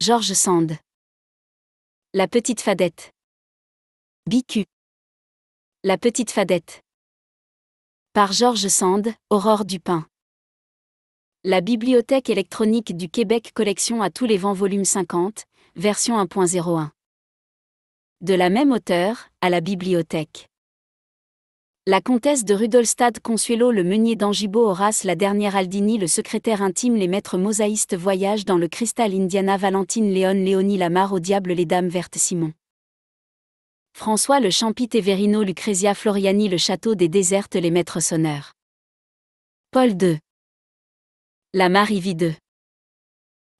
George Sand. La petite fadette. Bicu. La petite fadette. Par Georges Sand, Aurore Dupin. La Bibliothèque électronique du Québec Collection à tous les vents volume 50, version 1.01. De la même auteur, à la bibliothèque. La comtesse de Rudolstadt, Consuelo le meunier d'Angibo Horace la dernière Aldini le secrétaire intime les maîtres mosaïstes voyage dans le cristal Indiana Valentine Léon Léonie Lamar au diable les dames vertes Simon. François le champite Everino Lucrezia Floriani le château des désertes les maîtres sonneurs. Paul II. La Marie-Vie II.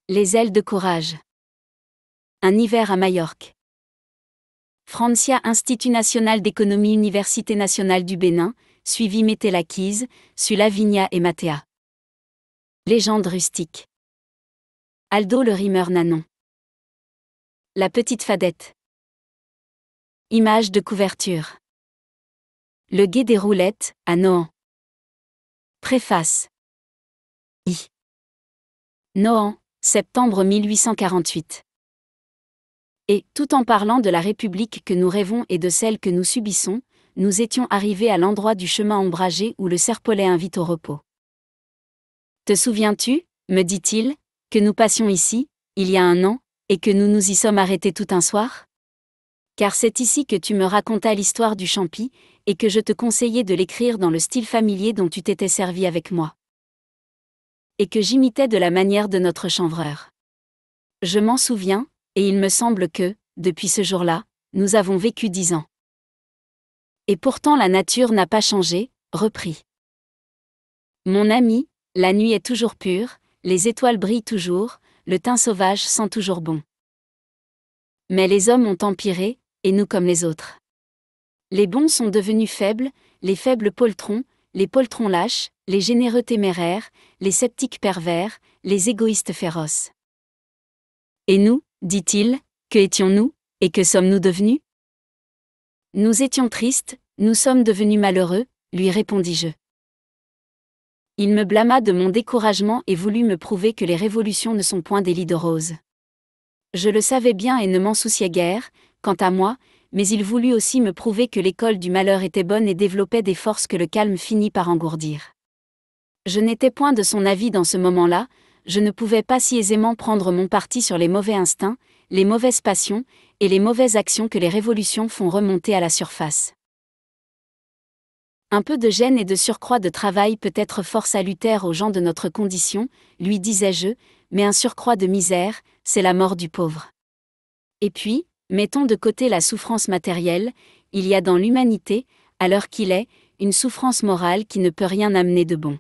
Les ailes de courage. Un hiver à Majorque. Francia Institut National d'Économie Université Nationale du Bénin, suivi su Vigna et Matea. Légende rustique. Aldo le rimeur Nanon. La petite fadette. Image de couverture. Le guet des roulettes, à Nohant. Préface. I. Nohant, septembre 1848. Et, tout en parlant de la République que nous rêvons et de celle que nous subissons, nous étions arrivés à l'endroit du chemin ombragé où le serpolet invite au repos. Te souviens-tu, me dit-il, que nous passions ici, il y a un an, et que nous nous y sommes arrêtés tout un soir Car c'est ici que tu me racontas l'histoire du champi, et que je te conseillais de l'écrire dans le style familier dont tu t'étais servi avec moi. Et que j'imitais de la manière de notre chanvreur. Je m'en souviens, et il me semble que, depuis ce jour-là, nous avons vécu dix ans. Et pourtant la nature n'a pas changé, reprit. Mon ami, la nuit est toujours pure, les étoiles brillent toujours, le teint sauvage sent toujours bon. Mais les hommes ont empiré, et nous comme les autres. Les bons sont devenus faibles, les faibles poltrons, les poltrons lâches, les généreux téméraires, les sceptiques pervers, les égoïstes féroces. Et nous, dit-il, que étions-nous, et que sommes-nous devenus Nous étions tristes, nous sommes devenus malheureux, lui répondis-je. Il me blâma de mon découragement et voulut me prouver que les révolutions ne sont point des lits de rose. Je le savais bien et ne m'en souciais guère, quant à moi, mais il voulut aussi me prouver que l'école du malheur était bonne et développait des forces que le calme finit par engourdir. Je n'étais point de son avis dans ce moment-là, je ne pouvais pas si aisément prendre mon parti sur les mauvais instincts, les mauvaises passions et les mauvaises actions que les révolutions font remonter à la surface. Un peu de gêne et de surcroît de travail peut être fort salutaire aux gens de notre condition, lui disais-je, mais un surcroît de misère, c'est la mort du pauvre. Et puis, mettons de côté la souffrance matérielle, il y a dans l'humanité, à l'heure qu'il est, une souffrance morale qui ne peut rien amener de bon.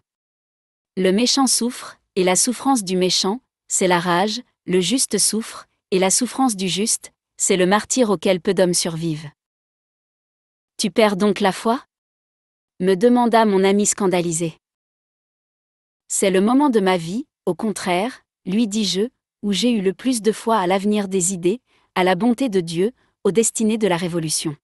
Le méchant souffre, et la souffrance du méchant, c'est la rage, le juste souffre, et la souffrance du juste, c'est le martyr auquel peu d'hommes survivent. Tu perds donc la foi me demanda mon ami scandalisé. C'est le moment de ma vie, au contraire, lui dis-je, où j'ai eu le plus de foi à l'avenir des idées, à la bonté de Dieu, aux destinées de la Révolution.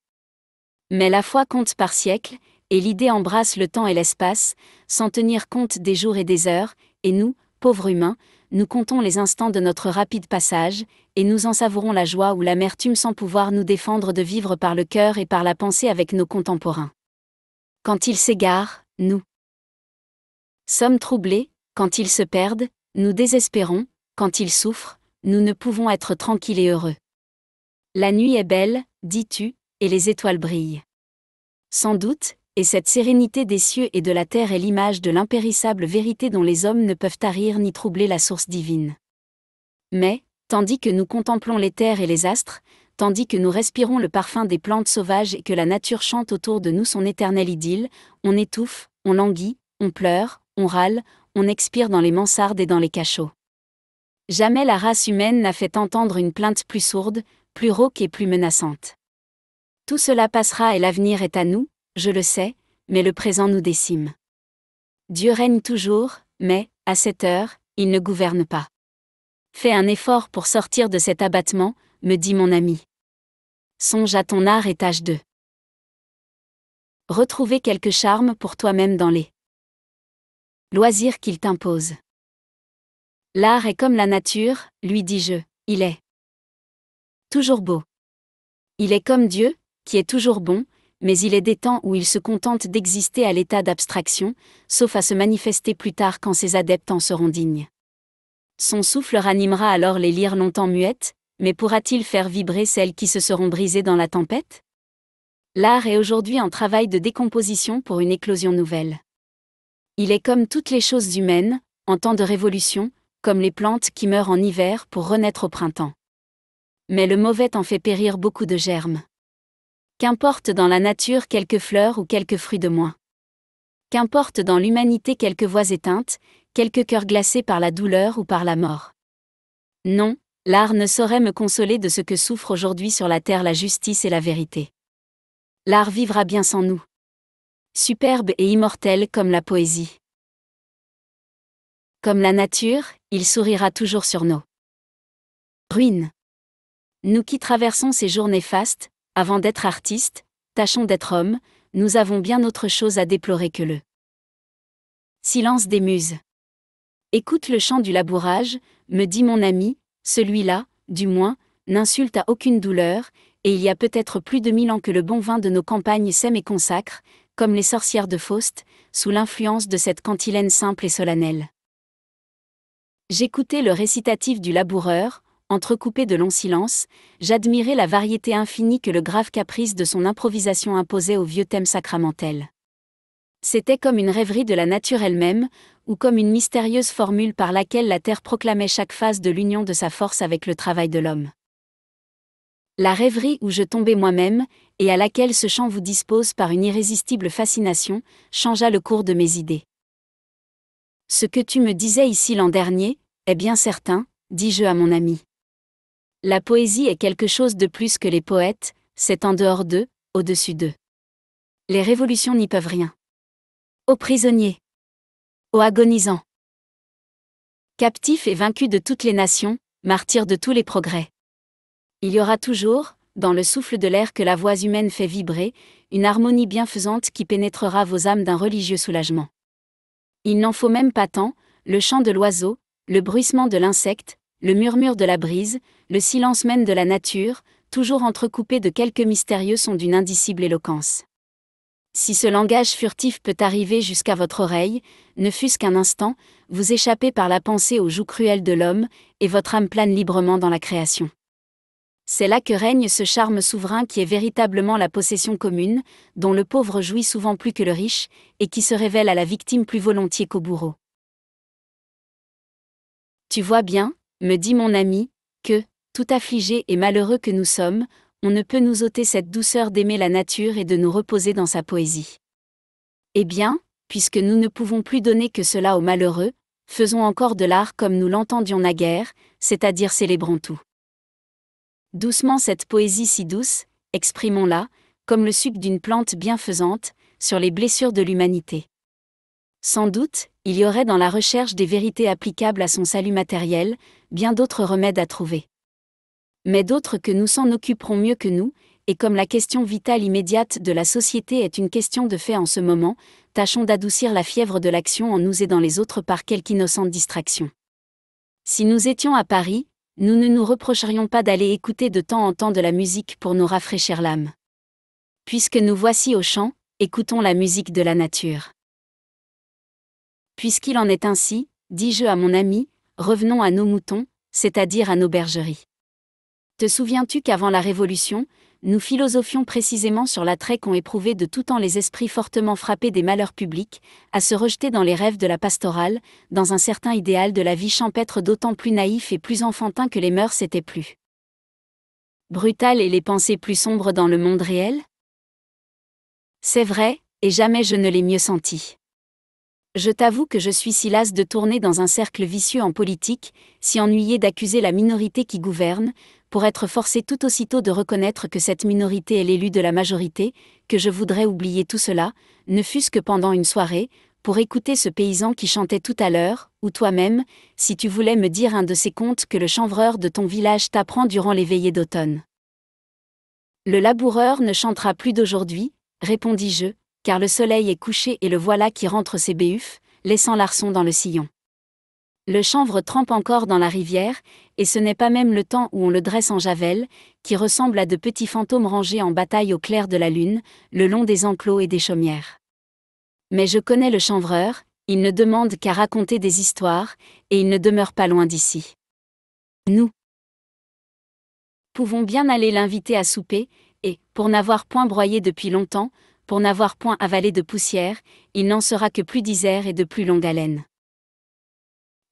Mais la foi compte par siècle, et l'idée embrasse le temps et l'espace, sans tenir compte des jours et des heures, et nous, Pauvre humains, nous comptons les instants de notre rapide passage, et nous en savourons la joie ou l'amertume sans pouvoir nous défendre de vivre par le cœur et par la pensée avec nos contemporains. Quand ils s'égarent, nous sommes troublés, quand ils se perdent, nous désespérons, quand ils souffrent, nous ne pouvons être tranquilles et heureux. La nuit est belle, dis-tu, et les étoiles brillent. Sans doute, et cette sérénité des cieux et de la terre est l'image de l'impérissable vérité dont les hommes ne peuvent tarir ni troubler la source divine. Mais, tandis que nous contemplons les terres et les astres, tandis que nous respirons le parfum des plantes sauvages et que la nature chante autour de nous son éternel idylle, on étouffe, on languit, on pleure, on râle, on expire dans les mansardes et dans les cachots. Jamais la race humaine n'a fait entendre une plainte plus sourde, plus rauque et plus menaçante. Tout cela passera et l'avenir est à nous, je le sais, mais le présent nous décime. Dieu règne toujours, mais, à cette heure, il ne gouverne pas. Fais un effort pour sortir de cet abattement, me dit mon ami. Songe à ton art et tâche de retrouver quelques charme pour toi-même dans les loisirs qu'il t'impose. L'art est comme la nature, lui dis-je, il est toujours beau. Il est comme Dieu, qui est toujours bon, mais il est des temps où il se contente d'exister à l'état d'abstraction, sauf à se manifester plus tard quand ses adeptes en seront dignes. Son souffle ranimera alors les lyres longtemps muettes, mais pourra-t-il faire vibrer celles qui se seront brisées dans la tempête L'art est aujourd'hui en travail de décomposition pour une éclosion nouvelle. Il est comme toutes les choses humaines, en temps de révolution, comme les plantes qui meurent en hiver pour renaître au printemps. Mais le mauvais en fait périr beaucoup de germes. Qu'importe dans la nature quelques fleurs ou quelques fruits de moins. Qu'importe dans l'humanité quelques voix éteintes, quelques cœurs glacés par la douleur ou par la mort. Non, l'art ne saurait me consoler de ce que souffre aujourd'hui sur la terre la justice et la vérité. L'art vivra bien sans nous. Superbe et immortel comme la poésie. Comme la nature, il sourira toujours sur nos ruines. Nous qui traversons ces jours néfastes, avant d'être artiste, tâchons d'être homme, nous avons bien autre chose à déplorer que le silence des muses. Écoute le chant du labourage, me dit mon ami, celui-là, du moins, n'insulte à aucune douleur, et il y a peut-être plus de mille ans que le bon vin de nos campagnes sème et consacre, comme les sorcières de Faust, sous l'influence de cette cantilène simple et solennelle. J'écoutais le récitatif du laboureur, entrecoupé de longs silences, j'admirais la variété infinie que le grave caprice de son improvisation imposait au vieux thème sacramentel. C'était comme une rêverie de la nature elle-même, ou comme une mystérieuse formule par laquelle la Terre proclamait chaque phase de l'union de sa force avec le travail de l'homme. La rêverie où je tombais moi-même, et à laquelle ce chant vous dispose par une irrésistible fascination, changea le cours de mes idées. Ce que tu me disais ici l'an dernier, est bien certain, dis-je à mon ami. La poésie est quelque chose de plus que les poètes, c'est en dehors d'eux, au-dessus d'eux. Les révolutions n'y peuvent rien. Aux prisonniers. Aux agonisants. Captifs et vaincus de toutes les nations, martyrs de tous les progrès. Il y aura toujours, dans le souffle de l'air que la voix humaine fait vibrer, une harmonie bienfaisante qui pénétrera vos âmes d'un religieux soulagement. Il n'en faut même pas tant, le chant de l'oiseau, le bruissement de l'insecte, le murmure de la brise, le silence même de la nature, toujours entrecoupé de quelques mystérieux sons d'une indicible éloquence. Si ce langage furtif peut arriver jusqu'à votre oreille, ne fût-ce qu'un instant, vous échappez par la pensée aux joues cruelles de l'homme, et votre âme plane librement dans la création. C'est là que règne ce charme souverain qui est véritablement la possession commune, dont le pauvre jouit souvent plus que le riche, et qui se révèle à la victime plus volontiers qu'au bourreau. Tu vois bien, me dit mon ami, que, tout affligé et malheureux que nous sommes, on ne peut nous ôter cette douceur d'aimer la nature et de nous reposer dans sa poésie. Eh bien, puisque nous ne pouvons plus donner que cela aux malheureux, faisons encore de l'art comme nous l'entendions naguère, c'est-à-dire célébrons tout. Doucement cette poésie si douce, exprimons-la, comme le suc d'une plante bienfaisante, sur les blessures de l'humanité. Sans doute, il y aurait dans la recherche des vérités applicables à son salut matériel, bien d'autres remèdes à trouver. Mais d'autres que nous s'en occuperons mieux que nous, et comme la question vitale immédiate de la société est une question de fait en ce moment, tâchons d'adoucir la fièvre de l'action en nous aidant les autres par quelque innocente distraction. Si nous étions à Paris, nous ne nous reprocherions pas d'aller écouter de temps en temps de la musique pour nous rafraîchir l'âme. Puisque nous voici au champ, écoutons la musique de la nature. Puisqu'il en est ainsi, dis-je à mon ami, revenons à nos moutons, c'est-à-dire à nos bergeries. Te souviens-tu qu'avant la Révolution, nous philosophions précisément sur l'attrait qu'ont éprouvé de tout temps les esprits fortement frappés des malheurs publics, à se rejeter dans les rêves de la pastorale, dans un certain idéal de la vie champêtre d'autant plus naïf et plus enfantin que les mœurs s'étaient plus brutales et les pensées plus sombres dans le monde réel C'est vrai, et jamais je ne l'ai mieux senti. Je t'avoue que je suis si lasse de tourner dans un cercle vicieux en politique, si ennuyé d'accuser la minorité qui gouverne, pour être forcé tout aussitôt de reconnaître que cette minorité est l'élu de la majorité, que je voudrais oublier tout cela, ne fût-ce que pendant une soirée, pour écouter ce paysan qui chantait tout à l'heure, ou toi-même, si tu voulais me dire un de ces contes que le chanvreur de ton village t'apprend durant les veillées d'automne. Le laboureur ne chantera plus d'aujourd'hui, répondis-je, car le soleil est couché et le voilà qui rentre ses béufs, laissant l'arçon dans le sillon. Le chanvre trempe encore dans la rivière, et ce n'est pas même le temps où on le dresse en javel, qui ressemble à de petits fantômes rangés en bataille au clair de la lune, le long des enclos et des chaumières. Mais je connais le chanvreur, il ne demande qu'à raconter des histoires, et il ne demeure pas loin d'ici. Nous pouvons bien aller l'inviter à souper, et, pour n'avoir point broyé depuis longtemps, pour n'avoir point avalé de poussière, il n'en sera que plus d'isère et de plus longue haleine.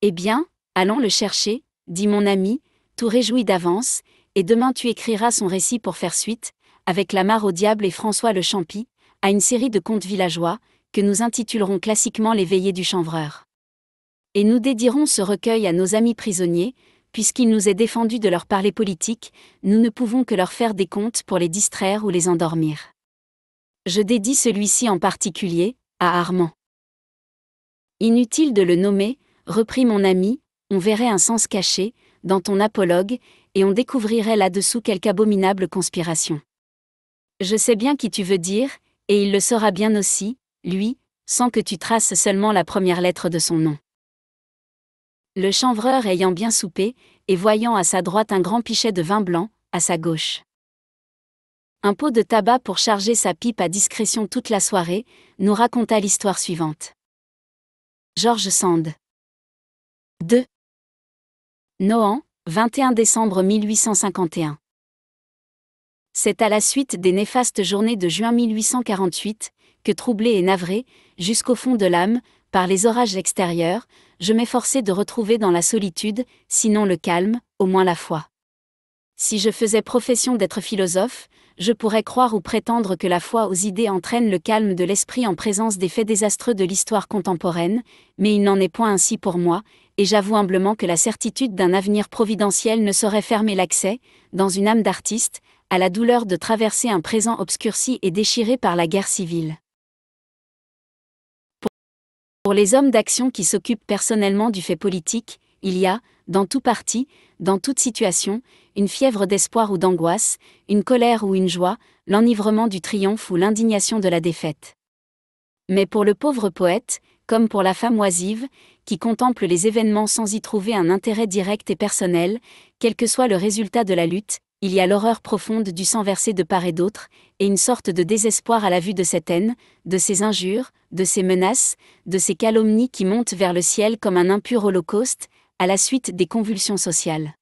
Eh bien, allons le chercher, dit mon ami, tout réjoui d'avance, et demain tu écriras son récit pour faire suite, avec la mare au diable et François le champi, à une série de contes villageois, que nous intitulerons classiquement Les Veillées du Chanvreur. Et nous dédierons ce recueil à nos amis prisonniers, puisqu'il nous est défendu de leur parler politique, nous ne pouvons que leur faire des contes pour les distraire ou les endormir. Je dédie celui-ci en particulier, à Armand. Inutile de le nommer, reprit mon ami, on verrait un sens caché, dans ton apologue, et on découvrirait là-dessous quelque abominable conspiration. Je sais bien qui tu veux dire, et il le saura bien aussi, lui, sans que tu traces seulement la première lettre de son nom. Le chanvreur ayant bien soupé, et voyant à sa droite un grand pichet de vin blanc, à sa gauche. Un pot de tabac pour charger sa pipe à discrétion toute la soirée, nous raconta l'histoire suivante. George Sand. 2. Nohant, 21 décembre 1851. C'est à la suite des néfastes journées de juin 1848 que, troublé et navré, jusqu'au fond de l'âme, par les orages extérieurs, je m'efforçais de retrouver dans la solitude, sinon le calme, au moins la foi. Si je faisais profession d'être philosophe, je pourrais croire ou prétendre que la foi aux idées entraîne le calme de l'esprit en présence des faits désastreux de l'histoire contemporaine, mais il n'en est point ainsi pour moi, et j'avoue humblement que la certitude d'un avenir providentiel ne saurait fermer l'accès, dans une âme d'artiste, à la douleur de traverser un présent obscurci et déchiré par la guerre civile. Pour les hommes d'action qui s'occupent personnellement du fait politique, il y a, dans tout parti, dans toute situation, une fièvre d'espoir ou d'angoisse, une colère ou une joie, l'enivrement du triomphe ou l'indignation de la défaite. Mais pour le pauvre poète, comme pour la femme oisive, qui contemple les événements sans y trouver un intérêt direct et personnel, quel que soit le résultat de la lutte, il y a l'horreur profonde du sang versé de part et d'autre, et une sorte de désespoir à la vue de cette haine, de ces injures, de ces menaces, de ces calomnies qui montent vers le ciel comme un impur holocauste, à la suite des convulsions sociales.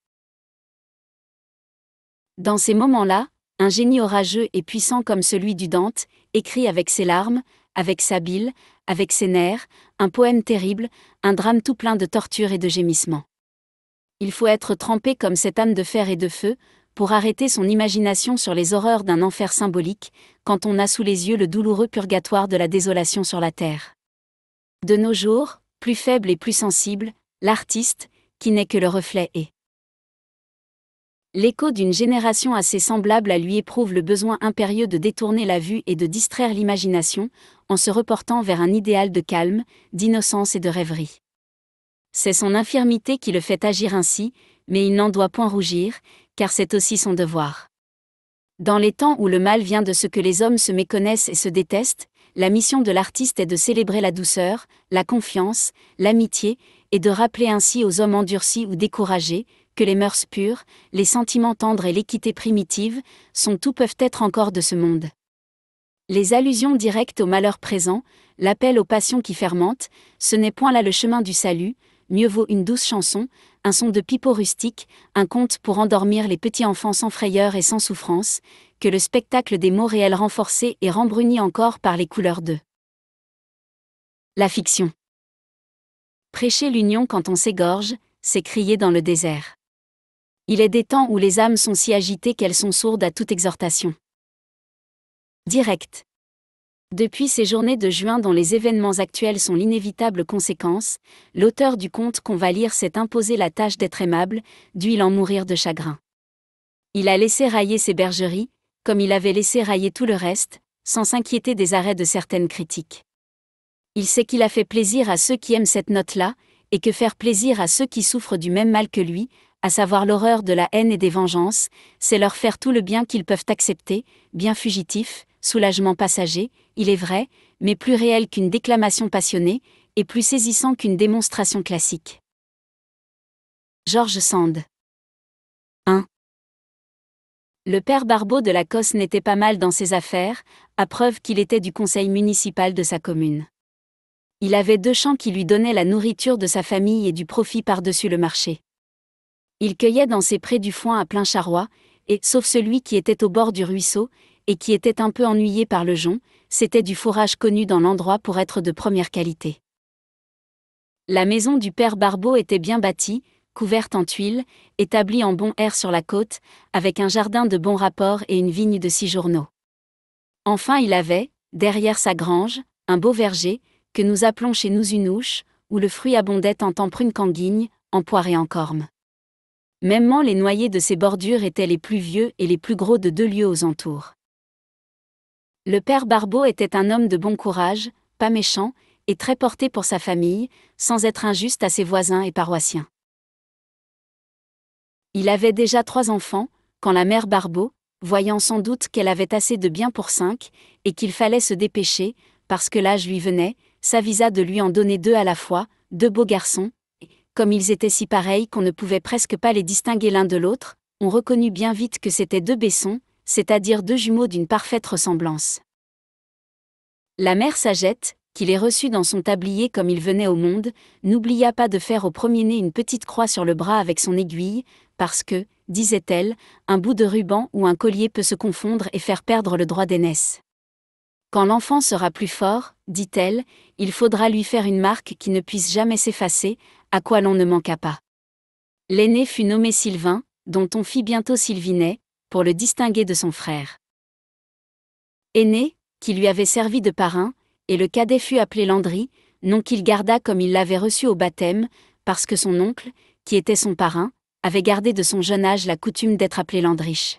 Dans ces moments-là, un génie orageux et puissant comme celui du Dante, écrit avec ses larmes, avec sa bile, avec ses nerfs, un poème terrible, un drame tout plein de tortures et de gémissements. Il faut être trempé comme cette âme de fer et de feu, pour arrêter son imagination sur les horreurs d'un enfer symbolique, quand on a sous les yeux le douloureux purgatoire de la désolation sur la terre. De nos jours, plus faibles et plus sensibles, l'artiste, qui n'est que le reflet et l'écho d'une génération assez semblable à lui éprouve le besoin impérieux de détourner la vue et de distraire l'imagination, en se reportant vers un idéal de calme, d'innocence et de rêverie. C'est son infirmité qui le fait agir ainsi, mais il n'en doit point rougir, car c'est aussi son devoir. Dans les temps où le mal vient de ce que les hommes se méconnaissent et se détestent, la mission de l'artiste est de célébrer la douceur, la confiance, l'amitié, et de rappeler ainsi aux hommes endurcis ou découragés, que les mœurs pures, les sentiments tendres et l'équité primitive, sont tout peuvent être encore de ce monde. Les allusions directes au malheur présent, l'appel aux passions qui fermentent, ce n'est point là le chemin du salut, mieux vaut une douce chanson, un son de pipeau rustique, un conte pour endormir les petits enfants sans frayeur et sans souffrance, que le spectacle des mots réels renforcés et rembruni encore par les couleurs d'eux. la fiction. Prêcher l'union quand on s'égorge, c'est crier dans le désert. Il est des temps où les âmes sont si agitées qu'elles sont sourdes à toute exhortation. Direct. Depuis ces journées de juin dont les événements actuels sont l'inévitable conséquence, l'auteur du conte qu'on va lire s'est imposé la tâche d'être aimable, d'huile en mourir de chagrin. Il a laissé railler ses bergeries, comme il avait laissé railler tout le reste, sans s'inquiéter des arrêts de certaines critiques. Il sait qu'il a fait plaisir à ceux qui aiment cette note-là, et que faire plaisir à ceux qui souffrent du même mal que lui, à savoir l'horreur de la haine et des vengeances, c'est leur faire tout le bien qu'ils peuvent accepter, bien fugitif, soulagement passager, il est vrai, mais plus réel qu'une déclamation passionnée, et plus saisissant qu'une démonstration classique. George Sand 1. Le père Barbeau de la Cosse n'était pas mal dans ses affaires, à preuve qu'il était du conseil municipal de sa commune il avait deux champs qui lui donnaient la nourriture de sa famille et du profit par-dessus le marché. Il cueillait dans ses prés du foin à plein charroi, et, sauf celui qui était au bord du ruisseau, et qui était un peu ennuyé par le jonc, c'était du fourrage connu dans l'endroit pour être de première qualité. La maison du père Barbeau était bien bâtie, couverte en tuiles, établie en bon air sur la côte, avec un jardin de bon rapport et une vigne de six journaux. Enfin il avait, derrière sa grange, un beau verger, que nous appelons chez nous une ouche, où le fruit abondait en temps prune qu'en en poire et en corme. Mêmement les noyers de ses bordures étaient les plus vieux et les plus gros de deux lieux aux entours. Le père Barbeau était un homme de bon courage, pas méchant, et très porté pour sa famille, sans être injuste à ses voisins et paroissiens. Il avait déjà trois enfants, quand la mère Barbeau, voyant sans doute qu'elle avait assez de biens pour cinq, et qu'il fallait se dépêcher, parce que l'âge lui venait, s'avisa de lui en donner deux à la fois, deux beaux garçons, et, comme ils étaient si pareils qu'on ne pouvait presque pas les distinguer l'un de l'autre, on reconnut bien vite que c'étaient deux baissons, c'est-à-dire deux jumeaux d'une parfaite ressemblance. La mère Sagette, qui les reçut dans son tablier comme ils venaient au monde, n'oublia pas de faire au premier-né une petite croix sur le bras avec son aiguille, parce que, disait-elle, un bout de ruban ou un collier peut se confondre et faire perdre le droit d'aînesse. Quand l'enfant sera plus fort, dit-elle, il faudra lui faire une marque qui ne puisse jamais s'effacer, à quoi l'on ne manqua pas. L'aîné fut nommé Sylvain, dont on fit bientôt Sylvinet, pour le distinguer de son frère. Aîné, qui lui avait servi de parrain, et le cadet fut appelé Landry, nom qu'il garda comme il l'avait reçu au baptême, parce que son oncle, qui était son parrain, avait gardé de son jeune âge la coutume d'être appelé Landriche.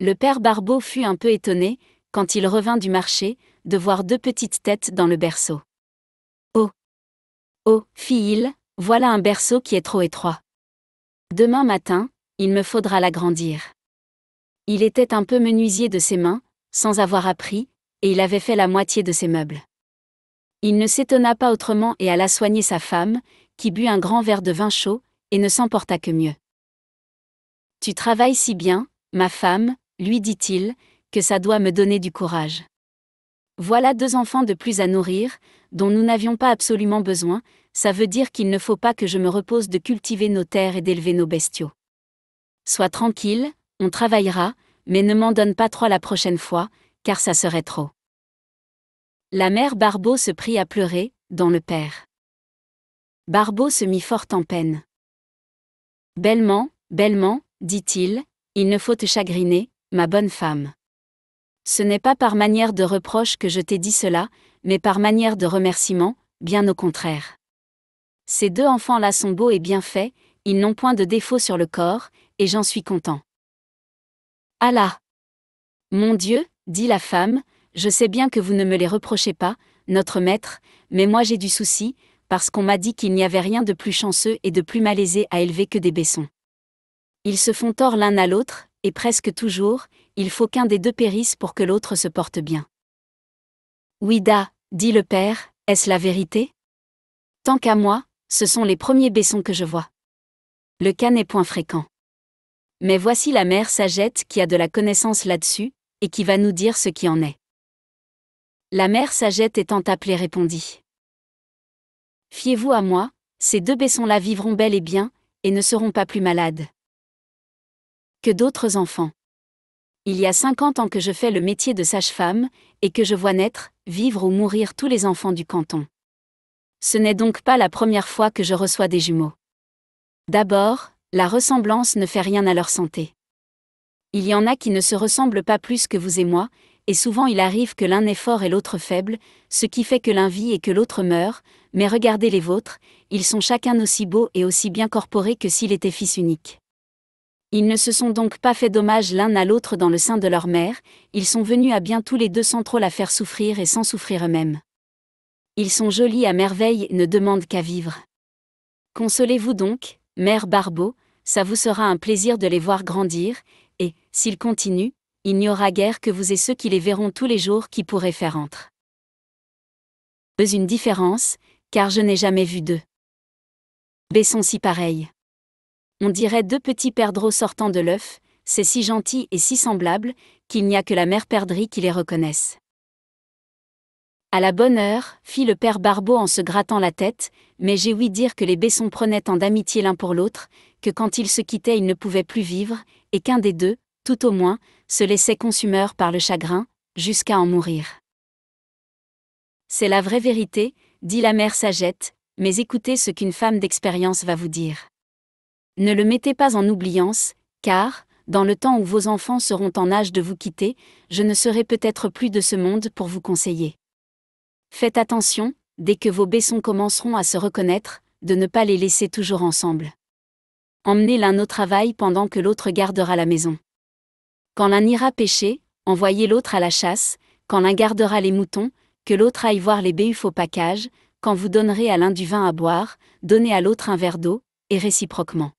Le père Barbeau fut un peu étonné, quand il revint du marché, de voir deux petites têtes dans le berceau. Oh Oh, fit-il, voilà un berceau qui est trop étroit. Demain matin, il me faudra l'agrandir. Il était un peu menuisier de ses mains, sans avoir appris, et il avait fait la moitié de ses meubles. Il ne s'étonna pas autrement et alla soigner sa femme, qui but un grand verre de vin chaud, et ne s'emporta que mieux. Tu travailles si bien, ma femme, lui dit-il, que ça doit me donner du courage. Voilà deux enfants de plus à nourrir, dont nous n'avions pas absolument besoin, ça veut dire qu'il ne faut pas que je me repose de cultiver nos terres et d'élever nos bestiaux. Sois tranquille, on travaillera, mais ne m'en donne pas trois la prochaine fois, car ça serait trop. La mère Barbeau se prit à pleurer, dans le père. Barbeau se mit fort en peine. Bellement, bellement, dit-il, il ne faut te chagriner, ma bonne femme. Ce n'est pas par manière de reproche que je t'ai dit cela, mais par manière de remerciement, bien au contraire. Ces deux enfants-là sont beaux et bien faits, ils n'ont point de défaut sur le corps, et j'en suis content. Allah Mon Dieu, dit la femme, je sais bien que vous ne me les reprochez pas, notre maître, mais moi j'ai du souci, parce qu'on m'a dit qu'il n'y avait rien de plus chanceux et de plus malaisé à élever que des baissons. Ils se font tort l'un à l'autre, et presque toujours, il faut qu'un des deux périsse pour que l'autre se porte bien. Ouida, dit le père, est-ce la vérité Tant qu'à moi, ce sont les premiers baissons que je vois. Le cas n'est point fréquent. Mais voici la mère sagette qui a de la connaissance là-dessus, et qui va nous dire ce qui en est. La mère sagette étant appelée répondit. Fiez-vous à moi, ces deux baissons-là vivront bel et bien, et ne seront pas plus malades que d'autres enfants. Il y a 50 ans que je fais le métier de sage-femme, et que je vois naître, vivre ou mourir tous les enfants du canton. Ce n'est donc pas la première fois que je reçois des jumeaux. D'abord, la ressemblance ne fait rien à leur santé. Il y en a qui ne se ressemblent pas plus que vous et moi, et souvent il arrive que l'un est fort et l'autre faible, ce qui fait que l'un vit et que l'autre meurt, mais regardez les vôtres, ils sont chacun aussi beaux et aussi bien corporés que s'il était fils unique. Ils ne se sont donc pas fait dommage l'un à l'autre dans le sein de leur mère, ils sont venus à bien tous les deux sans trop la faire souffrir et sans souffrir eux-mêmes. Ils sont jolis à merveille et ne demandent qu'à vivre. Consolez-vous donc, mère Barbeau, ça vous sera un plaisir de les voir grandir, et, s'ils continuent, il n'y aura guère que vous et ceux qui les verront tous les jours qui pourraient faire entre une différence, car je n'ai jamais vu d'eux. Baissons si pareils on dirait deux petits perdreaux sortant de l'œuf, c'est si gentil et si semblable, qu'il n'y a que la mère perdrie qui les reconnaisse. À la bonne heure, fit le père Barbeau en se grattant la tête, mais j'ai ouï dire que les baissons prenaient tant d'amitié l'un pour l'autre, que quand ils se quittaient ils ne pouvaient plus vivre, et qu'un des deux, tout au moins, se laissait consumer par le chagrin, jusqu'à en mourir. C'est la vraie vérité, dit la mère Sagette, mais écoutez ce qu'une femme d'expérience va vous dire. Ne le mettez pas en oubliance, car, dans le temps où vos enfants seront en âge de vous quitter, je ne serai peut-être plus de ce monde pour vous conseiller. Faites attention, dès que vos baissons commenceront à se reconnaître, de ne pas les laisser toujours ensemble. Emmenez l'un au travail pendant que l'autre gardera la maison. Quand l'un ira pêcher, envoyez l'autre à la chasse, quand l'un gardera les moutons, que l'autre aille voir les béufs au pacage, quand vous donnerez à l'un du vin à boire, donnez à l'autre un verre d'eau, et réciproquement.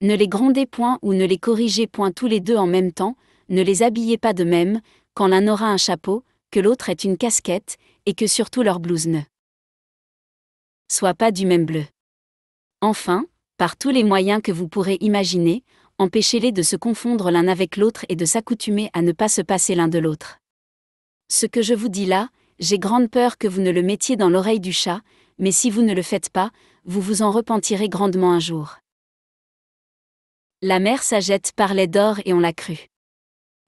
Ne les grondez point ou ne les corrigez point tous les deux en même temps, ne les habillez pas de même, quand l'un aura un chapeau, que l'autre ait une casquette, et que surtout leur blouse ne soit pas du même bleu. Enfin, par tous les moyens que vous pourrez imaginer, empêchez-les de se confondre l'un avec l'autre et de s'accoutumer à ne pas se passer l'un de l'autre. Ce que je vous dis là, j'ai grande peur que vous ne le mettiez dans l'oreille du chat, mais si vous ne le faites pas, vous vous en repentirez grandement un jour. La mère Sagette parlait d'or et on la crut.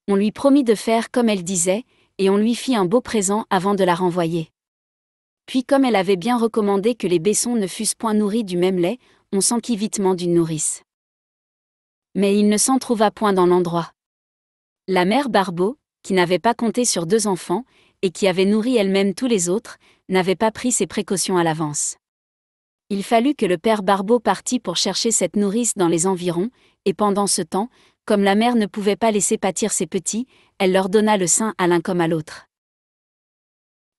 On lui promit de faire comme elle disait, et on lui fit un beau présent avant de la renvoyer. Puis comme elle avait bien recommandé que les baissons ne fussent point nourris du même lait, on s'enquit vitement d'une nourrice. Mais il ne s'en trouva point dans l'endroit. La mère Barbeau, qui n'avait pas compté sur deux enfants, et qui avait nourri elle-même tous les autres, n'avait pas pris ses précautions à l'avance. Il fallut que le père Barbeau partît pour chercher cette nourrice dans les environs, et pendant ce temps, comme la mère ne pouvait pas laisser pâtir ses petits, elle leur donna le sein à l'un comme à l'autre.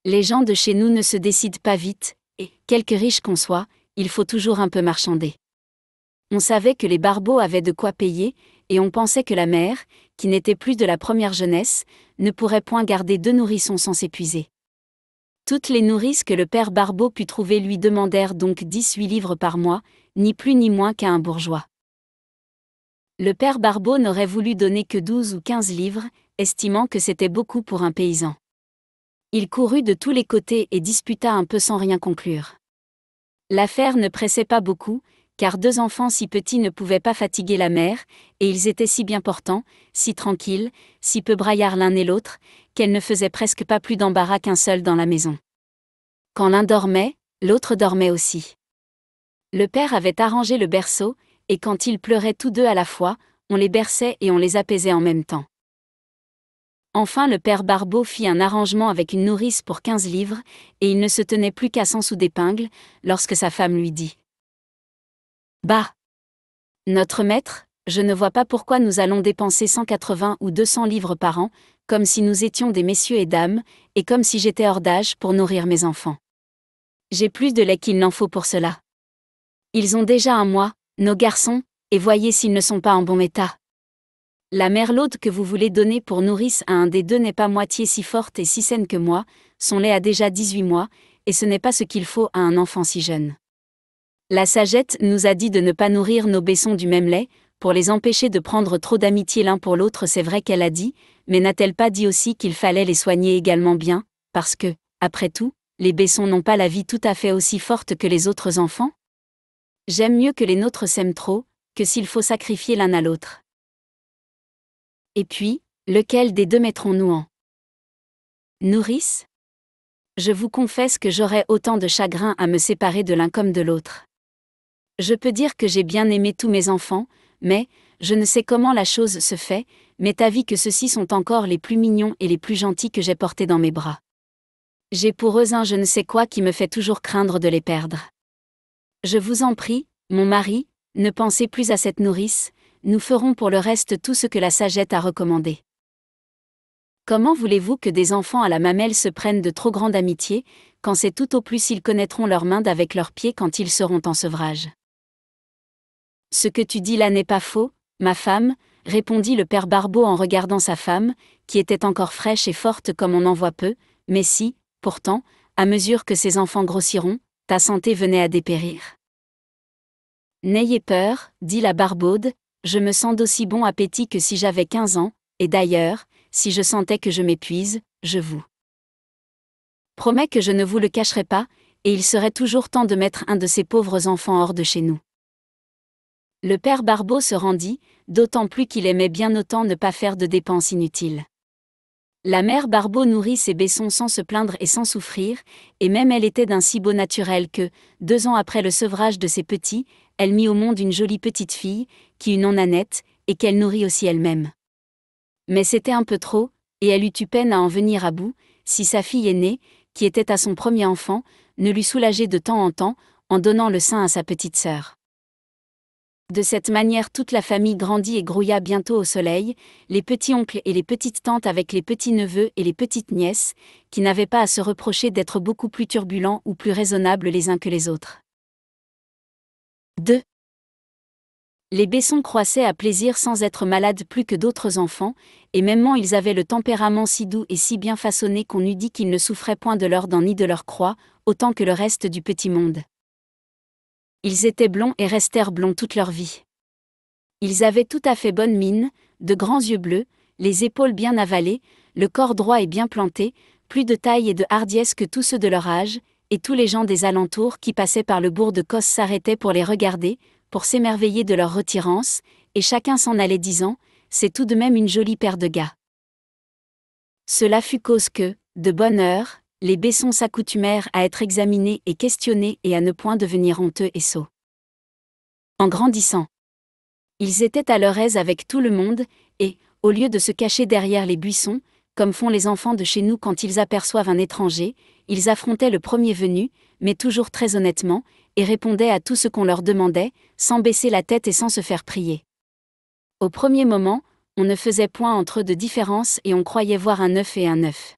Les gens de chez nous ne se décident pas vite, et, quelque riche qu'on soit, il faut toujours un peu marchander. On savait que les barbeaux avaient de quoi payer, et on pensait que la mère, qui n'était plus de la première jeunesse, ne pourrait point garder deux nourrissons sans s'épuiser. Toutes les nourrices que le père Barbeau put trouver lui demandèrent donc dix-huit livres par mois, ni plus ni moins qu'à un bourgeois. Le père Barbeau n'aurait voulu donner que douze ou quinze livres, estimant que c'était beaucoup pour un paysan. Il courut de tous les côtés et disputa un peu sans rien conclure. L'affaire ne pressait pas beaucoup, car deux enfants si petits ne pouvaient pas fatiguer la mère, et ils étaient si bien portants, si tranquilles, si peu braillards l'un et l'autre, qu'elle ne faisait presque pas plus d'embarras qu'un seul dans la maison. Quand l'un dormait, l'autre dormait aussi. Le père avait arrangé le berceau, et quand ils pleuraient tous deux à la fois, on les berçait et on les apaisait en même temps. Enfin le père Barbeau fit un arrangement avec une nourrice pour quinze livres, et il ne se tenait plus qu'à cent sous d'épingle, lorsque sa femme lui dit « Bah Notre maître, je ne vois pas pourquoi nous allons dépenser 180 ou 200 livres par an, comme si nous étions des messieurs et dames, et comme si j'étais hors d'âge pour nourrir mes enfants. J'ai plus de lait qu'il n'en faut pour cela. Ils ont déjà un mois, nos garçons, et voyez s'ils ne sont pas en bon état. La merlaude que vous voulez donner pour nourrice à un des deux n'est pas moitié si forte et si saine que moi, son lait a déjà 18 mois, et ce n'est pas ce qu'il faut à un enfant si jeune. La sagette nous a dit de ne pas nourrir nos baissons du même lait, pour les empêcher de prendre trop d'amitié l'un pour l'autre, c'est vrai qu'elle a dit, mais n'a-t-elle pas dit aussi qu'il fallait les soigner également bien, parce que, après tout, les baissons n'ont pas la vie tout à fait aussi forte que les autres enfants J'aime mieux que les nôtres s'aiment trop, que s'il faut sacrifier l'un à l'autre. Et puis, lequel des deux mettrons-nous en Nourrice Je vous confesse que j'aurais autant de chagrin à me séparer de l'un comme de l'autre. Je peux dire que j'ai bien aimé tous mes enfants, mais, je ne sais comment la chose se fait, m'est avis que ceux-ci sont encore les plus mignons et les plus gentils que j'ai portés dans mes bras. J'ai pour eux un je ne sais quoi qui me fait toujours craindre de les perdre. Je vous en prie, mon mari, ne pensez plus à cette nourrice, nous ferons pour le reste tout ce que la sagette a recommandé. Comment voulez-vous que des enfants à la mamelle se prennent de trop grande amitié, quand c'est tout au plus ils connaîtront leurs mains d'avec leurs pieds quand ils seront en sevrage ce que tu dis là n'est pas faux, ma femme, répondit le père Barbeau en regardant sa femme, qui était encore fraîche et forte comme on en voit peu, mais si, pourtant, à mesure que ses enfants grossiront, ta santé venait à dépérir. N'ayez peur, dit la barbaude, je me sens d'aussi bon appétit que si j'avais quinze ans, et d'ailleurs, si je sentais que je m'épuise, je vous promets que je ne vous le cacherai pas, et il serait toujours temps de mettre un de ces pauvres enfants hors de chez nous. Le père Barbeau se rendit, d'autant plus qu'il aimait bien autant ne pas faire de dépenses inutiles. La mère Barbeau nourrit ses baissons sans se plaindre et sans souffrir, et même elle était d'un si beau naturel que, deux ans après le sevrage de ses petits, elle mit au monde une jolie petite fille, qui eut non annette et qu'elle nourrit aussi elle-même. Mais c'était un peu trop, et elle eut eu peine à en venir à bout, si sa fille aînée, qui était à son premier enfant, ne lui soulageait de temps en temps, en donnant le sein à sa petite sœur. De cette manière toute la famille grandit et grouilla bientôt au soleil, les petits-oncles et les petites-tantes avec les petits-neveux et les petites-nièces, qui n'avaient pas à se reprocher d'être beaucoup plus turbulents ou plus raisonnables les uns que les autres. 2. Les Bessons croissaient à plaisir sans être malades plus que d'autres enfants, et mêmement ils avaient le tempérament si doux et si bien façonné qu'on eût dit qu'ils ne souffraient point de leur dent ni de leur croix, autant que le reste du petit monde. Ils étaient blonds et restèrent blonds toute leur vie. Ils avaient tout à fait bonne mine, de grands yeux bleus, les épaules bien avalées, le corps droit et bien planté, plus de taille et de hardiesse que tous ceux de leur âge, et tous les gens des alentours qui passaient par le bourg de Cos s'arrêtaient pour les regarder, pour s'émerveiller de leur retirance, et chacun s'en allait disant, c'est tout de même une jolie paire de gars. Cela fut cause que, de bonne heure, les baissons s'accoutumèrent à être examinés et questionnés et à ne point devenir honteux et sots. En grandissant, ils étaient à leur aise avec tout le monde, et, au lieu de se cacher derrière les buissons, comme font les enfants de chez nous quand ils aperçoivent un étranger, ils affrontaient le premier venu, mais toujours très honnêtement, et répondaient à tout ce qu'on leur demandait, sans baisser la tête et sans se faire prier. Au premier moment, on ne faisait point entre eux de différence et on croyait voir un œuf et un œuf.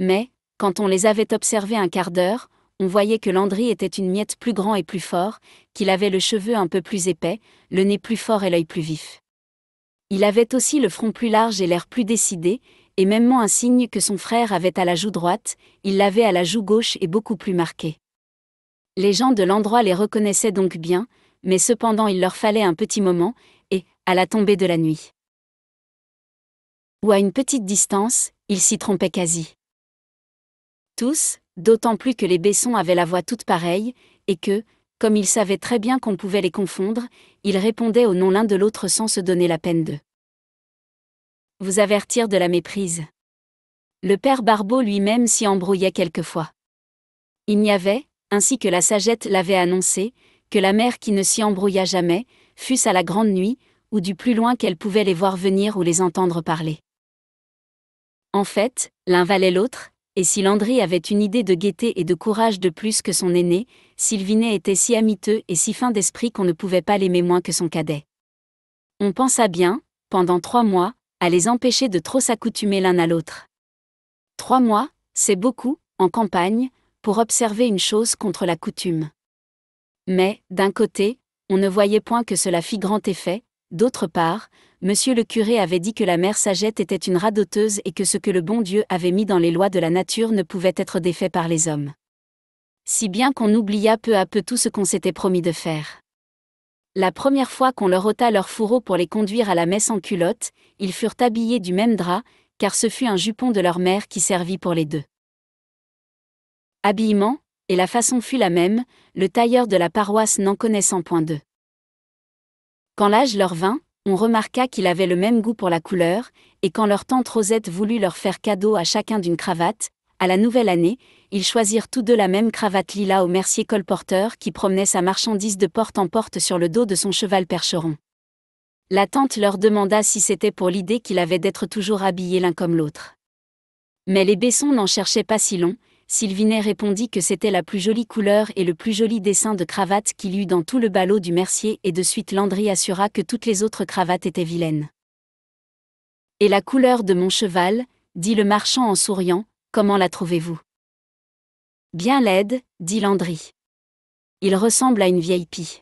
Mais, quand on les avait observés un quart d'heure, on voyait que Landry était une miette plus grand et plus fort, qu'il avait le cheveu un peu plus épais, le nez plus fort et l'œil plus vif. Il avait aussi le front plus large et l'air plus décidé, et mêmement un signe que son frère avait à la joue droite, il l'avait à la joue gauche et beaucoup plus marqué. Les gens de l'endroit les reconnaissaient donc bien, mais cependant il leur fallait un petit moment, et, à la tombée de la nuit. Ou à une petite distance, ils s'y trompaient quasi. Tous, d'autant plus que les Bessons avaient la voix toute pareille, et que, comme ils savaient très bien qu'on pouvait les confondre, ils répondaient au nom l'un de l'autre sans se donner la peine d'eux. vous avertir de la méprise. Le père Barbeau lui-même s'y embrouillait quelquefois. Il n'y avait, ainsi que la sagette l'avait annoncé, que la mère qui ne s'y embrouilla jamais, fût-ce à la grande nuit, ou du plus loin qu'elle pouvait les voir venir ou les entendre parler. En fait, l'un valait l'autre, et si Landry avait une idée de gaieté et de courage de plus que son aîné, Sylvinet était si amiteux et si fin d'esprit qu'on ne pouvait pas l'aimer moins que son cadet. On pensa bien, pendant trois mois, à les empêcher de trop s'accoutumer l'un à l'autre. Trois mois, c'est beaucoup, en campagne, pour observer une chose contre la coutume. Mais, d'un côté, on ne voyait point que cela fit grand effet, D'autre part, monsieur le curé avait dit que la mère Sagette était une radoteuse et que ce que le bon Dieu avait mis dans les lois de la nature ne pouvait être défait par les hommes. Si bien qu'on oublia peu à peu tout ce qu'on s'était promis de faire. La première fois qu'on leur ôta leur fourreau pour les conduire à la messe en culotte, ils furent habillés du même drap, car ce fut un jupon de leur mère qui servit pour les deux. Habillement, et la façon fut la même, le tailleur de la paroisse n'en connaissant point d'eux. Quand l'âge leur vint, on remarqua qu'il avait le même goût pour la couleur, et quand leur tante Rosette voulut leur faire cadeau à chacun d'une cravate, à la nouvelle année, ils choisirent tous deux la même cravate lila au mercier colporteur qui promenait sa marchandise de porte en porte sur le dos de son cheval percheron. La tante leur demanda si c'était pour l'idée qu'il avait d'être toujours habillé l'un comme l'autre. Mais les Bessons n'en cherchaient pas si long, Sylvinet répondit que c'était la plus jolie couleur et le plus joli dessin de cravate qu'il eut dans tout le ballot du Mercier et de suite Landry assura que toutes les autres cravates étaient vilaines. Et la couleur de mon cheval, dit le marchand en souriant, comment la trouvez-vous Bien laide, dit Landry. Il ressemble à une vieille pie.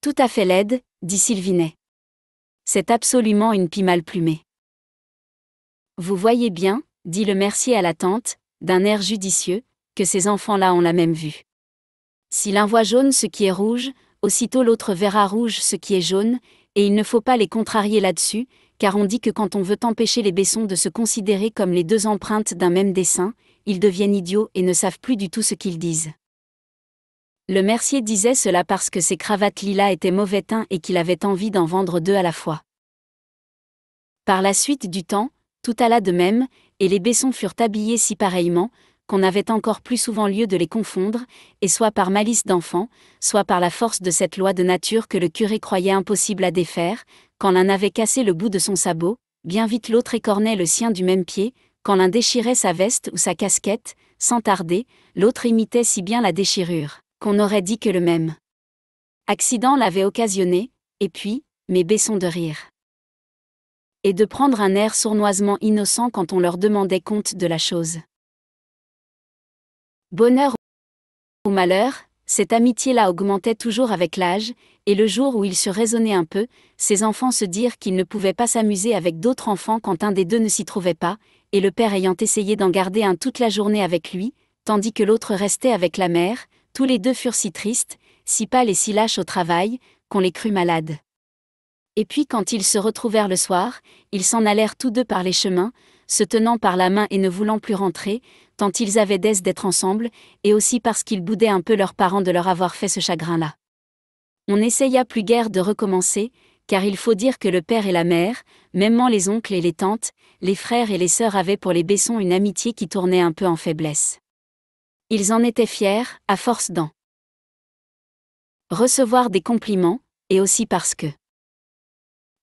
Tout à fait laide, dit Sylvinet. C'est absolument une pie mal plumée. Vous voyez bien, dit le mercier à la tante, d'un air judicieux, que ces enfants-là ont la même vue. Si l'un voit jaune ce qui est rouge, aussitôt l'autre verra rouge ce qui est jaune, et il ne faut pas les contrarier là-dessus, car on dit que quand on veut empêcher les baissons de se considérer comme les deux empreintes d'un même dessin, ils deviennent idiots et ne savent plus du tout ce qu'ils disent. Le mercier disait cela parce que ses cravates lilas étaient mauvais teint et qu'il avait envie d'en vendre deux à la fois. Par la suite du temps, tout alla de même, et les baissons furent habillés si pareillement, qu'on avait encore plus souvent lieu de les confondre, et soit par malice d'enfant, soit par la force de cette loi de nature que le curé croyait impossible à défaire, quand l'un avait cassé le bout de son sabot, bien vite l'autre écornait le sien du même pied, quand l'un déchirait sa veste ou sa casquette, sans tarder, l'autre imitait si bien la déchirure, qu'on aurait dit que le même accident l'avait occasionné, et puis, mes baissons de rire et de prendre un air sournoisement innocent quand on leur demandait compte de la chose. Bonheur ou malheur, cette amitié-là augmentait toujours avec l'âge, et le jour où ils se raisonnaient un peu, ses enfants se dirent qu'ils ne pouvaient pas s'amuser avec d'autres enfants quand un des deux ne s'y trouvait pas, et le père ayant essayé d'en garder un toute la journée avec lui, tandis que l'autre restait avec la mère, tous les deux furent si tristes, si pâles et si lâches au travail, qu'on les crut malades. Et puis quand ils se retrouvèrent le soir, ils s'en allèrent tous deux par les chemins, se tenant par la main et ne voulant plus rentrer, tant ils avaient d'aise d'être ensemble, et aussi parce qu'ils boudaient un peu leurs parents de leur avoir fait ce chagrin-là. On n'essaya plus guère de recommencer, car il faut dire que le père et la mère, mêmement les oncles et les tantes, les frères et les sœurs avaient pour les baissons une amitié qui tournait un peu en faiblesse. Ils en étaient fiers, à force d'en recevoir des compliments, et aussi parce que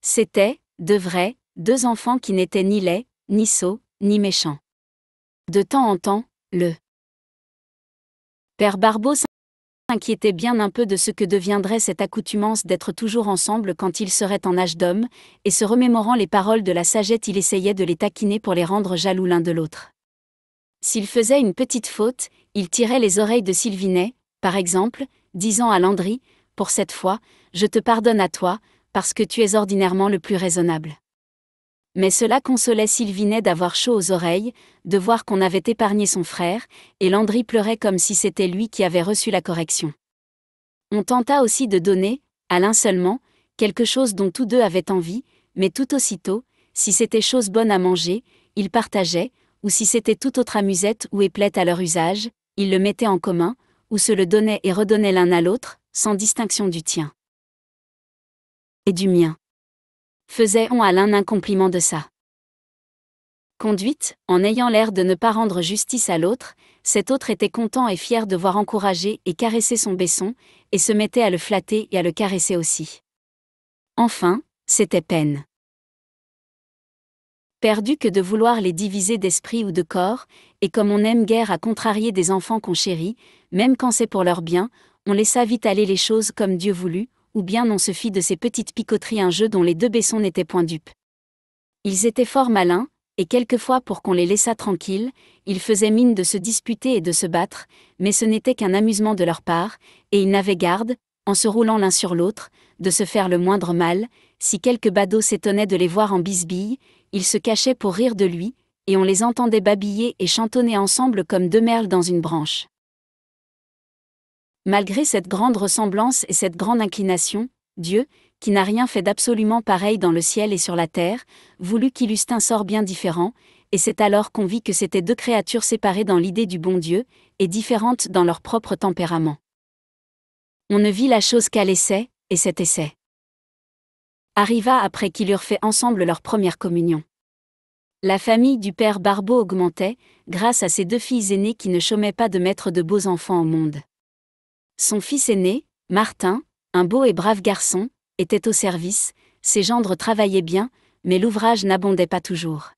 C'étaient, de vrai, deux enfants qui n'étaient ni laids, ni sots, ni méchants. De temps en temps, le père Barbeau s'inquiétait bien un peu de ce que deviendrait cette accoutumance d'être toujours ensemble quand ils seraient en âge d'homme, et se remémorant les paroles de la sagette il essayait de les taquiner pour les rendre jaloux l'un de l'autre. S'il faisait une petite faute, il tirait les oreilles de Sylvinet, par exemple, disant à Landry, Pour cette fois, je te pardonne à toi, parce que tu es ordinairement le plus raisonnable. Mais cela consolait Sylvinet d'avoir chaud aux oreilles, de voir qu'on avait épargné son frère, et Landry pleurait comme si c'était lui qui avait reçu la correction. On tenta aussi de donner, à l'un seulement, quelque chose dont tous deux avaient envie, mais tout aussitôt, si c'était chose bonne à manger, ils partageaient, ou si c'était toute autre amusette ou éplette à leur usage, ils le mettaient en commun, ou se le donnaient et redonnaient l'un à l'autre, sans distinction du tien et du mien. Faisait-on à l'un un compliment de ça conduite, en ayant l'air de ne pas rendre justice à l'autre, cet autre était content et fier de voir encourager et caresser son baisson, et se mettait à le flatter et à le caresser aussi. Enfin, c'était peine. Perdu que de vouloir les diviser d'esprit ou de corps, et comme on aime guère à contrarier des enfants qu'on chérit, même quand c'est pour leur bien, on laissa vite aller les choses comme Dieu voulut, ou bien on se fit de ces petites picoteries un jeu dont les deux baissons n'étaient point dupes. Ils étaient fort malins, et quelquefois pour qu'on les laissât tranquilles, ils faisaient mine de se disputer et de se battre, mais ce n'était qu'un amusement de leur part, et ils n'avaient garde, en se roulant l'un sur l'autre, de se faire le moindre mal, si quelque badaud s'étonnait de les voir en bisbille, ils se cachaient pour rire de lui, et on les entendait babiller et chantonner ensemble comme deux merles dans une branche. Malgré cette grande ressemblance et cette grande inclination, Dieu, qui n'a rien fait d'absolument pareil dans le ciel et sur la terre, voulut qu'il eussent un sort bien différent, et c'est alors qu'on vit que c'étaient deux créatures séparées dans l'idée du bon Dieu, et différentes dans leur propre tempérament. On ne vit la chose qu'à l'essai, et cet essai arriva après qu'ils eurent fait ensemble leur première communion. La famille du père Barbeau augmentait, grâce à ses deux filles aînées qui ne chômaient pas de mettre de beaux enfants au monde. Son fils aîné, Martin, un beau et brave garçon, était au service, ses gendres travaillaient bien, mais l'ouvrage n'abondait pas toujours.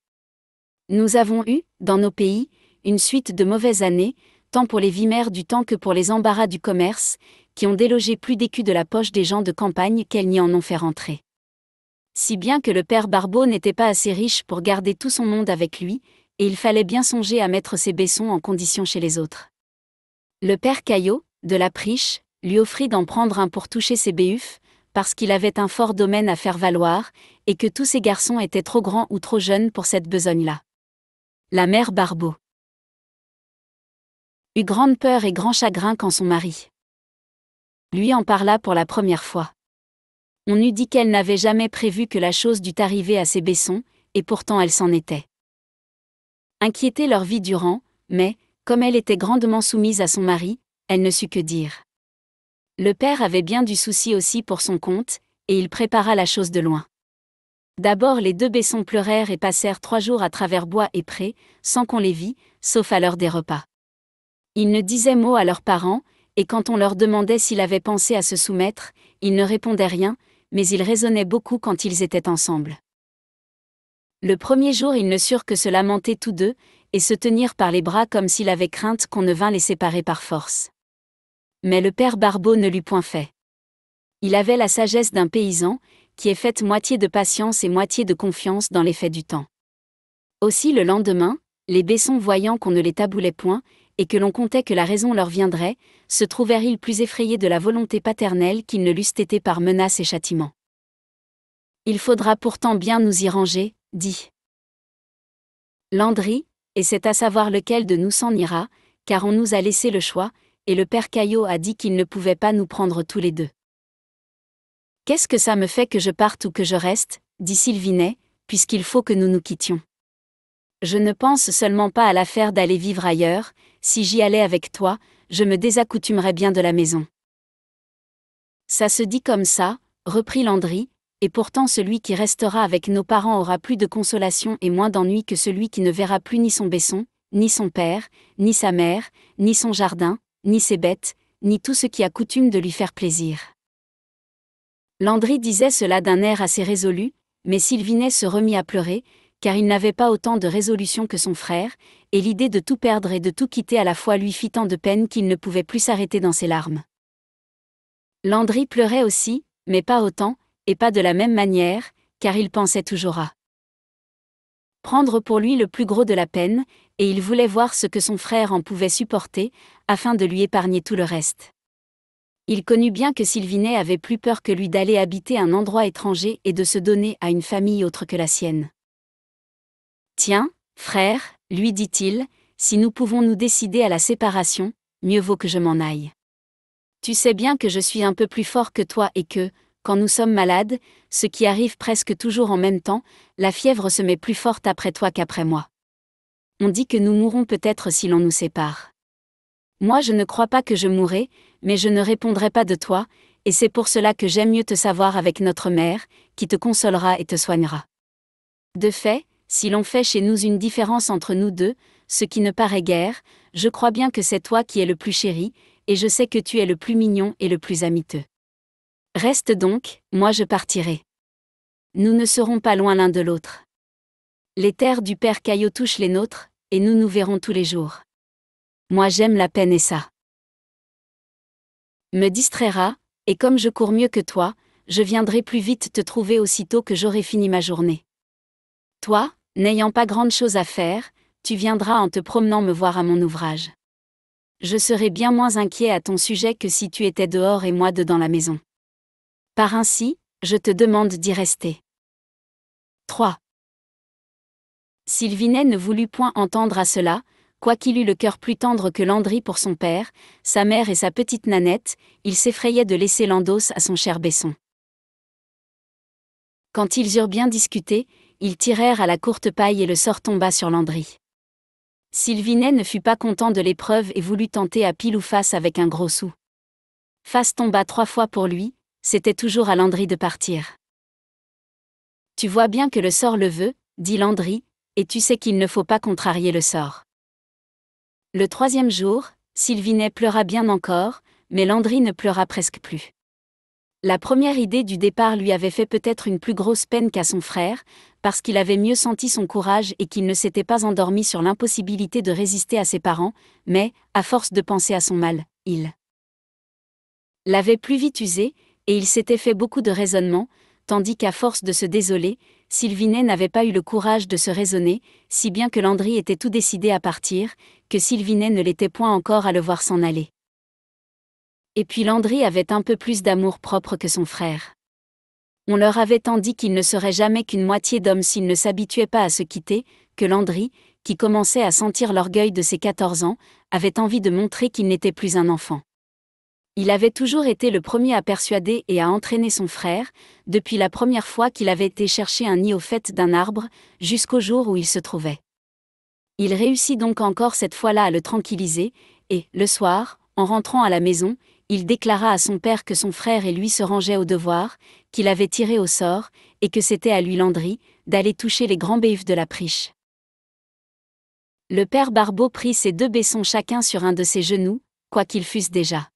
Nous avons eu, dans nos pays, une suite de mauvaises années, tant pour les vimères du temps que pour les embarras du commerce, qui ont délogé plus d'écus de la poche des gens de campagne qu'elles n'y en ont fait rentrer. Si bien que le père Barbeau n'était pas assez riche pour garder tout son monde avec lui, et il fallait bien songer à mettre ses baissons en condition chez les autres. Le père Caillot, de la Priche, lui offrit d'en prendre un pour toucher ses béufs, parce qu'il avait un fort domaine à faire valoir, et que tous ses garçons étaient trop grands ou trop jeunes pour cette besogne-là. La mère Barbeau eut grande peur et grand chagrin quand son mari lui en parla pour la première fois. On eût dit qu'elle n'avait jamais prévu que la chose dût arriver à ses baissons, et pourtant elle s'en était. Inquiétée leur vie durant, mais, comme elle était grandement soumise à son mari, elle ne sut que dire. Le père avait bien du souci aussi pour son compte, et il prépara la chose de loin. D'abord les deux baissons pleurèrent et passèrent trois jours à travers bois et prés, sans qu'on les vît, sauf à l'heure des repas. Ils ne disaient mot à leurs parents, et quand on leur demandait s'ils avaient pensé à se soumettre, ils ne répondaient rien, mais ils raisonnaient beaucoup quand ils étaient ensemble. Le premier jour ils ne surent que se lamenter tous deux, et se tenir par les bras comme s'il avait crainte qu'on ne vînt les séparer par force mais le père Barbeau ne l'eût point fait. Il avait la sagesse d'un paysan, qui est faite moitié de patience et moitié de confiance dans l'effet du temps. Aussi le lendemain, les baissons voyant qu'on ne les taboulait point, et que l'on comptait que la raison leur viendrait, se trouvèrent-ils plus effrayés de la volonté paternelle qu'ils ne l'eussent été par menaces et châtiments. Il faudra pourtant bien nous y ranger, dit Landry, et c'est à savoir lequel de nous s'en ira, car on nous a laissé le choix, et le père Caillot a dit qu'il ne pouvait pas nous prendre tous les deux. Qu'est-ce que ça me fait que je parte ou que je reste dit Sylvinet, puisqu'il faut que nous nous quittions. Je ne pense seulement pas à l'affaire d'aller vivre ailleurs, si j'y allais avec toi, je me désaccoutumerais bien de la maison. Ça se dit comme ça, reprit Landry, et pourtant celui qui restera avec nos parents aura plus de consolation et moins d'ennui que celui qui ne verra plus ni son baisson, ni son père, ni sa mère, ni son jardin, ni ses bêtes, ni tout ce qui a coutume de lui faire plaisir. Landry disait cela d'un air assez résolu, mais Sylvinet se remit à pleurer, car il n'avait pas autant de résolution que son frère, et l'idée de tout perdre et de tout quitter à la fois lui fit tant de peine qu'il ne pouvait plus s'arrêter dans ses larmes. Landry pleurait aussi, mais pas autant, et pas de la même manière, car il pensait toujours à prendre pour lui le plus gros de la peine, et il voulait voir ce que son frère en pouvait supporter, afin de lui épargner tout le reste. Il connut bien que Sylvinet avait plus peur que lui d'aller habiter un endroit étranger et de se donner à une famille autre que la sienne. Tiens, frère, lui dit-il, si nous pouvons nous décider à la séparation, mieux vaut que je m'en aille. Tu sais bien que je suis un peu plus fort que toi et que, quand nous sommes malades, ce qui arrive presque toujours en même temps, la fièvre se met plus forte après toi qu'après moi. On dit que nous mourrons peut-être si l'on nous sépare. Moi je ne crois pas que je mourrai, mais je ne répondrai pas de toi, et c'est pour cela que j'aime mieux te savoir avec notre mère, qui te consolera et te soignera. De fait, si l'on fait chez nous une différence entre nous deux, ce qui ne paraît guère, je crois bien que c'est toi qui es le plus chéri, et je sais que tu es le plus mignon et le plus amiteux. Reste donc, moi je partirai. Nous ne serons pas loin l'un de l'autre. Les terres du Père Caillot touchent les nôtres, et nous nous verrons tous les jours. Moi j'aime la peine et ça me distraira, et comme je cours mieux que toi, je viendrai plus vite te trouver aussitôt que j'aurai fini ma journée. Toi, n'ayant pas grande chose à faire, tu viendras en te promenant me voir à mon ouvrage. Je serai bien moins inquiet à ton sujet que si tu étais dehors et moi dedans la maison. Par ainsi, je te demande d'y rester. 3. Sylvinet ne voulut point entendre à cela, quoiqu'il eût le cœur plus tendre que Landry pour son père, sa mère et sa petite Nanette, il s'effrayait de laisser Landos à son cher Besson. Quand ils eurent bien discuté, ils tirèrent à la courte paille et le sort tomba sur Landry. Sylvinet ne fut pas content de l'épreuve et voulut tenter à pile ou face avec un gros sou. Face tomba trois fois pour lui, c'était toujours à Landry de partir. Tu vois bien que le sort le veut, dit Landry, et tu sais qu'il ne faut pas contrarier le sort. Le troisième jour, Sylvinet pleura bien encore, mais Landry ne pleura presque plus. La première idée du départ lui avait fait peut-être une plus grosse peine qu'à son frère, parce qu'il avait mieux senti son courage et qu'il ne s'était pas endormi sur l'impossibilité de résister à ses parents, mais, à force de penser à son mal, il l'avait plus vite usé, et il s'était fait beaucoup de raisonnements, tandis qu'à force de se désoler, Sylvinet n'avait pas eu le courage de se raisonner, si bien que Landry était tout décidé à partir, que Sylvinet ne l'était point encore à le voir s'en aller. Et puis Landry avait un peu plus d'amour propre que son frère. On leur avait tant dit qu'il ne serait jamais qu'une moitié d'homme s'il ne s'habituait pas à se quitter, que Landry, qui commençait à sentir l'orgueil de ses 14 ans, avait envie de montrer qu'il n'était plus un enfant. Il avait toujours été le premier à persuader et à entraîner son frère, depuis la première fois qu'il avait été chercher un nid au fait d'un arbre, jusqu'au jour où il se trouvait. Il réussit donc encore cette fois-là à le tranquilliser, et, le soir, en rentrant à la maison, il déclara à son père que son frère et lui se rangeaient au devoir, qu'il avait tiré au sort, et que c'était à lui Landry, d'aller toucher les grands béufs de la priche. Le père Barbeau prit ses deux baissons chacun sur un de ses genoux, quoiqu'ils fussent déjà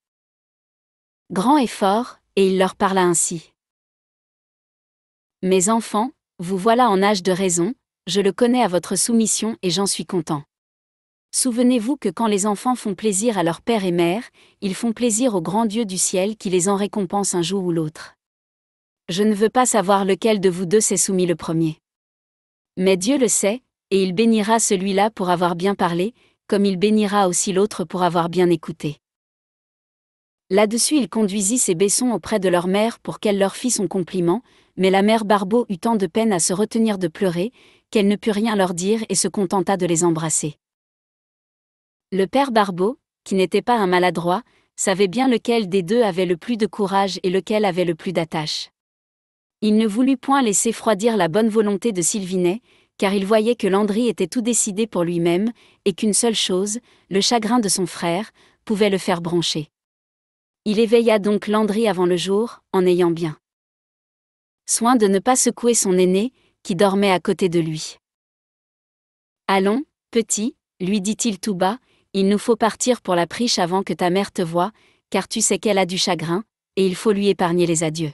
grand et fort, et il leur parla ainsi. Mes enfants, vous voilà en âge de raison, je le connais à votre soumission et j'en suis content. Souvenez-vous que quand les enfants font plaisir à leur père et mère, ils font plaisir au grand Dieu du ciel qui les en récompense un jour ou l'autre. Je ne veux pas savoir lequel de vous deux s'est soumis le premier. Mais Dieu le sait, et il bénira celui-là pour avoir bien parlé, comme il bénira aussi l'autre pour avoir bien écouté. Là-dessus il conduisit ses baissons auprès de leur mère pour qu'elle leur fît son compliment, mais la mère Barbeau eut tant de peine à se retenir de pleurer, qu'elle ne put rien leur dire et se contenta de les embrasser. Le père Barbeau, qui n'était pas un maladroit, savait bien lequel des deux avait le plus de courage et lequel avait le plus d'attache. Il ne voulut point laisser froidir la bonne volonté de Sylvinet, car il voyait que Landry était tout décidé pour lui-même, et qu'une seule chose, le chagrin de son frère, pouvait le faire brancher. Il éveilla donc Landry avant le jour, en ayant bien soin de ne pas secouer son aîné, qui dormait à côté de lui. Allons, petit, lui dit-il tout bas, il nous faut partir pour la priche avant que ta mère te voie, car tu sais qu'elle a du chagrin, et il faut lui épargner les adieux.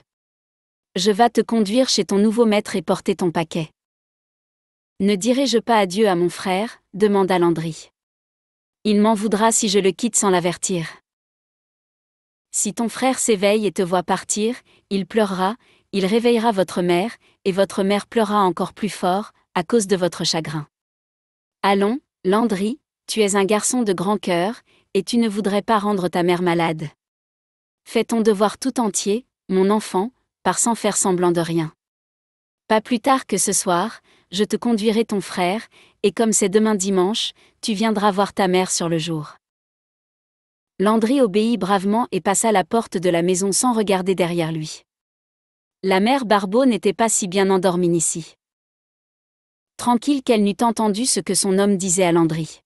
Je vais te conduire chez ton nouveau maître et porter ton paquet. Ne dirai-je pas adieu à mon frère demanda Landry. Il m'en voudra si je le quitte sans l'avertir. Si ton frère s'éveille et te voit partir, il pleurera, il réveillera votre mère, et votre mère pleurera encore plus fort, à cause de votre chagrin. Allons, Landry, tu es un garçon de grand cœur, et tu ne voudrais pas rendre ta mère malade. Fais ton devoir tout entier, mon enfant, par sans faire semblant de rien. Pas plus tard que ce soir, je te conduirai ton frère, et comme c'est demain dimanche, tu viendras voir ta mère sur le jour. Landry obéit bravement et passa la porte de la maison sans regarder derrière lui. La mère Barbeau n'était pas si bien endormie ici. Tranquille qu'elle n'eût entendu ce que son homme disait à Landry.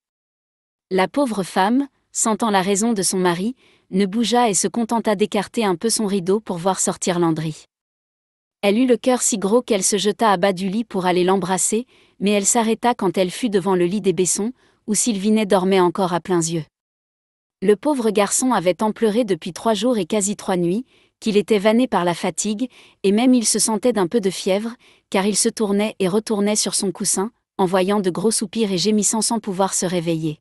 La pauvre femme, sentant la raison de son mari, ne bougea et se contenta d'écarter un peu son rideau pour voir sortir Landry. Elle eut le cœur si gros qu'elle se jeta à bas du lit pour aller l'embrasser, mais elle s'arrêta quand elle fut devant le lit des Bessons, où Sylvinet dormait encore à pleins yeux. Le pauvre garçon avait tant pleuré depuis trois jours et quasi trois nuits, qu'il était vanné par la fatigue, et même il se sentait d'un peu de fièvre, car il se tournait et retournait sur son coussin, en voyant de gros soupirs et gémissant sans pouvoir se réveiller.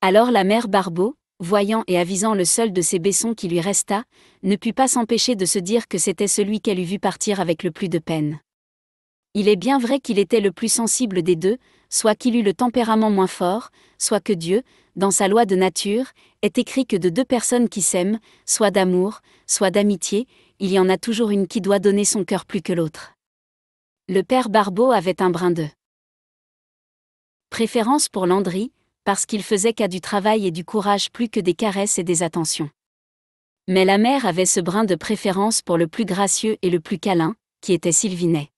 Alors la mère Barbeau, voyant et avisant le seul de ses baissons qui lui resta, ne put pas s'empêcher de se dire que c'était celui qu'elle eût vu partir avec le plus de peine. Il est bien vrai qu'il était le plus sensible des deux, soit qu'il eût le tempérament moins fort, soit que Dieu, dans sa loi de nature, est écrit que de deux personnes qui s'aiment, soit d'amour, soit d'amitié, il y en a toujours une qui doit donner son cœur plus que l'autre. Le père Barbeau avait un brin de préférence pour Landry, parce qu'il faisait qu'à du travail et du courage plus que des caresses et des attentions. Mais la mère avait ce brin de préférence pour le plus gracieux et le plus câlin, qui était Sylvinet.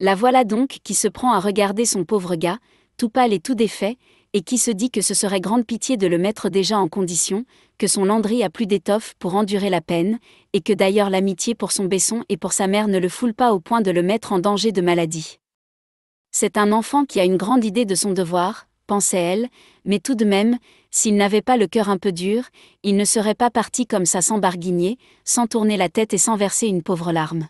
La voilà donc qui se prend à regarder son pauvre gars, tout pâle et tout défait, et qui se dit que ce serait grande pitié de le mettre déjà en condition, que son Landry a plus d'étoffe pour endurer la peine, et que d'ailleurs l'amitié pour son baisson et pour sa mère ne le foule pas au point de le mettre en danger de maladie. C'est un enfant qui a une grande idée de son devoir, pensait-elle, mais tout de même, s'il n'avait pas le cœur un peu dur, il ne serait pas parti comme ça sans barguigner, sans tourner la tête et sans verser une pauvre larme.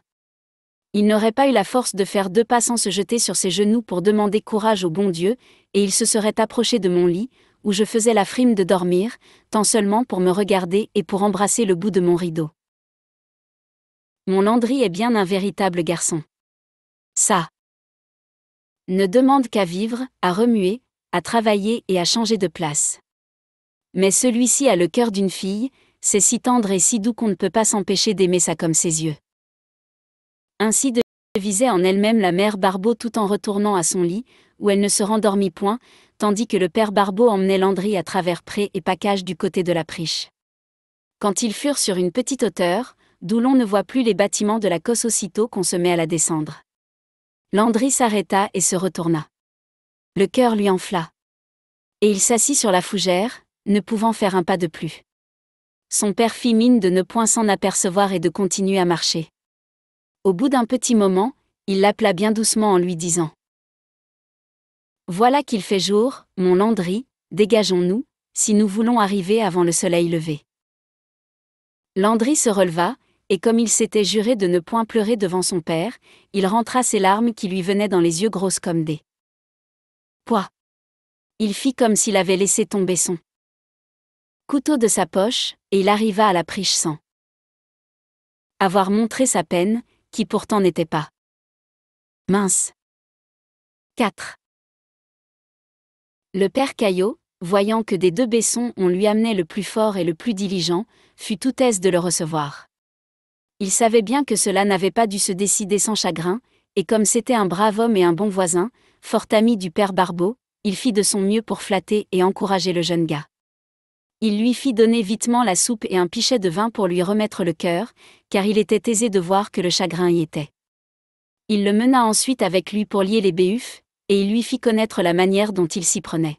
Il n'aurait pas eu la force de faire deux pas sans se jeter sur ses genoux pour demander courage au bon Dieu, et il se serait approché de mon lit, où je faisais la frime de dormir, tant seulement pour me regarder et pour embrasser le bout de mon rideau. Mon Landry est bien un véritable garçon. Ça ne demande qu'à vivre, à remuer, à travailler et à changer de place. Mais celui-ci a le cœur d'une fille, c'est si tendre et si doux qu'on ne peut pas s'empêcher d'aimer ça comme ses yeux. Ainsi devisait en elle-même la mère Barbeau tout en retournant à son lit, où elle ne se rendormit point, tandis que le père Barbeau emmenait Landry à travers prés et package du côté de la Priche. Quand ils furent sur une petite hauteur, d'où l'on ne voit plus les bâtiments de la cosse aussitôt qu'on se met à la descendre. Landry s'arrêta et se retourna. Le cœur lui enfla. Et il s'assit sur la fougère, ne pouvant faire un pas de plus. Son père fit mine de ne point s'en apercevoir et de continuer à marcher. Au bout d'un petit moment, il l'appela bien doucement en lui disant Voilà qu'il fait jour, mon Landry, dégageons-nous, si nous voulons arriver avant le soleil levé. Landry se releva, et comme il s'était juré de ne point pleurer devant son père, il rentra ses larmes qui lui venaient dans les yeux grosses comme des pois. Il fit comme s'il avait laissé tomber son couteau de sa poche, et il arriva à la priche sans avoir montré sa peine, qui pourtant n'était pas. Mince. 4. Le père Caillot, voyant que des deux baissons on lui amenait le plus fort et le plus diligent, fut tout aise de le recevoir. Il savait bien que cela n'avait pas dû se décider sans chagrin, et comme c'était un brave homme et un bon voisin, fort ami du père Barbeau, il fit de son mieux pour flatter et encourager le jeune gars. Il lui fit donner vitement la soupe et un pichet de vin pour lui remettre le cœur, car il était aisé de voir que le chagrin y était. Il le mena ensuite avec lui pour lier les béufs, et il lui fit connaître la manière dont il s'y prenait.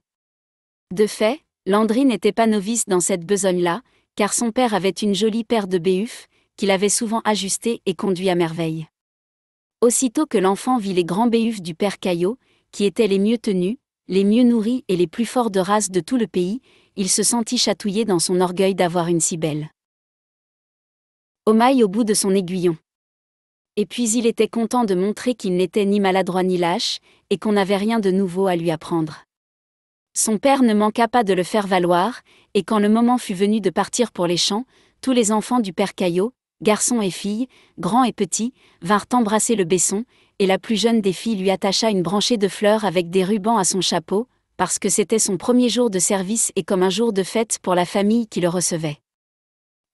De fait, Landry n'était pas novice dans cette besogne-là, car son père avait une jolie paire de béufs, qu'il avait souvent ajustée et conduit à merveille. Aussitôt que l'enfant vit les grands béufs du père Caillot, qui étaient les mieux tenus, les mieux nourris et les plus forts de race de tout le pays, il se sentit chatouillé dans son orgueil d'avoir une si belle. Omaï au bout de son aiguillon. Et puis il était content de montrer qu'il n'était ni maladroit ni lâche, et qu'on n'avait rien de nouveau à lui apprendre. Son père ne manqua pas de le faire valoir, et quand le moment fut venu de partir pour les champs, tous les enfants du père Caillot, garçons et filles, grands et petits, vinrent embrasser le baisson et la plus jeune des filles lui attacha une branchée de fleurs avec des rubans à son chapeau, parce que c'était son premier jour de service et comme un jour de fête pour la famille qui le recevait.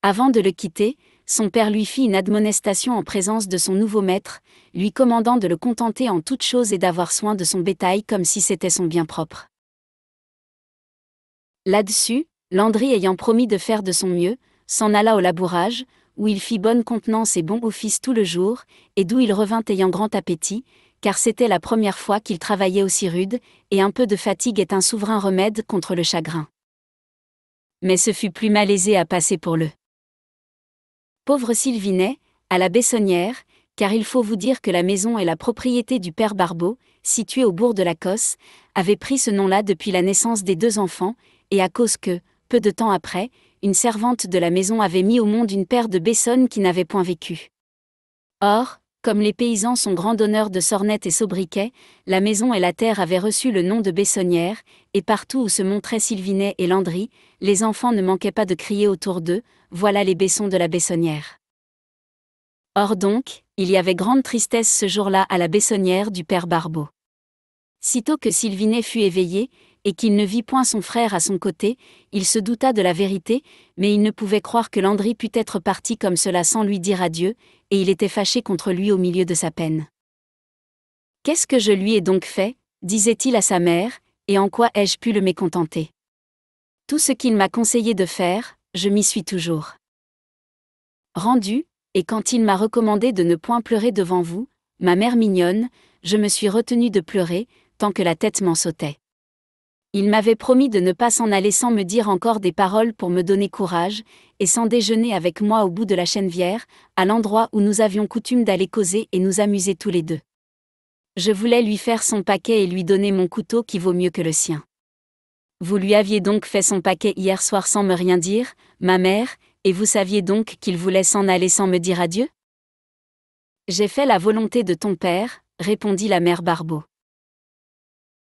Avant de le quitter, son père lui fit une admonestation en présence de son nouveau maître, lui commandant de le contenter en toutes choses et d'avoir soin de son bétail comme si c'était son bien propre. Là-dessus, Landry ayant promis de faire de son mieux, s'en alla au labourage, où il fit bonne contenance et bon office tout le jour, et d'où il revint ayant grand appétit, car c'était la première fois qu'il travaillait aussi rude, et un peu de fatigue est un souverain remède contre le chagrin. Mais ce fut plus malaisé à passer pour le pauvre Sylvinet, à la Bessonnière, car il faut vous dire que la maison est la propriété du père Barbeau, située au bourg de la Cosse, avait pris ce nom-là depuis la naissance des deux enfants, et à cause que, peu de temps après, une servante de la maison avait mis au monde une paire de Bessonnes qui n'avaient point vécu. Or, comme les paysans sont grands donneurs de sornettes et sobriquets, la maison et la terre avaient reçu le nom de Bessonnière, et partout où se montraient Sylvinet et Landry, les enfants ne manquaient pas de crier autour d'eux Voilà les baissons de la Bessonnière. Or donc, il y avait grande tristesse ce jour-là à la Bessonnière du père Barbeau. Sitôt que Sylvinet fut éveillé, et qu'il ne vit point son frère à son côté, il se douta de la vérité, mais il ne pouvait croire que Landry pût être parti comme cela sans lui dire adieu, et il était fâché contre lui au milieu de sa peine. Qu'est-ce que je lui ai donc fait disait-il à sa mère, et en quoi ai-je pu le mécontenter Tout ce qu'il m'a conseillé de faire, je m'y suis toujours rendu, et quand il m'a recommandé de ne point pleurer devant vous, ma mère mignonne, je me suis retenue de pleurer, tant que la tête m'en sautait. Il m'avait promis de ne pas s'en aller sans me dire encore des paroles pour me donner courage, et sans déjeuner avec moi au bout de la Vierre, à l'endroit où nous avions coutume d'aller causer et nous amuser tous les deux. Je voulais lui faire son paquet et lui donner mon couteau qui vaut mieux que le sien. Vous lui aviez donc fait son paquet hier soir sans me rien dire, ma mère, et vous saviez donc qu'il voulait s'en aller sans me dire adieu J'ai fait la volonté de ton père, répondit la mère Barbeau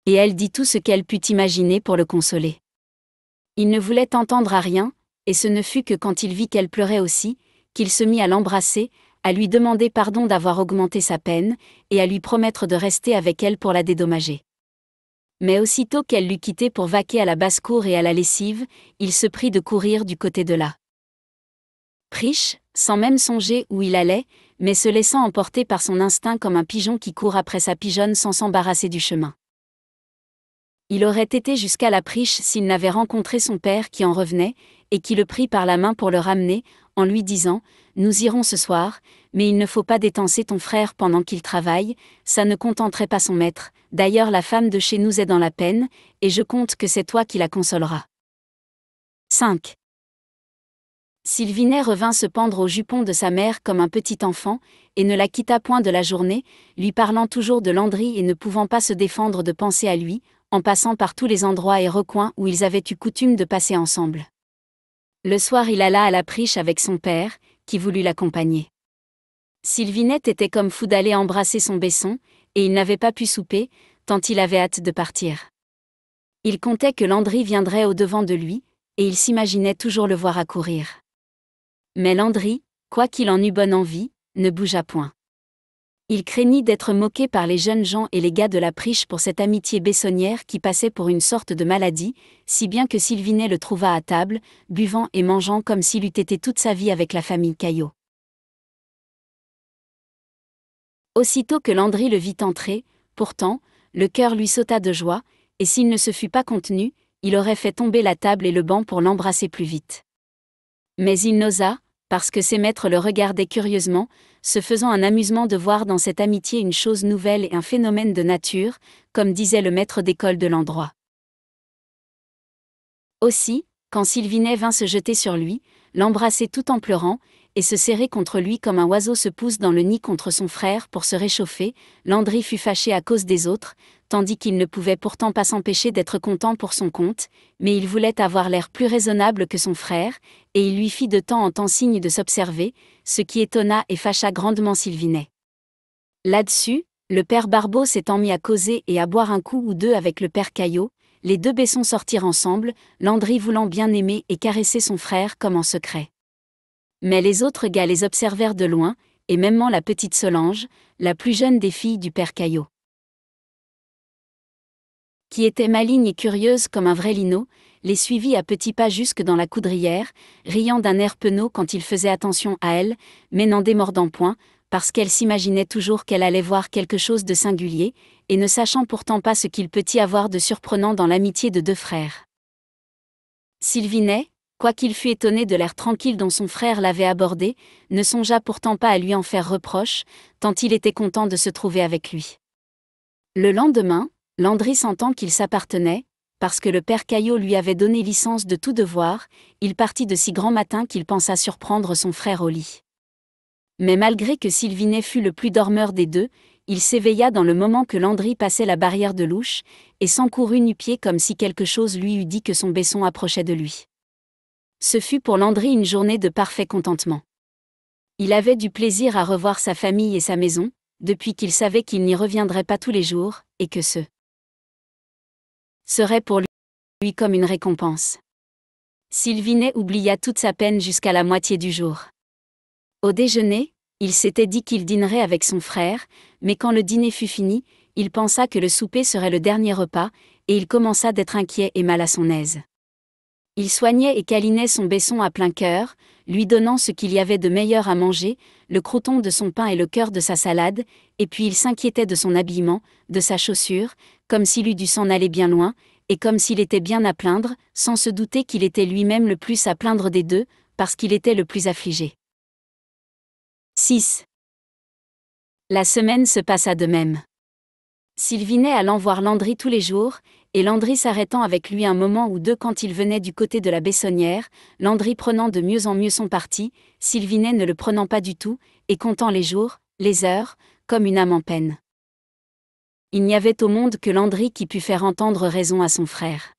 et elle dit tout ce qu'elle put imaginer pour le consoler. Il ne voulait entendre à rien, et ce ne fut que quand il vit qu'elle pleurait aussi, qu'il se mit à l'embrasser, à lui demander pardon d'avoir augmenté sa peine, et à lui promettre de rester avec elle pour la dédommager. Mais aussitôt qu'elle l'eut quitté pour vaquer à la basse-cour et à la lessive, il se prit de courir du côté de là. priche, sans même songer où il allait, mais se laissant emporter par son instinct comme un pigeon qui court après sa pigeonne sans s'embarrasser du chemin. Il aurait été jusqu'à la priche s'il n'avait rencontré son père qui en revenait, et qui le prit par la main pour le ramener, en lui disant Nous irons ce soir, mais il ne faut pas détenser ton frère pendant qu'il travaille, ça ne contenterait pas son maître. D'ailleurs, la femme de chez nous est dans la peine, et je compte que c'est toi qui la consoleras. 5. Sylvinet revint se pendre au jupon de sa mère comme un petit enfant, et ne la quitta point de la journée, lui parlant toujours de Landry et ne pouvant pas se défendre de penser à lui, en passant par tous les endroits et recoins où ils avaient eu coutume de passer ensemble. Le soir il alla à la priche avec son père, qui voulut l'accompagner. Sylvinette était comme fou d'aller embrasser son baisson, et il n'avait pas pu souper, tant il avait hâte de partir. Il comptait que Landry viendrait au-devant de lui, et il s'imaginait toujours le voir accourir. Mais Landry, quoi qu'il en eût bonne envie, ne bougea point. Il craignit d'être moqué par les jeunes gens et les gars de la priche pour cette amitié bessonnière qui passait pour une sorte de maladie, si bien que Sylvinet le trouva à table, buvant et mangeant comme s'il eût été toute sa vie avec la famille Caillot. Aussitôt que Landry le vit entrer, pourtant, le cœur lui sauta de joie, et s'il ne se fût pas contenu, il aurait fait tomber la table et le banc pour l'embrasser plus vite. Mais il n'osa, parce que ses maîtres le regardaient curieusement, se faisant un amusement de voir dans cette amitié une chose nouvelle et un phénomène de nature, comme disait le maître d'école de l'endroit. Aussi, quand Sylvinet vint se jeter sur lui, l'embrasser tout en pleurant, et se serrer contre lui comme un oiseau se pousse dans le nid contre son frère pour se réchauffer, Landry fut fâché à cause des autres, tandis qu'il ne pouvait pourtant pas s'empêcher d'être content pour son compte, mais il voulait avoir l'air plus raisonnable que son frère, et il lui fit de temps en temps signe de s'observer, ce qui étonna et fâcha grandement Sylvinet. Là-dessus, le père Barbeau s'étant mis à causer et à boire un coup ou deux avec le père Caillot, les deux baissons sortirent ensemble, Landry voulant bien aimer et caresser son frère comme en secret. Mais les autres gars les observèrent de loin, et mêmement la petite Solange, la plus jeune des filles du père Caillot qui était maligne et curieuse comme un vrai lino, les suivit à petits pas jusque dans la coudrière, riant d'un air penaud quand il faisait attention à elle, mais n'en démordant point, parce qu'elle s'imaginait toujours qu'elle allait voir quelque chose de singulier, et ne sachant pourtant pas ce qu'il peut y avoir de surprenant dans l'amitié de deux frères. Sylvinet, quoiqu'il fût étonné de l'air tranquille dont son frère l'avait abordé, ne songea pourtant pas à lui en faire reproche, tant il était content de se trouver avec lui. Le lendemain, Landry sentant qu'il s'appartenait, parce que le père Caillot lui avait donné licence de tout devoir, il partit de si grand matin qu'il pensa surprendre son frère au lit. Mais malgré que Sylvinet fut le plus dormeur des deux, il s'éveilla dans le moment que Landry passait la barrière de louche, et s'encourut nu-pied comme si quelque chose lui eût dit que son baisson approchait de lui. Ce fut pour Landry une journée de parfait contentement. Il avait du plaisir à revoir sa famille et sa maison, depuis qu'il savait qu'il n'y reviendrait pas tous les jours, et que ce serait pour lui comme une récompense. Sylvinet oublia toute sa peine jusqu'à la moitié du jour. Au déjeuner, il s'était dit qu'il dînerait avec son frère, mais quand le dîner fut fini, il pensa que le souper serait le dernier repas, et il commença d'être inquiet et mal à son aise. Il soignait et câlinait son baisson à plein cœur, lui donnant ce qu'il y avait de meilleur à manger, le croton de son pain et le cœur de sa salade, et puis il s'inquiétait de son habillement, de sa chaussure, comme s'il eût dû s'en aller bien loin, et comme s'il était bien à plaindre, sans se douter qu'il était lui-même le plus à plaindre des deux, parce qu'il était le plus affligé. 6. La semaine se passa de même. Sylvinet allant voir Landry tous les jours, et Landry s'arrêtant avec lui un moment ou deux quand il venait du côté de la Bessonnière, Landry prenant de mieux en mieux son parti, Sylvinet ne le prenant pas du tout, et comptant les jours, les heures, comme une âme en peine. Il n'y avait au monde que Landry qui pût faire entendre raison à son frère.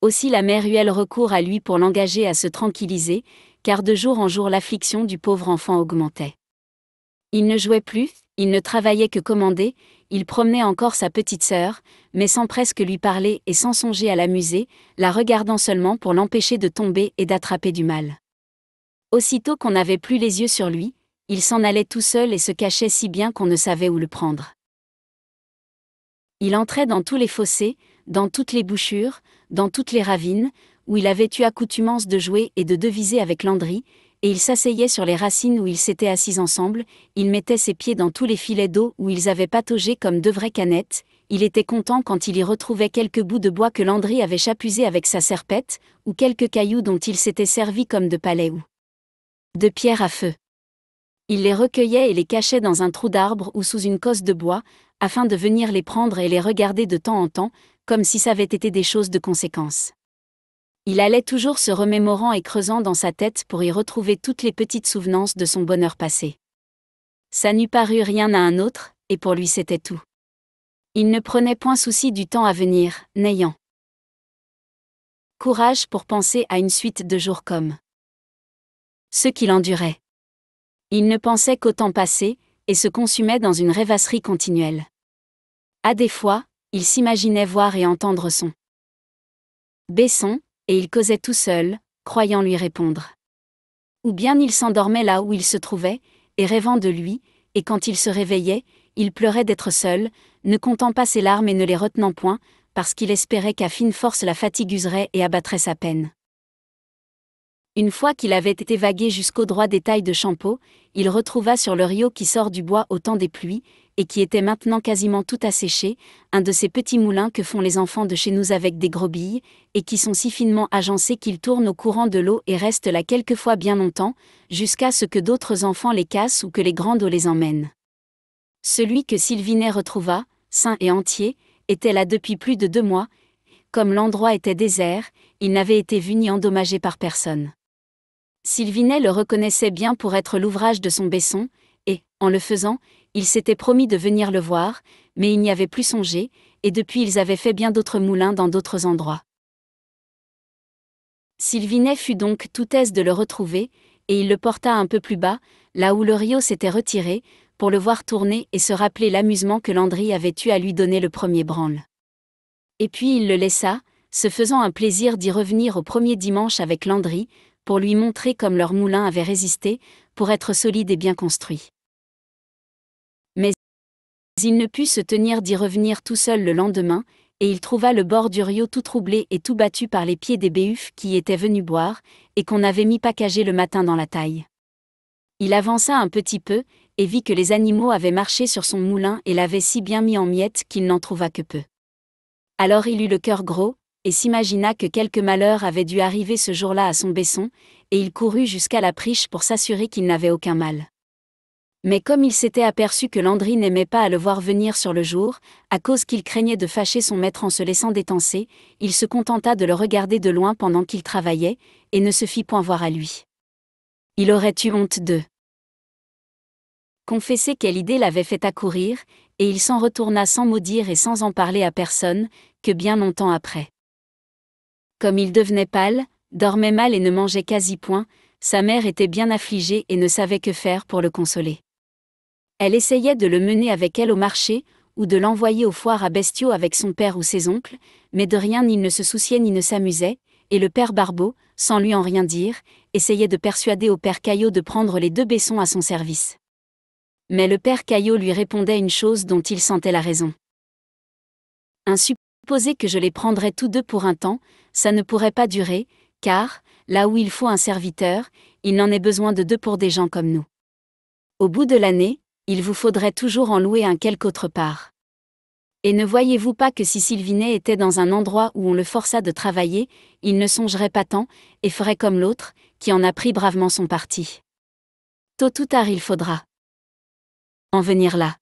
Aussi la mère eut-elle recours à lui pour l'engager à se tranquilliser, car de jour en jour l'affliction du pauvre enfant augmentait. Il ne jouait plus, il ne travaillait que commander, il promenait encore sa petite sœur, mais sans presque lui parler et sans songer à l'amuser, la regardant seulement pour l'empêcher de tomber et d'attraper du mal. Aussitôt qu'on n'avait plus les yeux sur lui, il s'en allait tout seul et se cachait si bien qu'on ne savait où le prendre. Il entrait dans tous les fossés, dans toutes les bouchures, dans toutes les ravines, où il avait eu accoutumance de jouer et de deviser avec Landry, et il s'asseyait sur les racines où ils s'étaient assis ensemble, il mettait ses pieds dans tous les filets d'eau où ils avaient pataugé comme de vraies canettes, il était content quand il y retrouvait quelques bouts de bois que Landry avait chapusés avec sa serpette, ou quelques cailloux dont il s'était servi comme de palais ou de pierres à feu. Il les recueillait et les cachait dans un trou d'arbre ou sous une cosse de bois, afin de venir les prendre et les regarder de temps en temps, comme si ça avait été des choses de conséquence. Il allait toujours se remémorant et creusant dans sa tête pour y retrouver toutes les petites souvenances de son bonheur passé. Ça n'eût paru rien à un autre, et pour lui c'était tout. Il ne prenait point souci du temps à venir, n'ayant courage pour penser à une suite de jours comme ce qu'il endurait. Il ne pensait qu'au temps passé, et se consumait dans une rêvasserie continuelle. À des fois, il s'imaginait voir et entendre son Besson, et il causait tout seul, croyant lui répondre. Ou bien il s'endormait là où il se trouvait, et rêvant de lui, et quand il se réveillait, il pleurait d'être seul, ne comptant pas ses larmes et ne les retenant point, parce qu'il espérait qu'à fine force la fatigue et abattrait sa peine. Une fois qu'il avait été vagué jusqu'au droit des tailles de Champeau, il retrouva sur le rio qui sort du bois au temps des pluies, et qui était maintenant quasiment tout asséché, un de ces petits moulins que font les enfants de chez nous avec des gros billes, et qui sont si finement agencés qu'ils tournent au courant de l'eau et restent là quelquefois bien longtemps, jusqu'à ce que d'autres enfants les cassent ou que les grandes les emmènent. Celui que Sylvinet retrouva, sain et entier, était là depuis plus de deux mois, comme l'endroit était désert, il n'avait été vu ni endommagé par personne. Sylvinet le reconnaissait bien pour être l'ouvrage de son baisson, et, en le faisant, il s'était promis de venir le voir, mais il n'y avait plus songé, et depuis ils avaient fait bien d'autres moulins dans d'autres endroits. Sylvinet fut donc tout aise de le retrouver, et il le porta un peu plus bas, là où le rio s'était retiré, pour le voir tourner et se rappeler l'amusement que Landry avait eu à lui donner le premier branle. Et puis il le laissa, se faisant un plaisir d'y revenir au premier dimanche avec Landry, pour lui montrer comme leur moulin avait résisté, pour être solide et bien construit. Il ne put se tenir d'y revenir tout seul le lendemain, et il trouva le bord du rio tout troublé et tout battu par les pieds des béufs qui étaient venus boire, et qu'on avait mis packager le matin dans la taille. Il avança un petit peu, et vit que les animaux avaient marché sur son moulin et l'avaient si bien mis en miettes qu'il n'en trouva que peu. Alors il eut le cœur gros, et s'imagina que quelque malheur avait dû arriver ce jour-là à son baisson, et il courut jusqu'à la priche pour s'assurer qu'il n'avait aucun mal. Mais comme il s'était aperçu que Landry n'aimait pas à le voir venir sur le jour, à cause qu'il craignait de fâcher son maître en se laissant détenser, il se contenta de le regarder de loin pendant qu'il travaillait, et ne se fit point voir à lui. Il aurait eu honte de confesser quelle idée l'avait fait accourir, et il s'en retourna sans maudire et sans en parler à personne, que bien longtemps après. Comme il devenait pâle, dormait mal et ne mangeait quasi point, sa mère était bien affligée et ne savait que faire pour le consoler. Elle essayait de le mener avec elle au marché, ou de l'envoyer aux foires à bestiaux avec son père ou ses oncles, mais de rien il ne se souciait ni ne s'amusait, et le père Barbeau, sans lui en rien dire, essayait de persuader au père Caillot de prendre les deux baissons à son service. Mais le père Caillot lui répondait une chose dont il sentait la raison. Un supposé que je les prendrais tous deux pour un temps, ça ne pourrait pas durer, car, là où il faut un serviteur, il n'en est besoin de deux pour des gens comme nous. Au bout de l'année, il vous faudrait toujours en louer un quelque autre part. Et ne voyez-vous pas que si Sylvinet était dans un endroit où on le força de travailler, il ne songerait pas tant, et ferait comme l'autre, qui en a pris bravement son parti. Tôt ou tard il faudra en venir là.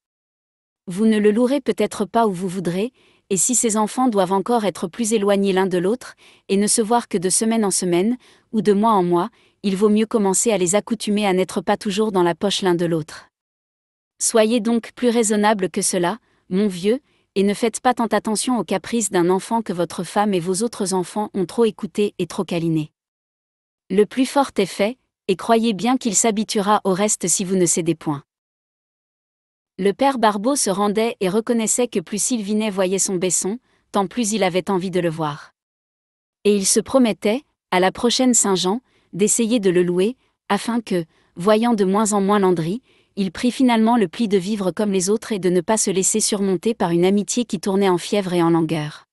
Vous ne le louerez peut-être pas où vous voudrez, et si ces enfants doivent encore être plus éloignés l'un de l'autre, et ne se voir que de semaine en semaine, ou de mois en mois, il vaut mieux commencer à les accoutumer à n'être pas toujours dans la poche l'un de l'autre. Soyez donc plus raisonnable que cela, mon vieux, et ne faites pas tant attention aux caprices d'un enfant que votre femme et vos autres enfants ont trop écouté et trop câliné. Le plus fort est fait, et croyez bien qu'il s'habituera au reste si vous ne cédez point. Le père Barbeau se rendait et reconnaissait que plus Sylvinet voyait son baisson, tant plus il avait envie de le voir. Et il se promettait, à la prochaine Saint-Jean, d'essayer de le louer, afin que, voyant de moins en moins Landry, il prit finalement le pli de vivre comme les autres et de ne pas se laisser surmonter par une amitié qui tournait en fièvre et en langueur.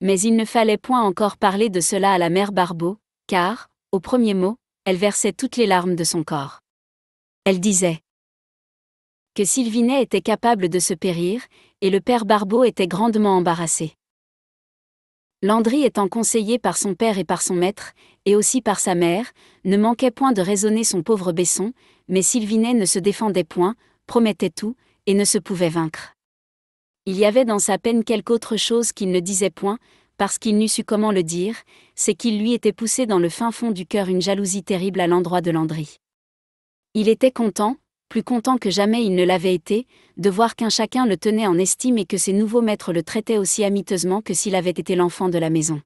Mais il ne fallait point encore parler de cela à la mère Barbeau, car, au premier mot, elle versait toutes les larmes de son corps. Elle disait que Sylvinet était capable de se périr, et le père Barbeau était grandement embarrassé. Landry étant conseillé par son père et par son maître, et aussi par sa mère, ne manquait point de raisonner son pauvre Besson, mais Sylvinet ne se défendait point, promettait tout, et ne se pouvait vaincre. Il y avait dans sa peine quelque autre chose qu'il ne disait point, parce qu'il n'eût su comment le dire, c'est qu'il lui était poussé dans le fin fond du cœur une jalousie terrible à l'endroit de Landry. Il était content, plus content que jamais il ne l'avait été, de voir qu'un chacun le tenait en estime et que ses nouveaux maîtres le traitaient aussi amiteusement que s'il avait été l'enfant de la maison.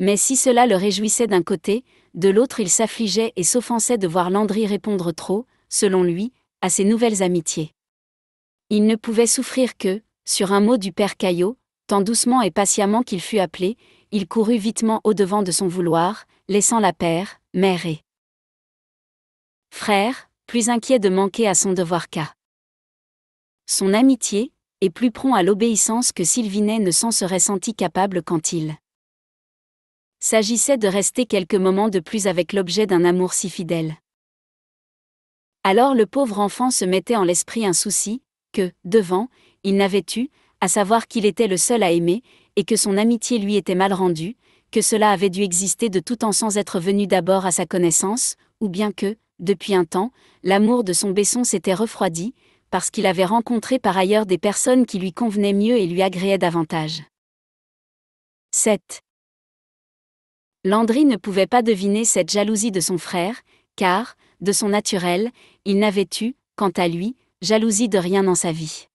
Mais si cela le réjouissait d'un côté, de l'autre il s'affligeait et s'offensait de voir Landry répondre trop, selon lui, à ses nouvelles amitiés. Il ne pouvait souffrir que, sur un mot du père Caillot, tant doucement et patiemment qu'il fut appelé, il courut vitement au-devant de son vouloir, laissant la père, mère et frère, plus inquiet de manquer à son devoir qu'à son amitié, et plus prompt à l'obéissance que Sylvinet ne s'en serait senti capable quand il s'agissait de rester quelques moments de plus avec l'objet d'un amour si fidèle. Alors le pauvre enfant se mettait en l'esprit un souci, que, devant, il n'avait eu, à savoir qu'il était le seul à aimer, et que son amitié lui était mal rendue, que cela avait dû exister de tout temps sans être venu d'abord à sa connaissance, ou bien que, depuis un temps, l'amour de son Besson s'était refroidi, parce qu'il avait rencontré par ailleurs des personnes qui lui convenaient mieux et lui agréaient davantage. 7. Landry ne pouvait pas deviner cette jalousie de son frère, car, de son naturel, il n'avait eu, quant à lui, jalousie de rien dans sa vie.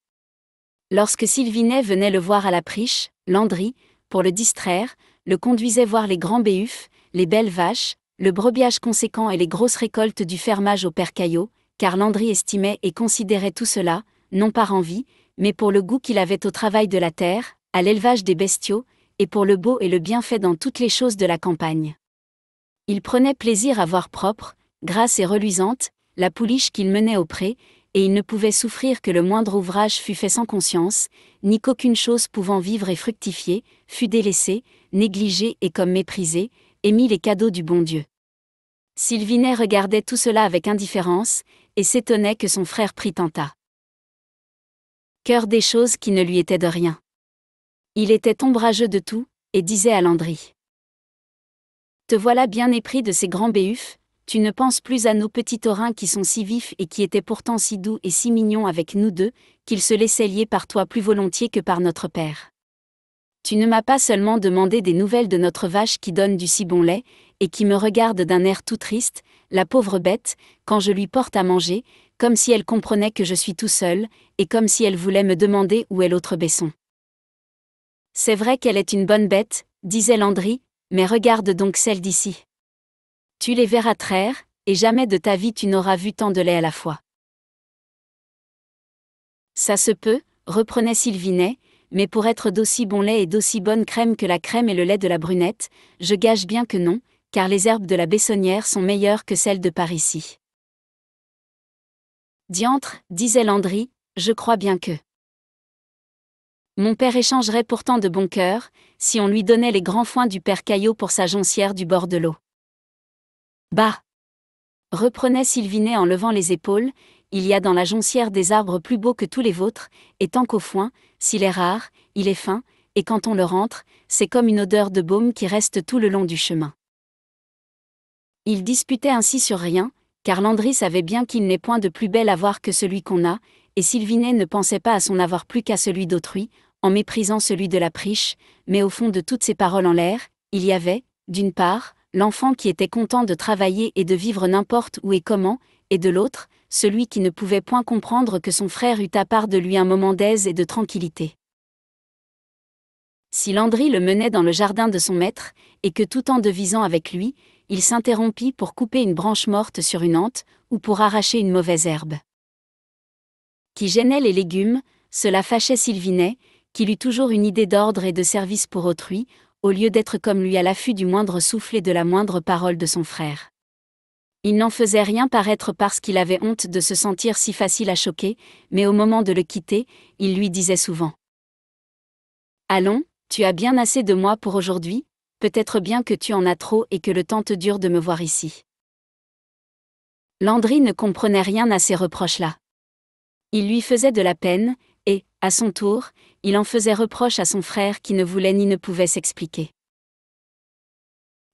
Lorsque Sylvinet venait le voir à la priche, Landry, pour le distraire, le conduisait voir les grands béufs, les belles vaches, le brebiage conséquent et les grosses récoltes du fermage au père Caillot, car Landry estimait et considérait tout cela, non par envie, mais pour le goût qu'il avait au travail de la terre, à l'élevage des bestiaux, pour le beau et le bienfait dans toutes les choses de la campagne. Il prenait plaisir à voir propre, grasse et reluisante, la pouliche qu'il menait au pré, et il ne pouvait souffrir que le moindre ouvrage fût fait sans conscience, ni qu'aucune chose pouvant vivre et fructifier, fût délaissée, négligée et comme méprisée, et les cadeaux du bon Dieu. Sylvinet regardait tout cela avec indifférence, et s'étonnait que son frère prît tant Cœur des choses qui ne lui étaient de rien. Il était ombrageux de tout, et disait à Landry. Te voilà bien épris de ces grands béufs, tu ne penses plus à nos petits taurins qui sont si vifs et qui étaient pourtant si doux et si mignons avec nous deux, qu'ils se laissaient lier par toi plus volontiers que par notre père. Tu ne m'as pas seulement demandé des nouvelles de notre vache qui donne du si bon lait, et qui me regarde d'un air tout triste, la pauvre bête, quand je lui porte à manger, comme si elle comprenait que je suis tout seul, et comme si elle voulait me demander où est l'autre baisson. C'est vrai qu'elle est une bonne bête, disait Landry, mais regarde donc celle d'ici. Tu les verras traire, et jamais de ta vie tu n'auras vu tant de lait à la fois. Ça se peut, reprenait Sylvinet, mais pour être d'aussi bon lait et d'aussi bonne crème que la crème et le lait de la brunette, je gage bien que non, car les herbes de la Bessonnière sont meilleures que celles de ici. Diantre, disait Landry, je crois bien que. Mon père échangerait pourtant de bon cœur, si on lui donnait les grands foins du père Caillot pour sa joncière du bord de l'eau. Bah reprenait Sylvinet en levant les épaules, il y a dans la joncière des arbres plus beaux que tous les vôtres, et tant qu'au foin, s'il est rare, il est fin, et quand on le rentre, c'est comme une odeur de baume qui reste tout le long du chemin. Ils disputaient ainsi sur rien, car Landry savait bien qu'il n'est point de plus bel voir que celui qu'on a, et Sylvinet ne pensait pas à son avoir plus qu'à celui d'autrui, en méprisant celui de la priche, mais au fond de toutes ces paroles en l'air, il y avait, d'une part, l'enfant qui était content de travailler et de vivre n'importe où et comment, et de l'autre, celui qui ne pouvait point comprendre que son frère eût à part de lui un moment d'aise et de tranquillité. Si Landry le menait dans le jardin de son maître, et que tout en devisant avec lui, il s'interrompit pour couper une branche morte sur une hante, ou pour arracher une mauvaise herbe qui gênait les légumes, cela fâchait Sylvinet, qu'il eut toujours une idée d'ordre et de service pour autrui, au lieu d'être comme lui à l'affût du moindre souffle et de la moindre parole de son frère. Il n'en faisait rien paraître parce qu'il avait honte de se sentir si facile à choquer, mais au moment de le quitter, il lui disait souvent Allons, tu as bien assez de moi pour aujourd'hui, peut-être bien que tu en as trop et que le temps te dure de me voir ici. Landry ne comprenait rien à ces reproches-là. Il lui faisait de la peine, et, à son tour, il en faisait reproche à son frère qui ne voulait ni ne pouvait s'expliquer.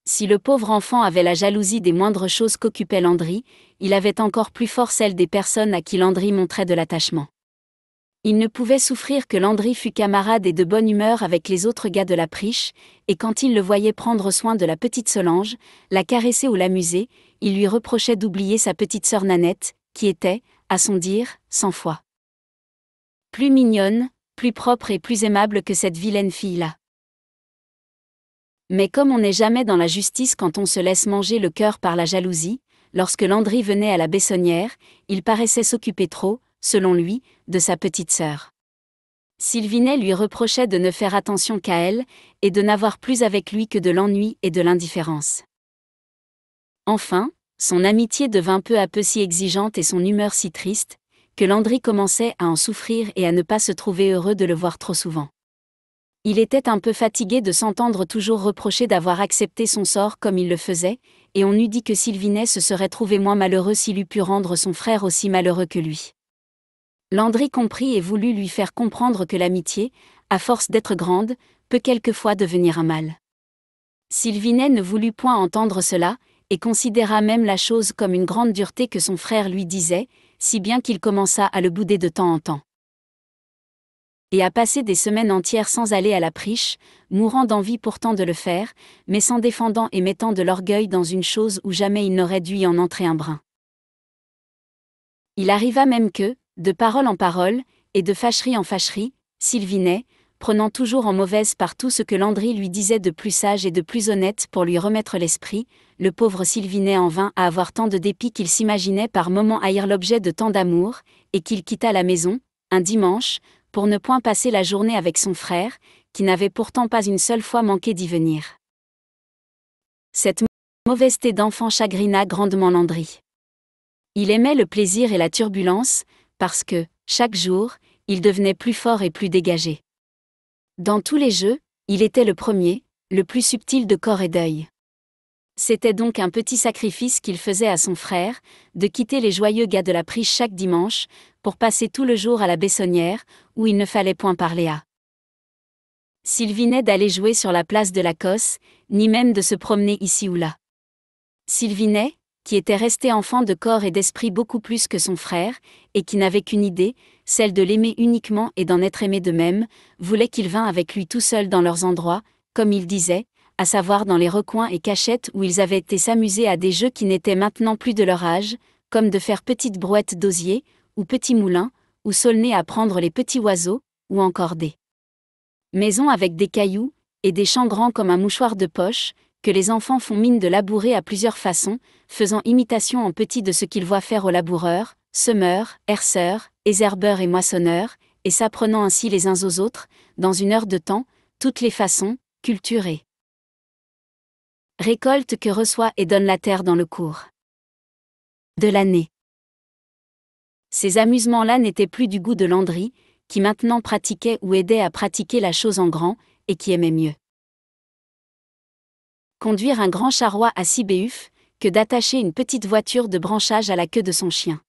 Si le pauvre enfant avait la jalousie des moindres choses qu'occupait Landry, il avait encore plus fort celle des personnes à qui Landry montrait de l'attachement. Il ne pouvait souffrir que Landry fût camarade et de bonne humeur avec les autres gars de la priche, et quand il le voyait prendre soin de la petite Solange, la caresser ou l'amuser, il lui reprochait d'oublier sa petite sœur Nanette, qui était, à son dire, cent fois. Plus mignonne, plus propre et plus aimable que cette vilaine fille-là. Mais comme on n'est jamais dans la justice quand on se laisse manger le cœur par la jalousie, lorsque Landry venait à la Bessonnière, il paraissait s'occuper trop, selon lui, de sa petite sœur. Sylvinet lui reprochait de ne faire attention qu'à elle, et de n'avoir plus avec lui que de l'ennui et de l'indifférence. Enfin, son amitié devint peu à peu si exigeante et son humeur si triste, que Landry commençait à en souffrir et à ne pas se trouver heureux de le voir trop souvent. Il était un peu fatigué de s'entendre toujours reprocher d'avoir accepté son sort comme il le faisait, et on eût dit que Sylvinet se serait trouvé moins malheureux s'il eût pu rendre son frère aussi malheureux que lui. Landry comprit et voulut lui faire comprendre que l'amitié, à force d'être grande, peut quelquefois devenir un mal. Sylvinet ne voulut point entendre cela, et considéra même la chose comme une grande dureté que son frère lui disait, si bien qu'il commença à le bouder de temps en temps. Et à passer des semaines entières sans aller à la priche, mourant d'envie pourtant de le faire, mais s'en défendant et mettant de l'orgueil dans une chose où jamais il n'aurait dû y en entrer un brin. Il arriva même que, de parole en parole, et de fâcherie en fâcherie, Sylvinet, prenant toujours en mauvaise part tout ce que Landry lui disait de plus sage et de plus honnête pour lui remettre l'esprit, le pauvre Sylvinet en vint à avoir tant de dépit qu'il s'imaginait par moments haïr l'objet de tant d'amour, et qu'il quitta la maison, un dimanche, pour ne point passer la journée avec son frère, qui n'avait pourtant pas une seule fois manqué d'y venir. Cette mauvaiseté d'enfant chagrina grandement Landry. Il aimait le plaisir et la turbulence, parce que, chaque jour, il devenait plus fort et plus dégagé. Dans tous les jeux, il était le premier, le plus subtil de corps et d'œil. C'était donc un petit sacrifice qu'il faisait à son frère, de quitter les joyeux gars de la prise chaque dimanche, pour passer tout le jour à la baissonnière, où il ne fallait point parler à. S'il d'aller jouer sur la place de la Cosse, ni même de se promener ici ou là. S'il qui était resté enfant de corps et d'esprit beaucoup plus que son frère, et qui n'avait qu'une idée, celle de l'aimer uniquement et d'en être aimé de même, voulait qu'il vînt avec lui tout seul dans leurs endroits, comme il disait, à savoir dans les recoins et cachettes où ils avaient été s'amuser à des jeux qui n'étaient maintenant plus de leur âge, comme de faire petites brouettes d'osier, ou petits moulins, ou solner à prendre les petits oiseaux, ou encore des maisons avec des cailloux, et des champs grands comme un mouchoir de poche, que les enfants font mine de labourer à plusieurs façons, faisant imitation en petit de ce qu'ils voient faire aux laboureurs, semeurs, ézerbeurs et moissonneurs, et s'apprenant ainsi les uns aux autres, dans une heure de temps, toutes les façons, culturées. récolte que reçoit et donne la terre dans le cours de l'année. Ces amusements-là n'étaient plus du goût de Landry, qui maintenant pratiquait ou aidait à pratiquer la chose en grand, et qui aimait mieux conduire un grand charroi à Sibéuf, que d'attacher une petite voiture de branchage à la queue de son chien.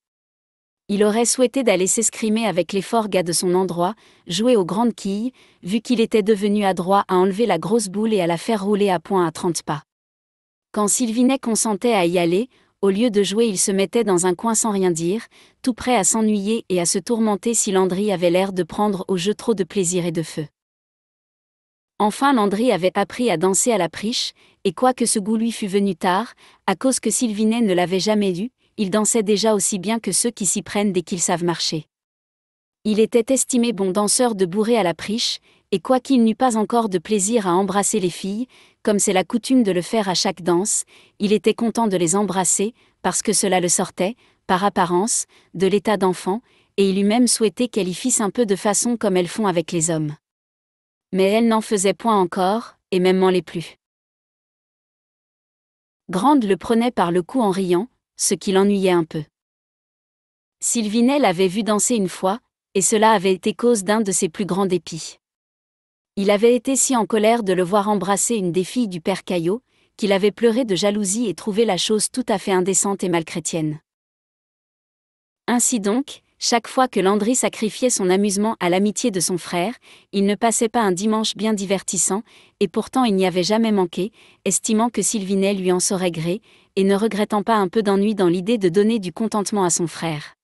Il aurait souhaité d'aller s'escrimer avec les forts gars de son endroit, jouer aux grandes quilles, vu qu'il était devenu adroit à enlever la grosse boule et à la faire rouler à point à 30 pas. Quand Sylvinet consentait à y aller, au lieu de jouer il se mettait dans un coin sans rien dire, tout prêt à s'ennuyer et à se tourmenter si Landry avait l'air de prendre au jeu trop de plaisir et de feu. Enfin Landry avait appris à danser à la priche, et quoique ce goût lui fût venu tard, à cause que Sylvinet ne l'avait jamais eu, il dansait déjà aussi bien que ceux qui s'y prennent dès qu'ils savent marcher. Il était estimé bon danseur de bourrer à la priche, et quoiqu'il n'eût pas encore de plaisir à embrasser les filles, comme c'est la coutume de le faire à chaque danse, il était content de les embrasser, parce que cela le sortait, par apparence, de l'état d'enfant, et il eût même souhaité qu'elles y fissent un peu de façon comme elles font avec les hommes mais elle n'en faisait point encore, et même n'en les plus. Grande le prenait par le cou en riant, ce qui l'ennuyait un peu. Sylvinet l'avait vu danser une fois, et cela avait été cause d'un de ses plus grands dépits. Il avait été si en colère de le voir embrasser une des filles du père Caillot, qu'il avait pleuré de jalousie et trouvé la chose tout à fait indécente et malchrétienne. Ainsi donc, chaque fois que Landry sacrifiait son amusement à l'amitié de son frère, il ne passait pas un dimanche bien divertissant, et pourtant il n'y avait jamais manqué, estimant que Sylvinet lui en saurait gré, et ne regrettant pas un peu d'ennui dans l'idée de donner du contentement à son frère.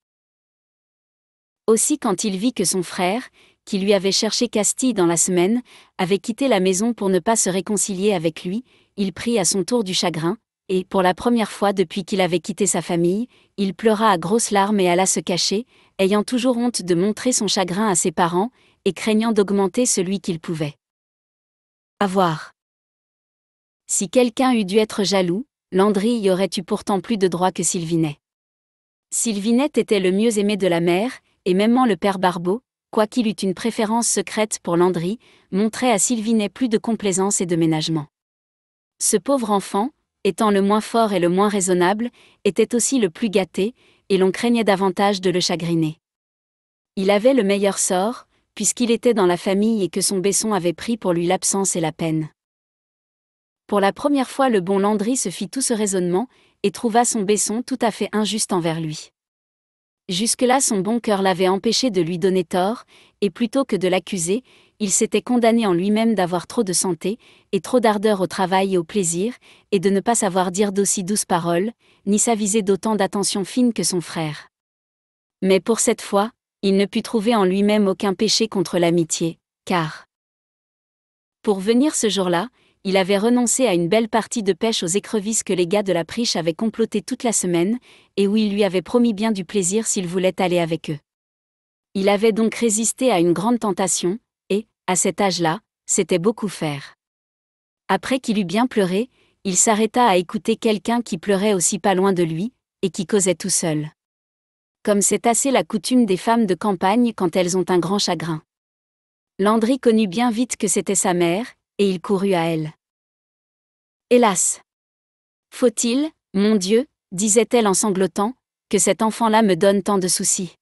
Aussi quand il vit que son frère, qui lui avait cherché Castille dans la semaine, avait quitté la maison pour ne pas se réconcilier avec lui, il prit à son tour du chagrin, et, pour la première fois depuis qu'il avait quitté sa famille, il pleura à grosses larmes et alla se cacher, ayant toujours honte de montrer son chagrin à ses parents, et craignant d'augmenter celui qu'il pouvait. Avoir. Si quelqu'un eût dû être jaloux, Landry y aurait eu pourtant plus de droit que Sylvinet. Sylvinet était le mieux aimé de la mère, et mêmement le père Barbeau, quoiqu'il eût une préférence secrète pour Landry, montrait à Sylvinet plus de complaisance et de ménagement. Ce pauvre enfant, étant le moins fort et le moins raisonnable, était aussi le plus gâté, et l'on craignait davantage de le chagriner. Il avait le meilleur sort, puisqu'il était dans la famille et que son Besson avait pris pour lui l'absence et la peine. Pour la première fois le bon Landry se fit tout ce raisonnement, et trouva son Besson tout à fait injuste envers lui. Jusque-là son bon cœur l'avait empêché de lui donner tort, et plutôt que de l'accuser, il s'était condamné en lui-même d'avoir trop de santé, et trop d'ardeur au travail et au plaisir, et de ne pas savoir dire d'aussi douces paroles, ni s'aviser d'autant d'attention fine que son frère. Mais pour cette fois, il ne put trouver en lui-même aucun péché contre l'amitié, car pour venir ce jour-là, il avait renoncé à une belle partie de pêche aux écrevisses que les gars de la priche avaient complotées toute la semaine, et où il lui avait promis bien du plaisir s'il voulait aller avec eux. Il avait donc résisté à une grande tentation, à cet âge-là, c'était beaucoup faire. Après qu'il eut bien pleuré, il s'arrêta à écouter quelqu'un qui pleurait aussi pas loin de lui, et qui causait tout seul. Comme c'est assez la coutume des femmes de campagne quand elles ont un grand chagrin. Landry connut bien vite que c'était sa mère, et il courut à elle. Hélas Faut-il, mon Dieu, disait-elle en sanglotant, que cet enfant-là me donne tant de soucis.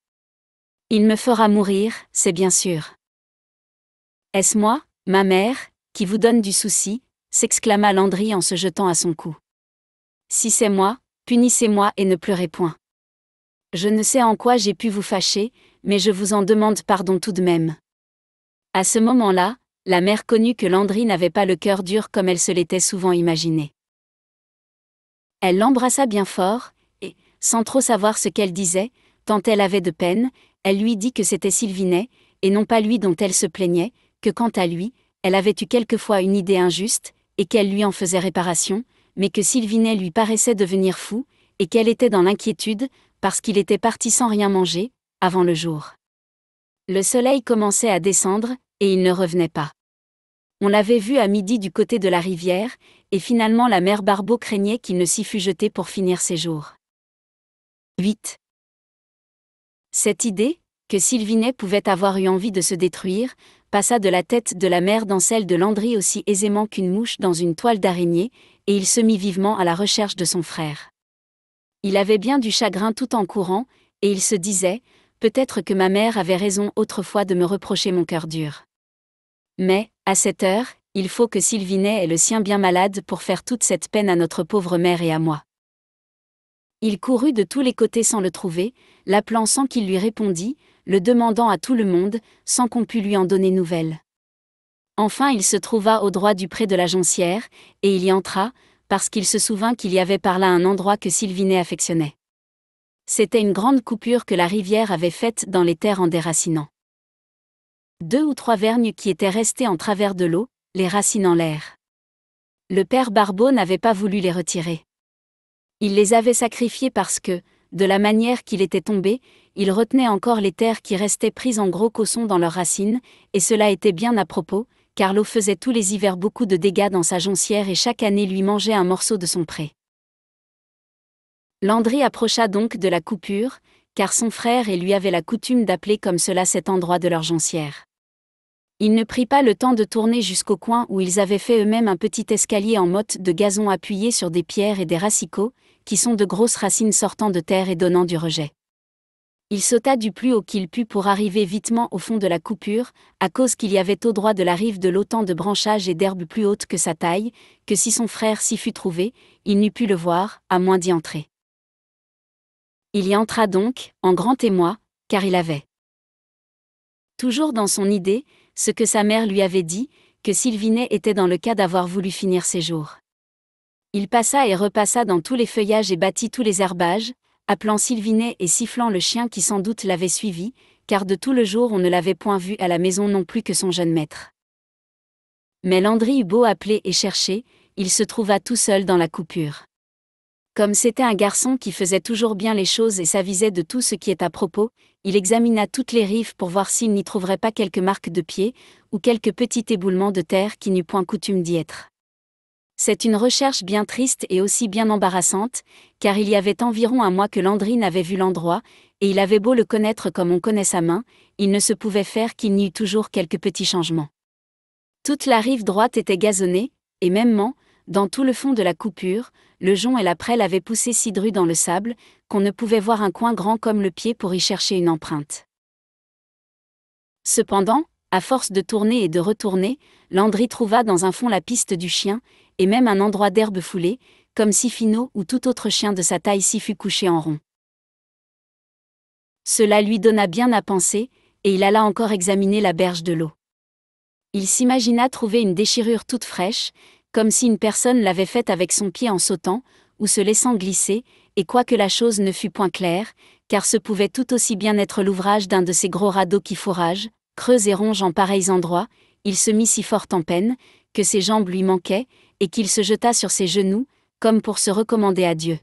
Il me fera mourir, c'est bien sûr. Est-ce moi, ma mère, qui vous donne du souci s'exclama Landry en se jetant à son cou. Si c'est moi, punissez-moi et ne pleurez point. Je ne sais en quoi j'ai pu vous fâcher, mais je vous en demande pardon tout de même. À ce moment-là, la mère connut que Landry n'avait pas le cœur dur comme elle se l'était souvent imaginé. Elle l'embrassa bien fort, et, sans trop savoir ce qu'elle disait, tant elle avait de peine, elle lui dit que c'était Sylvinet, et non pas lui dont elle se plaignait, que quant à lui, elle avait eu quelquefois une idée injuste, et qu'elle lui en faisait réparation, mais que Sylvinet lui paraissait devenir fou, et qu'elle était dans l'inquiétude, parce qu'il était parti sans rien manger, avant le jour. Le soleil commençait à descendre, et il ne revenait pas. On l'avait vu à midi du côté de la rivière, et finalement la mère Barbeau craignait qu'il ne s'y fût jeté pour finir ses jours. 8. Cette idée, que Sylvinet pouvait avoir eu envie de se détruire, passa de la tête de la mère dans celle de Landry aussi aisément qu'une mouche dans une toile d'araignée, et il se mit vivement à la recherche de son frère. Il avait bien du chagrin tout en courant, et il se disait, peut-être que ma mère avait raison autrefois de me reprocher mon cœur dur. Mais, à cette heure, il faut que Sylvinet ait le sien bien malade pour faire toute cette peine à notre pauvre mère et à moi. Il courut de tous les côtés sans le trouver, l'appelant sans qu'il lui répondît, le demandant à tout le monde, sans qu'on pût lui en donner nouvelle. Enfin il se trouva au droit du pré de la Joncière, et il y entra, parce qu'il se souvint qu'il y avait par là un endroit que Sylvinet affectionnait. C'était une grande coupure que la rivière avait faite dans les terres en déracinant. Deux ou trois vergnes qui étaient restées en travers de l'eau, les racines en l'air. Le père Barbeau n'avait pas voulu les retirer. Il les avait sacrifiées parce que, de la manière qu'il était tombé, ils retenaient encore les terres qui restaient prises en gros cossons dans leurs racines, et cela était bien à propos, car l'eau faisait tous les hivers beaucoup de dégâts dans sa joncière et chaque année lui mangeait un morceau de son pré. Landry approcha donc de la coupure, car son frère et lui avaient la coutume d'appeler comme cela cet endroit de leur joncière. Il ne prit pas le temps de tourner jusqu'au coin où ils avaient fait eux-mêmes un petit escalier en motte de gazon appuyé sur des pierres et des racicots, qui sont de grosses racines sortant de terre et donnant du rejet il sauta du plus haut qu'il put pour arriver vitement au fond de la coupure, à cause qu'il y avait au droit de la rive de l'autant de branchages et d'herbes plus hautes que sa taille, que si son frère s'y fût trouvé, il n'eût pu le voir, à moins d'y entrer. Il y entra donc, en grand émoi, car il avait toujours dans son idée ce que sa mère lui avait dit, que Sylvinet était dans le cas d'avoir voulu finir ses jours. Il passa et repassa dans tous les feuillages et bâtit tous les herbages, appelant Sylvinet et sifflant le chien qui sans doute l'avait suivi, car de tout le jour on ne l'avait point vu à la maison non plus que son jeune maître. Mais Landry eut beau appeler et chercher, il se trouva tout seul dans la coupure. Comme c'était un garçon qui faisait toujours bien les choses et s'avisait de tout ce qui est à propos, il examina toutes les rives pour voir s'il n'y trouverait pas quelques marques de pied, ou quelques petits éboulements de terre qui n'eût point coutume d'y être. C'est une recherche bien triste et aussi bien embarrassante, car il y avait environ un mois que Landry n'avait vu l'endroit, et il avait beau le connaître comme on connaît sa main, il ne se pouvait faire qu'il n'y eût toujours quelques petits changements. Toute la rive droite était gazonnée, et mêmement, dans tout le fond de la coupure, le jonc et la prêle avaient poussé si dru dans le sable, qu'on ne pouvait voir un coin grand comme le pied pour y chercher une empreinte. Cependant, à force de tourner et de retourner, Landry trouva dans un fond la piste du chien, et même un endroit d'herbe foulée, comme si Finot ou tout autre chien de sa taille s'y fût couché en rond. Cela lui donna bien à penser, et il alla encore examiner la berge de l'eau. Il s'imagina trouver une déchirure toute fraîche, comme si une personne l'avait faite avec son pied en sautant, ou se laissant glisser, et quoique la chose ne fût point claire, car ce pouvait tout aussi bien être l'ouvrage d'un de ces gros radeaux qui fourragent, creusent et rongent en pareils endroits, il se mit si fort en peine, que ses jambes lui manquaient, et qu'il se jeta sur ses genoux, comme pour se recommander à Dieu.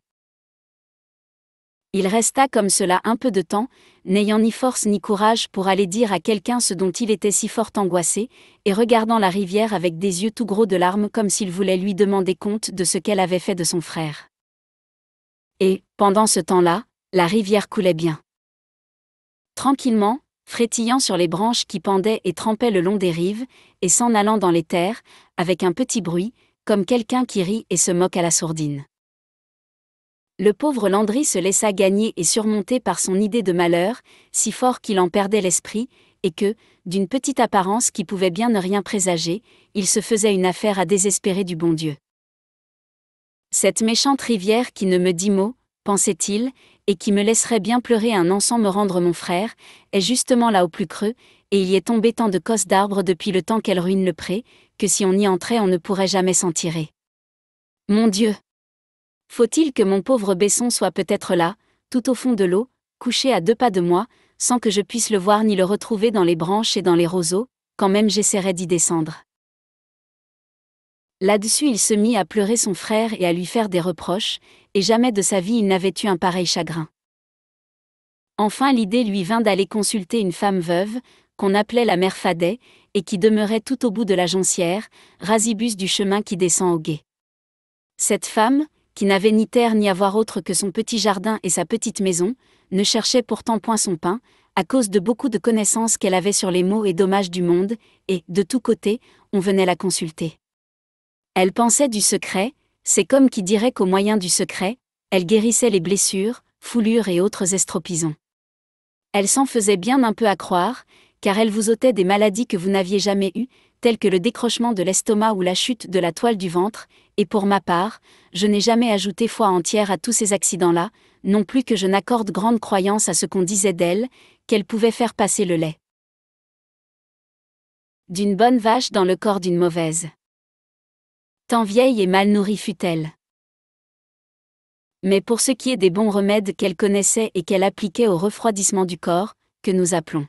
Il resta comme cela un peu de temps, n'ayant ni force ni courage pour aller dire à quelqu'un ce dont il était si fort angoissé, et regardant la rivière avec des yeux tout gros de larmes comme s'il voulait lui demander compte de ce qu'elle avait fait de son frère. Et, pendant ce temps-là, la rivière coulait bien. Tranquillement, frétillant sur les branches qui pendaient et trempaient le long des rives, et s'en allant dans les terres, avec un petit bruit, comme quelqu'un qui rit et se moque à la sourdine. Le pauvre Landry se laissa gagner et surmonter par son idée de malheur, si fort qu'il en perdait l'esprit, et que, d'une petite apparence qui pouvait bien ne rien présager, il se faisait une affaire à désespérer du bon Dieu. Cette méchante rivière qui ne me dit mot, pensait-il, et qui me laisserait bien pleurer un an sans me rendre mon frère, est justement là au plus creux, et il y est tombé tant de cosses d'arbres depuis le temps qu'elle ruine le pré, si on y entrait on ne pourrait jamais s'en tirer. Mon Dieu Faut-il que mon pauvre Besson soit peut-être là, tout au fond de l'eau, couché à deux pas de moi, sans que je puisse le voir ni le retrouver dans les branches et dans les roseaux, quand même j'essaierai d'y descendre. Là-dessus il se mit à pleurer son frère et à lui faire des reproches, et jamais de sa vie il n'avait eu un pareil chagrin. Enfin l'idée lui vint d'aller consulter une femme veuve, qu'on appelait la mère Fadet, et qui demeurait tout au bout de la joncière, rasibus du chemin qui descend au gué. Cette femme, qui n'avait ni terre ni avoir autre que son petit jardin et sa petite maison, ne cherchait pourtant point son pain, à cause de beaucoup de connaissances qu'elle avait sur les maux et dommages du monde, et, de tous côtés, on venait la consulter. Elle pensait du secret, c'est comme qui dirait qu'au moyen du secret, elle guérissait les blessures, foulures et autres estropisons. Elle s'en faisait bien un peu à croire, car elle vous ôtait des maladies que vous n'aviez jamais eues, telles que le décrochement de l'estomac ou la chute de la toile du ventre, et pour ma part, je n'ai jamais ajouté foi entière à tous ces accidents-là, non plus que je n'accorde grande croyance à ce qu'on disait d'elle, qu'elle pouvait faire passer le lait d'une bonne vache dans le corps d'une mauvaise. Tant vieille et mal nourrie fut-elle. Mais pour ce qui est des bons remèdes qu'elle connaissait et qu'elle appliquait au refroidissement du corps, que nous appelons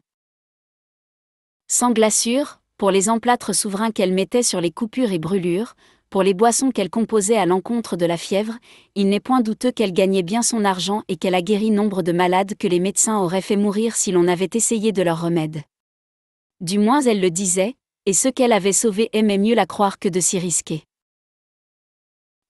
sans glaçure, pour les emplâtres souverains qu'elle mettait sur les coupures et brûlures, pour les boissons qu'elle composait à l'encontre de la fièvre, il n'est point douteux qu'elle gagnait bien son argent et qu'elle a guéri nombre de malades que les médecins auraient fait mourir si l'on avait essayé de leur remède. Du moins elle le disait, et ceux qu'elle avait sauvés aimaient mieux la croire que de s'y risquer.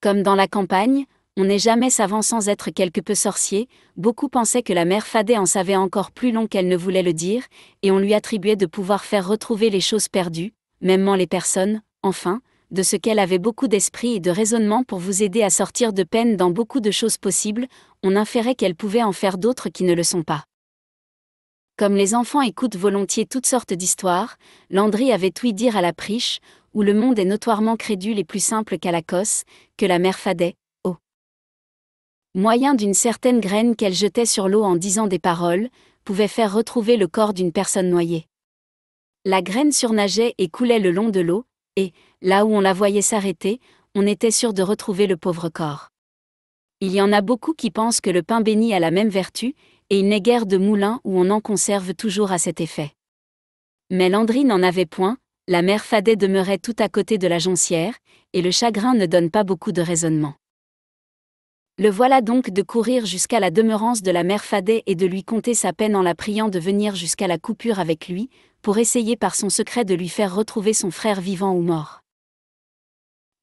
Comme dans la campagne, on n'est jamais savant sans être quelque peu sorcier, beaucoup pensaient que la mère Fadet en savait encore plus long qu'elle ne voulait le dire, et on lui attribuait de pouvoir faire retrouver les choses perdues, mêmement les personnes, enfin, de ce qu'elle avait beaucoup d'esprit et de raisonnement pour vous aider à sortir de peine dans beaucoup de choses possibles, on inférait qu'elle pouvait en faire d'autres qui ne le sont pas. Comme les enfants écoutent volontiers toutes sortes d'histoires, Landry avait ouï dire à la Priche, où le monde est notoirement crédule et plus simple qu'à la Cosse, que la mère Fadet, moyen d'une certaine graine qu'elle jetait sur l'eau en disant des paroles, pouvait faire retrouver le corps d'une personne noyée. La graine surnageait et coulait le long de l'eau, et, là où on la voyait s'arrêter, on était sûr de retrouver le pauvre corps. Il y en a beaucoup qui pensent que le pain béni a la même vertu, et il n'est guère de moulin où on en conserve toujours à cet effet. Mais Landry n'en avait point, la mère Fadet demeurait tout à côté de la joncière, et le chagrin ne donne pas beaucoup de raisonnement. Le voilà donc de courir jusqu'à la demeurance de la mère Fadet et de lui conter sa peine en la priant de venir jusqu'à la coupure avec lui, pour essayer par son secret de lui faire retrouver son frère vivant ou mort.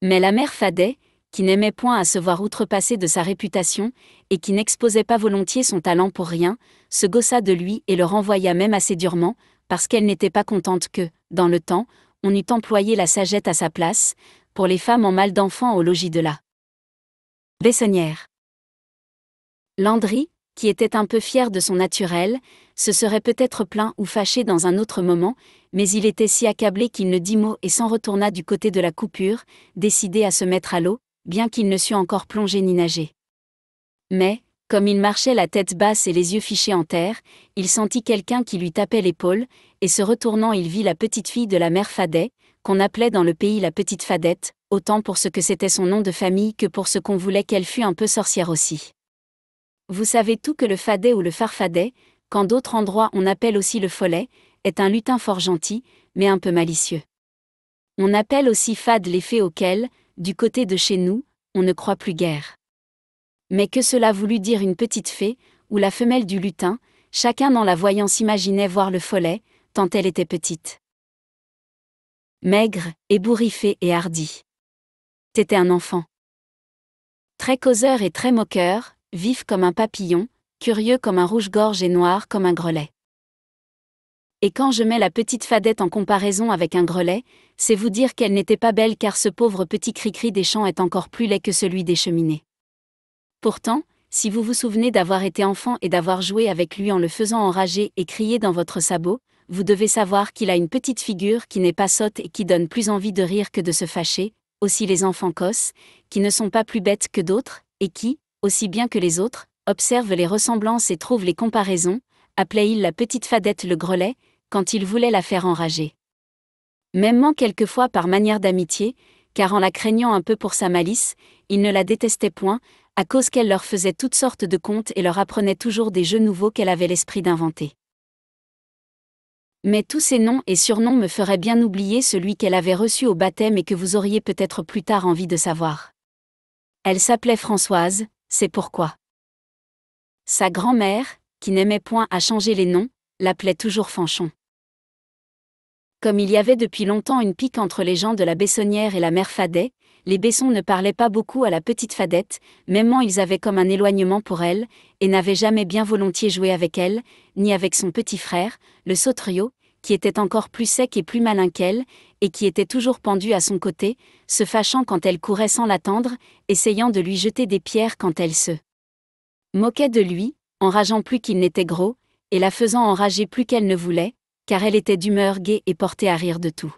Mais la mère Fadet, qui n'aimait point à se voir outrepassée de sa réputation, et qui n'exposait pas volontiers son talent pour rien, se gossa de lui et le renvoya même assez durement, parce qu'elle n'était pas contente que, dans le temps, on eût employé la sagette à sa place, pour les femmes en mal d'enfant au logis de la Bessonnière. Landry, qui était un peu fier de son naturel, se serait peut-être plaint ou fâché dans un autre moment, mais il était si accablé qu'il ne dit mot et s'en retourna du côté de la coupure, décidé à se mettre à l'eau, bien qu'il ne sût encore plonger ni nager. Mais, comme il marchait la tête basse et les yeux fichés en terre, il sentit quelqu'un qui lui tapait l'épaule, et se retournant il vit la petite fille de la mère Fadet, qu'on appelait dans le pays la petite Fadette, autant pour ce que c'était son nom de famille que pour ce qu'on voulait qu'elle fût un peu sorcière aussi. Vous savez tout que le fadet ou le farfadet, qu'en d'autres endroits on appelle aussi le follet, est un lutin fort gentil, mais un peu malicieux. On appelle aussi fade les fées auxquelles, du côté de chez nous, on ne croit plus guère. Mais que cela voulut dire une petite fée, ou la femelle du lutin, chacun dans la voyant s'imaginait voir le follet, tant elle était petite. Maigre, ébouriffée et hardie. T'étais un enfant. Très causeur et très moqueur, vif comme un papillon, curieux comme un rouge-gorge et noir comme un grelet. Et quand je mets la petite fadette en comparaison avec un grelet, c'est vous dire qu'elle n'était pas belle car ce pauvre petit cri-cri des champs est encore plus laid que celui des cheminées. Pourtant, si vous vous souvenez d'avoir été enfant et d'avoir joué avec lui en le faisant enrager et crier dans votre sabot, vous devez savoir qu'il a une petite figure qui n'est pas sotte et qui donne plus envie de rire que de se fâcher, aussi les enfants cosses, qui ne sont pas plus bêtes que d'autres, et qui, aussi bien que les autres, observe les ressemblances et trouve les comparaisons, appelait-il la petite fadette le grelet, quand il voulait la faire enrager. Mêmement quelquefois par manière d'amitié, car en la craignant un peu pour sa malice, il ne la détestait point, à cause qu'elle leur faisait toutes sortes de contes et leur apprenait toujours des jeux nouveaux qu'elle avait l'esprit d'inventer. Mais tous ces noms et surnoms me feraient bien oublier celui qu'elle avait reçu au baptême et que vous auriez peut-être plus tard envie de savoir. Elle s'appelait Françoise, c'est pourquoi. Sa grand-mère, qui n'aimait point à changer les noms, l'appelait toujours Fanchon. Comme il y avait depuis longtemps une pique entre les gens de la Bessonnière et la mère Fadet, les Bessons ne parlaient pas beaucoup à la petite Fadette, même ils avaient comme un éloignement pour elle, et n'avaient jamais bien volontiers joué avec elle, ni avec son petit frère, le Sautrio, qui était encore plus sec et plus malin qu'elle, et qui était toujours pendu à son côté, se fâchant quand elle courait sans l'attendre, essayant de lui jeter des pierres quand elle se moquait de lui, enrageant plus qu'il n'était gros, et la faisant enrager plus qu'elle ne voulait, car elle était d'humeur gaie et portée à rire de tout.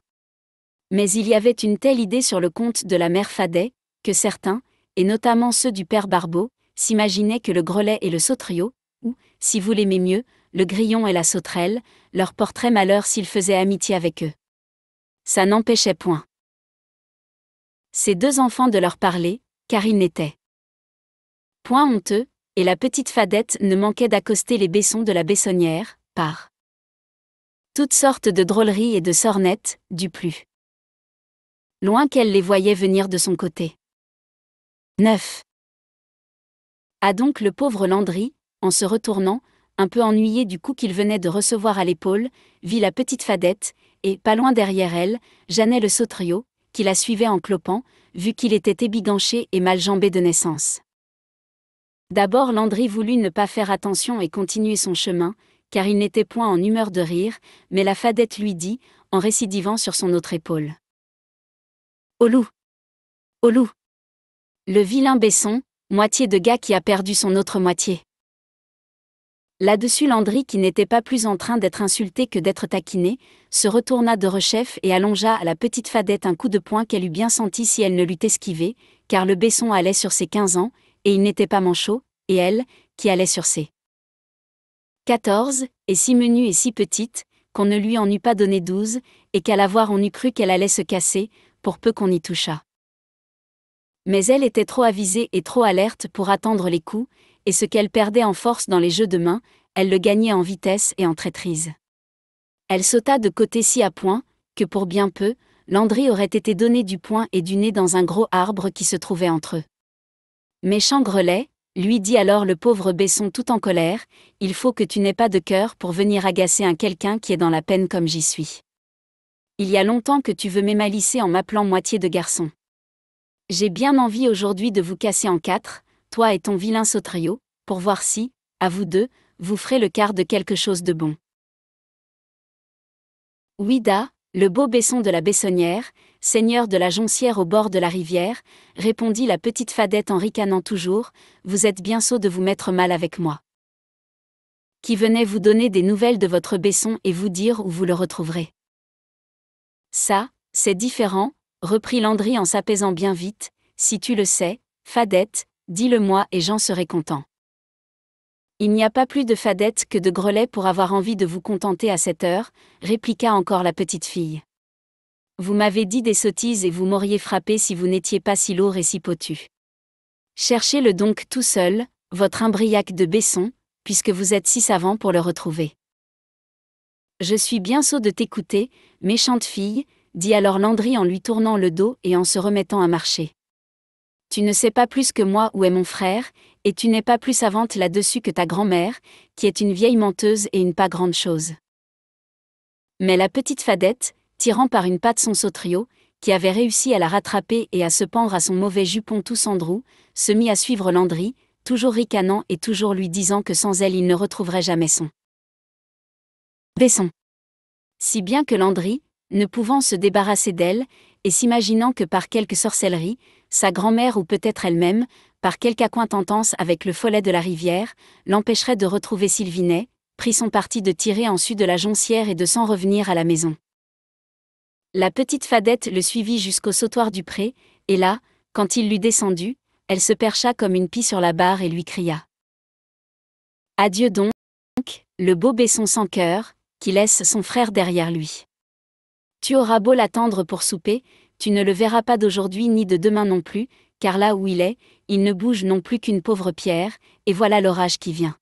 Mais il y avait une telle idée sur le compte de la mère Fadet, que certains, et notamment ceux du père Barbeau, s'imaginaient que le grelet et le sautrio, ou, si vous l'aimez mieux, le grillon et la sauterelle, leur portrait malheur s'ils faisaient amitié avec eux. Ça n'empêchait point. Ces deux enfants de leur parler, car ils n'étaient point honteux, et la petite fadette ne manquait d'accoster les baissons de la baissonnière, par toutes sortes de drôleries et de sornettes, du plus loin qu'elle les voyait venir de son côté. 9. A donc le pauvre Landry, en se retournant, un peu ennuyé du coup qu'il venait de recevoir à l'épaule, vit la petite fadette, et, pas loin derrière elle, Jeannet le sautrio, qui la suivait en clopant, vu qu'il était ébiganché et mal jambé de naissance. D'abord Landry voulut ne pas faire attention et continuer son chemin, car il n'était point en humeur de rire, mais la fadette lui dit, en récidivant sur son autre épaule. Au loup Au loup Le vilain Besson, moitié de gars qui a perdu son autre moitié. Là-dessus Landry, qui n'était pas plus en train d'être insulté que d'être taquiné, se retourna de rechef et allongea à la petite fadette un coup de poing qu'elle eût bien senti si elle ne l'eût esquivé, car le baisson allait sur ses quinze ans, et il n'était pas manchot, et elle, qui allait sur ses 14, et si menue et si petite, qu'on ne lui en eût pas donné douze, et qu'à la voir on eût cru qu'elle allait se casser, pour peu qu'on y touchât. Mais elle était trop avisée et trop alerte pour attendre les coups, et ce qu'elle perdait en force dans les jeux de main, elle le gagnait en vitesse et en traîtrise. Elle sauta de côté si à point, que pour bien peu, Landry aurait été donné du poing et du nez dans un gros arbre qui se trouvait entre eux. Méchant grelet, lui dit alors le pauvre Besson tout en colère, il faut que tu n'aies pas de cœur pour venir agacer un quelqu'un qui est dans la peine comme j'y suis. Il y a longtemps que tu veux m'émalisser en m'appelant moitié de garçon. J'ai bien envie aujourd'hui de vous casser en quatre, toi et ton vilain sautrio, pour voir si, à vous deux, vous ferez le quart de quelque chose de bon. Ouida, le beau baisson de la baissonnière, seigneur de la Joncière au bord de la rivière, répondit la petite fadette en ricanant toujours, Vous êtes bien sot de vous mettre mal avec moi. Qui venait vous donner des nouvelles de votre baisson et vous dire où vous le retrouverez. Ça, c'est différent, reprit Landry en s'apaisant bien vite, si tu le sais, fadette, dis-le-moi et j'en serai content. Il n'y a pas plus de fadette que de grelet pour avoir envie de vous contenter à cette heure, répliqua encore la petite fille. Vous m'avez dit des sottises et vous m'auriez frappé si vous n'étiez pas si lourd et si potu. Cherchez-le donc tout seul, votre imbriac de Besson, puisque vous êtes si savant pour le retrouver. Je suis bien sot de t'écouter, méchante fille, dit alors Landry en lui tournant le dos et en se remettant à marcher. Tu ne sais pas plus que moi où est mon frère, et tu n'es pas plus savante là-dessus que ta grand-mère, qui est une vieille menteuse et une pas grande chose. Mais la petite fadette, tirant par une patte son sautrio, qui avait réussi à la rattraper et à se pendre à son mauvais jupon tout sandrou, se mit à suivre Landry, toujours ricanant et toujours lui disant que sans elle il ne retrouverait jamais son. Besson. Si bien que Landry, ne pouvant se débarrasser d'elle, et s'imaginant que par quelque sorcellerie, sa grand-mère ou peut-être elle-même, par quelque accointance avec le follet de la rivière, l'empêcherait de retrouver Sylvinet, prit son parti de tirer en su de la joncière et de s'en revenir à la maison. La petite fadette le suivit jusqu'au sautoir du pré, et là, quand il l'eut descendu, elle se percha comme une pie sur la barre et lui cria. Adieu donc, le beau baisson sans cœur, qui laisse son frère derrière lui. Tu auras beau l'attendre pour souper, tu ne le verras pas d'aujourd'hui ni de demain non plus, car là où il est, il ne bouge non plus qu'une pauvre pierre, et voilà l'orage qui vient.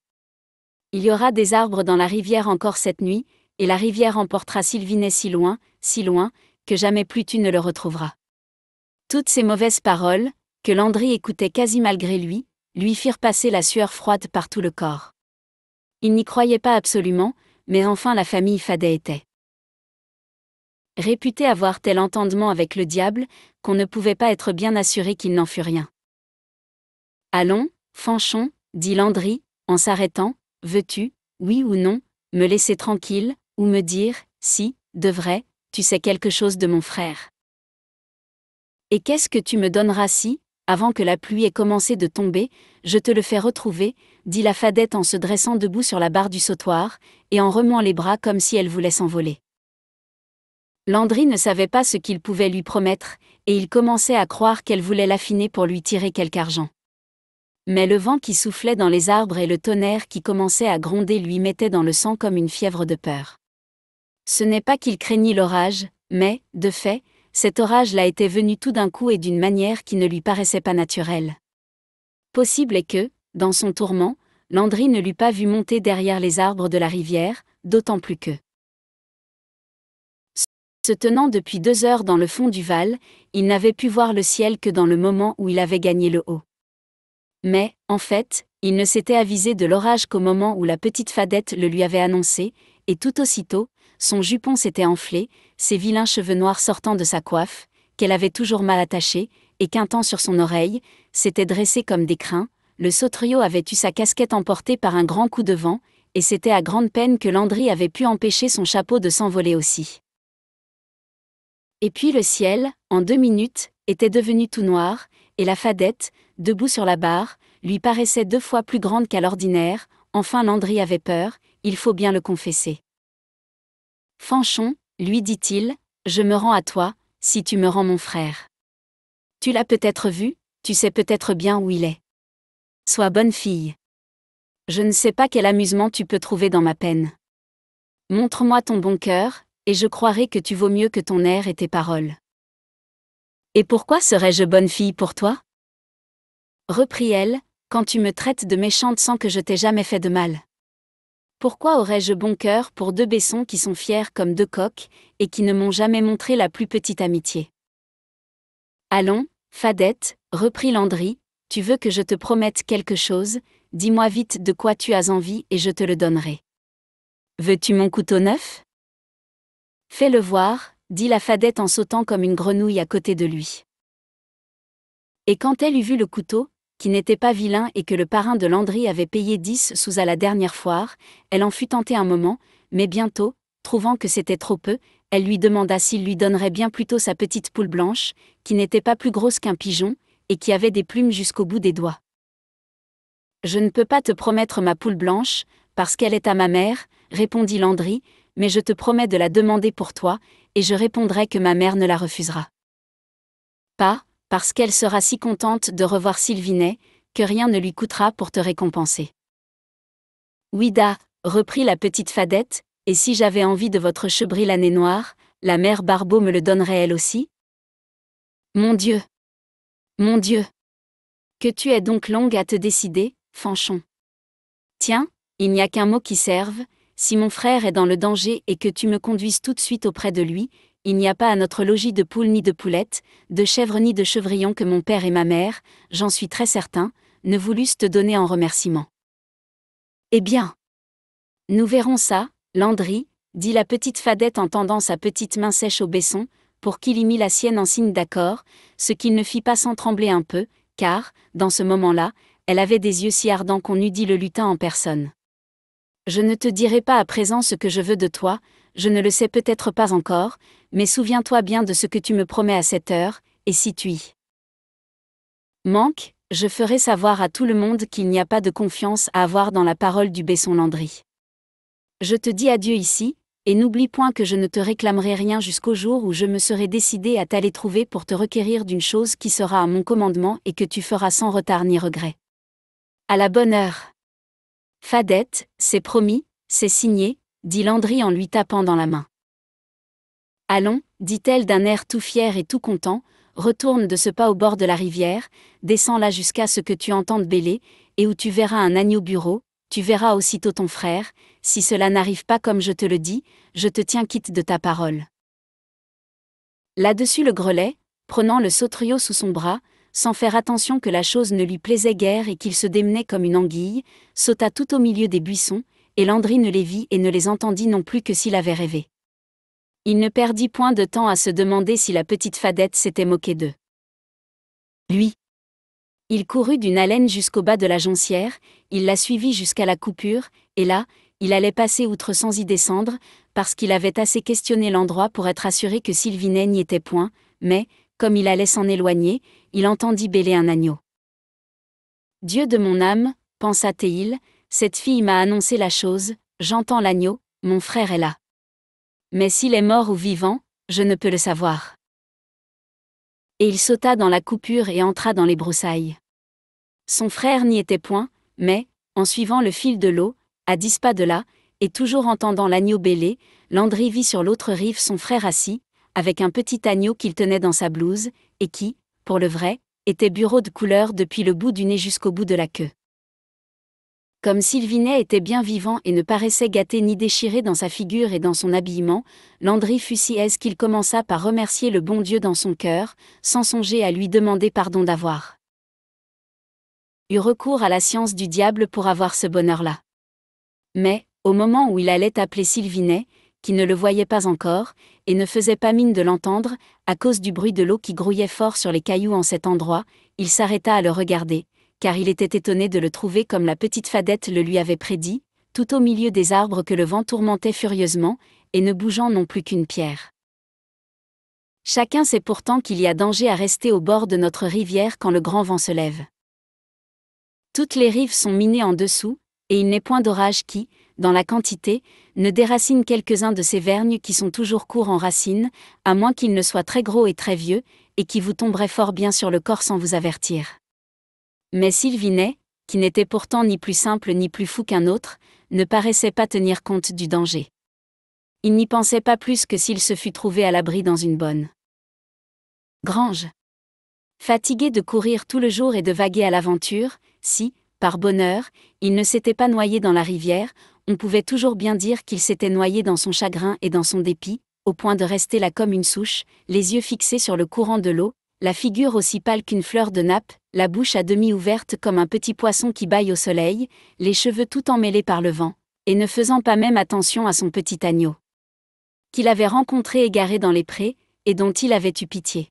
Il y aura des arbres dans la rivière encore cette nuit, et la rivière emportera Sylvinet si loin, si loin, que jamais plus tu ne le retrouveras. Toutes ces mauvaises paroles, que Landry écoutait quasi malgré lui, lui firent passer la sueur froide par tout le corps. Il n'y croyait pas absolument, mais enfin la famille Fadet était réputé avoir tel entendement avec le diable, qu'on ne pouvait pas être bien assuré qu'il n'en fût rien. Allons, Fanchon, dit Landry, en s'arrêtant, veux-tu, oui ou non, me laisser tranquille, ou me dire, si, de vrai, tu sais quelque chose de mon frère Et qu'est-ce que tu me donneras si, avant que la pluie ait commencé de tomber, je te le fais retrouver, dit la fadette en se dressant debout sur la barre du sautoir, et en remuant les bras comme si elle voulait s'envoler. Landry ne savait pas ce qu'il pouvait lui promettre, et il commençait à croire qu'elle voulait l'affiner pour lui tirer quelque argent. Mais le vent qui soufflait dans les arbres et le tonnerre qui commençait à gronder lui mettaient dans le sang comme une fièvre de peur. Ce n'est pas qu'il craignit l'orage, mais, de fait, cet orage l'a été venu tout d'un coup et d'une manière qui ne lui paraissait pas naturelle. Possible est que, dans son tourment, Landry ne l'eût pas vu monter derrière les arbres de la rivière, d'autant plus que tenant depuis deux heures dans le fond du Val, il n'avait pu voir le ciel que dans le moment où il avait gagné le haut. Mais, en fait, il ne s'était avisé de l'orage qu'au moment où la petite fadette le lui avait annoncé, et tout aussitôt, son jupon s'était enflé, ses vilains cheveux noirs sortant de sa coiffe, qu'elle avait toujours mal attachée, et quintant sur son oreille, s'étaient dressés comme des crins, le sautrio avait eu sa casquette emportée par un grand coup de vent, et c'était à grande peine que Landry avait pu empêcher son chapeau de s'envoler aussi. Et puis le ciel, en deux minutes, était devenu tout noir, et la fadette, debout sur la barre, lui paraissait deux fois plus grande qu'à l'ordinaire, enfin Landry avait peur, il faut bien le confesser. Fanchon, lui dit-il, je me rends à toi, si tu me rends mon frère. Tu l'as peut-être vu, tu sais peut-être bien où il est. Sois bonne fille. Je ne sais pas quel amusement tu peux trouver dans ma peine. Montre-moi ton bon cœur, et je croirai que tu vaux mieux que ton air et tes paroles. Et pourquoi serais-je bonne fille pour toi reprit elle, quand tu me traites de méchante sans que je t'aie jamais fait de mal. Pourquoi aurais-je bon cœur pour deux baissons qui sont fiers comme deux coqs, et qui ne m'ont jamais montré la plus petite amitié Allons, Fadette, reprit Landry, tu veux que je te promette quelque chose, dis-moi vite de quoi tu as envie et je te le donnerai. Veux-tu mon couteau neuf Fais-le voir, dit la fadette en sautant comme une grenouille à côté de lui. Et quand elle eut vu le couteau, qui n'était pas vilain et que le parrain de Landry avait payé dix sous à la dernière foire, elle en fut tentée un moment, mais bientôt, trouvant que c'était trop peu, elle lui demanda s'il lui donnerait bien plutôt sa petite poule blanche, qui n'était pas plus grosse qu'un pigeon, et qui avait des plumes jusqu'au bout des doigts. Je ne peux pas te promettre ma poule blanche, parce qu'elle est à ma mère, répondit Landry, mais je te promets de la demander pour toi, et je répondrai que ma mère ne la refusera. Pas, parce qu'elle sera si contente de revoir Sylvinet, que rien ne lui coûtera pour te récompenser. Ouida, reprit la petite fadette, et si j'avais envie de votre chebril l'année noire, la mère Barbeau me le donnerait elle aussi Mon Dieu Mon Dieu Que tu es donc longue à te décider, Fanchon Tiens, il n'y a qu'un mot qui serve, si mon frère est dans le danger et que tu me conduises tout de suite auprès de lui, il n'y a pas à notre logis de poule ni de poulette, de chèvre ni de chevrillon que mon père et ma mère, j'en suis très certain, ne voulussent te donner en remerciement. Eh bien. Nous verrons ça, Landry, dit la petite fadette en tendant sa petite main sèche au baisson, pour qu'il y mit la sienne en signe d'accord, ce qu'il ne fit pas sans trembler un peu, car, dans ce moment-là, elle avait des yeux si ardents qu'on eût dit le lutin en personne. Je ne te dirai pas à présent ce que je veux de toi, je ne le sais peut-être pas encore, mais souviens-toi bien de ce que tu me promets à cette heure, et si tu y manques, je ferai savoir à tout le monde qu'il n'y a pas de confiance à avoir dans la parole du Besson Landry. Je te dis adieu ici, et n'oublie point que je ne te réclamerai rien jusqu'au jour où je me serai décidé à t'aller trouver pour te requérir d'une chose qui sera à mon commandement et que tu feras sans retard ni regret. À la bonne heure. Fadette, c'est promis, c'est signé, dit Landry en lui tapant dans la main. Allons, dit-elle d'un air tout fier et tout content, retourne de ce pas au bord de la rivière, descends là jusqu'à ce que tu entendes bêler, et où tu verras un agneau bureau, tu verras aussitôt ton frère, si cela n'arrive pas comme je te le dis, je te tiens quitte de ta parole. Là-dessus le grelet, prenant le sautrio sous son bras, sans faire attention que la chose ne lui plaisait guère et qu'il se démenait comme une anguille, sauta tout au milieu des buissons, et Landry ne les vit et ne les entendit non plus que s'il avait rêvé. Il ne perdit point de temps à se demander si la petite fadette s'était moquée d'eux. Lui. Il courut d'une haleine jusqu'au bas de la joncière, il la suivit jusqu'à la coupure, et là, il allait passer outre sans y descendre, parce qu'il avait assez questionné l'endroit pour être assuré que Sylvinet n'y était point, mais, comme il allait s'en éloigner, il entendit bêler un agneau. Dieu de mon âme, pensa Théil, cette fille m'a annoncé la chose, j'entends l'agneau, mon frère est là. Mais s'il est mort ou vivant, je ne peux le savoir. Et il sauta dans la coupure et entra dans les broussailles. Son frère n'y était point, mais, en suivant le fil de l'eau, à dix pas de là, et toujours entendant l'agneau bêler, Landry vit sur l'autre rive son frère assis, avec un petit agneau qu'il tenait dans sa blouse, et qui, pour le vrai, était bureau de couleur depuis le bout du nez jusqu'au bout de la queue. Comme Sylvinet était bien vivant et ne paraissait gâté ni déchiré dans sa figure et dans son habillement, Landry fut si aise qu'il commença par remercier le bon Dieu dans son cœur, sans songer à lui demander pardon d'avoir eu recours à la science du diable pour avoir ce bonheur-là. Mais, au moment où il allait appeler Sylvinet, qui ne le voyait pas encore, et ne faisait pas mine de l'entendre, à cause du bruit de l'eau qui grouillait fort sur les cailloux en cet endroit, il s'arrêta à le regarder, car il était étonné de le trouver comme la petite fadette le lui avait prédit, tout au milieu des arbres que le vent tourmentait furieusement, et ne bougeant non plus qu'une pierre. Chacun sait pourtant qu'il y a danger à rester au bord de notre rivière quand le grand vent se lève. Toutes les rives sont minées en dessous, et il n'est point d'orage qui, dans la quantité, ne déracine quelques-uns de ces vergnes qui sont toujours courts en racines, à moins qu'ils ne soient très gros et très vieux, et qui vous tomberaient fort bien sur le corps sans vous avertir. Mais Sylvinet, qui n'était pourtant ni plus simple ni plus fou qu'un autre, ne paraissait pas tenir compte du danger. Il n'y pensait pas plus que s'il se fût trouvé à l'abri dans une bonne grange. Fatigué de courir tout le jour et de vaguer à l'aventure, si, par bonheur, il ne s'était pas noyé dans la rivière, on pouvait toujours bien dire qu'il s'était noyé dans son chagrin et dans son dépit, au point de rester là comme une souche, les yeux fixés sur le courant de l'eau, la figure aussi pâle qu'une fleur de nappe, la bouche à demi ouverte comme un petit poisson qui bâille au soleil, les cheveux tout emmêlés par le vent, et ne faisant pas même attention à son petit agneau. Qu'il avait rencontré égaré dans les prés, et dont il avait eu pitié.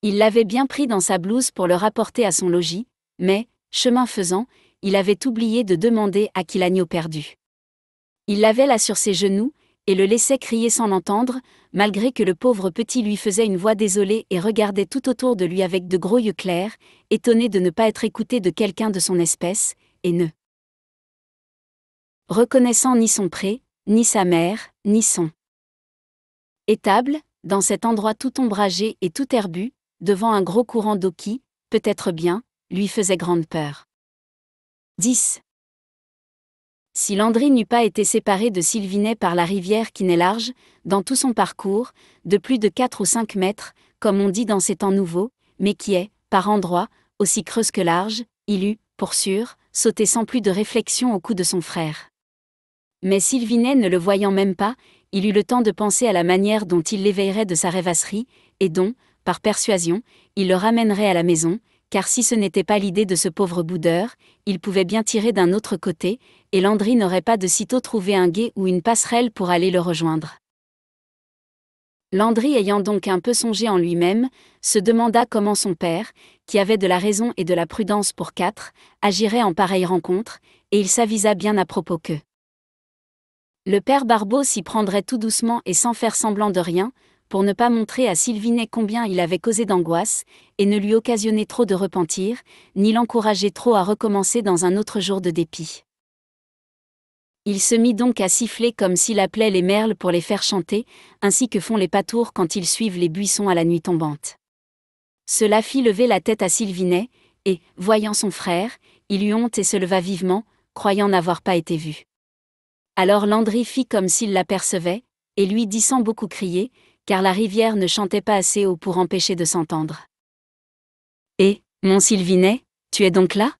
Il l'avait bien pris dans sa blouse pour le rapporter à son logis, mais, chemin faisant, il avait oublié de demander à qui l'agneau perdu. Il l'avait là sur ses genoux, et le laissait crier sans l'entendre, malgré que le pauvre petit lui faisait une voix désolée et regardait tout autour de lui avec de gros yeux clairs, étonné de ne pas être écouté de quelqu'un de son espèce, et ne reconnaissant ni son pré, ni sa mère, ni son étable, dans cet endroit tout ombragé et tout herbu, devant un gros courant d'eau qui, peut-être bien, lui faisait grande peur. 10. Si Landry n'eût pas été séparé de Sylvinet par la rivière qui n'est large, dans tout son parcours, de plus de 4 ou 5 mètres, comme on dit dans ces temps nouveaux, mais qui est, par endroits, aussi creuse que large, il eût, pour sûr, sauté sans plus de réflexion au cou de son frère. Mais Sylvinet ne le voyant même pas, il eut le temps de penser à la manière dont il l'éveillerait de sa rêvasserie, et dont, par persuasion, il le ramènerait à la maison, car si ce n'était pas l'idée de ce pauvre boudeur, il pouvait bien tirer d'un autre côté, et Landry n'aurait pas de sitôt trouvé un guet ou une passerelle pour aller le rejoindre. Landry ayant donc un peu songé en lui-même, se demanda comment son père, qui avait de la raison et de la prudence pour quatre, agirait en pareille rencontre, et il s'avisa bien à propos que. Le père Barbeau s'y prendrait tout doucement et sans faire semblant de rien, pour ne pas montrer à Sylvinet combien il avait causé d'angoisse, et ne lui occasionner trop de repentir, ni l'encourager trop à recommencer dans un autre jour de dépit. Il se mit donc à siffler comme s'il appelait les merles pour les faire chanter, ainsi que font les patours quand ils suivent les buissons à la nuit tombante. Cela fit lever la tête à Sylvinet, et, voyant son frère, il eut honte et se leva vivement, croyant n'avoir pas été vu. Alors Landry fit comme s'il l'apercevait, et lui dit sans beaucoup crier, car la rivière ne chantait pas assez haut pour empêcher de s'entendre. Et, mon Sylvinet, tu es donc là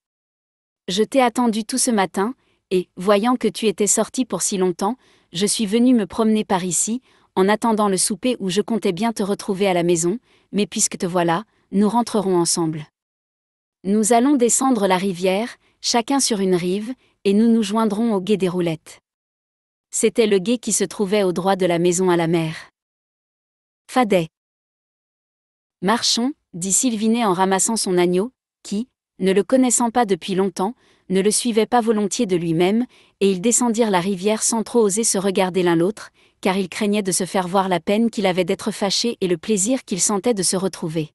Je t'ai attendu tout ce matin, et, voyant que tu étais sorti pour si longtemps, je suis venu me promener par ici, en attendant le souper où je comptais bien te retrouver à la maison, mais puisque te voilà, nous rentrerons ensemble. Nous allons descendre la rivière, chacun sur une rive, et nous nous joindrons au guet des roulettes. C'était le guet qui se trouvait au droit de la maison à la mer. Fadet. Marchons, dit Sylvinet en ramassant son agneau, qui, ne le connaissant pas depuis longtemps, ne le suivait pas volontiers de lui-même, et ils descendirent la rivière sans trop oser se regarder l'un l'autre, car ils craignaient de se faire voir la peine qu'il avait d'être fâché et le plaisir qu'il sentait de se retrouver.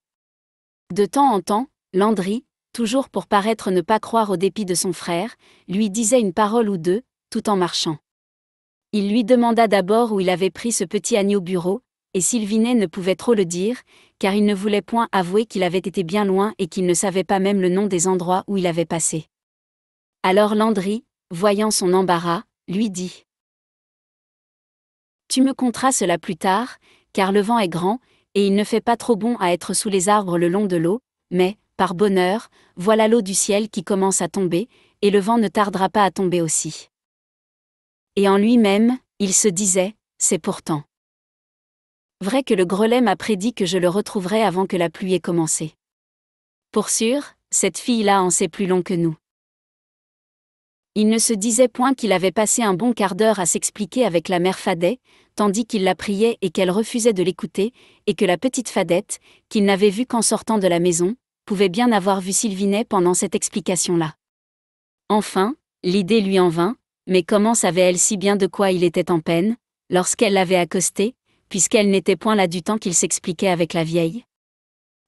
De temps en temps, Landry, toujours pour paraître ne pas croire au dépit de son frère, lui disait une parole ou deux, tout en marchant. Il lui demanda d'abord où il avait pris ce petit agneau bureau, et Sylvinet ne pouvait trop le dire, car il ne voulait point avouer qu'il avait été bien loin et qu'il ne savait pas même le nom des endroits où il avait passé. Alors Landry, voyant son embarras, lui dit Tu me conteras cela plus tard, car le vent est grand, et il ne fait pas trop bon à être sous les arbres le long de l'eau, mais, par bonheur, voilà l'eau du ciel qui commence à tomber, et le vent ne tardera pas à tomber aussi. Et en lui-même, il se disait, c'est pourtant Vrai que le grelet m'a prédit que je le retrouverais avant que la pluie ait commencé. Pour sûr, cette fille-là en sait plus long que nous. Il ne se disait point qu'il avait passé un bon quart d'heure à s'expliquer avec la mère Fadet, tandis qu'il la priait et qu'elle refusait de l'écouter, et que la petite Fadette, qu'il n'avait vue qu'en sortant de la maison, pouvait bien avoir vu Sylvinet pendant cette explication-là. Enfin, l'idée lui en vint, mais comment savait-elle si bien de quoi il était en peine, lorsqu'elle l'avait accosté, puisqu'elle n'était point là du temps qu'il s'expliquait avec la vieille.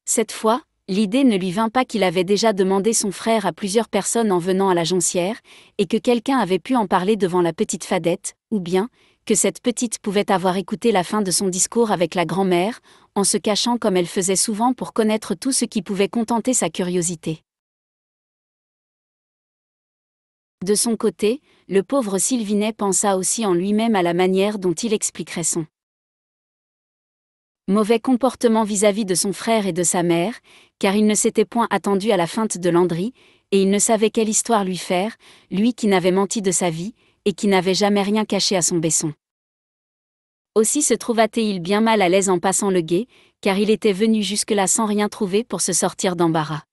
Cette fois, l'idée ne lui vint pas qu'il avait déjà demandé son frère à plusieurs personnes en venant à la joncière, et que quelqu'un avait pu en parler devant la petite fadette, ou bien, que cette petite pouvait avoir écouté la fin de son discours avec la grand-mère, en se cachant comme elle faisait souvent pour connaître tout ce qui pouvait contenter sa curiosité. De son côté, le pauvre Sylvinet pensa aussi en lui-même à la manière dont il expliquerait son Mauvais comportement vis-à-vis de son frère et de sa mère, car il ne s'était point attendu à la feinte de Landry, et il ne savait quelle histoire lui faire, lui qui n'avait menti de sa vie, et qui n'avait jamais rien caché à son baisson. Aussi se trouva-t-il bien mal à l'aise en passant le guet, car il était venu jusque-là sans rien trouver pour se sortir d'embarras.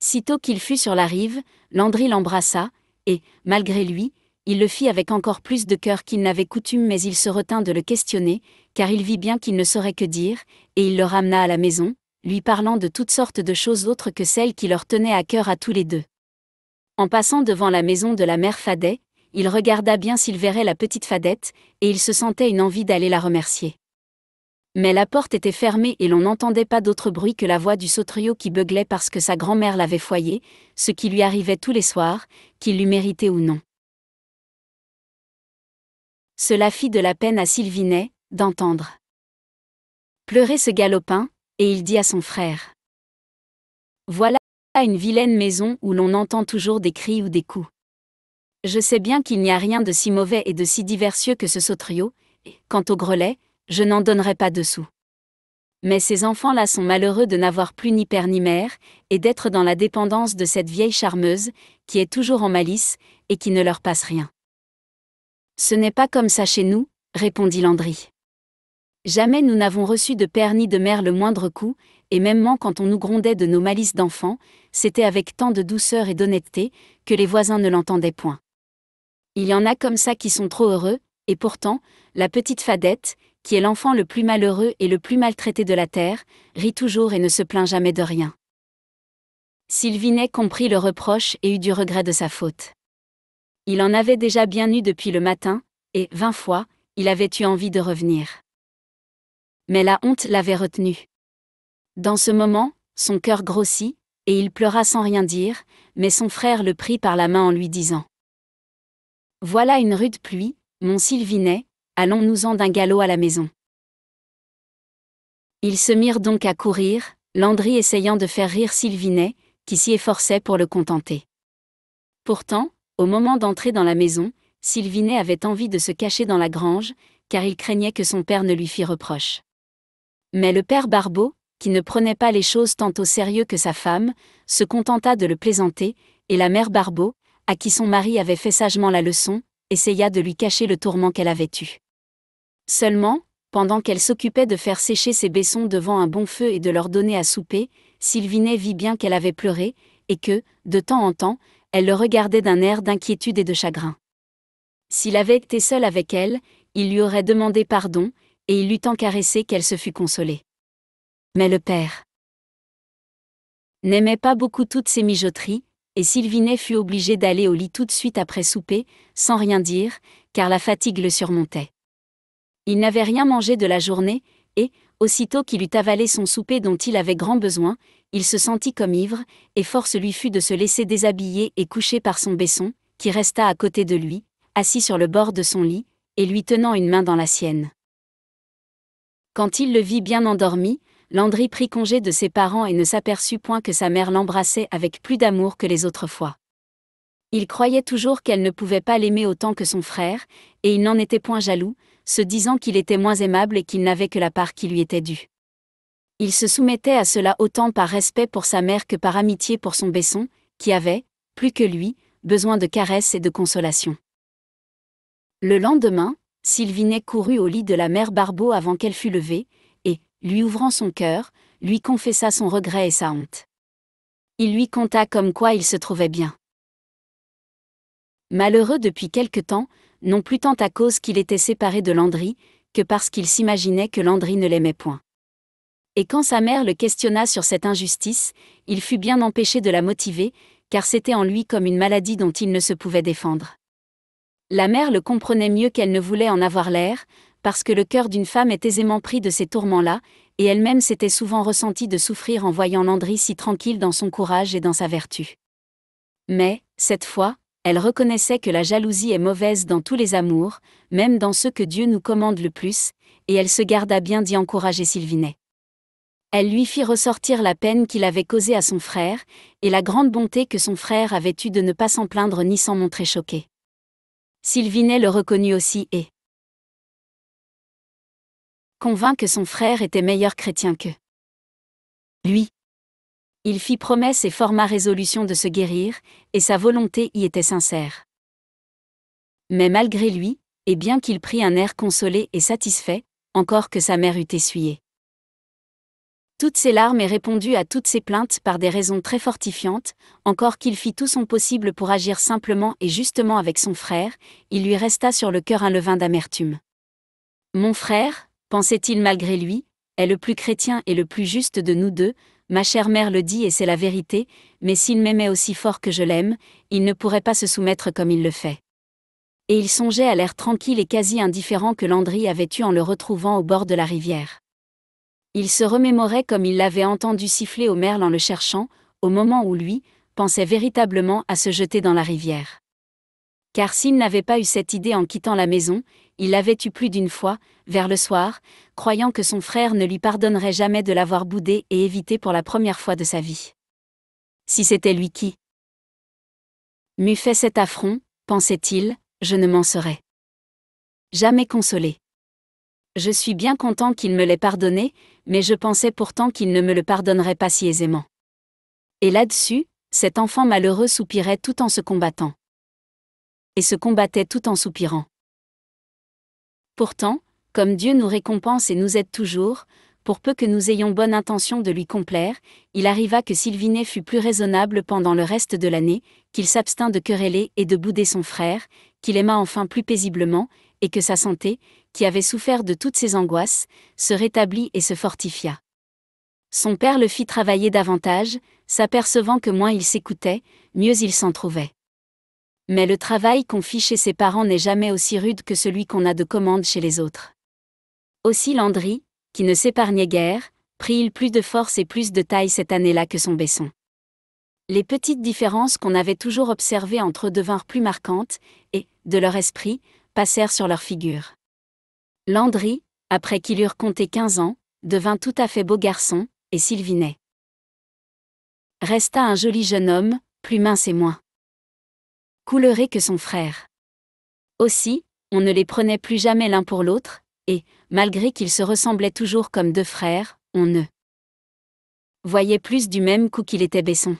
Sitôt qu'il fut sur la rive, Landry l'embrassa, et, malgré lui, il le fit avec encore plus de cœur qu'il n'avait coutume mais il se retint de le questionner, car il vit bien qu'il ne saurait que dire, et il le ramena à la maison, lui parlant de toutes sortes de choses autres que celles qui leur tenaient à cœur à tous les deux. En passant devant la maison de la mère Fadet, il regarda bien s'il verrait la petite Fadette, et il se sentait une envie d'aller la remercier. Mais la porte était fermée et l'on n'entendait pas d'autre bruit que la voix du sautrio qui beuglait parce que sa grand-mère l'avait foyé, ce qui lui arrivait tous les soirs, qu'il l'eût mérité ou non. Cela fit de la peine à Sylvinet, d'entendre. Pleurer ce galopin, et il dit à son frère. Voilà une vilaine maison où l'on entend toujours des cris ou des coups. Je sais bien qu'il n'y a rien de si mauvais et de si diversieux que ce sautrio, et, quant au grelet, je n'en donnerai pas sous. Mais ces enfants-là sont malheureux de n'avoir plus ni père ni mère, et d'être dans la dépendance de cette vieille charmeuse, qui est toujours en malice, et qui ne leur passe rien. Ce n'est pas comme ça chez nous, répondit Landry. Jamais nous n'avons reçu de père ni de mère le moindre coup, et même quand on nous grondait de nos malices d'enfants, c'était avec tant de douceur et d'honnêteté, que les voisins ne l'entendaient point. Il y en a comme ça qui sont trop heureux, et pourtant, la petite Fadette, qui est l'enfant le plus malheureux et le plus maltraité de la terre, rit toujours et ne se plaint jamais de rien. Sylvinet comprit le reproche et eut du regret de sa faute. Il en avait déjà bien eu depuis le matin, et, vingt fois, il avait eu envie de revenir. Mais la honte l'avait retenu. Dans ce moment, son cœur grossit, et il pleura sans rien dire, mais son frère le prit par la main en lui disant Voilà une rude pluie, mon Sylvinet, allons-nous-en d'un galop à la maison. Ils se mirent donc à courir, Landry essayant de faire rire Sylvinet, qui s'y efforçait pour le contenter. Pourtant, au moment d'entrer dans la maison, Sylvinet avait envie de se cacher dans la grange, car il craignait que son père ne lui fît reproche. Mais le père Barbeau, qui ne prenait pas les choses tant au sérieux que sa femme, se contenta de le plaisanter, et la mère Barbeau, à qui son mari avait fait sagement la leçon, essaya de lui cacher le tourment qu'elle avait eu. Seulement, pendant qu'elle s'occupait de faire sécher ses baissons devant un bon feu et de leur donner à souper, Sylvinet vit bien qu'elle avait pleuré, et que, de temps en temps, elle le regardait d'un air d'inquiétude et de chagrin. S'il avait été seul avec elle, il lui aurait demandé pardon, et il l'eût tant caressé qu'elle se fût consolée. Mais le père n'aimait pas beaucoup toutes ces mijoteries, et Sylvinet fut obligé d'aller au lit tout de suite après souper, sans rien dire, car la fatigue le surmontait. Il n'avait rien mangé de la journée, et, aussitôt qu'il eut avalé son souper dont il avait grand besoin, il se sentit comme ivre, et force lui fut de se laisser déshabiller et coucher par son baisson, qui resta à côté de lui, assis sur le bord de son lit, et lui tenant une main dans la sienne. Quand il le vit bien endormi, Landry prit congé de ses parents et ne s'aperçut point que sa mère l'embrassait avec plus d'amour que les autres fois. Il croyait toujours qu'elle ne pouvait pas l'aimer autant que son frère, et il n'en était point jaloux, se disant qu'il était moins aimable et qu'il n'avait que la part qui lui était due. Il se soumettait à cela autant par respect pour sa mère que par amitié pour son Besson, qui avait, plus que lui, besoin de caresses et de consolation. Le lendemain, Sylvinet courut au lit de la mère Barbeau avant qu'elle fût levée, et, lui ouvrant son cœur, lui confessa son regret et sa honte. Il lui conta comme quoi il se trouvait bien. Malheureux depuis quelque temps, non plus tant à cause qu'il était séparé de Landry, que parce qu'il s'imaginait que Landry ne l'aimait point. Et quand sa mère le questionna sur cette injustice, il fut bien empêché de la motiver, car c'était en lui comme une maladie dont il ne se pouvait défendre. La mère le comprenait mieux qu'elle ne voulait en avoir l'air, parce que le cœur d'une femme est aisément pris de ces tourments-là, et elle-même s'était souvent ressentie de souffrir en voyant Landry si tranquille dans son courage et dans sa vertu. Mais, cette fois, elle reconnaissait que la jalousie est mauvaise dans tous les amours, même dans ceux que Dieu nous commande le plus, et elle se garda bien d'y encourager Sylvinet. Elle lui fit ressortir la peine qu'il avait causée à son frère, et la grande bonté que son frère avait eue de ne pas s'en plaindre ni s'en montrer choqué. Sylvinet le reconnut aussi et convint que son frère était meilleur chrétien qu'eux. lui. Il fit promesse et forma résolution de se guérir, et sa volonté y était sincère. Mais malgré lui, et bien qu'il prît un air consolé et satisfait, encore que sa mère eût essuyé toutes ses larmes et répondu à toutes ses plaintes par des raisons très fortifiantes, encore qu'il fit tout son possible pour agir simplement et justement avec son frère, il lui resta sur le cœur un levain d'amertume. Mon frère, pensait-il malgré lui, est le plus chrétien et le plus juste de nous deux, ma chère mère le dit et c'est la vérité, mais s'il m'aimait aussi fort que je l'aime, il ne pourrait pas se soumettre comme il le fait. Et il songeait à l'air tranquille et quasi indifférent que Landry avait eu en le retrouvant au bord de la rivière. Il se remémorait comme il l'avait entendu siffler au merle en le cherchant, au moment où lui, pensait véritablement à se jeter dans la rivière. Car s'il n'avait pas eu cette idée en quittant la maison, il l'avait eu plus d'une fois, vers le soir, croyant que son frère ne lui pardonnerait jamais de l'avoir boudé et évité pour la première fois de sa vie. Si c'était lui qui m'eût fait cet affront, pensait-il, je ne m'en serais jamais consolé. Je suis bien content qu'il me l'ait pardonné, mais je pensais pourtant qu'il ne me le pardonnerait pas si aisément. Et là-dessus, cet enfant malheureux soupirait tout en se combattant. Et se combattait tout en soupirant. Pourtant, comme Dieu nous récompense et nous aide toujours, pour peu que nous ayons bonne intention de lui complaire, il arriva que Sylvinet fut plus raisonnable pendant le reste de l'année, qu'il s'abstint de quereller et de bouder son frère, qu'il aima enfin plus paisiblement, et que sa santé, qui avait souffert de toutes ses angoisses, se rétablit et se fortifia. Son père le fit travailler davantage, s'apercevant que moins il s'écoutait, mieux il s'en trouvait. Mais le travail qu'on fit chez ses parents n'est jamais aussi rude que celui qu'on a de commande chez les autres. Aussi Landry, qui ne s'épargnait guère, prit-il plus de force et plus de taille cette année-là que son baisson. Les petites différences qu'on avait toujours observées entre eux devinrent plus marquantes, et, de leur esprit, passèrent sur leur figure. Landry, après qu'il eurent compté 15 ans, devint tout à fait beau garçon, et Sylvinet. Resta un joli jeune homme, plus mince et moins couleuré que son frère. Aussi, on ne les prenait plus jamais l'un pour l'autre, et, malgré qu'ils se ressemblaient toujours comme deux frères, on ne voyait plus du même coup qu'il était Besson.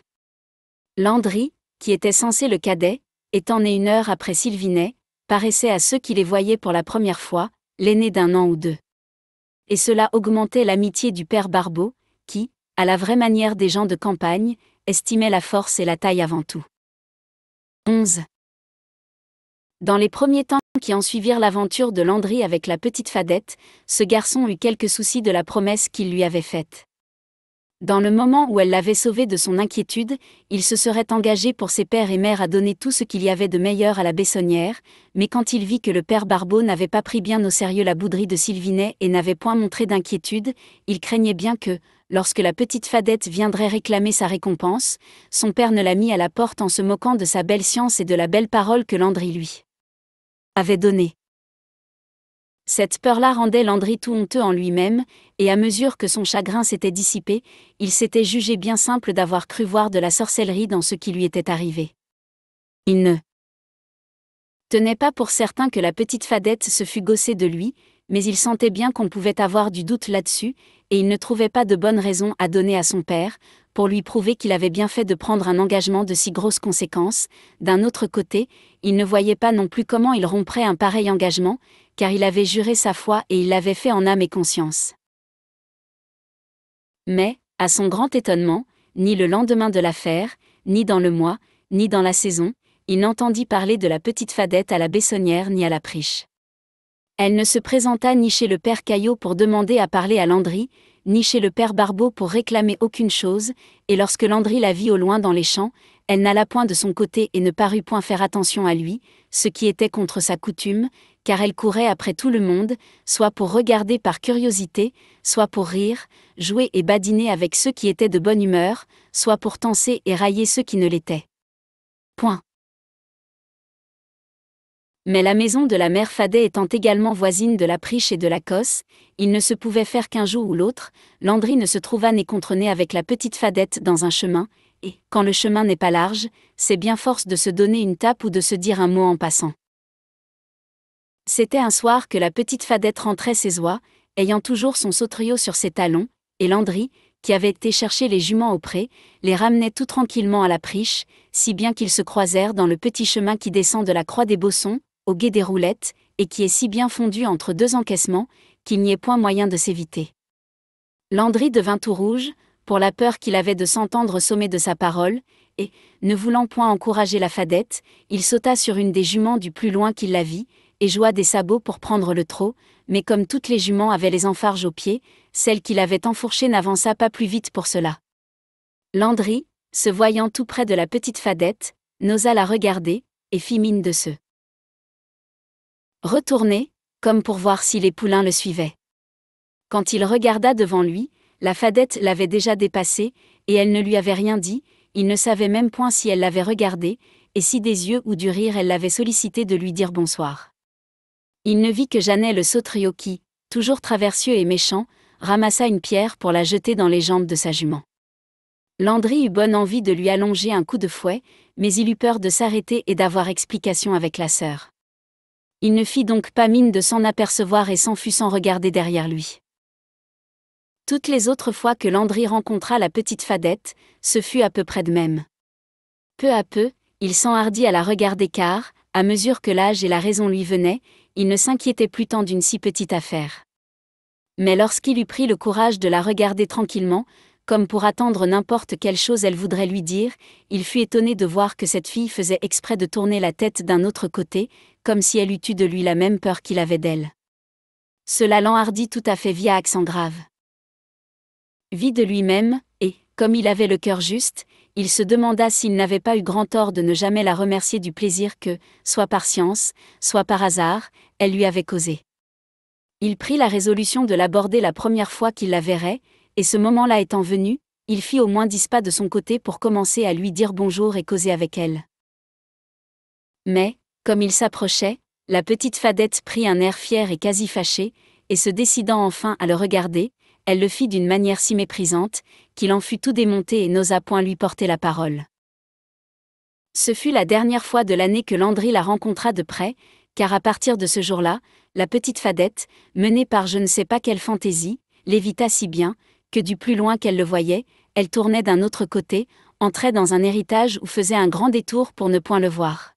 Landry, qui était censé le cadet, étant né une heure après Sylvinet, paraissait à ceux qui les voyaient pour la première fois, l'aîné d'un an ou deux. Et cela augmentait l'amitié du père Barbeau, qui, à la vraie manière des gens de campagne, estimait la force et la taille avant tout. 11. Dans les premiers temps qui en suivirent l'aventure de Landry avec la petite fadette, ce garçon eut quelques soucis de la promesse qu'il lui avait faite. Dans le moment où elle l'avait sauvé de son inquiétude, il se serait engagé pour ses pères et mères à donner tout ce qu'il y avait de meilleur à la baissonnière, mais quand il vit que le père Barbeau n'avait pas pris bien au sérieux la bouderie de Sylvinet et n'avait point montré d'inquiétude, il craignait bien que, lorsque la petite fadette viendrait réclamer sa récompense, son père ne la mit à la porte en se moquant de sa belle science et de la belle parole que Landry lui avait donnée. Cette peur-là rendait Landry tout honteux en lui-même, et à mesure que son chagrin s'était dissipé, il s'était jugé bien simple d'avoir cru voir de la sorcellerie dans ce qui lui était arrivé. Il ne tenait pas pour certain que la petite fadette se fût gossée de lui, mais il sentait bien qu'on pouvait avoir du doute là-dessus, et il ne trouvait pas de bonne raison à donner à son père, pour lui prouver qu'il avait bien fait de prendre un engagement de si grosses conséquences. D'un autre côté, il ne voyait pas non plus comment il romprait un pareil engagement, car il avait juré sa foi et il l'avait fait en âme et conscience. Mais, à son grand étonnement, ni le lendemain de l'affaire, ni dans le mois, ni dans la saison, il n'entendit parler de la petite fadette à la baissonnière ni à la Priche. Elle ne se présenta ni chez le père Caillot pour demander à parler à Landry, ni chez le père Barbeau pour réclamer aucune chose, et lorsque Landry la vit au loin dans les champs, elle n'alla point de son côté et ne parut point faire attention à lui, ce qui était contre sa coutume, car elle courait après tout le monde, soit pour regarder par curiosité, soit pour rire, jouer et badiner avec ceux qui étaient de bonne humeur, soit pour tancer et railler ceux qui ne l'étaient. Point. Mais la maison de la mère Fadet étant également voisine de la Priche et de la Cosse, il ne se pouvait faire qu'un jour ou l'autre, Landry ne se trouva né contre nez avec la petite Fadette dans un chemin, et, quand le chemin n'est pas large, c'est bien force de se donner une tape ou de se dire un mot en passant. C'était un soir que la petite fadette rentrait ses oies, ayant toujours son sautrio sur ses talons, et Landry, qui avait été chercher les juments au pré, les ramenait tout tranquillement à la priche, si bien qu'ils se croisèrent dans le petit chemin qui descend de la Croix des Bossons, au guet des roulettes, et qui est si bien fondu entre deux encaissements, qu'il n'y ait point moyen de s'éviter. Landry devint tout rouge, pour la peur qu'il avait de s'entendre sommer de sa parole, et, ne voulant point encourager la fadette, il sauta sur une des juments du plus loin qu'il la vit, et joua des sabots pour prendre le trot, mais comme toutes les juments avaient les enfarges aux pieds, celle qui l'avait enfourchée n'avança pas plus vite pour cela. Landry, se voyant tout près de la petite fadette, n'osa la regarder, et fit mine de se retourner, comme pour voir si les poulains le suivaient. Quand il regarda devant lui, la fadette l'avait déjà dépassé, et elle ne lui avait rien dit, il ne savait même point si elle l'avait regardé, et si des yeux ou du rire elle l'avait sollicité de lui dire bonsoir. Il ne vit que Janet le sautrio qui, toujours traversieux et méchant, ramassa une pierre pour la jeter dans les jambes de sa jument. Landry eut bonne envie de lui allonger un coup de fouet, mais il eut peur de s'arrêter et d'avoir explication avec la sœur. Il ne fit donc pas mine de s'en apercevoir et s'en fut sans regarder derrière lui. Toutes les autres fois que Landry rencontra la petite fadette, ce fut à peu près de même. Peu à peu, il s'enhardit à la regarder car, à mesure que l'âge et la raison lui venaient, il ne s'inquiétait plus tant d'une si petite affaire. Mais lorsqu'il eut pris le courage de la regarder tranquillement, comme pour attendre n'importe quelle chose elle voudrait lui dire, il fut étonné de voir que cette fille faisait exprès de tourner la tête d'un autre côté, comme si elle eût eu de lui la même peur qu'il avait d'elle. Cela l'enhardit tout à fait via accent grave. Vit de lui-même, et, comme il avait le cœur juste, il se demanda s'il n'avait pas eu grand tort de ne jamais la remercier du plaisir que, soit par science, soit par hasard, elle lui avait causé. Il prit la résolution de l'aborder la première fois qu'il la verrait, et ce moment-là étant venu, il fit au moins dix pas de son côté pour commencer à lui dire bonjour et causer avec elle. Mais, comme il s'approchait, la petite fadette prit un air fier et quasi fâché, et se décidant enfin à le regarder, elle le fit d'une manière si méprisante, qu'il en fut tout démonté et n'osa point lui porter la parole. Ce fut la dernière fois de l'année que Landry la rencontra de près, car à partir de ce jour-là, la petite fadette, menée par je ne sais pas quelle fantaisie, l'évita si bien, que du plus loin qu'elle le voyait, elle tournait d'un autre côté, entrait dans un héritage ou faisait un grand détour pour ne point le voir.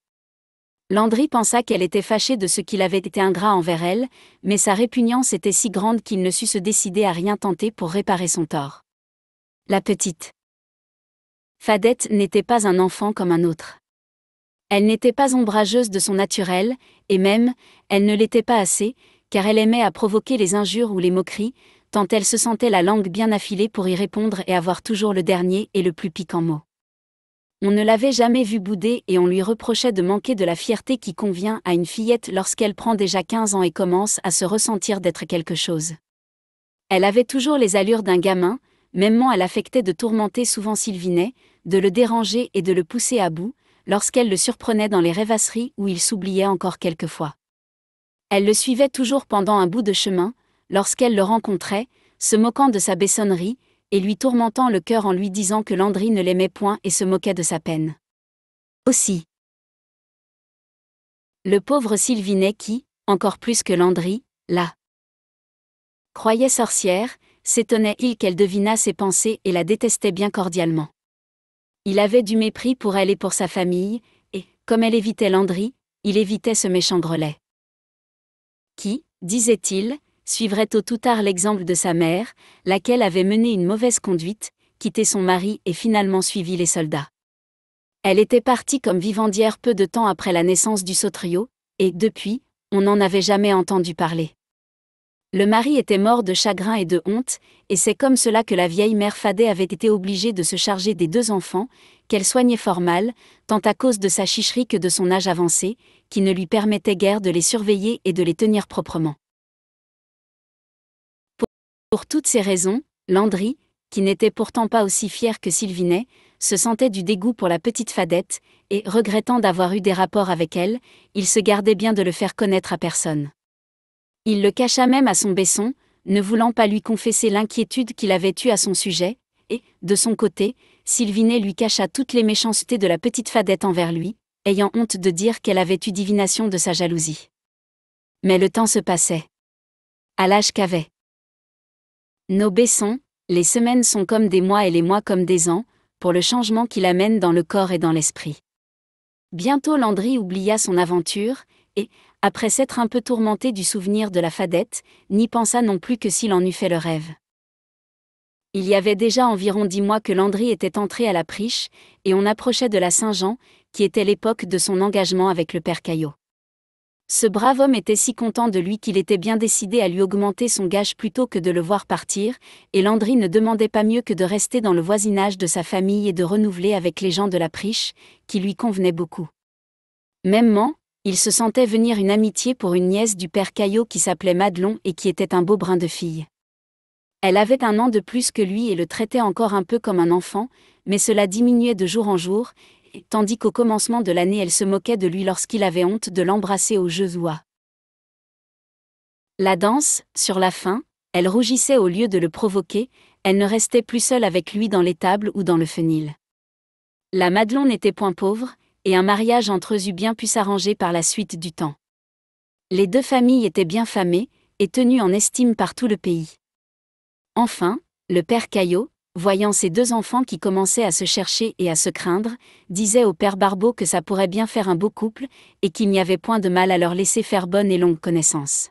Landry pensa qu'elle était fâchée de ce qu'il avait été ingrat envers elle, mais sa répugnance était si grande qu'il ne sut se décider à rien tenter pour réparer son tort. La petite. Fadette n'était pas un enfant comme un autre. Elle n'était pas ombrageuse de son naturel, et même, elle ne l'était pas assez, car elle aimait à provoquer les injures ou les moqueries, tant elle se sentait la langue bien affilée pour y répondre et avoir toujours le dernier et le plus piquant mot. On ne l'avait jamais vu bouder et on lui reprochait de manquer de la fierté qui convient à une fillette lorsqu'elle prend déjà 15 ans et commence à se ressentir d'être quelque chose. Elle avait toujours les allures d'un gamin, mêmement elle affectait de tourmenter souvent Sylvinet, de le déranger et de le pousser à bout, lorsqu'elle le surprenait dans les rêvasseries où il s'oubliait encore quelquefois. Elle le suivait toujours pendant un bout de chemin, lorsqu'elle le rencontrait, se moquant de sa baissonnerie, et lui tourmentant le cœur en lui disant que Landry ne l'aimait point et se moquait de sa peine. Aussi. Le pauvre Sylvinet qui, encore plus que Landry, la croyait sorcière, s'étonnait-il qu'elle devinât ses pensées et la détestait bien cordialement. Il avait du mépris pour elle et pour sa famille, et, comme elle évitait Landry, il évitait ce méchant grelet. Qui, disait-il, suivrait au tout tard l'exemple de sa mère, laquelle avait mené une mauvaise conduite, quitté son mari et finalement suivi les soldats. Elle était partie comme vivandière peu de temps après la naissance du Sotrio, et, depuis, on n'en avait jamais entendu parler. Le mari était mort de chagrin et de honte, et c'est comme cela que la vieille mère Fadet avait été obligée de se charger des deux enfants, qu'elle soignait fort mal, tant à cause de sa chicherie que de son âge avancé, qui ne lui permettait guère de les surveiller et de les tenir proprement. Pour toutes ces raisons, Landry, qui n'était pourtant pas aussi fier que Sylvinet, se sentait du dégoût pour la petite fadette, et, regrettant d'avoir eu des rapports avec elle, il se gardait bien de le faire connaître à personne. Il le cacha même à son baisson, ne voulant pas lui confesser l'inquiétude qu'il avait eue à son sujet, et, de son côté, Sylvinet lui cacha toutes les méchancetés de la petite fadette envers lui, ayant honte de dire qu'elle avait eu divination de sa jalousie. Mais le temps se passait. À l'âge qu'avait nos baissons, les semaines sont comme des mois et les mois comme des ans, pour le changement qu'il amène dans le corps et dans l'esprit. Bientôt Landry oublia son aventure, et, après s'être un peu tourmenté du souvenir de la fadette, n'y pensa non plus que s'il en eût fait le rêve. Il y avait déjà environ dix mois que Landry était entré à la Priche, et on approchait de la Saint-Jean, qui était l'époque de son engagement avec le père Caillot. Ce brave homme était si content de lui qu'il était bien décidé à lui augmenter son gage plutôt que de le voir partir, et Landry ne demandait pas mieux que de rester dans le voisinage de sa famille et de renouveler avec les gens de la Priche, qui lui convenaient beaucoup. Mêmement, il se sentait venir une amitié pour une nièce du père Caillot qui s'appelait Madelon et qui était un beau brin de fille. Elle avait un an de plus que lui et le traitait encore un peu comme un enfant, mais cela diminuait de jour en jour, tandis qu'au commencement de l'année elle se moquait de lui lorsqu'il avait honte de l'embrasser au jeu La danse, sur la fin, elle rougissait au lieu de le provoquer, elle ne restait plus seule avec lui dans l'étable ou dans le fenil. La Madelon n'était point pauvre, et un mariage entre eux eût bien pu s'arranger par la suite du temps. Les deux familles étaient bien famées, et tenues en estime par tout le pays. Enfin, le père Caillot, voyant ces deux enfants qui commençaient à se chercher et à se craindre, disait au père Barbeau que ça pourrait bien faire un beau couple, et qu'il n'y avait point de mal à leur laisser faire bonne et longue connaissance.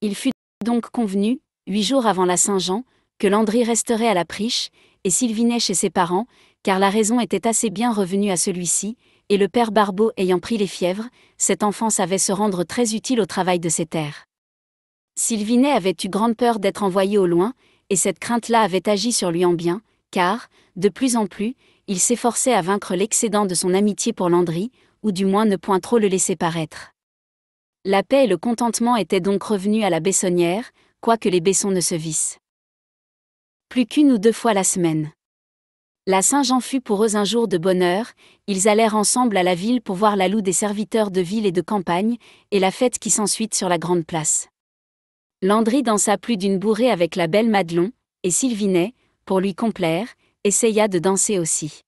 Il fut donc convenu, huit jours avant la Saint-Jean, que Landry resterait à la Priche, et Sylvinet chez ses parents, car la raison était assez bien revenue à celui-ci, et le père Barbeau ayant pris les fièvres, cet enfant savait se rendre très utile au travail de ses terres. Sylvinet avait eu grande peur d'être envoyé au loin, et cette crainte-là avait agi sur lui en bien, car, de plus en plus, il s'efforçait à vaincre l'excédent de son amitié pour Landry, ou du moins ne point trop le laisser paraître. La paix et le contentement étaient donc revenus à la baissonnière, quoique les baissons ne se vissent. Plus qu'une ou deux fois la semaine. La Saint-Jean fut pour eux un jour de bonheur, ils allèrent ensemble à la ville pour voir la loue des serviteurs de ville et de campagne, et la fête qui s'ensuit sur la grande place. Landry dansa plus d'une bourrée avec la belle Madelon, et Sylvinet, pour lui complaire, essaya de danser aussi.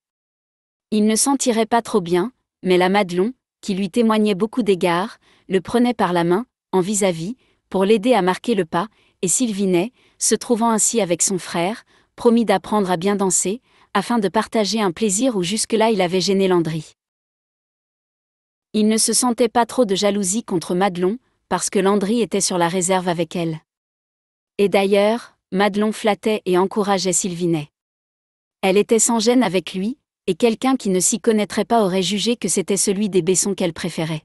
Il ne s'en tirait pas trop bien, mais la Madelon, qui lui témoignait beaucoup d'égards, le prenait par la main, en vis-à-vis, pour l'aider à marquer le pas, et Sylvinet, se trouvant ainsi avec son frère, promit d'apprendre à bien danser, afin de partager un plaisir où jusque-là il avait gêné Landry. Il ne se sentait pas trop de jalousie contre Madelon, parce que Landry était sur la réserve avec elle. Et d'ailleurs, Madelon flattait et encourageait Sylvinet. Elle était sans gêne avec lui, et quelqu'un qui ne s'y connaîtrait pas aurait jugé que c'était celui des baissons qu'elle préférait.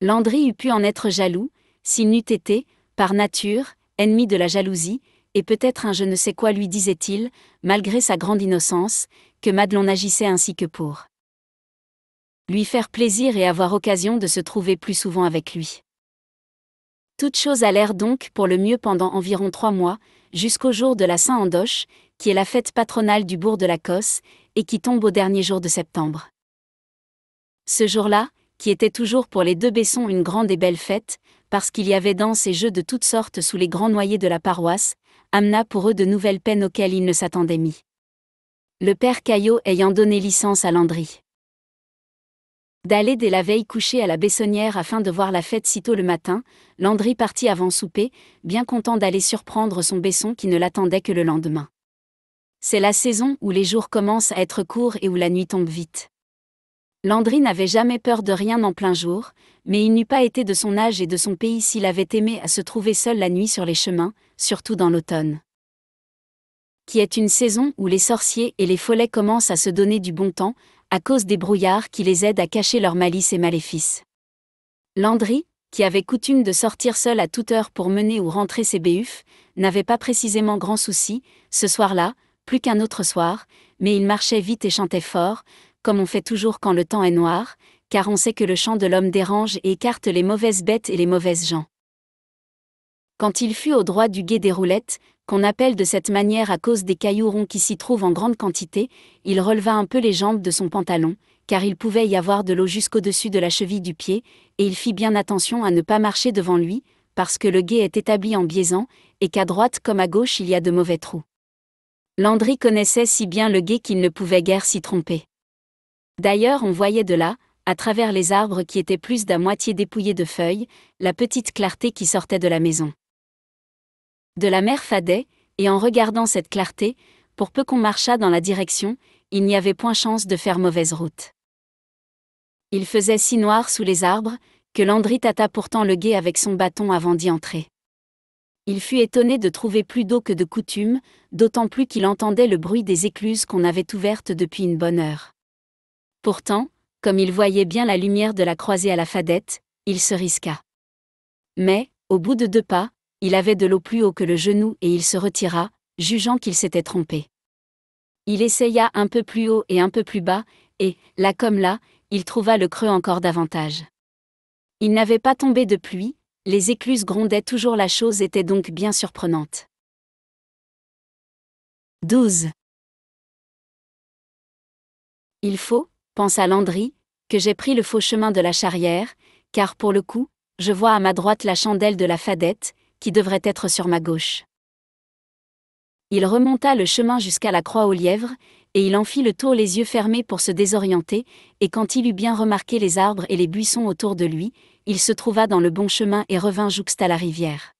Landry eût pu en être jaloux, s'il n'eût été, par nature, ennemi de la jalousie, et peut-être un je ne sais quoi lui disait-il, malgré sa grande innocence, que Madelon agissait ainsi que pour lui faire plaisir et avoir occasion de se trouver plus souvent avec lui. Toutes choses allèrent donc pour le mieux pendant environ trois mois, jusqu'au jour de la Saint-Andoche, qui est la fête patronale du bourg de la Cosse, et qui tombe au dernier jour de septembre. Ce jour-là, qui était toujours pour les deux Bessons une grande et belle fête, parce qu'il y avait danse et jeux de toutes sortes sous les grands noyers de la paroisse, amena pour eux de nouvelles peines auxquelles ils ne s'attendaient mis. Le père Caillot ayant donné licence à Landry. D'aller dès la veille coucher à la baissonnière afin de voir la fête sitôt le matin, Landry partit avant souper, bien content d'aller surprendre son baisson qui ne l'attendait que le lendemain. C'est la saison où les jours commencent à être courts et où la nuit tombe vite. Landry n'avait jamais peur de rien en plein jour, mais il n'eût pas été de son âge et de son pays s'il avait aimé à se trouver seul la nuit sur les chemins, surtout dans l'automne. Qui est une saison où les sorciers et les follets commencent à se donner du bon temps, à cause des brouillards qui les aident à cacher leurs malices et maléfices. Landry, qui avait coutume de sortir seul à toute heure pour mener ou rentrer ses béufs, n'avait pas précisément grand souci, ce soir-là, plus qu'un autre soir, mais il marchait vite et chantait fort, comme on fait toujours quand le temps est noir, car on sait que le chant de l'homme dérange et écarte les mauvaises bêtes et les mauvaises gens. Quand il fut au droit du guet des roulettes, qu'on appelle de cette manière à cause des cailloux ronds qui s'y trouvent en grande quantité, il releva un peu les jambes de son pantalon, car il pouvait y avoir de l'eau jusqu'au-dessus de la cheville du pied, et il fit bien attention à ne pas marcher devant lui, parce que le guet est établi en biaisant, et qu'à droite comme à gauche il y a de mauvais trous. Landry connaissait si bien le guet qu'il ne pouvait guère s'y tromper. D'ailleurs on voyait de là, à travers les arbres qui étaient plus d'à moitié dépouillés de feuilles, la petite clarté qui sortait de la maison. De la mer fadait, et en regardant cette clarté, pour peu qu'on marchât dans la direction, il n'y avait point chance de faire mauvaise route. Il faisait si noir sous les arbres, que Landry tâta pourtant le guet avec son bâton avant d'y entrer. Il fut étonné de trouver plus d'eau que de coutume, d'autant plus qu'il entendait le bruit des écluses qu'on avait ouvertes depuis une bonne heure. Pourtant, comme il voyait bien la lumière de la croisée à la fadette, il se risqua. Mais, au bout de deux pas, il avait de l'eau plus haut que le genou et il se retira, jugeant qu'il s'était trompé. Il essaya un peu plus haut et un peu plus bas, et, là comme là, il trouva le creux encore davantage. Il n'avait pas tombé de pluie, les écluses grondaient toujours la chose était donc bien surprenante. 12. Il faut, pensa Landry, que j'ai pris le faux chemin de la charrière, car pour le coup, je vois à ma droite la chandelle de la fadette, qui devrait être sur ma gauche. Il remonta le chemin jusqu'à la croix aux lièvres, et il en fit le tour les yeux fermés pour se désorienter, et quand il eut bien remarqué les arbres et les buissons autour de lui, il se trouva dans le bon chemin et revint jouxte à la rivière.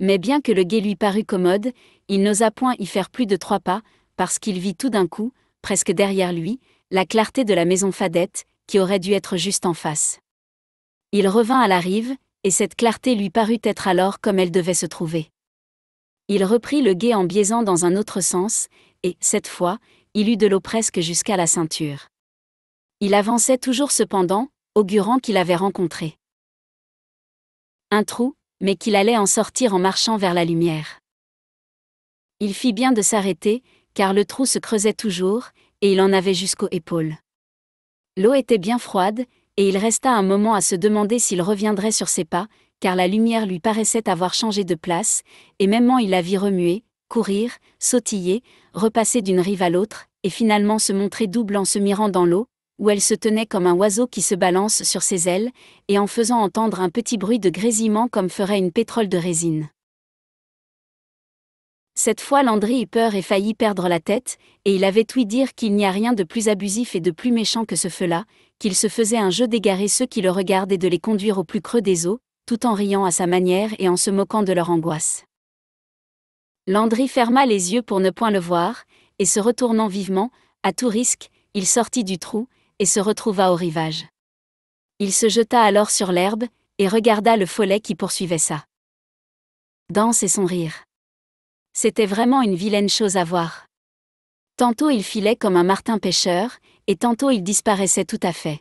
Mais bien que le guet lui parût commode, il n'osa point y faire plus de trois pas, parce qu'il vit tout d'un coup, presque derrière lui, la clarté de la maison Fadette, qui aurait dû être juste en face. Il revint à la rive, et cette clarté lui parut être alors comme elle devait se trouver. Il reprit le guet en biaisant dans un autre sens, et, cette fois, il eut de l'eau presque jusqu'à la ceinture. Il avançait toujours cependant, augurant qu'il avait rencontré un trou, mais qu'il allait en sortir en marchant vers la lumière. Il fit bien de s'arrêter, car le trou se creusait toujours, et il en avait jusqu'aux épaules. L'eau était bien froide, et il resta un moment à se demander s'il reviendrait sur ses pas, car la lumière lui paraissait avoir changé de place, et mêmement il la vit remuer, courir, sautiller, repasser d'une rive à l'autre, et finalement se montrer double en se mirant dans l'eau, où elle se tenait comme un oiseau qui se balance sur ses ailes, et en faisant entendre un petit bruit de grésillement comme ferait une pétrole de résine. Cette fois Landry eut peur et faillit perdre la tête, et il avait ouï dire qu'il n'y a rien de plus abusif et de plus méchant que ce feu-là, qu'il se faisait un jeu d'égarer ceux qui le regardaient et de les conduire au plus creux des eaux, tout en riant à sa manière et en se moquant de leur angoisse. Landry ferma les yeux pour ne point le voir, et se retournant vivement, à tout risque, il sortit du trou, et se retrouva au rivage. Il se jeta alors sur l'herbe, et regarda le follet qui poursuivait ça. Danse et son rire. C'était vraiment une vilaine chose à voir. Tantôt il filait comme un martin pêcheur, et tantôt il disparaissait tout à fait.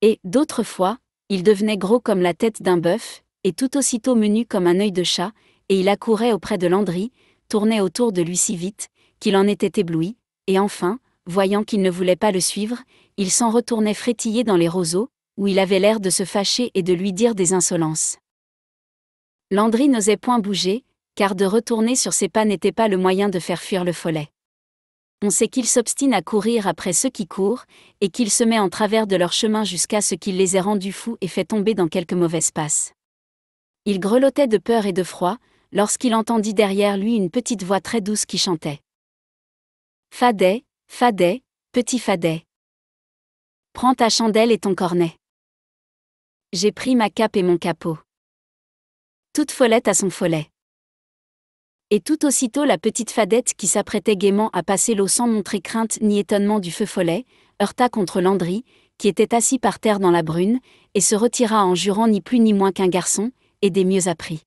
Et, d'autres fois, il devenait gros comme la tête d'un bœuf, et tout aussitôt menu comme un œil de chat, et il accourait auprès de Landry, tournait autour de lui si vite, qu'il en était ébloui, et enfin, voyant qu'il ne voulait pas le suivre, il s'en retournait frétillé dans les roseaux, où il avait l'air de se fâcher et de lui dire des insolences. Landry n'osait point bouger, car de retourner sur ses pas n'était pas le moyen de faire fuir le follet. On sait qu'il s'obstine à courir après ceux qui courent, et qu'il se met en travers de leur chemin jusqu'à ce qu'il les ait rendus fous et fait tomber dans quelque mauvaise passe. Il grelottait de peur et de froid, lorsqu'il entendit derrière lui une petite voix très douce qui chantait. Fadet, Fadet, petit Fadet. Prends ta chandelle et ton cornet. J'ai pris ma cape et mon capot. Toute follette à son follet et tout aussitôt la petite fadette qui s'apprêtait gaiement à passer l'eau sans montrer crainte ni étonnement du feu follet, heurta contre Landry, qui était assis par terre dans la brune, et se retira en jurant ni plus ni moins qu'un garçon, et des mieux appris.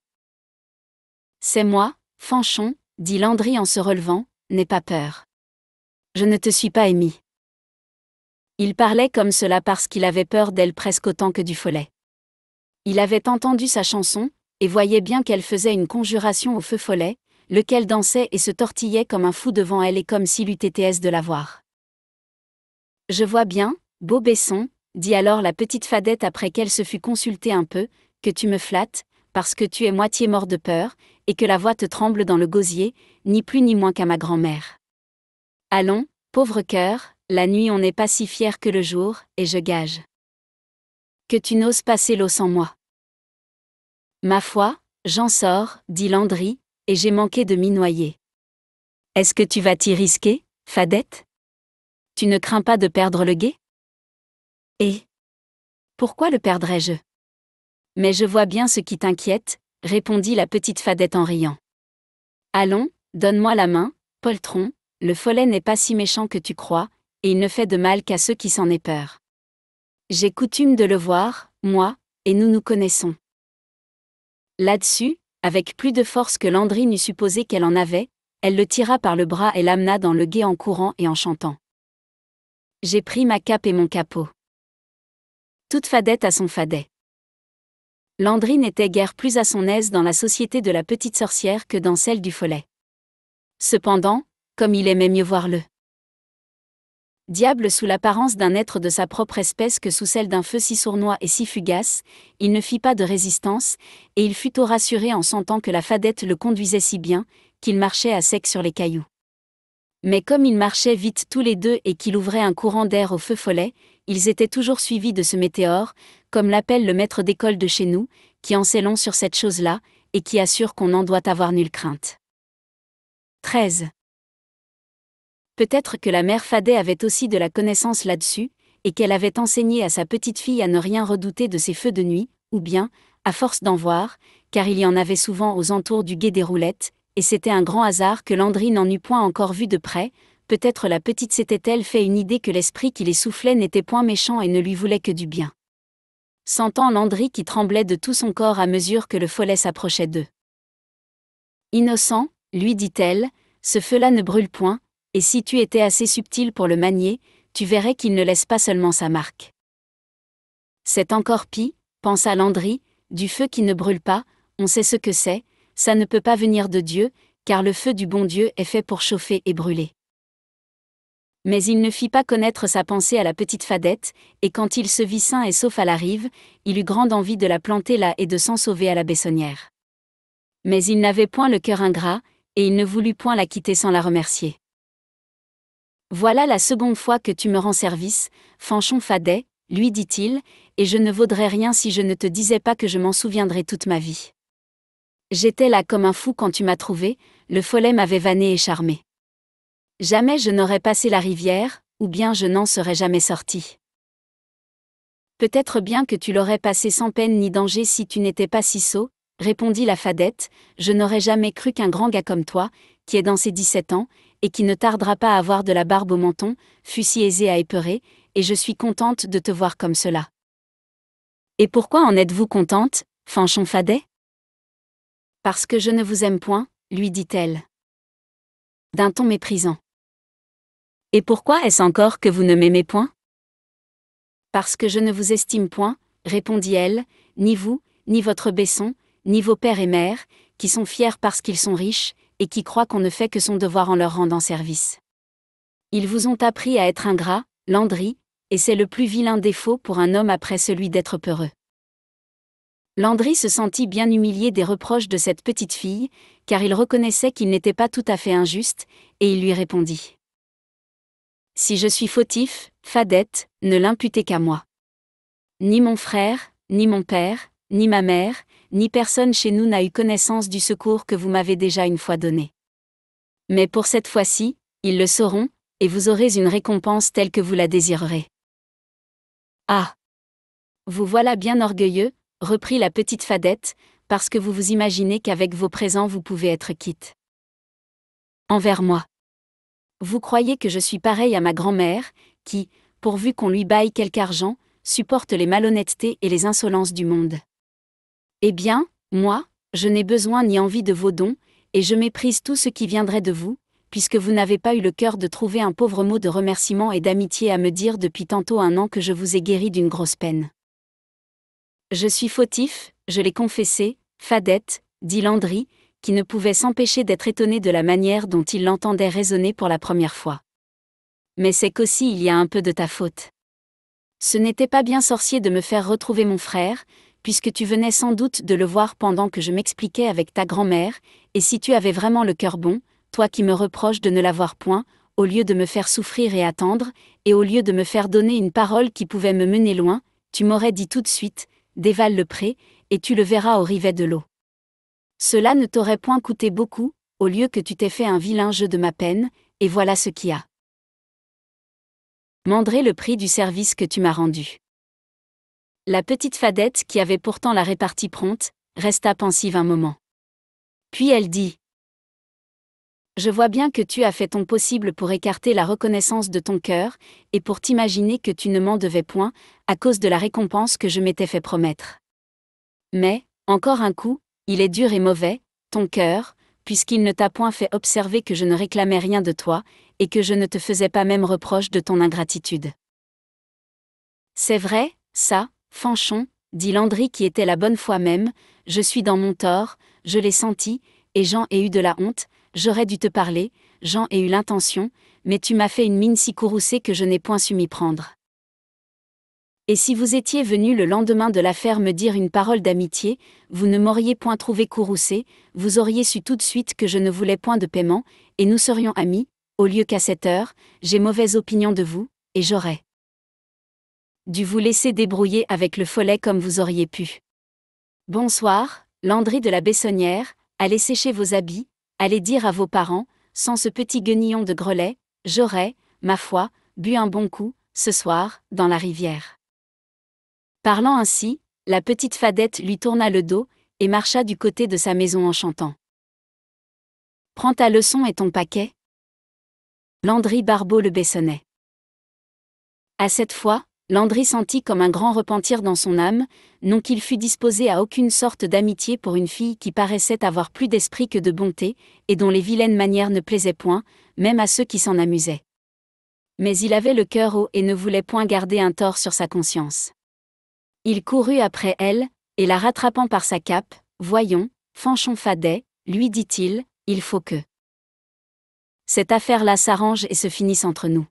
C'est moi, Fanchon, dit Landry en se relevant, n'aie pas peur. Je ne te suis pas émis. Il parlait comme cela parce qu'il avait peur d'elle presque autant que du follet. Il avait entendu sa chanson, et voyait bien qu'elle faisait une conjuration au feu follet, lequel dansait et se tortillait comme un fou devant elle et comme s'il eût été de la voir. Je vois bien, beau Besson, dit alors la petite fadette après qu'elle se fut consultée un peu, que tu me flattes, parce que tu es moitié mort de peur, et que la voix te tremble dans le gosier, ni plus ni moins qu'à ma grand-mère. Allons, pauvre cœur, la nuit on n'est pas si fier que le jour, et je gage. Que tu n'oses passer l'eau sans moi. Ma foi, j'en sors, dit Landry, et j'ai manqué de m'y noyer. Est-ce que tu vas t'y risquer, Fadette Tu ne crains pas de perdre le guet Et Pourquoi le perdrais-je Mais je vois bien ce qui t'inquiète, répondit la petite Fadette en riant. Allons, donne-moi la main, poltron, le follet n'est pas si méchant que tu crois, et il ne fait de mal qu'à ceux qui s'en aient peur. J'ai coutume de le voir, moi, et nous nous connaissons. Là-dessus, avec plus de force que Landry n'eût supposé qu'elle en avait, elle le tira par le bras et l'amena dans le guet en courant et en chantant. J'ai pris ma cape et mon capot. Toute fadette à son fadet. Landry n'était guère plus à son aise dans la société de la petite sorcière que dans celle du follet. Cependant, comme il aimait mieux voir le Diable sous l'apparence d'un être de sa propre espèce que sous celle d'un feu si sournois et si fugace, il ne fit pas de résistance, et il fut tôt rassuré en sentant que la fadette le conduisait si bien, qu'il marchait à sec sur les cailloux. Mais comme ils marchaient vite tous les deux et qu'il ouvrait un courant d'air au feu follet, ils étaient toujours suivis de ce météore, comme l'appelle le maître d'école de chez nous, qui en sait long sur cette chose-là, et qui assure qu'on n'en doit avoir nulle crainte. 13. Peut-être que la mère Fadet avait aussi de la connaissance là-dessus, et qu'elle avait enseigné à sa petite fille à ne rien redouter de ces feux de nuit, ou bien, à force d'en voir, car il y en avait souvent aux entours du guet des roulettes, et c'était un grand hasard que Landry n'en eût point encore vu de près, peut-être la petite s'était-elle fait une idée que l'esprit qui les soufflait n'était point méchant et ne lui voulait que du bien. Sentant Landry qui tremblait de tout son corps à mesure que le follet s'approchait d'eux. Innocent, lui dit-elle, ce feu-là ne brûle point, et si tu étais assez subtil pour le manier, tu verrais qu'il ne laisse pas seulement sa marque. C'est encore pis, pensa Landry, du feu qui ne brûle pas, on sait ce que c'est, ça ne peut pas venir de Dieu, car le feu du bon Dieu est fait pour chauffer et brûler. Mais il ne fit pas connaître sa pensée à la petite fadette, et quand il se vit sain et sauf à la rive, il eut grande envie de la planter là et de s'en sauver à la baissonnière. Mais il n'avait point le cœur ingrat, et il ne voulut point la quitter sans la remercier. Voilà la seconde fois que tu me rends service, Fanchon Fadet, lui dit-il, et je ne vaudrais rien si je ne te disais pas que je m'en souviendrai toute ma vie. J'étais là comme un fou quand tu m'as trouvé, le follet m'avait vanné et charmé. Jamais je n'aurais passé la rivière, ou bien je n'en serais jamais sorti. Peut-être bien que tu l'aurais passé sans peine ni danger si tu n'étais pas si sot, répondit la fadette, je n'aurais jamais cru qu'un grand gars comme toi, qui est dans ses dix-sept ans, et qui ne tardera pas à avoir de la barbe au menton, fut si aisé à épeurer, et je suis contente de te voir comme cela. Et pourquoi en êtes-vous contente, Fanchon Fadet Parce que je ne vous aime point, lui dit-elle. D'un ton méprisant. Et pourquoi est-ce encore que vous ne m'aimez point Parce que je ne vous estime point, répondit elle, ni vous, ni votre Besson, ni vos pères et mères, qui sont fiers parce qu'ils sont riches, et qui croient qu'on ne fait que son devoir en leur rendant service. Ils vous ont appris à être ingrats, Landry, et c'est le plus vilain défaut pour un homme après celui d'être peureux. Landry se sentit bien humilié des reproches de cette petite fille, car il reconnaissait qu'il n'était pas tout à fait injuste, et il lui répondit. Si je suis fautif, Fadette, ne l'imputez qu'à moi. Ni mon frère, ni mon père, ni ma mère, ni personne chez nous n'a eu connaissance du secours que vous m'avez déjà une fois donné. Mais pour cette fois-ci, ils le sauront, et vous aurez une récompense telle que vous la désirerez. Ah Vous voilà bien orgueilleux, reprit la petite fadette, parce que vous vous imaginez qu'avec vos présents vous pouvez être quitte. Envers moi. Vous croyez que je suis pareil à ma grand-mère, qui, pourvu qu'on lui baille quelque argent, supporte les malhonnêtetés et les insolences du monde. Eh bien, moi, je n'ai besoin ni envie de vos dons, et je méprise tout ce qui viendrait de vous, puisque vous n'avez pas eu le cœur de trouver un pauvre mot de remerciement et d'amitié à me dire depuis tantôt un an que je vous ai guéri d'une grosse peine. Je suis fautif, je l'ai confessé, fadette, dit Landry, qui ne pouvait s'empêcher d'être étonné de la manière dont il l'entendait raisonner pour la première fois. Mais c'est qu'aussi il y a un peu de ta faute. Ce n'était pas bien sorcier de me faire retrouver mon frère, puisque tu venais sans doute de le voir pendant que je m'expliquais avec ta grand-mère, et si tu avais vraiment le cœur bon, toi qui me reproches de ne l'avoir point, au lieu de me faire souffrir et attendre, et au lieu de me faire donner une parole qui pouvait me mener loin, tu m'aurais dit tout de suite, dévale le pré, et tu le verras au rivet de l'eau. Cela ne t'aurait point coûté beaucoup, au lieu que tu t'es fait un vilain jeu de ma peine, et voilà ce y a. Mandré le prix du service que tu m'as rendu. La petite fadette, qui avait pourtant la répartie prompte, resta pensive un moment. Puis elle dit Je vois bien que tu as fait ton possible pour écarter la reconnaissance de ton cœur, et pour t'imaginer que tu ne m'en devais point, à cause de la récompense que je m'étais fait promettre. Mais, encore un coup, il est dur et mauvais, ton cœur, puisqu'il ne t'a point fait observer que je ne réclamais rien de toi, et que je ne te faisais pas même reproche de ton ingratitude. C'est vrai, ça, Fanchon, dit Landry qui était la bonne foi même, je suis dans mon tort, je l'ai senti, et j'en ai eu de la honte, j'aurais dû te parler, j'en ai eu l'intention, mais tu m'as fait une mine si courroucée que je n'ai point su m'y prendre. Et si vous étiez venu le lendemain de l'affaire me dire une parole d'amitié, vous ne m'auriez point trouvé courroucé, vous auriez su tout de suite que je ne voulais point de paiement, et nous serions amis, au lieu qu'à cette heure, j'ai mauvaise opinion de vous, et j'aurais dû vous laisser débrouiller avec le follet comme vous auriez pu. Bonsoir, Landry de la Bessonnière, allez sécher vos habits, allez dire à vos parents, sans ce petit guenillon de grelet, j'aurais, ma foi, bu un bon coup, ce soir, dans la rivière. Parlant ainsi, la petite fadette lui tourna le dos, et marcha du côté de sa maison en chantant. Prends ta leçon et ton paquet. Landry Barbeau le Bessonnait. À cette fois, Landry sentit comme un grand repentir dans son âme, non qu'il fût disposé à aucune sorte d'amitié pour une fille qui paraissait avoir plus d'esprit que de bonté, et dont les vilaines manières ne plaisaient point, même à ceux qui s'en amusaient. Mais il avait le cœur haut et ne voulait point garder un tort sur sa conscience. Il courut après elle, et la rattrapant par sa cape, Voyons, Fanchon Fadet, lui dit-il, il faut que. Cette affaire-là s'arrange et se finisse entre nous.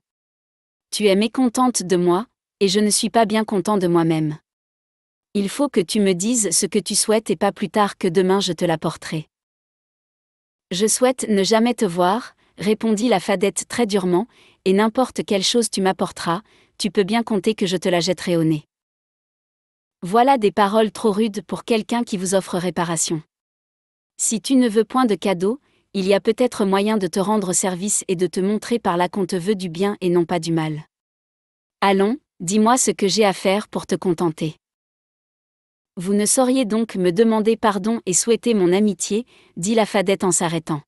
Tu es mécontente de moi, et je ne suis pas bien content de moi-même. Il faut que tu me dises ce que tu souhaites et pas plus tard que demain je te l'apporterai. Je souhaite ne jamais te voir, répondit la fadette très durement, et n'importe quelle chose tu m'apporteras, tu peux bien compter que je te la jetterai au nez. Voilà des paroles trop rudes pour quelqu'un qui vous offre réparation. Si tu ne veux point de cadeau, il y a peut-être moyen de te rendre service et de te montrer par là qu'on te veut du bien et non pas du mal. Allons, Dis-moi ce que j'ai à faire pour te contenter. Vous ne sauriez donc me demander pardon et souhaiter mon amitié, dit la fadette en s'arrêtant.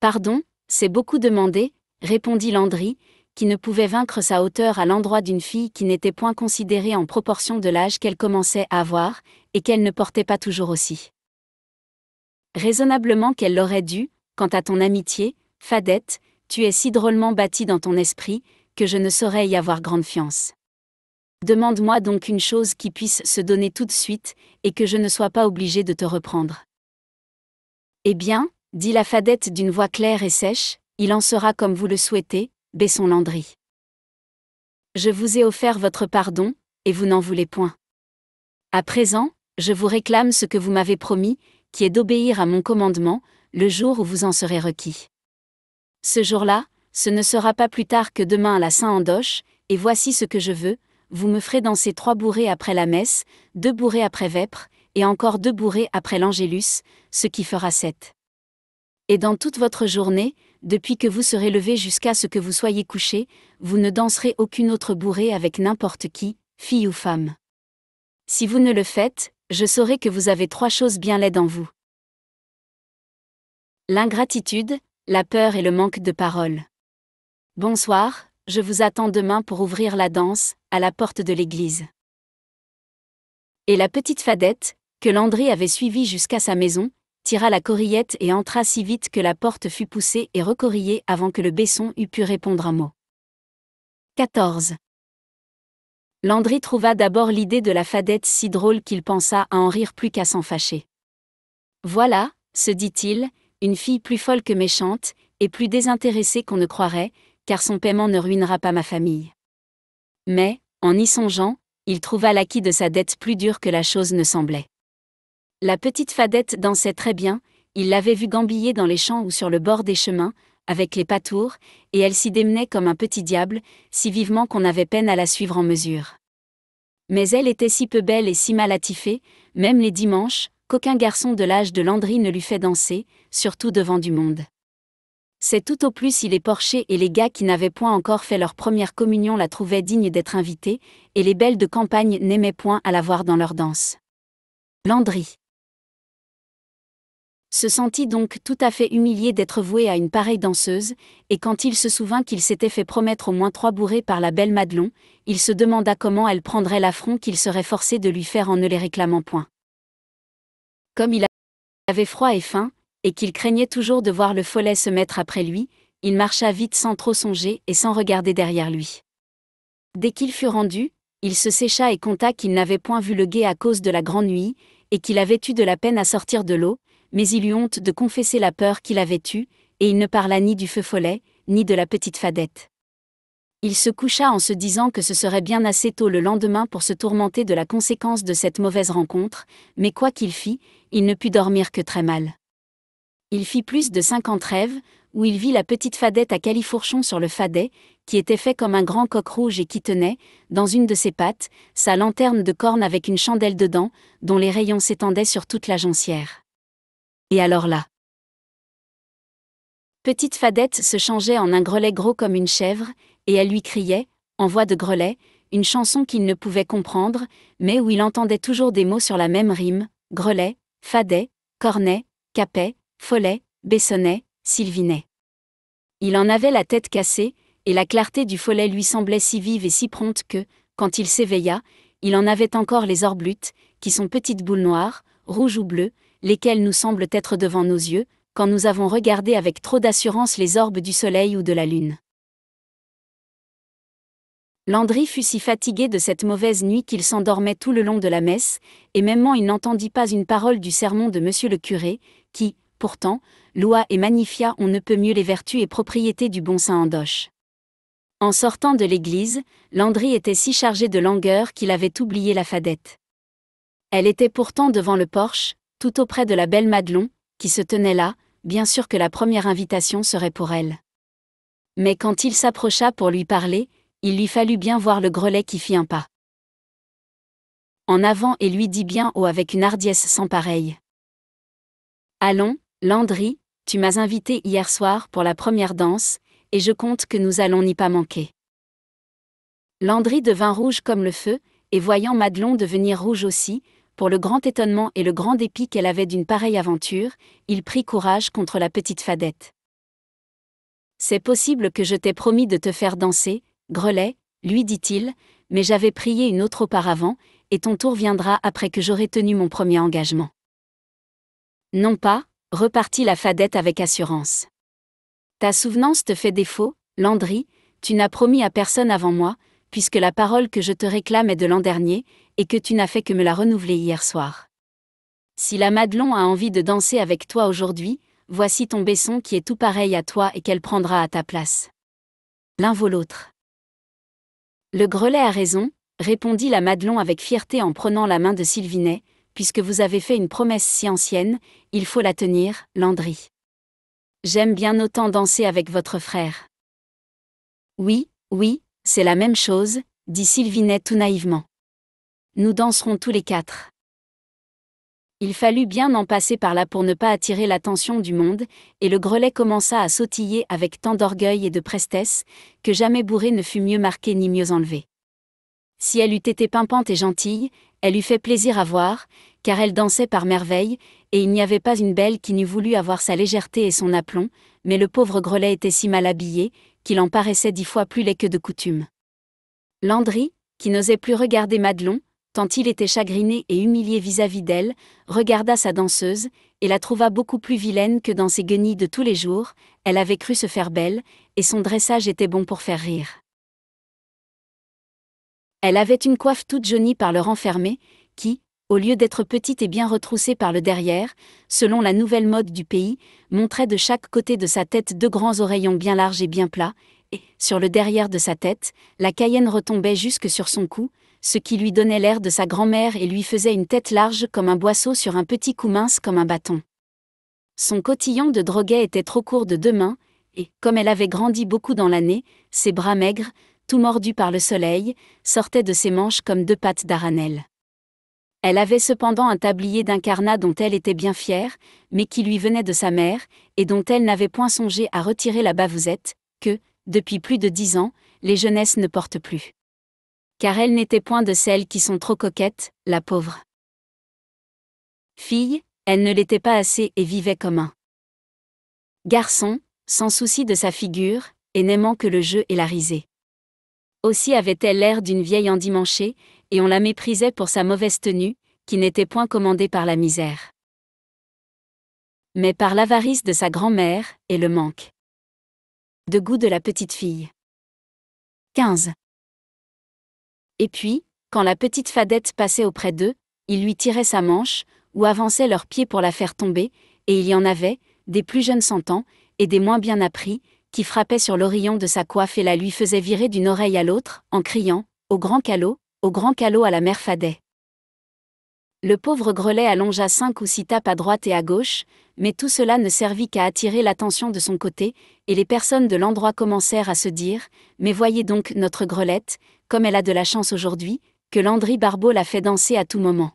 Pardon, c'est beaucoup demandé, répondit Landry, qui ne pouvait vaincre sa hauteur à l'endroit d'une fille qui n'était point considérée en proportion de l'âge qu'elle commençait à avoir, et qu'elle ne portait pas toujours aussi. Raisonnablement qu'elle l'aurait dû, quant à ton amitié, Fadette, tu es si drôlement bâtie dans ton esprit, que je ne saurais y avoir grande fiance. Demande-moi donc une chose qui puisse se donner tout de suite, et que je ne sois pas obligé de te reprendre. Eh bien, dit la fadette d'une voix claire et sèche, il en sera comme vous le souhaitez, baissons Landry. Je vous ai offert votre pardon, et vous n'en voulez point. À présent, je vous réclame ce que vous m'avez promis, qui est d'obéir à mon commandement, le jour où vous en serez requis. Ce jour-là, ce ne sera pas plus tard que demain à la Saint-Andoche, et voici ce que je veux, vous me ferez danser trois bourrées après la messe, deux bourrées après Vêpres, et encore deux bourrées après l'Angélus, ce qui fera sept. Et dans toute votre journée, depuis que vous serez levé jusqu'à ce que vous soyez couché, vous ne danserez aucune autre bourrée avec n'importe qui, fille ou femme. Si vous ne le faites, je saurai que vous avez trois choses bien laides en vous. L'ingratitude, la peur et le manque de parole. Bonsoir, je vous attends demain pour ouvrir la danse, à la porte de l'église. Et la petite fadette, que Landry avait suivie jusqu'à sa maison, tira la corillette et entra si vite que la porte fut poussée et recorillée avant que le baisson eût pu répondre un mot. 14. Landry trouva d'abord l'idée de la fadette si drôle qu'il pensa à en rire plus qu'à s'en fâcher. Voilà, se dit-il, une fille plus folle que méchante, et plus désintéressée qu'on ne croirait, car son paiement ne ruinera pas ma famille. Mais, en y songeant, il trouva l'acquis de sa dette plus dur que la chose ne semblait. La petite fadette dansait très bien, il l'avait vue gambiller dans les champs ou sur le bord des chemins, avec les patours, et elle s'y démenait comme un petit diable, si vivement qu'on avait peine à la suivre en mesure. Mais elle était si peu belle et si mal attifée, même les dimanches, qu'aucun garçon de l'âge de Landry ne lui fait danser, surtout devant du monde. C'est tout au plus si les porchers et les gars qui n'avaient point encore fait leur première communion la trouvaient digne d'être invitée, et les belles de campagne n'aimaient point à la voir dans leur danse. Landry se sentit donc tout à fait humilié d'être voué à une pareille danseuse, et quand il se souvint qu'il s'était fait promettre au moins trois bourrées par la belle Madelon, il se demanda comment elle prendrait l'affront qu'il serait forcé de lui faire en ne les réclamant point. Comme il avait froid et faim, et qu'il craignait toujours de voir le follet se mettre après lui, il marcha vite sans trop songer et sans regarder derrière lui. Dès qu'il fut rendu, il se sécha et conta qu'il n'avait point vu le guet à cause de la grande nuit, et qu'il avait eu de la peine à sortir de l'eau, mais il eut honte de confesser la peur qu'il avait eue, et il ne parla ni du feu follet, ni de la petite fadette. Il se coucha en se disant que ce serait bien assez tôt le lendemain pour se tourmenter de la conséquence de cette mauvaise rencontre, mais quoi qu'il fît, il ne put dormir que très mal. Il fit plus de cinquante rêves, où il vit la petite fadette à califourchon sur le fadet, qui était fait comme un grand coq rouge et qui tenait, dans une de ses pattes, sa lanterne de corne avec une chandelle dedans, dont les rayons s'étendaient sur toute la gencière. Et alors là Petite fadette se changeait en un grelet gros comme une chèvre, et elle lui criait, en voix de grelet, une chanson qu'il ne pouvait comprendre, mais où il entendait toujours des mots sur la même rime, grelet, fadet, cornet, capet, Follet, Bessonnet, Sylvinet. Il en avait la tête cassée, et la clarté du follet lui semblait si vive et si prompte que, quand il s'éveilla, il en avait encore les orblutes, qui sont petites boules noires, rouges ou bleues, lesquelles nous semblent être devant nos yeux, quand nous avons regardé avec trop d'assurance les orbes du soleil ou de la lune. Landry fut si fatigué de cette mauvaise nuit qu'il s'endormait tout le long de la messe, et mêmement il n'entendit pas une parole du sermon de monsieur le curé, qui, Pourtant, loi et magnifia on ne peut mieux les vertus et propriétés du bon saint Andoche. En sortant de l'église, Landry était si chargé de langueur qu'il avait oublié la fadette. Elle était pourtant devant le porche, tout auprès de la belle Madelon, qui se tenait là, bien sûr que la première invitation serait pour elle. Mais quand il s'approcha pour lui parler, il lui fallut bien voir le grelet qui fit un pas. En avant et lui dit bien haut avec une hardiesse sans pareille. Allons, Landry, tu m'as invité hier soir pour la première danse, et je compte que nous allons n'y pas manquer. Landry devint rouge comme le feu, et voyant Madelon devenir rouge aussi, pour le grand étonnement et le grand dépit qu'elle avait d'une pareille aventure, il prit courage contre la petite fadette. C'est possible que je t'ai promis de te faire danser, Grelet, lui dit-il, mais j'avais prié une autre auparavant, et ton tour viendra après que j'aurai tenu mon premier engagement. Non pas, repartit la fadette avec assurance. Ta souvenance te fait défaut, Landry, tu n'as promis à personne avant moi, puisque la parole que je te réclame est de l'an dernier, et que tu n'as fait que me la renouveler hier soir. Si la Madelon a envie de danser avec toi aujourd'hui, voici ton baisson qui est tout pareil à toi et qu'elle prendra à ta place. L'un vaut l'autre. Le grelet a raison, répondit la Madelon avec fierté en prenant la main de Sylvinet, puisque vous avez fait une promesse si ancienne, il faut la tenir, Landry. J'aime bien autant danser avec votre frère. Oui, oui, c'est la même chose, dit Sylvinet tout naïvement. Nous danserons tous les quatre. Il fallut bien en passer par là pour ne pas attirer l'attention du monde, et le grelet commença à sautiller avec tant d'orgueil et de prestesse, que jamais bourrée ne fut mieux marquée ni mieux enlevée. Si elle eût été pimpante et gentille, elle eût fait plaisir à voir, car elle dansait par merveille, et il n'y avait pas une belle qui n'eût voulu avoir sa légèreté et son aplomb, mais le pauvre grelet était si mal habillé, qu'il en paraissait dix fois plus laid que de coutume. Landry, qui n'osait plus regarder Madelon, tant il était chagriné et humilié vis-à-vis d'elle, regarda sa danseuse, et la trouva beaucoup plus vilaine que dans ses guenilles de tous les jours, elle avait cru se faire belle, et son dressage était bon pour faire rire. Elle avait une coiffe toute jaunie par le renfermé, qui, au lieu d'être petite et bien retroussée par le derrière, selon la nouvelle mode du pays, montrait de chaque côté de sa tête deux grands oreillons bien larges et bien plats, et, sur le derrière de sa tête, la Cayenne retombait jusque sur son cou, ce qui lui donnait l'air de sa grand-mère et lui faisait une tête large comme un boisseau sur un petit cou mince comme un bâton. Son cotillon de droguet était trop court de deux mains, et, comme elle avait grandi beaucoup dans l'année, ses bras maigres, mordu par le soleil, sortait de ses manches comme deux pattes d'aranelle. Elle avait cependant un tablier d'incarnat dont elle était bien fière, mais qui lui venait de sa mère, et dont elle n'avait point songé à retirer la bavouzette, que, depuis plus de dix ans, les jeunesses ne portent plus. Car elle n'était point de celles qui sont trop coquettes, la pauvre. Fille, elle ne l'était pas assez et vivait comme un garçon, sans souci de sa figure, et n'aimant que le jeu et la risée. Aussi avait-elle l'air d'une vieille endimanchée, et on la méprisait pour sa mauvaise tenue, qui n'était point commandée par la misère. Mais par l'avarice de sa grand-mère, et le manque. De goût de la petite fille. 15. Et puis, quand la petite fadette passait auprès d'eux, ils lui tiraient sa manche, ou avançaient leurs pieds pour la faire tomber, et il y en avait, des plus jeunes cent ans, et des moins bien appris, qui frappait sur l'orillon de sa coiffe et la lui faisait virer d'une oreille à l'autre, en criant Au grand calot, au grand calot à la mère Fadet. Le pauvre grelet allongea cinq ou six tapes à droite et à gauche, mais tout cela ne servit qu'à attirer l'attention de son côté, et les personnes de l'endroit commencèrent à se dire Mais voyez donc notre grelette, comme elle a de la chance aujourd'hui, que Landry Barbeau la fait danser à tout moment.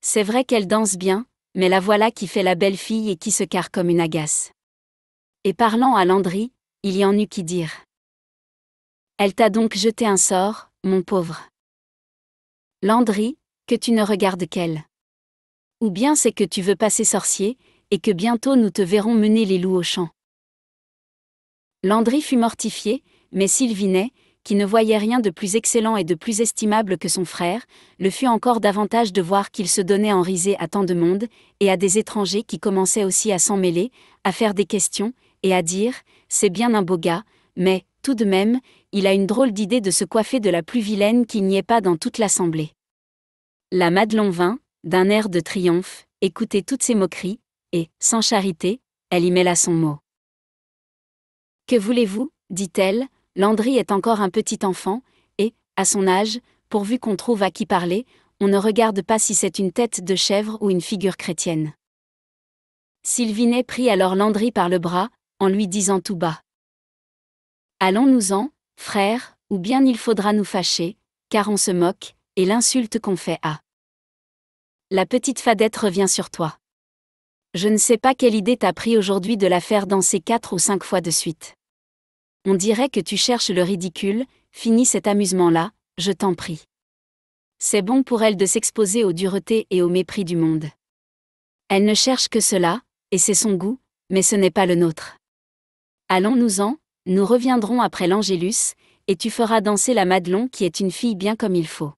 C'est vrai qu'elle danse bien, mais la voilà qui fait la belle fille et qui se carre comme une agace. Et parlant à Landry, il y en eut qui dire. « Elle t'a donc jeté un sort, mon pauvre. Landry, que tu ne regardes qu'elle. Ou bien c'est que tu veux passer sorcier, et que bientôt nous te verrons mener les loups au champ. Landry fut mortifié, mais Sylvinet, qui ne voyait rien de plus excellent et de plus estimable que son frère, le fut encore davantage de voir qu'il se donnait en risée à tant de monde, et à des étrangers qui commençaient aussi à s'en mêler, à faire des questions, et à dire C'est bien un beau gars, mais, tout de même, il a une drôle d'idée de se coiffer de la plus vilaine qu'il n'y ait pas dans toute l'assemblée. La Madelon vint, d'un air de triomphe, écouter toutes ces moqueries, et, sans charité, elle y mêla son mot. Que voulez-vous dit-elle, Landry est encore un petit enfant, et, à son âge, pourvu qu'on trouve à qui parler, on ne regarde pas si c'est une tête de chèvre ou une figure chrétienne. Sylvinet prit alors Landry par le bras, en lui disant tout bas. Allons-nous-en, frère, ou bien il faudra nous fâcher, car on se moque, et l'insulte qu'on fait à. La petite fadette revient sur toi. Je ne sais pas quelle idée t'a pris aujourd'hui de la faire danser quatre ou cinq fois de suite. On dirait que tu cherches le ridicule, finis cet amusement-là, je t'en prie. C'est bon pour elle de s'exposer aux duretés et au mépris du monde. Elle ne cherche que cela, et c'est son goût, mais ce n'est pas le nôtre. Allons-nous-en, nous reviendrons après l'Angélus, et tu feras danser la Madelon qui est une fille bien comme il faut.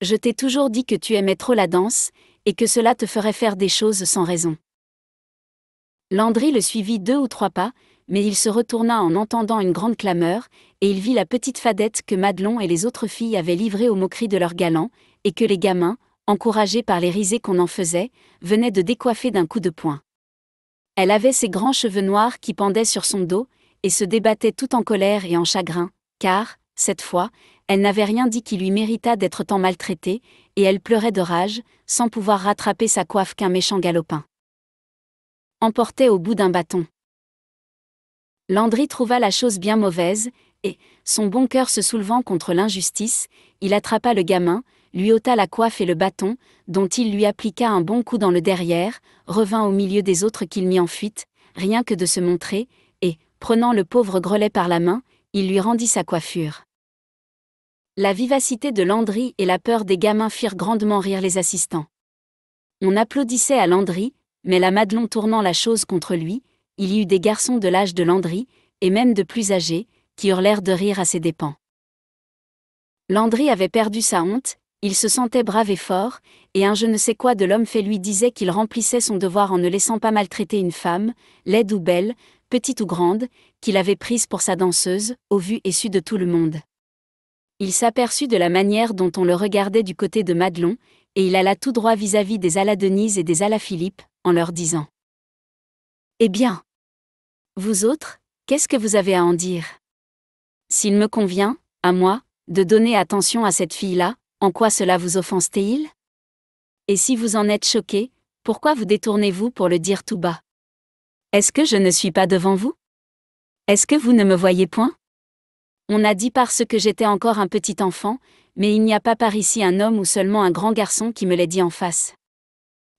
Je t'ai toujours dit que tu aimais trop la danse, et que cela te ferait faire des choses sans raison. Landry le suivit deux ou trois pas, mais il se retourna en entendant une grande clameur, et il vit la petite fadette que Madelon et les autres filles avaient livrée aux moqueries de leurs galants, et que les gamins, encouragés par les risées qu'on en faisait, venaient de décoiffer d'un coup de poing. Elle avait ses grands cheveux noirs qui pendaient sur son dos, et se débattait tout en colère et en chagrin, car, cette fois, elle n'avait rien dit qui lui méritât d'être tant maltraitée, et elle pleurait de rage, sans pouvoir rattraper sa coiffe qu'un méchant galopin. Emportait au bout d'un bâton. Landry trouva la chose bien mauvaise, et, son bon cœur se soulevant contre l'injustice, il attrapa le gamin, lui ôta la coiffe et le bâton, dont il lui appliqua un bon coup dans le derrière, revint au milieu des autres qu'il mit en fuite, rien que de se montrer, et, prenant le pauvre grelet par la main, il lui rendit sa coiffure. La vivacité de Landry et la peur des gamins firent grandement rire les assistants. On applaudissait à Landry, mais la Madelon tournant la chose contre lui, il y eut des garçons de l'âge de Landry, et même de plus âgés, qui eurent l'air de rire à ses dépens. Landry avait perdu sa honte, il se sentait brave et fort, et un je ne sais quoi de l'homme fait lui disait qu'il remplissait son devoir en ne laissant pas maltraiter une femme, laide ou belle, petite ou grande, qu'il avait prise pour sa danseuse, au vu et su de tout le monde. Il s'aperçut de la manière dont on le regardait du côté de Madelon, et il alla tout droit vis-à-vis des des Denise et des Alaphilippe, en leur disant Eh bien Vous autres, qu'est-ce que vous avez à en dire S'il me convient, à moi, de donner attention à cette fille-là, en quoi cela vous offense-t-il Et si vous en êtes choqué, pourquoi vous détournez-vous pour le dire tout bas Est-ce que je ne suis pas devant vous Est-ce que vous ne me voyez point On a dit parce que j'étais encore un petit enfant, mais il n'y a pas par ici un homme ou seulement un grand garçon qui me l'ait dit en face.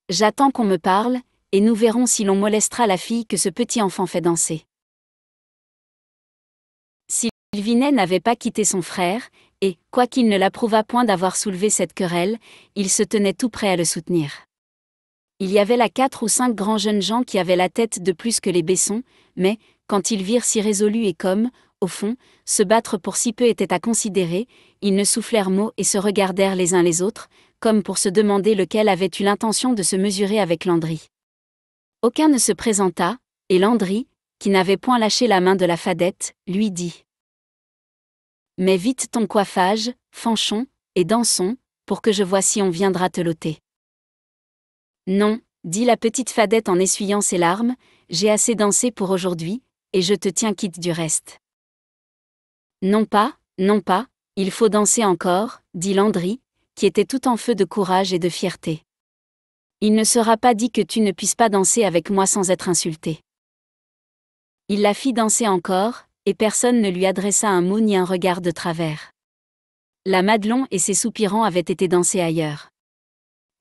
J'attends qu'on me parle, et nous verrons si l'on molestera la fille que ce petit enfant fait danser. Si Sylvinet n'avait pas quitté son frère, et, quoiqu'il ne l'approuva point d'avoir soulevé cette querelle, il se tenait tout prêt à le soutenir. Il y avait là quatre ou cinq grands jeunes gens qui avaient la tête de plus que les baissons, mais, quand ils virent si résolus et comme, au fond, se battre pour si peu était à considérer, ils ne soufflèrent mot et se regardèrent les uns les autres, comme pour se demander lequel avait eu l'intention de se mesurer avec Landry. Aucun ne se présenta, et Landry, qui n'avait point lâché la main de la fadette, lui dit mais vite ton coiffage, fanchon, et dansons, pour que je vois si on viendra te loter. Non, dit la petite fadette en essuyant ses larmes, j'ai assez dansé pour aujourd'hui, et je te tiens quitte du reste. Non pas, non pas, il faut danser encore, dit Landry, qui était tout en feu de courage et de fierté. Il ne sera pas dit que tu ne puisses pas danser avec moi sans être insulté. Il la fit danser encore, et personne ne lui adressa un mot ni un regard de travers. La Madelon et ses soupirants avaient été dansés ailleurs.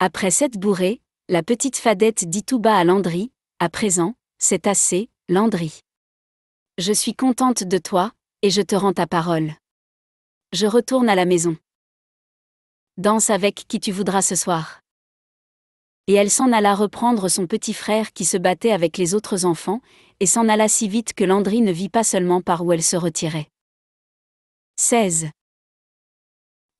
Après cette bourrée, la petite fadette dit tout bas à Landry, à présent, c'est assez, Landry. Je suis contente de toi, et je te rends ta parole. Je retourne à la maison. Danse avec qui tu voudras ce soir. Et elle s'en alla reprendre son petit frère qui se battait avec les autres enfants, et s'en alla si vite que Landry ne vit pas seulement par où elle se retirait. 16.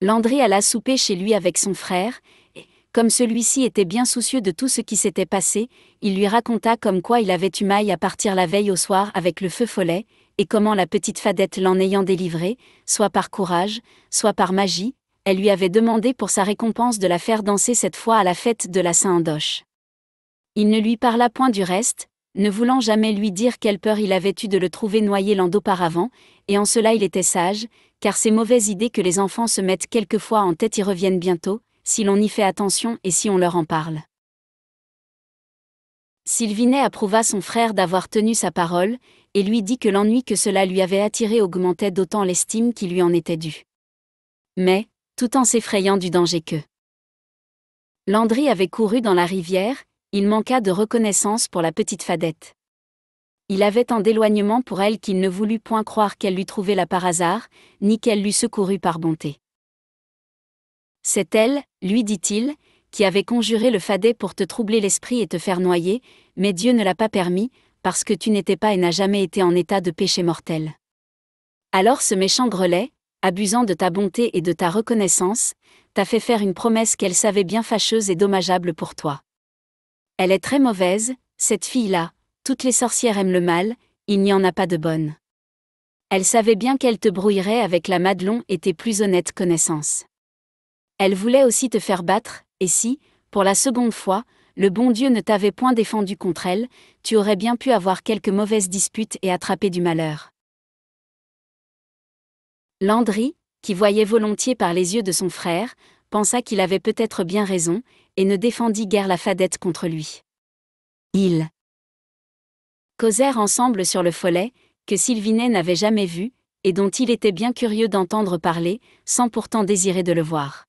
Landry alla souper chez lui avec son frère, et, comme celui-ci était bien soucieux de tout ce qui s'était passé, il lui raconta comme quoi il avait eu maille à partir la veille au soir avec le feu follet, et comment la petite fadette l'en ayant délivré, soit par courage, soit par magie, elle lui avait demandé pour sa récompense de la faire danser cette fois à la fête de la Saint-Andoche. Il ne lui parla point du reste, ne voulant jamais lui dire quelle peur il avait eue de le trouver noyé l'an d'auparavant, et en cela il était sage, car ces mauvaises idées que les enfants se mettent quelquefois en tête y reviennent bientôt, si l'on y fait attention et si on leur en parle. Sylvinet approuva son frère d'avoir tenu sa parole, et lui dit que l'ennui que cela lui avait attiré augmentait d'autant l'estime qui lui en était due. Mais, tout en s'effrayant du danger que Landry avait couru dans la rivière, il manqua de reconnaissance pour la petite fadette. Il avait tant d'éloignement pour elle qu'il ne voulut point croire qu'elle lui trouvait là par hasard, ni qu'elle l'eût secourue par bonté. C'est elle, lui dit-il, qui avait conjuré le fadet pour te troubler l'esprit et te faire noyer, mais Dieu ne l'a pas permis, parce que tu n'étais pas et n'as jamais été en état de péché mortel. Alors ce méchant grelet, abusant de ta bonté et de ta reconnaissance, t'a fait faire une promesse qu'elle savait bien fâcheuse et dommageable pour toi. Elle est très mauvaise, cette fille-là, toutes les sorcières aiment le mal, il n'y en a pas de bonne. Elle savait bien qu'elle te brouillerait avec la Madelon et tes plus honnêtes connaissances. Elle voulait aussi te faire battre, et si, pour la seconde fois, le bon Dieu ne t'avait point défendu contre elle, tu aurais bien pu avoir quelques mauvaises disputes et attraper du malheur. Landry, qui voyait volontiers par les yeux de son frère, pensa qu'il avait peut-être bien raison, et ne défendit guère la fadette contre lui. Ils causèrent ensemble sur le follet, que Sylvinet n'avait jamais vu, et dont il était bien curieux d'entendre parler, sans pourtant désirer de le voir.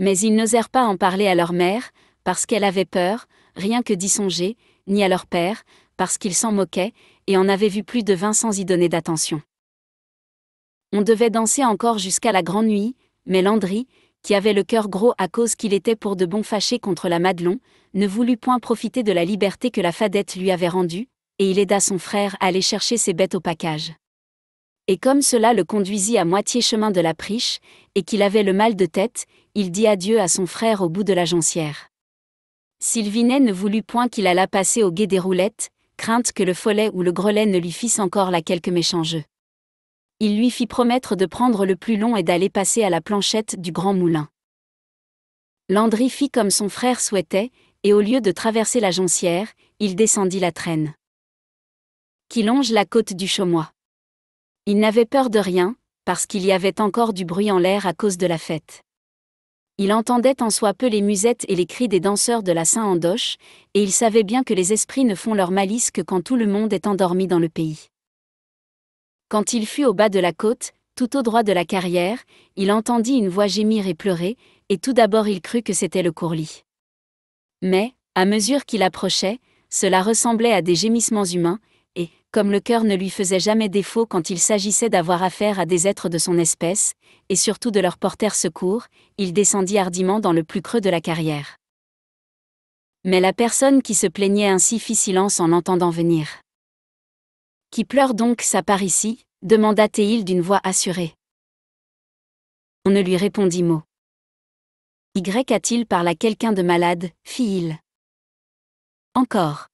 Mais ils n'osèrent pas en parler à leur mère, parce qu'elle avait peur, rien que d'y songer, ni à leur père, parce qu'il s'en moquait et en avait vu plus de vingt sans y donner d'attention. On devait danser encore jusqu'à la grande nuit, mais Landry, qui avait le cœur gros à cause qu'il était pour de bon fâché contre la Madelon, ne voulut point profiter de la liberté que la fadette lui avait rendue, et il aida son frère à aller chercher ses bêtes au package. Et comme cela le conduisit à moitié chemin de la priche, et qu'il avait le mal de tête, il dit adieu à son frère au bout de la joncière. Sylvinet ne voulut point qu'il allât passer au guet des roulettes, crainte que le follet ou le grelet ne lui fissent encore là quelque méchant jeu il lui fit promettre de prendre le plus long et d'aller passer à la planchette du grand moulin. Landry fit comme son frère souhaitait, et au lieu de traverser la Joncière, il descendit la traîne. Qui longe la côte du Chaumois. Il n'avait peur de rien, parce qu'il y avait encore du bruit en l'air à cause de la fête. Il entendait en soi peu les musettes et les cris des danseurs de la Saint-Andoche, et il savait bien que les esprits ne font leur malice que quand tout le monde est endormi dans le pays. Quand il fut au bas de la côte, tout au droit de la carrière, il entendit une voix gémir et pleurer, et tout d'abord il crut que c'était le courlis. Mais, à mesure qu'il approchait, cela ressemblait à des gémissements humains, et, comme le cœur ne lui faisait jamais défaut quand il s'agissait d'avoir affaire à des êtres de son espèce, et surtout de leur porter secours, il descendit hardiment dans le plus creux de la carrière. Mais la personne qui se plaignait ainsi fit silence en l'entendant venir. Qui pleure donc sa part ici demanda Théil d'une voix assurée. On ne lui répondit mot. Y a-t-il parlé à quelqu'un de malade, fit-il. Encore.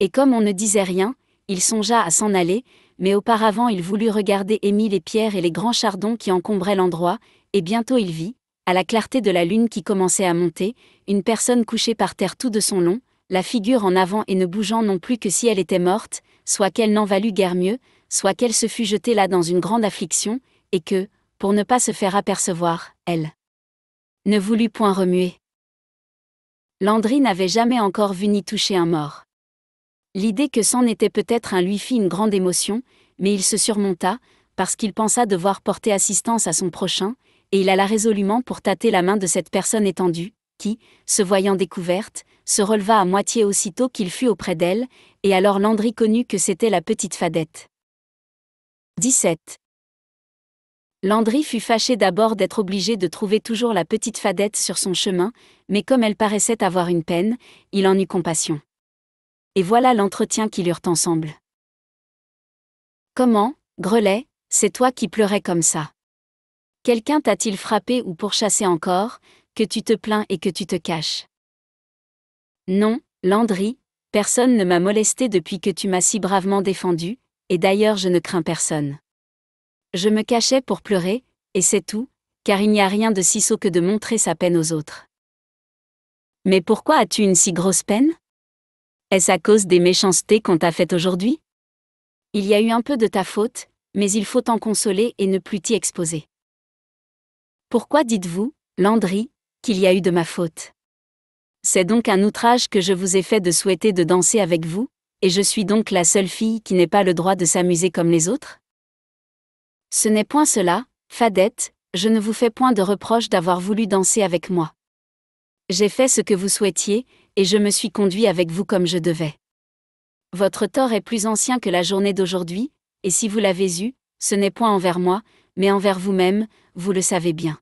Et comme on ne disait rien, il songea à s'en aller, mais auparavant il voulut regarder Émile les pierres et les grands chardons qui encombraient l'endroit, et bientôt il vit, à la clarté de la lune qui commençait à monter, une personne couchée par terre tout de son long, la figure en avant et ne bougeant non plus que si elle était morte, soit qu'elle n'en valût guère mieux, soit qu'elle se fût jetée là dans une grande affliction, et que, pour ne pas se faire apercevoir, elle ne voulut point remuer. Landry n'avait jamais encore vu ni touché un mort. L'idée que c'en était peut-être un lui fit une grande émotion, mais il se surmonta, parce qu'il pensa devoir porter assistance à son prochain, et il alla résolument pour tâter la main de cette personne étendue, qui, se voyant découverte, se releva à moitié aussitôt qu'il fut auprès d'elle, et alors Landry connut que c'était la petite fadette. 17. Landry fut fâché d'abord d'être obligé de trouver toujours la petite fadette sur son chemin, mais comme elle paraissait avoir une peine, il en eut compassion. Et voilà l'entretien qu'ils eurent ensemble. Comment, Grelet, c'est toi qui pleurais comme ça Quelqu'un t'a-t-il frappé ou pourchassé encore que tu te plains et que tu te caches. Non, Landry, personne ne m'a molesté depuis que tu m'as si bravement défendu, et d'ailleurs je ne crains personne. Je me cachais pour pleurer, et c'est tout, car il n'y a rien de si sot que de montrer sa peine aux autres. Mais pourquoi as-tu une si grosse peine Est-ce à cause des méchancetés qu'on t'a faites aujourd'hui Il y a eu un peu de ta faute, mais il faut t'en consoler et ne plus t'y exposer. Pourquoi dites-vous, Landry, qu'il y a eu de ma faute. C'est donc un outrage que je vous ai fait de souhaiter de danser avec vous, et je suis donc la seule fille qui n'ait pas le droit de s'amuser comme les autres Ce n'est point cela, Fadette, je ne vous fais point de reproche d'avoir voulu danser avec moi. J'ai fait ce que vous souhaitiez, et je me suis conduit avec vous comme je devais. Votre tort est plus ancien que la journée d'aujourd'hui, et si vous l'avez eu, ce n'est point envers moi, mais envers vous-même, vous le savez bien.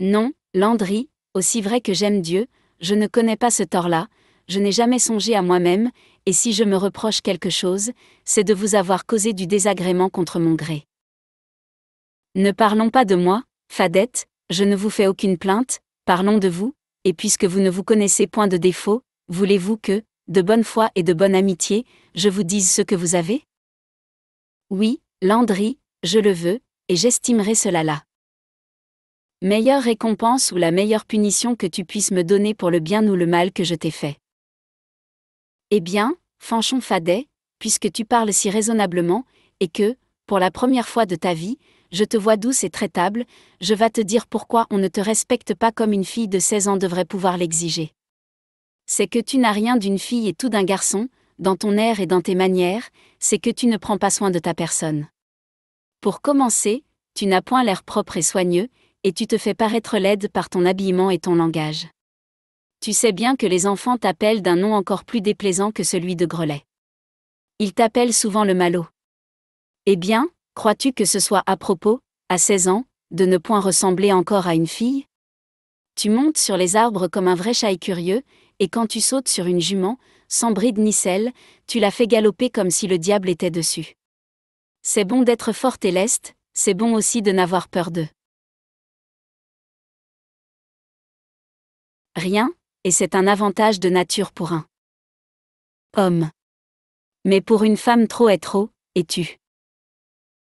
Non, Landry, aussi vrai que j'aime Dieu, je ne connais pas ce tort-là, je n'ai jamais songé à moi-même, et si je me reproche quelque chose, c'est de vous avoir causé du désagrément contre mon gré. Ne parlons pas de moi, Fadette, je ne vous fais aucune plainte, parlons de vous, et puisque vous ne vous connaissez point de défaut, voulez-vous que, de bonne foi et de bonne amitié, je vous dise ce que vous avez Oui, Landry, je le veux, et j'estimerai cela là meilleure récompense ou la meilleure punition que tu puisses me donner pour le bien ou le mal que je t'ai fait. Eh bien, Fanchon Fadet, puisque tu parles si raisonnablement, et que, pour la première fois de ta vie, je te vois douce et traitable, je vas te dire pourquoi on ne te respecte pas comme une fille de 16 ans devrait pouvoir l'exiger. C'est que tu n'as rien d'une fille et tout d'un garçon, dans ton air et dans tes manières, c'est que tu ne prends pas soin de ta personne. Pour commencer, tu n'as point l'air propre et soigneux, et tu te fais paraître laide par ton habillement et ton langage. Tu sais bien que les enfants t'appellent d'un nom encore plus déplaisant que celui de Grelet. Ils t'appellent souvent le malot. Eh bien, crois-tu que ce soit à propos, à 16 ans, de ne point ressembler encore à une fille Tu montes sur les arbres comme un vrai chat curieux, et quand tu sautes sur une jument, sans bride ni selle, tu la fais galoper comme si le diable était dessus. C'est bon d'être forte et leste, c'est bon aussi de n'avoir peur d'eux. rien, et c'est un avantage de nature pour un homme. Mais pour une femme trop est trop, et tu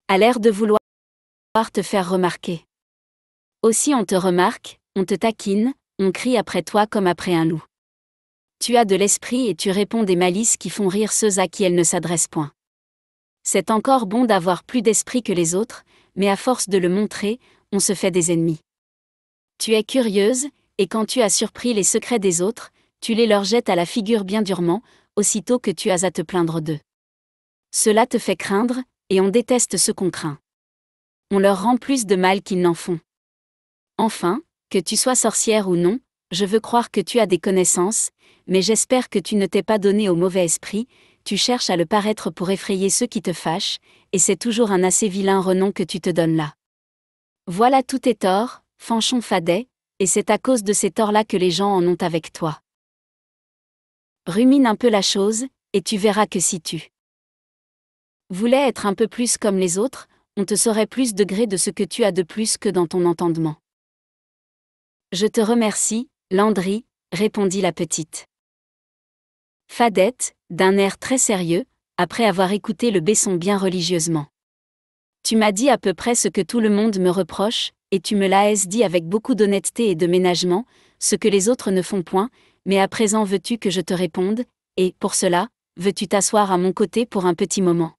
as l'air de vouloir te faire remarquer. Aussi on te remarque, on te taquine, on crie après toi comme après un loup. Tu as de l'esprit et tu réponds des malices qui font rire ceux à qui elles ne s'adressent point. C'est encore bon d'avoir plus d'esprit que les autres, mais à force de le montrer, on se fait des ennemis. Tu es curieuse, et quand tu as surpris les secrets des autres, tu les leur jettes à la figure bien durement, aussitôt que tu as à te plaindre d'eux. Cela te fait craindre, et on déteste ce qu'on craint. On leur rend plus de mal qu'ils n'en font. Enfin, que tu sois sorcière ou non, je veux croire que tu as des connaissances, mais j'espère que tu ne t'es pas donné au mauvais esprit, tu cherches à le paraître pour effrayer ceux qui te fâchent, et c'est toujours un assez vilain renom que tu te donnes là. Voilà tout tes torts, Fanchon Fadet, et c'est à cause de ces torts-là que les gens en ont avec toi. Rumine un peu la chose, et tu verras que si tu voulais être un peu plus comme les autres, on te saurait plus de gré de ce que tu as de plus que dans ton entendement. Je te remercie, Landry, répondit la petite. Fadette, d'un air très sérieux, après avoir écouté le baisson bien religieusement. Tu m'as dit à peu près ce que tout le monde me reproche, et tu me l'as dit avec beaucoup d'honnêteté et de ménagement, ce que les autres ne font point, mais à présent veux-tu que je te réponde, et, pour cela, veux-tu t'asseoir à mon côté pour un petit moment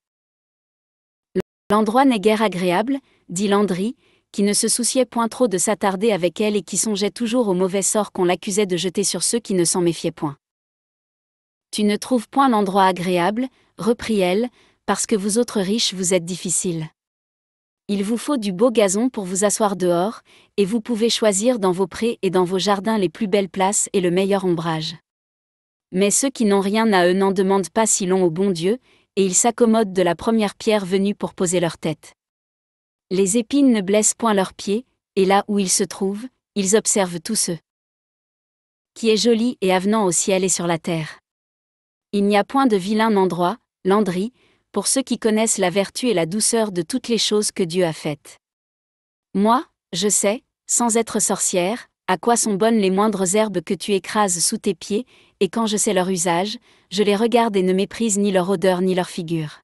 L'endroit n'est guère agréable, dit Landry, qui ne se souciait point trop de s'attarder avec elle et qui songeait toujours au mauvais sort qu'on l'accusait de jeter sur ceux qui ne s'en méfiaient point. Tu ne trouves point l'endroit agréable, reprit elle, parce que vous autres riches vous êtes difficiles. Il vous faut du beau gazon pour vous asseoir dehors, et vous pouvez choisir dans vos prés et dans vos jardins les plus belles places et le meilleur ombrage. Mais ceux qui n'ont rien à eux n'en demandent pas si long au bon Dieu, et ils s'accommodent de la première pierre venue pour poser leur tête. Les épines ne blessent point leurs pieds, et là où ils se trouvent, ils observent tous ceux qui est joli et avenant au ciel et sur la terre. Il n'y a point de vilain endroit, Landry, pour ceux qui connaissent la vertu et la douceur de toutes les choses que Dieu a faites. Moi, je sais, sans être sorcière, à quoi sont bonnes les moindres herbes que tu écrases sous tes pieds, et quand je sais leur usage, je les regarde et ne méprise ni leur odeur ni leur figure.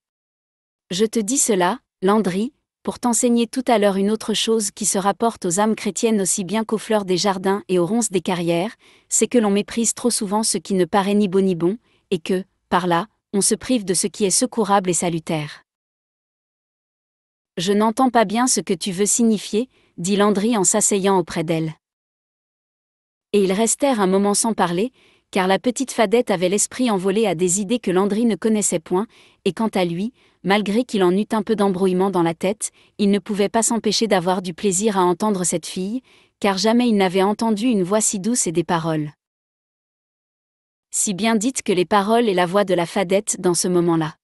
Je te dis cela, Landry, pour t'enseigner tout à l'heure une autre chose qui se rapporte aux âmes chrétiennes aussi bien qu'aux fleurs des jardins et aux ronces des carrières, c'est que l'on méprise trop souvent ce qui ne paraît ni beau ni bon, et que, par là, on se prive de ce qui est secourable et salutaire. Je n'entends pas bien ce que tu veux signifier, dit Landry en s'asseyant auprès d'elle. Et ils restèrent un moment sans parler, car la petite fadette avait l'esprit envolé à des idées que Landry ne connaissait point, et quant à lui, malgré qu'il en eût un peu d'embrouillement dans la tête, il ne pouvait pas s'empêcher d'avoir du plaisir à entendre cette fille, car jamais il n'avait entendu une voix si douce et des paroles si bien dites que les paroles et la voix de la fadette dans ce moment-là.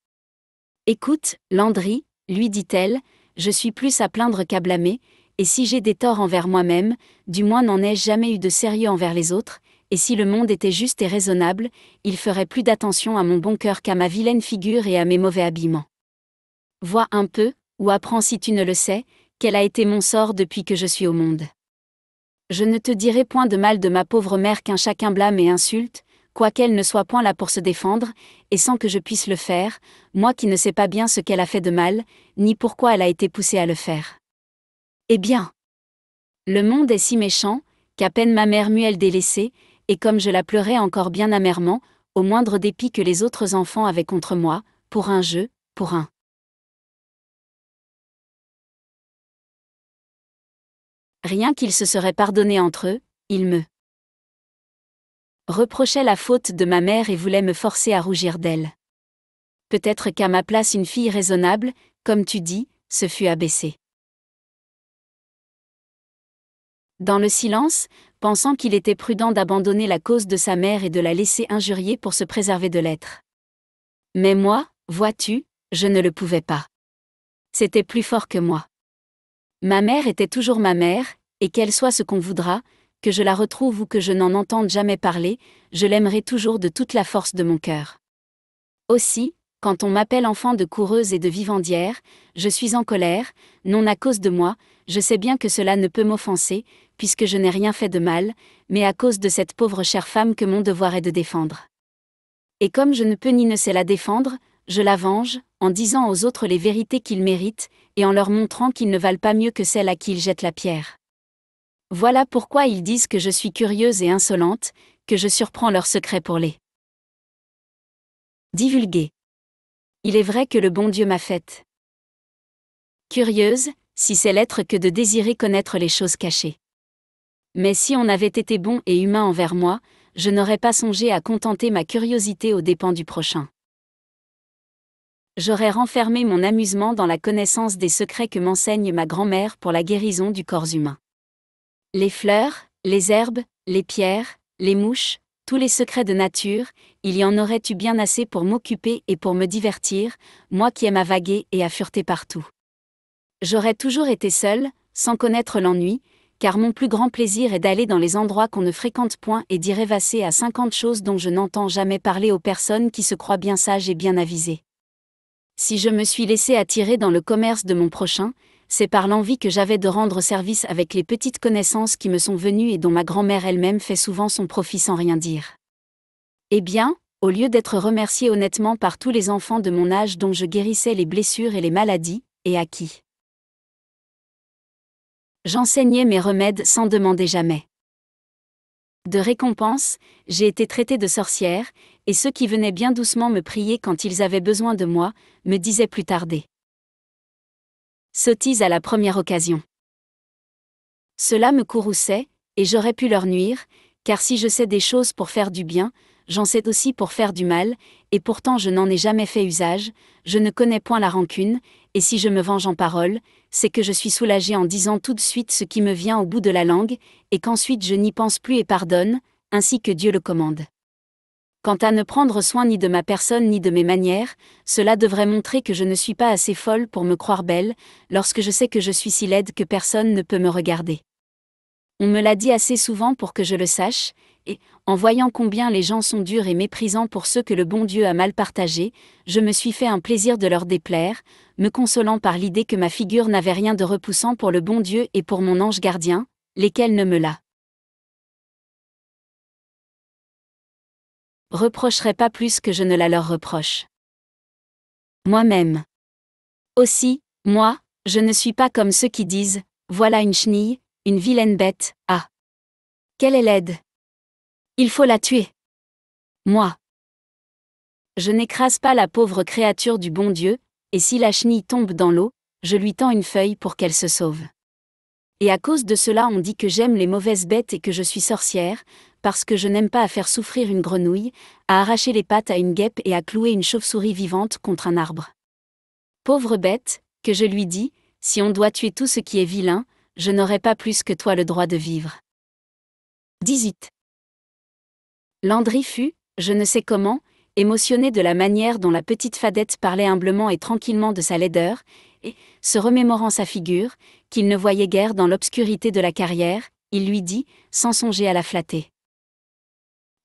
Écoute, Landry, lui dit-elle, je suis plus à plaindre qu'à blâmer, et si j'ai des torts envers moi-même, du moins n'en ai-je jamais eu de sérieux envers les autres, et si le monde était juste et raisonnable, il ferait plus d'attention à mon bon cœur qu'à ma vilaine figure et à mes mauvais habillements. Vois un peu, ou apprends si tu ne le sais, quel a été mon sort depuis que je suis au monde. Je ne te dirai point de mal de ma pauvre mère qu'un chacun blâme et insulte, quoiqu'elle ne soit point là pour se défendre, et sans que je puisse le faire, moi qui ne sais pas bien ce qu'elle a fait de mal, ni pourquoi elle a été poussée à le faire. Eh bien Le monde est si méchant, qu'à peine ma mère m'eut elle délaissée, et comme je la pleurais encore bien amèrement, au moindre dépit que les autres enfants avaient contre moi, pour un jeu, pour un. Rien qu'ils se seraient pardonnés entre eux, ils me reprochait la faute de ma mère et voulait me forcer à rougir d'elle. Peut-être qu'à ma place une fille raisonnable, comme tu dis, se fut abaissée. Dans le silence, pensant qu'il était prudent d'abandonner la cause de sa mère et de la laisser injurier pour se préserver de l'être. Mais moi, vois-tu, je ne le pouvais pas. C'était plus fort que moi. Ma mère était toujours ma mère, et qu'elle soit ce qu'on voudra, que je la retrouve ou que je n'en entende jamais parler, je l'aimerai toujours de toute la force de mon cœur. Aussi, quand on m'appelle enfant de coureuse et de vivandière, je suis en colère, non à cause de moi, je sais bien que cela ne peut m'offenser, puisque je n'ai rien fait de mal, mais à cause de cette pauvre chère femme que mon devoir est de défendre. Et comme je ne peux ni ne sais la défendre, je la venge, en disant aux autres les vérités qu'ils méritent, et en leur montrant qu'ils ne valent pas mieux que celle à qui ils jettent la pierre. Voilà pourquoi ils disent que je suis curieuse et insolente, que je surprends leurs secrets pour les divulguer. Il est vrai que le bon Dieu m'a faite curieuse, si c'est l'être que de désirer connaître les choses cachées. Mais si on avait été bon et humain envers moi, je n'aurais pas songé à contenter ma curiosité aux dépens du prochain. J'aurais renfermé mon amusement dans la connaissance des secrets que m'enseigne ma grand-mère pour la guérison du corps humain. Les fleurs, les herbes, les pierres, les mouches, tous les secrets de nature, il y en aurait eu bien assez pour m'occuper et pour me divertir, moi qui aime à vaguer et à fureter partout. J'aurais toujours été seule, sans connaître l'ennui, car mon plus grand plaisir est d'aller dans les endroits qu'on ne fréquente point et d'y rêvasser à cinquante choses dont je n'entends jamais parler aux personnes qui se croient bien sages et bien avisées. Si je me suis laissé attirer dans le commerce de mon prochain, c'est par l'envie que j'avais de rendre service avec les petites connaissances qui me sont venues et dont ma grand-mère elle-même fait souvent son profit sans rien dire. Eh bien, au lieu d'être remerciée honnêtement par tous les enfants de mon âge dont je guérissais les blessures et les maladies, et à qui J'enseignais mes remèdes sans demander jamais. De récompense, j'ai été traitée de sorcière, et ceux qui venaient bien doucement me prier quand ils avaient besoin de moi, me disaient plus tarder sottise à la première occasion. Cela me courrouçait, et j'aurais pu leur nuire, car si je sais des choses pour faire du bien, j'en sais aussi pour faire du mal, et pourtant je n'en ai jamais fait usage, je ne connais point la rancune, et si je me venge en parole, c'est que je suis soulagé en disant tout de suite ce qui me vient au bout de la langue, et qu'ensuite je n'y pense plus et pardonne, ainsi que Dieu le commande. Quant à ne prendre soin ni de ma personne ni de mes manières, cela devrait montrer que je ne suis pas assez folle pour me croire belle, lorsque je sais que je suis si laide que personne ne peut me regarder. On me l'a dit assez souvent pour que je le sache, et, en voyant combien les gens sont durs et méprisants pour ceux que le bon Dieu a mal partagés, je me suis fait un plaisir de leur déplaire, me consolant par l'idée que ma figure n'avait rien de repoussant pour le bon Dieu et pour mon ange gardien, lesquels ne me l'a reprocherai pas plus que je ne la leur reproche. Moi-même. Aussi, moi, je ne suis pas comme ceux qui disent, voilà une chenille, une vilaine bête, ah. Quelle est laide. Il faut la tuer. Moi. Je n'écrase pas la pauvre créature du bon Dieu, et si la chenille tombe dans l'eau, je lui tends une feuille pour qu'elle se sauve et à cause de cela on dit que j'aime les mauvaises bêtes et que je suis sorcière, parce que je n'aime pas à faire souffrir une grenouille, à arracher les pattes à une guêpe et à clouer une chauve-souris vivante contre un arbre. Pauvre bête, que je lui dis, si on doit tuer tout ce qui est vilain, je n'aurai pas plus que toi le droit de vivre. 18. Landry fut, je ne sais comment, émotionné de la manière dont la petite fadette parlait humblement et tranquillement de sa laideur, et, se remémorant sa figure, qu'il ne voyait guère dans l'obscurité de la carrière, il lui dit, sans songer à la flatter.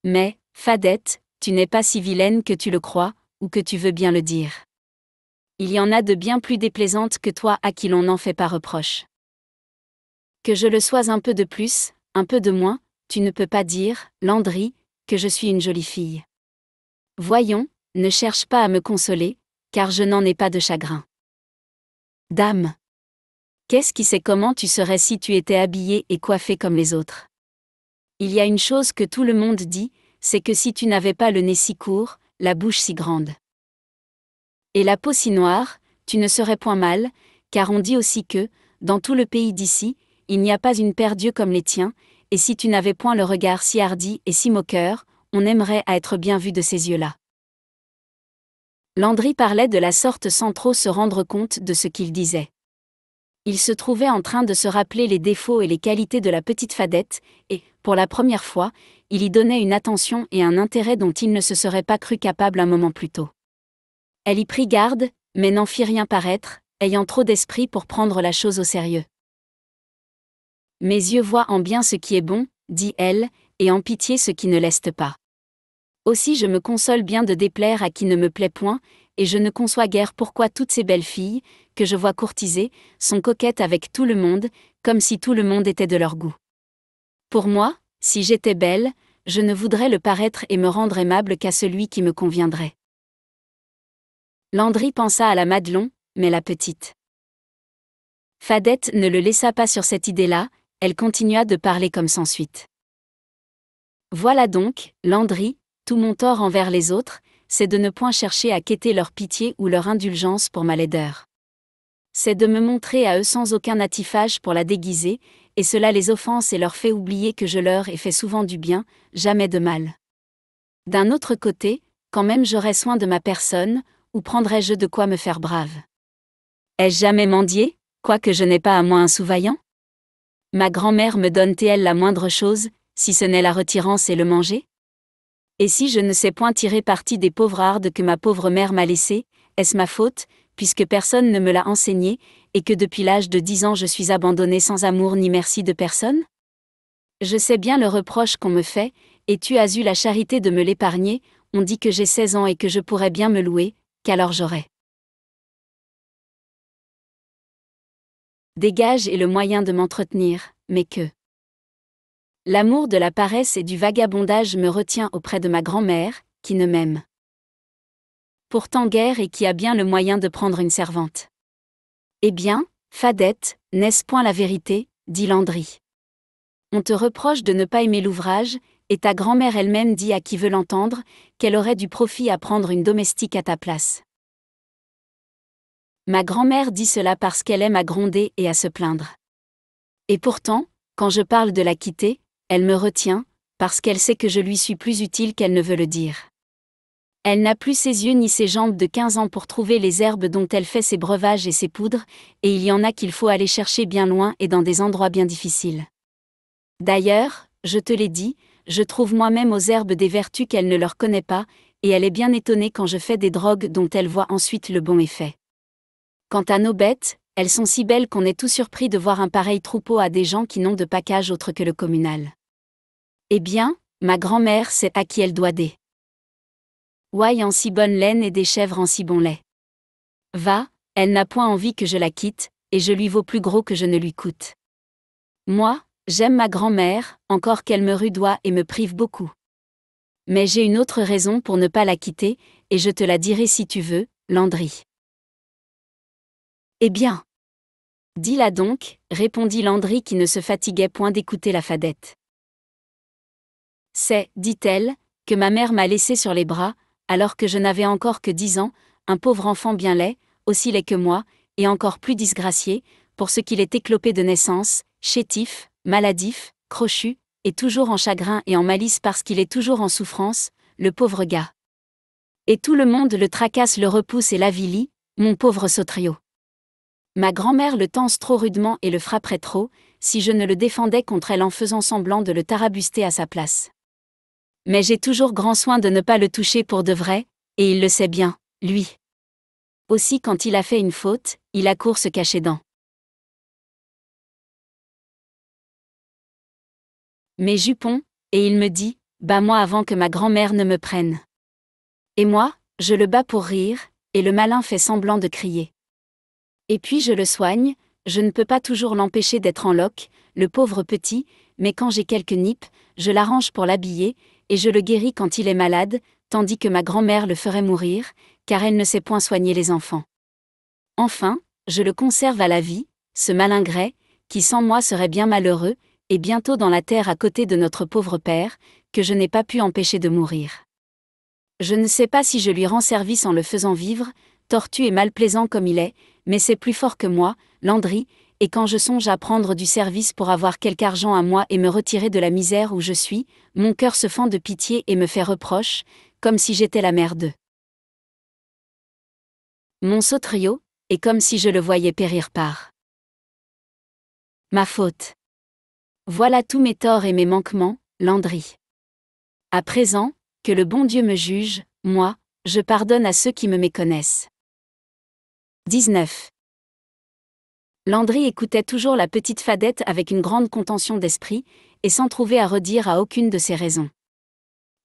Mais, Fadette, tu n'es pas si vilaine que tu le crois, ou que tu veux bien le dire. Il y en a de bien plus déplaisantes que toi à qui l'on n'en fait pas reproche. Que je le sois un peu de plus, un peu de moins, tu ne peux pas dire, Landry, que je suis une jolie fille. Voyons, ne cherche pas à me consoler, car je n'en ai pas de chagrin. Dame, Qu'est-ce qui sait comment tu serais si tu étais habillé et coiffé comme les autres Il y a une chose que tout le monde dit, c'est que si tu n'avais pas le nez si court, la bouche si grande. Et la peau si noire, tu ne serais point mal, car on dit aussi que, dans tout le pays d'ici, il n'y a pas une paire d'yeux comme les tiens, et si tu n'avais point le regard si hardi et si moqueur, on aimerait à être bien vu de ces yeux-là. Landry parlait de la sorte sans trop se rendre compte de ce qu'il disait il se trouvait en train de se rappeler les défauts et les qualités de la petite fadette, et, pour la première fois, il y donnait une attention et un intérêt dont il ne se serait pas cru capable un moment plus tôt. Elle y prit garde, mais n'en fit rien paraître, ayant trop d'esprit pour prendre la chose au sérieux. Mes yeux voient en bien ce qui est bon, dit elle, et en pitié ce qui ne leste pas. Aussi je me console bien de déplaire à qui ne me plaît point, et je ne conçois guère pourquoi toutes ces belles filles, que je vois courtiser, sont coquettes avec tout le monde, comme si tout le monde était de leur goût. Pour moi, si j'étais belle, je ne voudrais le paraître et me rendre aimable qu'à celui qui me conviendrait. Landry pensa à la Madelon, mais la petite. Fadette ne le laissa pas sur cette idée-là, elle continua de parler comme sans suite. Voilà donc, Landry, tout mon tort envers les autres, c'est de ne point chercher à quêter leur pitié ou leur indulgence pour ma laideur. C'est de me montrer à eux sans aucun natifage pour la déguiser, et cela les offense et leur fait oublier que je leur ai fait souvent du bien, jamais de mal. D'un autre côté, quand même j'aurais soin de ma personne, où prendrais-je de quoi me faire brave Ai-je jamais mendié, quoique je n'ai pas à moi un souvaillant Ma grand-mère me donne-t-elle la moindre chose, si ce n'est la retirance et le manger et si je ne sais point tirer parti des pauvres hardes que ma pauvre mère m'a laissées, est-ce ma faute, puisque personne ne me l'a enseigné, et que depuis l'âge de dix ans je suis abandonnée sans amour ni merci de personne Je sais bien le reproche qu'on me fait, et tu as eu la charité de me l'épargner, on dit que j'ai seize ans et que je pourrais bien me louer, qu'alors j'aurais. Dégage et le moyen de m'entretenir, mais que. L'amour de la paresse et du vagabondage me retient auprès de ma grand-mère, qui ne m'aime. Pourtant guère et qui a bien le moyen de prendre une servante. Eh bien, Fadette, n'est-ce point la vérité dit Landry. On te reproche de ne pas aimer l'ouvrage, et ta grand-mère elle-même dit à qui veut l'entendre qu'elle aurait du profit à prendre une domestique à ta place. Ma grand-mère dit cela parce qu'elle aime à gronder et à se plaindre. Et pourtant, quand je parle de la quitter, elle me retient, parce qu'elle sait que je lui suis plus utile qu'elle ne veut le dire. Elle n'a plus ses yeux ni ses jambes de 15 ans pour trouver les herbes dont elle fait ses breuvages et ses poudres, et il y en a qu'il faut aller chercher bien loin et dans des endroits bien difficiles. D'ailleurs, je te l'ai dit, je trouve moi-même aux herbes des vertus qu'elle ne leur connaît pas, et elle est bien étonnée quand je fais des drogues dont elle voit ensuite le bon effet. Quant à nos bêtes, elles sont si belles qu'on est tout surpris de voir un pareil troupeau à des gens qui n'ont de package autre que le communal. Eh bien, ma grand-mère sait à qui elle doit des ouailles en si bonne laine et des chèvres en si bon lait. Va, elle n'a point envie que je la quitte, et je lui vaux plus gros que je ne lui coûte. Moi, j'aime ma grand-mère, encore qu'elle me rudoie et me prive beaucoup. Mais j'ai une autre raison pour ne pas la quitter, et je te la dirai si tu veux, Landry. Eh bien. Dis-la donc, répondit Landry qui ne se fatiguait point d'écouter la fadette. C'est, dit-elle, que ma mère m'a laissé sur les bras, alors que je n'avais encore que dix ans, un pauvre enfant bien laid, aussi laid que moi, et encore plus disgracié, pour ce qu'il est éclopé de naissance, chétif, maladif, crochu, et toujours en chagrin et en malice parce qu'il est toujours en souffrance, le pauvre gars. Et tout le monde le tracasse, le repousse et l'avilit, mon pauvre Sotrio. Ma grand-mère le tense trop rudement et le frapperait trop, si je ne le défendais contre elle en faisant semblant de le tarabuster à sa place. Mais j'ai toujours grand soin de ne pas le toucher pour de vrai, et il le sait bien, lui. Aussi quand il a fait une faute, il court se cacher dans. Mes jupons, et il me dit, bats moi avant que ma grand-mère ne me prenne. Et moi, je le bats pour rire, et le malin fait semblant de crier. Et puis je le soigne, je ne peux pas toujours l'empêcher d'être en loque, le pauvre petit, mais quand j'ai quelques nippes, je l'arrange pour l'habiller, et je le guéris quand il est malade, tandis que ma grand-mère le ferait mourir, car elle ne sait point soigner les enfants. Enfin, je le conserve à la vie, ce malingret, qui sans moi serait bien malheureux, et bientôt dans la terre à côté de notre pauvre père, que je n'ai pas pu empêcher de mourir. Je ne sais pas si je lui rends service en le faisant vivre, tortu et malplaisant comme il est, mais c'est plus fort que moi, Landry, et quand je songe à prendre du service pour avoir quelque argent à moi et me retirer de la misère où je suis, mon cœur se fend de pitié et me fait reproche, comme si j'étais la mère d'eux. Mon sotrio et comme si je le voyais périr par. Ma faute. Voilà tous mes torts et mes manquements, Landry. À présent, que le bon Dieu me juge, moi, je pardonne à ceux qui me méconnaissent. 19. Landry écoutait toujours la petite fadette avec une grande contention d'esprit, et sans trouver à redire à aucune de ses raisons.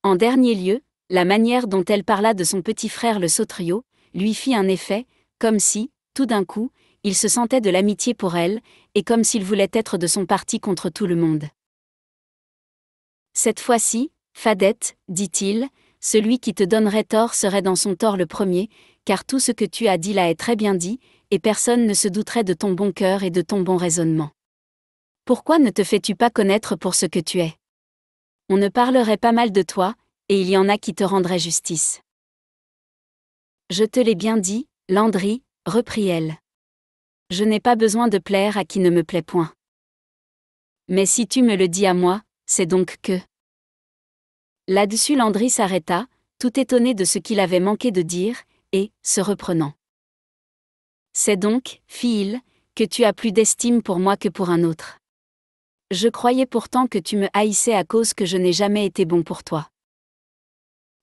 En dernier lieu, la manière dont elle parla de son petit frère le Sautrio, lui fit un effet, comme si, tout d'un coup, il se sentait de l'amitié pour elle, et comme s'il voulait être de son parti contre tout le monde. Cette fois-ci, Fadette, dit-il, celui qui te donnerait tort serait dans son tort le premier, car tout ce que tu as dit là est très bien dit, et personne ne se douterait de ton bon cœur et de ton bon raisonnement. Pourquoi ne te fais-tu pas connaître pour ce que tu es On ne parlerait pas mal de toi, et il y en a qui te rendraient justice. Je te l'ai bien dit, Landry, reprit elle. Je n'ai pas besoin de plaire à qui ne me plaît point. Mais si tu me le dis à moi, c'est donc que. Là-dessus Landry s'arrêta, tout étonné de ce qu'il avait manqué de dire, et, se reprenant. C'est donc, fille, que tu as plus d'estime pour moi que pour un autre. Je croyais pourtant que tu me haïssais à cause que je n'ai jamais été bon pour toi.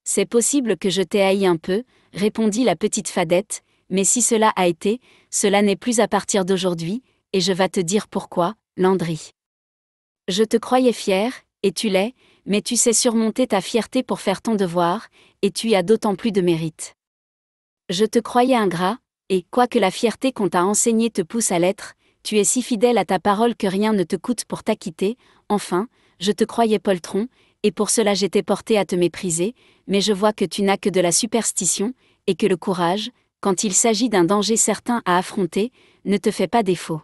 C'est possible que je t'ai haï un peu, répondit la petite fadette, mais si cela a été, cela n'est plus à partir d'aujourd'hui, et je vais te dire pourquoi, Landry. Je te croyais fière, et tu l'es, mais tu sais surmonter ta fierté pour faire ton devoir, et tu y as d'autant plus de mérite. Je te croyais ingrat, et, quoique la fierté qu'on t'a enseignée te pousse à l'être, tu es si fidèle à ta parole que rien ne te coûte pour t'acquitter, enfin, je te croyais poltron, et pour cela j'étais porté à te mépriser, mais je vois que tu n'as que de la superstition, et que le courage, quand il s'agit d'un danger certain à affronter, ne te fait pas défaut.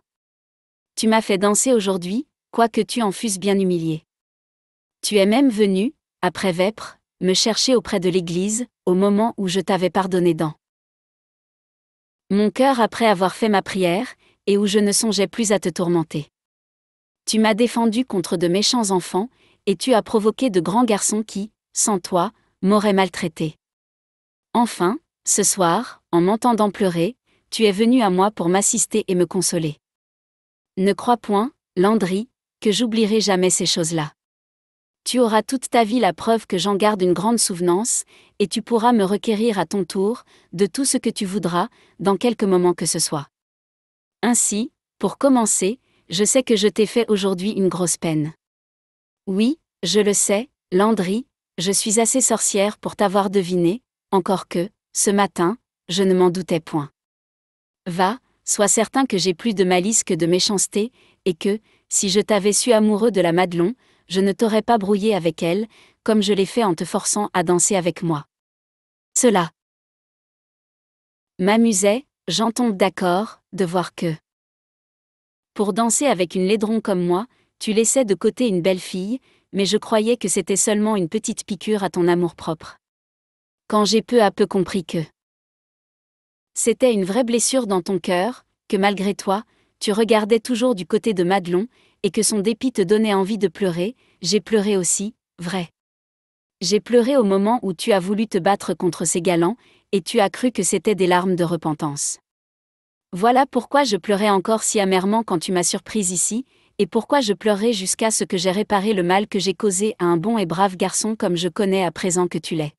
Tu m'as fait danser aujourd'hui, quoique tu en fusses bien humilié. Tu es même venu, après Vêpres, me chercher auprès de l'Église, au moment où je t'avais pardonné dans mon cœur après avoir fait ma prière, et où je ne songeais plus à te tourmenter. Tu m'as défendu contre de méchants enfants, et tu as provoqué de grands garçons qui, sans toi, m'auraient maltraité. Enfin, ce soir, en m'entendant pleurer, tu es venu à moi pour m'assister et me consoler. Ne crois point, Landry, que j'oublierai jamais ces choses-là. Tu auras toute ta vie la preuve que j'en garde une grande souvenance, et tu pourras me requérir à ton tour, de tout ce que tu voudras, dans quelque moment que ce soit. Ainsi, pour commencer, je sais que je t'ai fait aujourd'hui une grosse peine. Oui, je le sais, Landry, je suis assez sorcière pour t'avoir deviné, encore que, ce matin, je ne m'en doutais point. Va, sois certain que j'ai plus de malice que de méchanceté, et que, si je t'avais su amoureux de la Madelon, je ne t'aurais pas brouillé avec elle, comme je l'ai fait en te forçant à danser avec moi. Cela m'amusait, j'en tombe d'accord, de voir que pour danser avec une laidron comme moi, tu laissais de côté une belle fille, mais je croyais que c'était seulement une petite piqûre à ton amour-propre. Quand j'ai peu à peu compris que c'était une vraie blessure dans ton cœur, que malgré toi, tu regardais toujours du côté de Madelon, et que son dépit te donnait envie de pleurer, j'ai pleuré aussi, vrai. J'ai pleuré au moment où tu as voulu te battre contre ces galants, et tu as cru que c'était des larmes de repentance. Voilà pourquoi je pleurais encore si amèrement quand tu m'as surprise ici, et pourquoi je pleurais jusqu'à ce que j'ai réparé le mal que j'ai causé à un bon et brave garçon comme je connais à présent que tu l'es.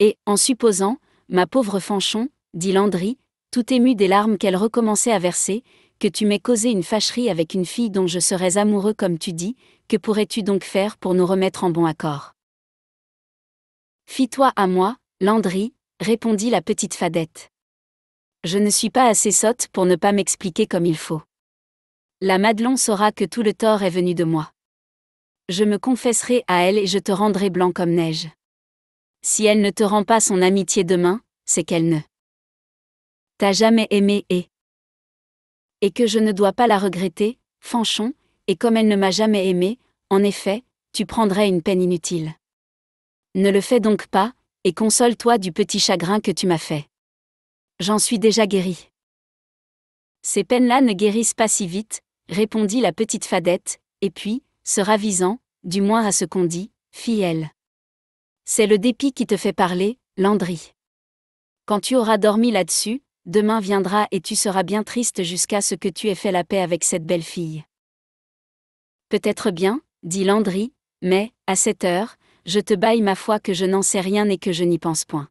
Et, en supposant, ma pauvre Fanchon, dit Landry, tout ému des larmes qu'elle recommençait à verser, que tu m'aies causé une fâcherie avec une fille dont je serais amoureux comme tu dis, que pourrais-tu donc faire pour nous remettre en bon accord Fie-toi à moi, Landry, répondit la petite fadette. Je ne suis pas assez sotte pour ne pas m'expliquer comme il faut. La Madelon saura que tout le tort est venu de moi. Je me confesserai à elle et je te rendrai blanc comme neige. Si elle ne te rend pas son amitié demain, c'est qu'elle ne t'a jamais aimé et et que je ne dois pas la regretter, Fanchon, et comme elle ne m'a jamais aimé, en effet, tu prendrais une peine inutile. Ne le fais donc pas, et console-toi du petit chagrin que tu m'as fait. J'en suis déjà guérie. Ces peines-là ne guérissent pas si vite, répondit la petite fadette, et puis, se ravisant, du moins à ce qu'on dit, fit-elle. C'est le dépit qui te fait parler, Landry. Quand tu auras dormi là-dessus, demain viendra et tu seras bien triste jusqu'à ce que tu aies fait la paix avec cette belle fille. Peut-être bien, dit Landry, mais, à cette heure, je te baille ma foi que je n'en sais rien et que je n'y pense point.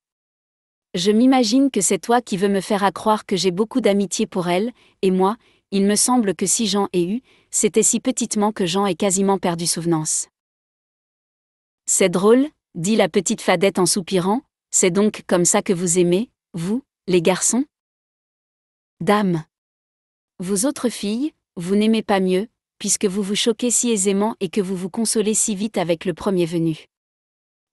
Je m'imagine que c'est toi qui veux me faire accroire que j'ai beaucoup d'amitié pour elle, et moi, il me semble que si j'en ai eu, c'était si petitement que j'en ai quasiment perdu souvenance. C'est drôle, dit la petite fadette en soupirant, c'est donc comme ça que vous aimez, vous, les garçons Dame. Vous autres filles, vous n'aimez pas mieux, puisque vous vous choquez si aisément et que vous vous consolez si vite avec le premier venu.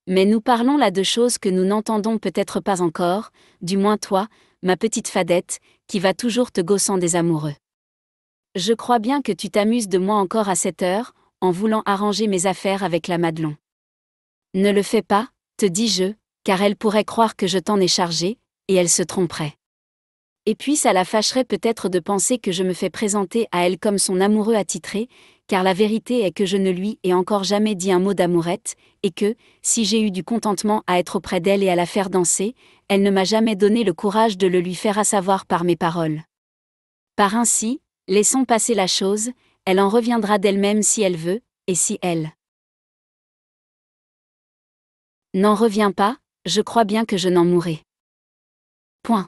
Mais nous parlons là de choses que nous n'entendons peut-être pas encore, du moins toi, ma petite fadette, qui va toujours te gaussant des amoureux. Je crois bien que tu t'amuses de moi encore à cette heure, en voulant arranger mes affaires avec la Madelon. Ne le fais pas, te dis-je, car elle pourrait croire que je t'en ai chargé, et elle se tromperait. Et puis ça la fâcherait peut-être de penser que je me fais présenter à elle comme son amoureux attitré, car la vérité est que je ne lui ai encore jamais dit un mot d'amourette, et que, si j'ai eu du contentement à être auprès d'elle et à la faire danser, elle ne m'a jamais donné le courage de le lui faire à savoir par mes paroles. Par ainsi, laissons passer la chose, elle en reviendra d'elle-même si elle veut, et si elle n'en revient pas, je crois bien que je n'en mourrai. Point.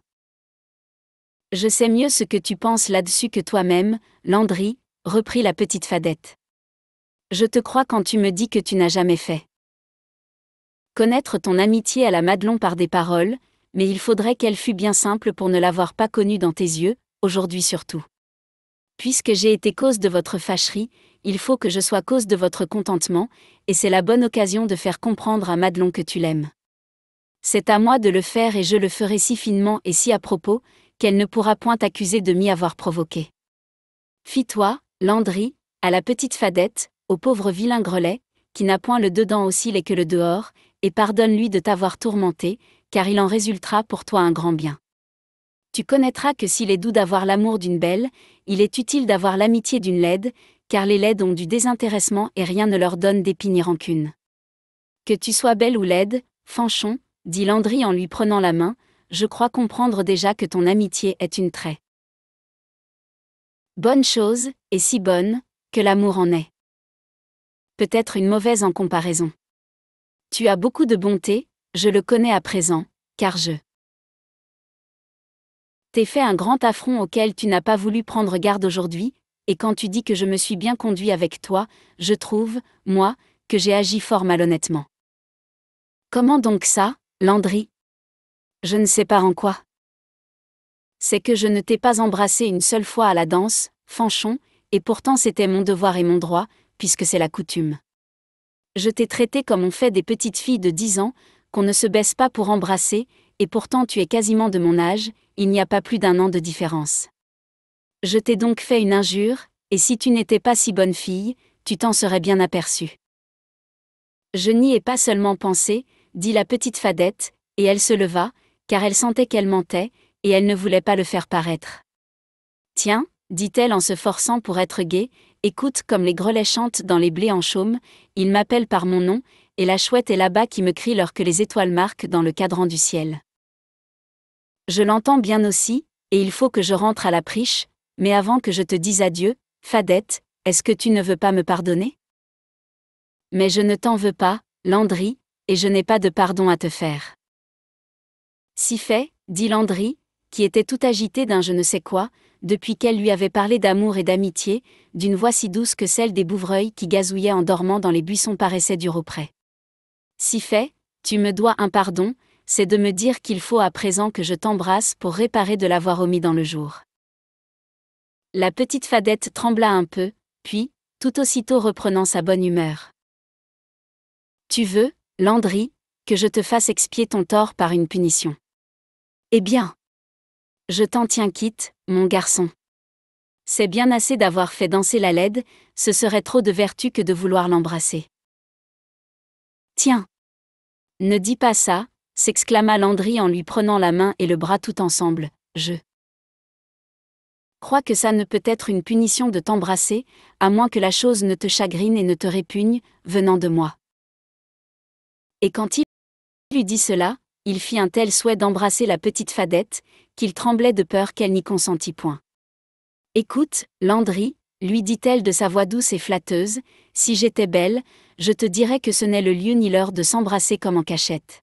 Je sais mieux ce que tu penses là-dessus que toi-même, Landry, reprit la petite fadette. Je te crois quand tu me dis que tu n'as jamais fait. Connaître ton amitié à la Madelon par des paroles, mais il faudrait qu'elle fût bien simple pour ne l'avoir pas connue dans tes yeux, aujourd'hui surtout. Puisque j'ai été cause de votre fâcherie, il faut que je sois cause de votre contentement, et c'est la bonne occasion de faire comprendre à Madelon que tu l'aimes. C'est à moi de le faire et je le ferai si finement et si à propos, qu'elle ne pourra point t'accuser de m'y avoir provoqué. Fis-toi, Landry, à la petite fadette, au pauvre vilain grelet, qui n'a point le dedans aussi laid que le dehors, et pardonne-lui de t'avoir tourmenté, car il en résultera pour toi un grand bien. Tu connaîtras que s'il est doux d'avoir l'amour d'une belle, il est utile d'avoir l'amitié d'une laide, car les laides ont du désintéressement et rien ne leur donne d'épinir ni rancune. Que tu sois belle ou laide, Fanchon, dit Landry en lui prenant la main, je crois comprendre déjà que ton amitié est une très bonne chose, et si bonne, que l'amour en est. Peut-être une mauvaise en comparaison. Tu as beaucoup de bonté, je le connais à présent, car je t'ai fait un grand affront auquel tu n'as pas voulu prendre garde aujourd'hui, et quand tu dis que je me suis bien conduit avec toi, je trouve, moi, que j'ai agi fort malhonnêtement. Comment donc ça, Landry je ne sais pas en quoi. C'est que je ne t'ai pas embrassé une seule fois à la danse, Fanchon, et pourtant c'était mon devoir et mon droit, puisque c'est la coutume. Je t'ai traité comme on fait des petites filles de dix ans, qu'on ne se baisse pas pour embrasser, et pourtant tu es quasiment de mon âge, il n'y a pas plus d'un an de différence. Je t'ai donc fait une injure, et si tu n'étais pas si bonne fille, tu t'en serais bien aperçue. Je n'y ai pas seulement pensé, dit la petite fadette, et elle se leva, car elle sentait qu'elle mentait, et elle ne voulait pas le faire paraître. Tiens, dit-elle en se forçant pour être gaie, écoute comme les grelets chantent dans les blés en chaume, ils m'appellent par mon nom, et la chouette est là-bas qui me crie lorsque que les étoiles marquent dans le cadran du ciel. Je l'entends bien aussi, et il faut que je rentre à la priche, mais avant que je te dise adieu, Fadette, est-ce que tu ne veux pas me pardonner Mais je ne t'en veux pas, Landry, et je n'ai pas de pardon à te faire. Si fait, dit Landry, qui était tout agité d'un je ne sais quoi, depuis qu'elle lui avait parlé d'amour et d'amitié, d'une voix si douce que celle des bouvreuils qui gazouillaient en dormant dans les buissons paraissait durs auprès. Si fait, tu me dois un pardon, c'est de me dire qu'il faut à présent que je t'embrasse pour réparer de l'avoir omis dans le jour. La petite fadette trembla un peu, puis, tout aussitôt reprenant sa bonne humeur. Tu veux, Landry, que je te fasse expier ton tort par une punition. Eh bien. Je t'en tiens quitte, mon garçon. C'est bien assez d'avoir fait danser la laide, ce serait trop de vertu que de vouloir l'embrasser. Tiens. Ne dis pas ça, s'exclama Landry en lui prenant la main et le bras tout ensemble. Je crois que ça ne peut être une punition de t'embrasser, à moins que la chose ne te chagrine et ne te répugne, venant de moi. Et quand il lui dit cela, il fit un tel souhait d'embrasser la petite fadette, qu'il tremblait de peur qu'elle n'y consentît point. Écoute, Landry, lui dit-elle de sa voix douce et flatteuse, si j'étais belle, je te dirais que ce n'est le lieu ni l'heure de s'embrasser comme en cachette.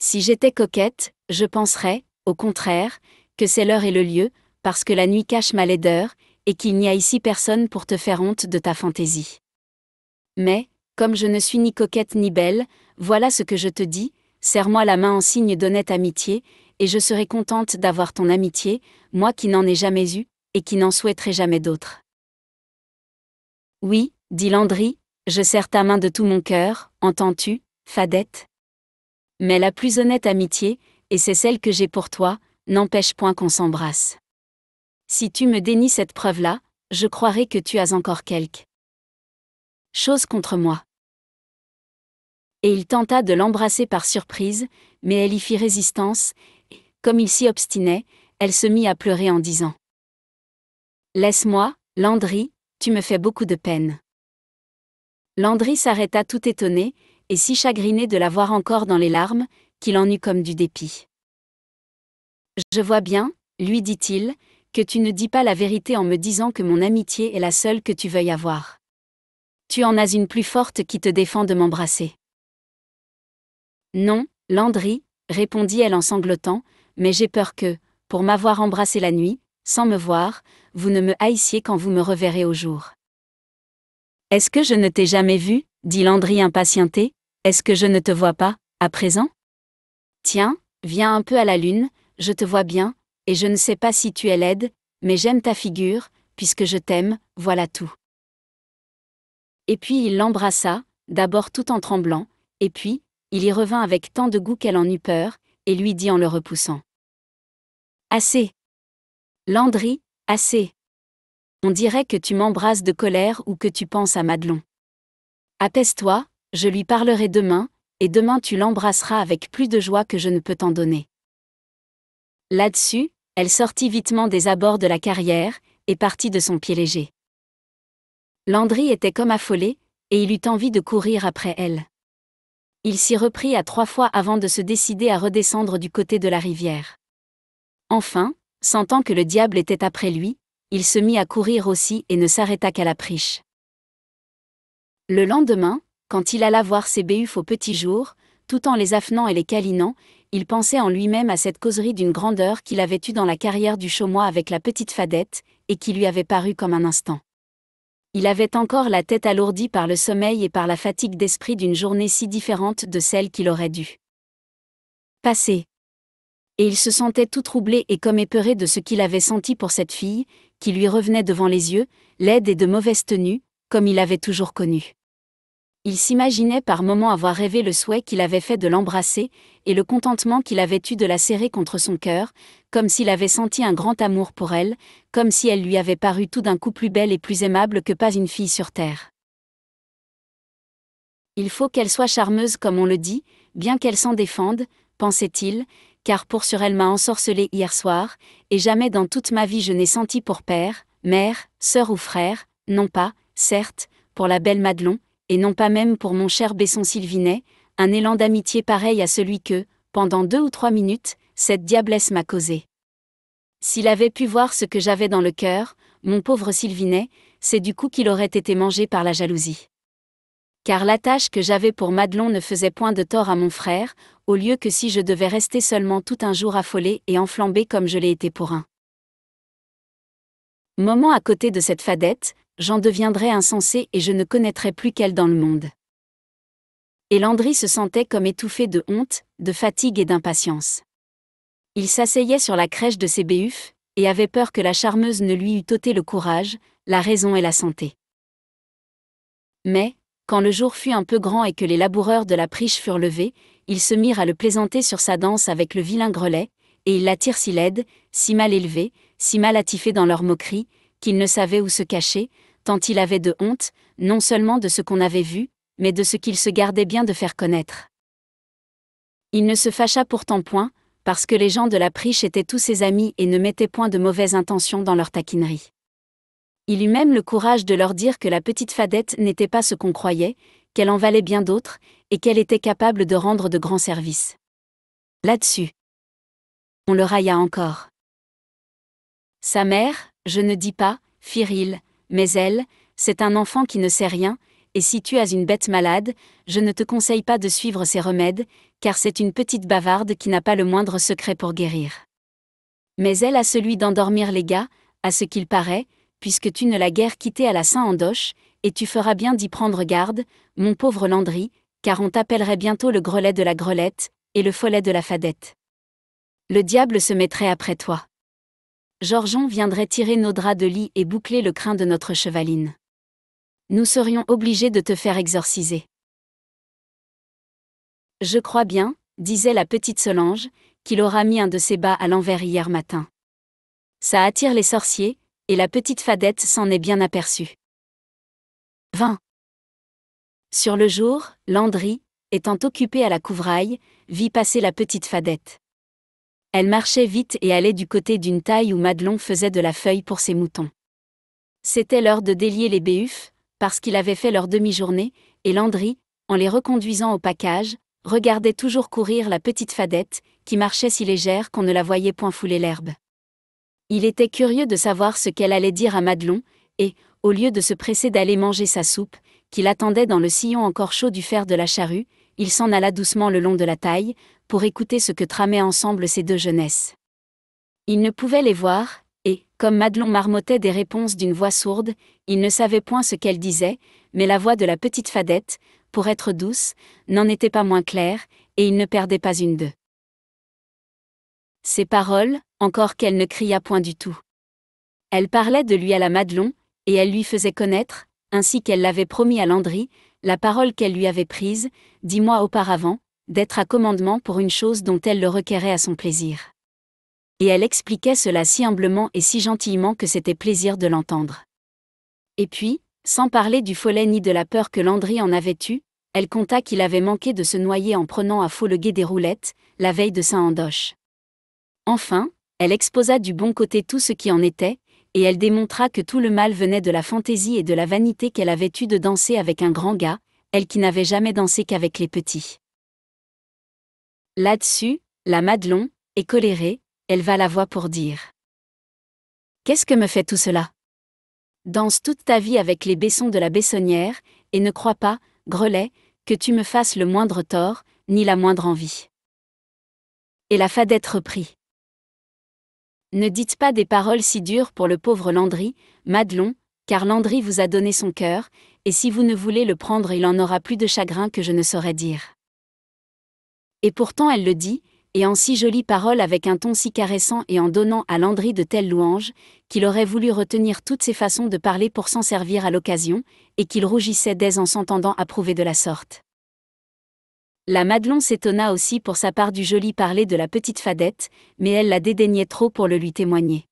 Si j'étais coquette, je penserais, au contraire, que c'est l'heure et le lieu, parce que la nuit cache ma laideur, et qu'il n'y a ici personne pour te faire honte de ta fantaisie. Mais, comme je ne suis ni coquette ni belle, voilà ce que je te dis, Serre-moi la main en signe d'honnête amitié, et je serai contente d'avoir ton amitié, moi qui n'en ai jamais eu, et qui n'en souhaiterai jamais d'autre. Oui, dit Landry, je serre ta main de tout mon cœur, entends-tu, Fadette Mais la plus honnête amitié, et c'est celle que j'ai pour toi, n'empêche point qu'on s'embrasse. Si tu me dénies cette preuve-là, je croirai que tu as encore quelque chose contre moi et il tenta de l'embrasser par surprise, mais elle y fit résistance, et, comme il s'y obstinait, elle se mit à pleurer en disant ⁇ Laisse-moi, Landry, tu me fais beaucoup de peine. ⁇ Landry s'arrêta tout étonné, et si chagriné de la voir encore dans les larmes, qu'il en eut comme du dépit. Je vois bien, lui dit-il, que tu ne dis pas la vérité en me disant que mon amitié est la seule que tu veuilles avoir. Tu en as une plus forte qui te défend de m'embrasser. Non, Landry, répondit-elle en sanglotant, mais j'ai peur que, pour m'avoir embrassé la nuit, sans me voir, vous ne me haïssiez quand vous me reverrez au jour. Est-ce que je ne t'ai jamais vu dit Landry impatienté. Est-ce que je ne te vois pas, à présent Tiens, viens un peu à la lune, je te vois bien, et je ne sais pas si tu es laide, mais j'aime ta figure, puisque je t'aime, voilà tout. Et puis il l'embrassa, d'abord tout en tremblant, et puis, il y revint avec tant de goût qu'elle en eut peur, et lui dit en le repoussant. Assez. Landry, assez. On dirait que tu m'embrasses de colère ou que tu penses à Madelon. Apaise-toi, je lui parlerai demain, et demain tu l'embrasseras avec plus de joie que je ne peux t'en donner. Là-dessus, elle sortit vitement des abords de la carrière, et partit de son pied léger. Landry était comme affolé, et il eut envie de courir après elle il s'y reprit à trois fois avant de se décider à redescendre du côté de la rivière. Enfin, sentant que le diable était après lui, il se mit à courir aussi et ne s'arrêta qu'à la priche. Le lendemain, quand il alla voir ses béufs au petit jour, tout en les affenant et les câlinant, il pensait en lui-même à cette causerie d'une grandeur qu'il avait eue dans la carrière du chômois avec la petite fadette, et qui lui avait paru comme un instant il avait encore la tête alourdie par le sommeil et par la fatigue d'esprit d'une journée si différente de celle qu'il aurait dû passer. Et il se sentait tout troublé et comme épeuré de ce qu'il avait senti pour cette fille, qui lui revenait devant les yeux, laide et de mauvaise tenue, comme il avait toujours connu. Il s'imaginait par moments avoir rêvé le souhait qu'il avait fait de l'embrasser, et le contentement qu'il avait eu de la serrer contre son cœur, comme s'il avait senti un grand amour pour elle, comme si elle lui avait paru tout d'un coup plus belle et plus aimable que pas une fille sur terre. Il faut qu'elle soit charmeuse comme on le dit, bien qu'elle s'en défende, pensait-il, car pour sur elle m'a ensorcelé hier soir, et jamais dans toute ma vie je n'ai senti pour père, mère, sœur ou frère, non pas, certes, pour la belle Madelon, et non pas même pour mon cher Besson Sylvinet, un élan d'amitié pareil à celui que, pendant deux ou trois minutes, cette diablesse m'a causé. S'il avait pu voir ce que j'avais dans le cœur, mon pauvre Sylvinet, c'est du coup qu'il aurait été mangé par la jalousie. Car l'attache que j'avais pour Madelon ne faisait point de tort à mon frère, au lieu que si je devais rester seulement tout un jour affolé et enflambé comme je l'ai été pour un moment à côté de cette fadette, j'en deviendrais insensé et je ne connaîtrai plus qu'elle dans le monde. Et Landry se sentait comme étouffé de honte, de fatigue et d'impatience. Il s'asseyait sur la crèche de ses béufs, et avait peur que la charmeuse ne lui eût ôté le courage, la raison et la santé. Mais, quand le jour fut un peu grand et que les laboureurs de la priche furent levés, ils se mirent à le plaisanter sur sa danse avec le vilain grelet, et ils l'attirent si laide, si mal élevé, si mal attifé dans leur moquerie, qu'il ne savait où se cacher, tant il avait de honte, non seulement de ce qu'on avait vu, mais de ce qu'il se gardait bien de faire connaître. Il ne se fâcha pourtant point, parce que les gens de la priche étaient tous ses amis et ne mettaient point de mauvaises intentions dans leur taquinerie. Il eut même le courage de leur dire que la petite fadette n'était pas ce qu'on croyait, qu'elle en valait bien d'autres, et qu'elle était capable de rendre de grands services. Là-dessus, on le railla encore. Sa mère, je ne dis pas, fit mais elle, c'est un enfant qui ne sait rien, et si tu as une bête malade, je ne te conseille pas de suivre ses remèdes, car c'est une petite bavarde qui n'a pas le moindre secret pour guérir. Mais elle a celui d'endormir les gars, à ce qu'il paraît, puisque tu ne l'as guère quitté à la Saint-Andoche, et tu feras bien d'y prendre garde, mon pauvre Landry, car on t'appellerait bientôt le grelet de la grelette, et le follet de la fadette. Le diable se mettrait après toi. Georgeon viendrait tirer nos draps de lit et boucler le crin de notre chevaline. Nous serions obligés de te faire exorciser. Je crois bien, disait la petite Solange, qu'il aura mis un de ses bas à l'envers hier matin. Ça attire les sorciers, et la petite fadette s'en est bien aperçue. 20. Sur le jour, Landry, étant occupé à la couvraille, vit passer la petite fadette. Elle marchait vite et allait du côté d'une taille où Madelon faisait de la feuille pour ses moutons. C'était l'heure de délier les béufs, parce qu'il avait fait leur demi-journée, et Landry, en les reconduisant au package, regardait toujours courir la petite fadette, qui marchait si légère qu'on ne la voyait point fouler l'herbe. Il était curieux de savoir ce qu'elle allait dire à Madelon, et, au lieu de se presser d'aller manger sa soupe, qu'il attendait dans le sillon encore chaud du fer de la charrue, il s'en alla doucement le long de la taille, pour écouter ce que tramaient ensemble ces deux jeunesses. Il ne pouvait les voir, et, comme Madelon marmottait des réponses d'une voix sourde, il ne savait point ce qu'elle disait, mais la voix de la petite fadette, pour être douce, n'en était pas moins claire, et il ne perdait pas une d'eux. Ces paroles, encore qu'elle ne cria point du tout. Elle parlait de lui à la Madelon, et elle lui faisait connaître, ainsi qu'elle l'avait promis à Landry, la parole qu'elle lui avait prise, dix mois auparavant, d'être à commandement pour une chose dont elle le requérait à son plaisir. Et elle expliquait cela si humblement et si gentiment que c'était plaisir de l'entendre. Et puis, sans parler du follet ni de la peur que Landry en avait eue, elle conta qu'il avait manqué de se noyer en prenant à faux le guet des roulettes, la veille de Saint-Andoche. Enfin, elle exposa du bon côté tout ce qui en était, et elle démontra que tout le mal venait de la fantaisie et de la vanité qu'elle avait eue de danser avec un grand gars, elle qui n'avait jamais dansé qu'avec les petits. Là-dessus, la Madelon, écolérée, colérée, va la voix pour dire Qu'est-ce que me fait tout cela Danse toute ta vie avec les baissons de la baissonnière, et ne crois pas, grelet, que tu me fasses le moindre tort, ni la moindre envie. Et la fadette reprit ne dites pas des paroles si dures pour le pauvre Landry, Madelon, car Landry vous a donné son cœur, et si vous ne voulez le prendre il en aura plus de chagrin que je ne saurais dire. Et pourtant elle le dit, et en si jolies paroles avec un ton si caressant et en donnant à Landry de telles louanges, qu'il aurait voulu retenir toutes ses façons de parler pour s'en servir à l'occasion, et qu'il rougissait dès en s'entendant approuver de la sorte. La Madelon s'étonna aussi pour sa part du joli parler de la petite fadette, mais elle la dédaignait trop pour le lui témoigner.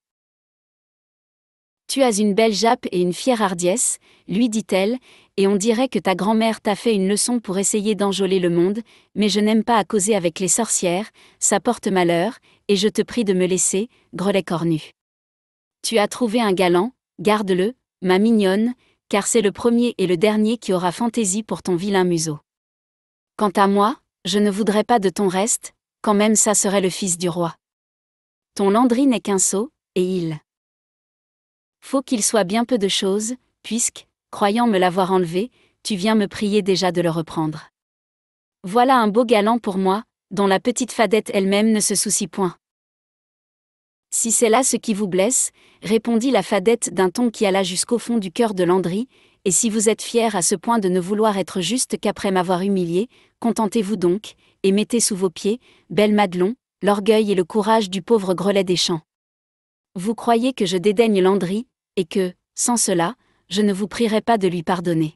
Tu as une belle jappe et une fière hardiesse, lui dit-elle, et on dirait que ta grand-mère t'a fait une leçon pour essayer d'enjoler le monde, mais je n'aime pas à causer avec les sorcières, ça porte malheur, et je te prie de me laisser, grelet cornu. Tu as trouvé un galant, garde-le, ma mignonne, car c'est le premier et le dernier qui aura fantaisie pour ton vilain museau. Quant à moi, je ne voudrais pas de ton reste, quand même ça serait le fils du roi. Ton Landry n'est qu'un sot, et il faut qu'il soit bien peu de choses, puisque, croyant me l'avoir enlevé, tu viens me prier déjà de le reprendre. Voilà un beau galant pour moi, dont la petite fadette elle-même ne se soucie point. Si c'est là ce qui vous blesse, répondit la fadette d'un ton qui alla jusqu'au fond du cœur de Landry, et si vous êtes fier à ce point de ne vouloir être juste qu'après m'avoir humilié, contentez-vous donc, et mettez sous vos pieds, belle Madelon, l'orgueil et le courage du pauvre grelet des champs. Vous croyez que je dédaigne Landry, et que, sans cela, je ne vous prierai pas de lui pardonner.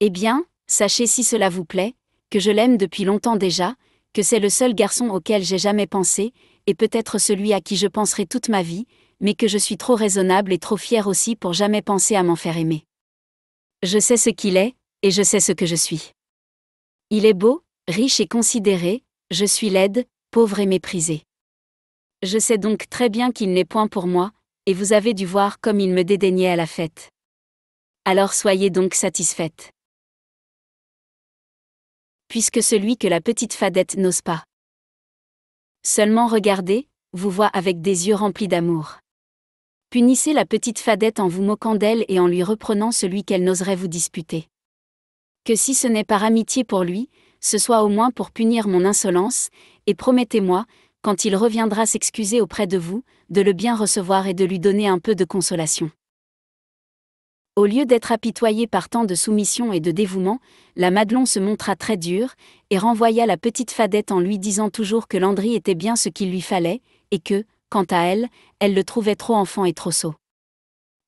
Eh bien, sachez si cela vous plaît, que je l'aime depuis longtemps déjà, que c'est le seul garçon auquel j'ai jamais pensé, et peut-être celui à qui je penserai toute ma vie, mais que je suis trop raisonnable et trop fière aussi pour jamais penser à m'en faire aimer. Je sais ce qu'il est, et je sais ce que je suis. Il est beau, riche et considéré, je suis laide, pauvre et méprisé. Je sais donc très bien qu'il n'est point pour moi, et vous avez dû voir comme il me dédaignait à la fête. Alors soyez donc satisfaite. Puisque celui que la petite fadette n'ose pas. Seulement regardez, vous voit avec des yeux remplis d'amour. Punissez la petite fadette en vous moquant d'elle et en lui reprenant celui qu'elle n'oserait vous disputer. Que si ce n'est par amitié pour lui, ce soit au moins pour punir mon insolence, et promettez-moi, quand il reviendra s'excuser auprès de vous, de le bien recevoir et de lui donner un peu de consolation. Au lieu d'être apitoyée par tant de soumission et de dévouement, la Madelon se montra très dure, et renvoya la petite fadette en lui disant toujours que Landry était bien ce qu'il lui fallait, et que, quant à elle, elle le trouvait trop enfant et trop sot.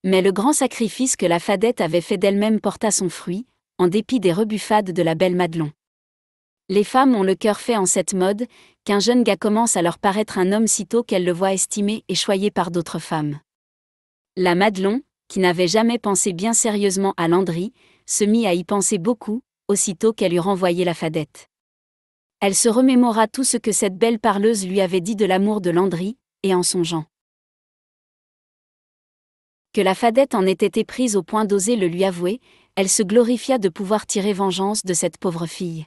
Mais le grand sacrifice que la fadette avait fait d'elle-même porta son fruit, en dépit des rebuffades de la belle Madelon. Les femmes ont le cœur fait en cette mode, qu'un jeune gars commence à leur paraître un homme sitôt qu'elle le voit estimé et choyé par d'autres femmes. La Madelon, qui n'avait jamais pensé bien sérieusement à Landry, se mit à y penser beaucoup, aussitôt qu'elle eut renvoyé la fadette. Elle se remémora tout ce que cette belle parleuse lui avait dit de l'amour de Landry, et en songeant que la fadette en était éprise au point d'oser le lui avouer, elle se glorifia de pouvoir tirer vengeance de cette pauvre fille.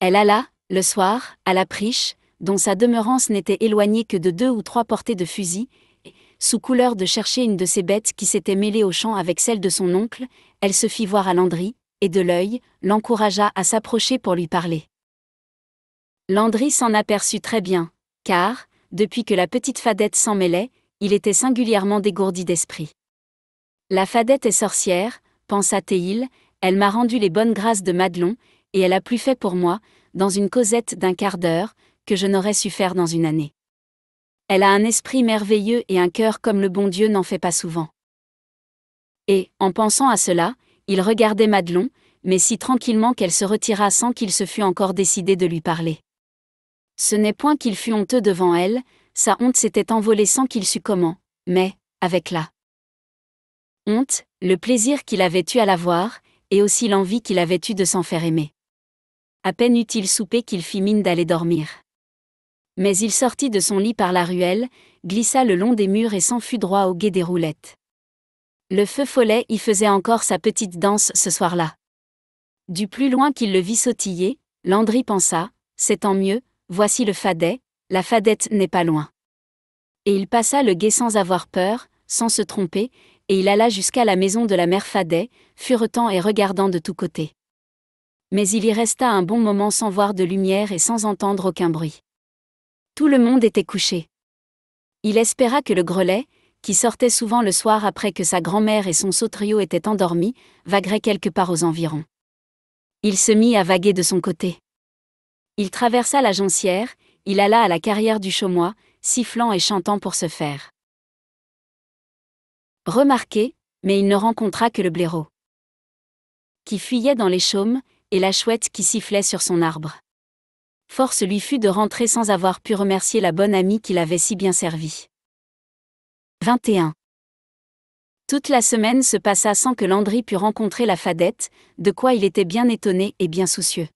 Elle alla, le soir, à la priche, dont sa demeurance n'était éloignée que de deux ou trois portées de fusil, et, sous couleur de chercher une de ces bêtes qui s'était mêlée au champ avec celle de son oncle, elle se fit voir à Landry, et de l'œil, l'encouragea à s'approcher pour lui parler. Landry s'en aperçut très bien, car, depuis que la petite fadette s'en mêlait, il était singulièrement dégourdi d'esprit. La fadette est sorcière, pensa Théil, elle m'a rendu les bonnes grâces de Madelon, et elle a plus fait pour moi, dans une causette d'un quart d'heure, que je n'aurais su faire dans une année. Elle a un esprit merveilleux et un cœur comme le bon Dieu n'en fait pas souvent. Et, en pensant à cela, il regardait Madelon, mais si tranquillement qu'elle se retira sans qu'il se fût encore décidé de lui parler. Ce n'est point qu'il fût honteux devant elle, sa honte s'était envolée sans qu'il sût comment, mais, avec la honte, le plaisir qu'il avait eu à la voir, et aussi l'envie qu'il avait eue de s'en faire aimer. À peine eut-il soupé qu'il fit mine d'aller dormir. Mais il sortit de son lit par la ruelle, glissa le long des murs et s'en fut droit au guet des roulettes. Le feu follet y faisait encore sa petite danse ce soir-là. Du plus loin qu'il le vit sautiller, Landry pensa, c'est tant mieux, Voici le fadet, la fadette n'est pas loin. Et il passa le guet sans avoir peur, sans se tromper, et il alla jusqu'à la maison de la mère Fadet, furetant et regardant de tous côtés. Mais il y resta un bon moment sans voir de lumière et sans entendre aucun bruit. Tout le monde était couché. Il espéra que le grelet, qui sortait souvent le soir après que sa grand-mère et son sautrio étaient endormis, vaguerait quelque part aux environs. Il se mit à vaguer de son côté. Il traversa la Joncière, il alla à la carrière du Chaumois, sifflant et chantant pour se faire. Remarqué, mais il ne rencontra que le blaireau. Qui fuyait dans les chaumes, et la chouette qui sifflait sur son arbre. Force lui fut de rentrer sans avoir pu remercier la bonne amie qui l'avait si bien servi. 21. Toute la semaine se passa sans que Landry pût rencontrer la fadette, de quoi il était bien étonné et bien soucieux.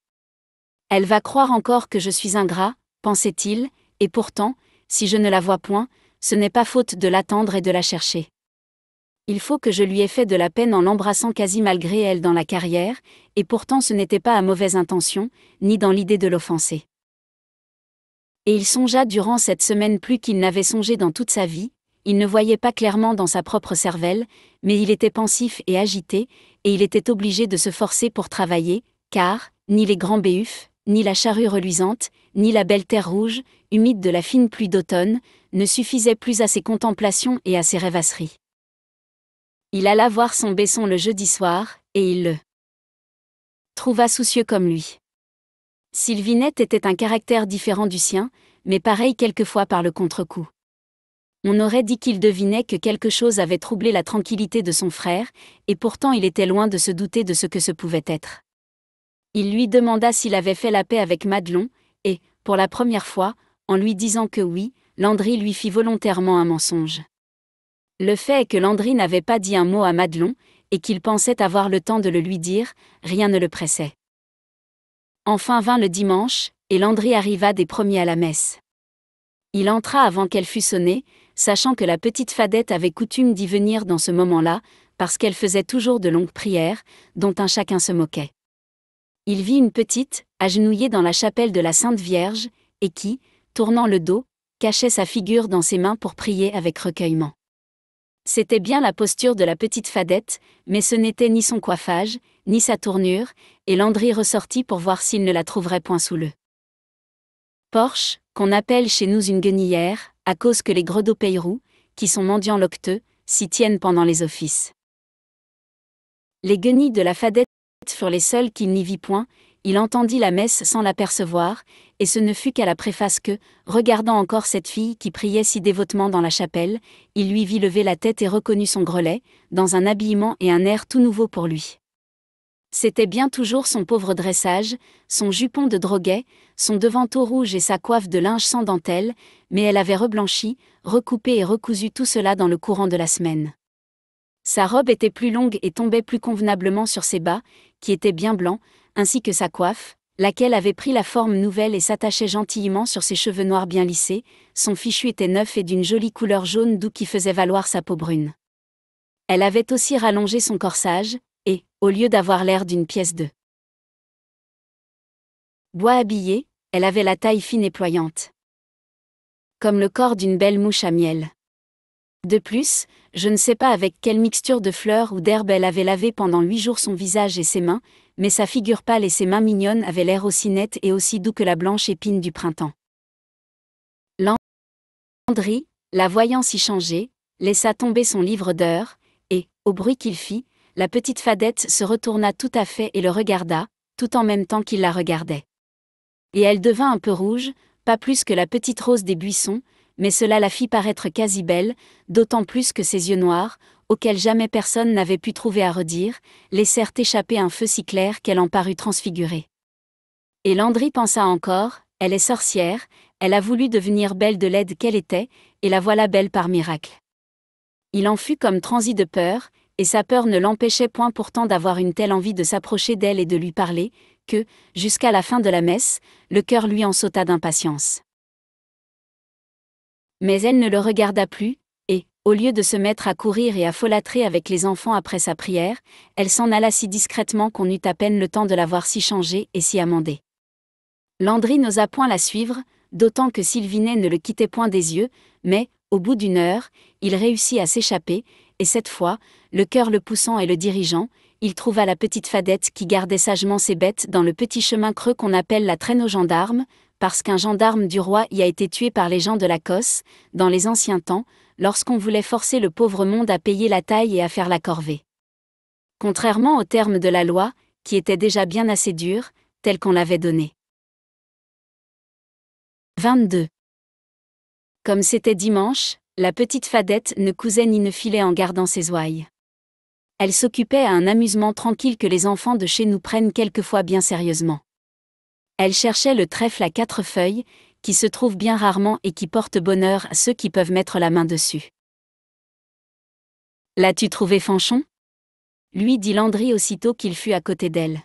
Elle va croire encore que je suis ingrat, pensait-il, et pourtant, si je ne la vois point, ce n'est pas faute de l'attendre et de la chercher. Il faut que je lui ai fait de la peine en l'embrassant quasi malgré elle dans la carrière, et pourtant ce n'était pas à mauvaise intention, ni dans l'idée de l'offenser. Et il songea durant cette semaine plus qu'il n'avait songé dans toute sa vie, il ne voyait pas clairement dans sa propre cervelle, mais il était pensif et agité, et il était obligé de se forcer pour travailler, car, ni les grands béufs, ni la charrue reluisante, ni la belle terre rouge, humide de la fine pluie d'automne, ne suffisaient plus à ses contemplations et à ses rêvasseries. Il alla voir son Besson le jeudi soir, et il le trouva soucieux comme lui. Sylvinette était un caractère différent du sien, mais pareil quelquefois par le contre-coup. On aurait dit qu'il devinait que quelque chose avait troublé la tranquillité de son frère, et pourtant il était loin de se douter de ce que ce pouvait être. Il lui demanda s'il avait fait la paix avec Madelon, et, pour la première fois, en lui disant que oui, Landry lui fit volontairement un mensonge. Le fait est que Landry n'avait pas dit un mot à Madelon, et qu'il pensait avoir le temps de le lui dire, rien ne le pressait. Enfin vint le dimanche, et Landry arriva des premiers à la messe. Il entra avant qu'elle fût sonnée, sachant que la petite fadette avait coutume d'y venir dans ce moment-là, parce qu'elle faisait toujours de longues prières, dont un chacun se moquait. Il vit une petite, agenouillée dans la chapelle de la Sainte Vierge, et qui, tournant le dos, cachait sa figure dans ses mains pour prier avec recueillement. C'était bien la posture de la petite fadette, mais ce n'était ni son coiffage, ni sa tournure, et Landry ressortit pour voir s'il ne la trouverait point sous le porche, qu'on appelle chez nous une guenillère, à cause que les gredots peyroux, qui sont mendiants locteux, s'y tiennent pendant les offices. Les guenilles de la fadette furent les seuls qu'il n'y vit point, il entendit la messe sans l'apercevoir, et ce ne fut qu'à la préface que, regardant encore cette fille qui priait si dévotement dans la chapelle, il lui vit lever la tête et reconnut son grelet, dans un habillement et un air tout nouveau pour lui. C'était bien toujours son pauvre dressage, son jupon de droguet, son devanteau rouge et sa coiffe de linge sans dentelle, mais elle avait reblanchi, recoupé et recousu tout cela dans le courant de la semaine. Sa robe était plus longue et tombait plus convenablement sur ses bas, qui étaient bien blancs, ainsi que sa coiffe, laquelle avait pris la forme nouvelle et s'attachait gentillement sur ses cheveux noirs bien lissés, son fichu était neuf et d'une jolie couleur jaune doux qui faisait valoir sa peau brune. Elle avait aussi rallongé son corsage, et, au lieu d'avoir l'air d'une pièce de bois habillée, elle avait la taille fine et ployante. Comme le corps d'une belle mouche à miel. De plus, je ne sais pas avec quelle mixture de fleurs ou d'herbes elle avait lavé pendant huit jours son visage et ses mains, mais sa figure pâle et ses mains mignonnes avaient l'air aussi nettes et aussi doux que la blanche épine du printemps. Landry, la voyant s'y changer, laissa tomber son livre d'heures, et, au bruit qu'il fit, la petite fadette se retourna tout à fait et le regarda, tout en même temps qu'il la regardait. Et elle devint un peu rouge, pas plus que la petite rose des buissons, mais cela la fit paraître quasi belle, d'autant plus que ses yeux noirs, auxquels jamais personne n'avait pu trouver à redire, laissèrent échapper un feu si clair qu'elle en parut transfigurée. Et Landry pensa encore, elle est sorcière, elle a voulu devenir belle de l'aide qu'elle était, et la voilà belle par miracle. Il en fut comme transi de peur, et sa peur ne l'empêchait point pourtant d'avoir une telle envie de s'approcher d'elle et de lui parler, que, jusqu'à la fin de la messe, le cœur lui en sauta d'impatience. Mais elle ne le regarda plus, et, au lieu de se mettre à courir et à folâtrer avec les enfants après sa prière, elle s'en alla si discrètement qu'on eut à peine le temps de la voir si changer et s'y amender. Landry n'osa point la suivre, d'autant que Sylvinet ne le quittait point des yeux, mais, au bout d'une heure, il réussit à s'échapper, et cette fois, le cœur le poussant et le dirigeant, il trouva la petite fadette qui gardait sagement ses bêtes dans le petit chemin creux qu'on appelle la traîne aux gendarmes, parce qu'un gendarme du roi y a été tué par les gens de la Cosse, dans les anciens temps, lorsqu'on voulait forcer le pauvre monde à payer la taille et à faire la corvée. Contrairement aux termes de la loi, qui était déjà bien assez dure, tel qu'on l'avait donnée. 22. Comme c'était dimanche, la petite fadette ne cousait ni ne filait en gardant ses ouailles. Elle s'occupait à un amusement tranquille que les enfants de chez nous prennent quelquefois bien sérieusement. Elle cherchait le trèfle à quatre feuilles, qui se trouve bien rarement et qui porte bonheur à ceux qui peuvent mettre la main dessus. L'as-tu trouvé Fanchon lui dit Landry aussitôt qu'il fut à côté d'elle.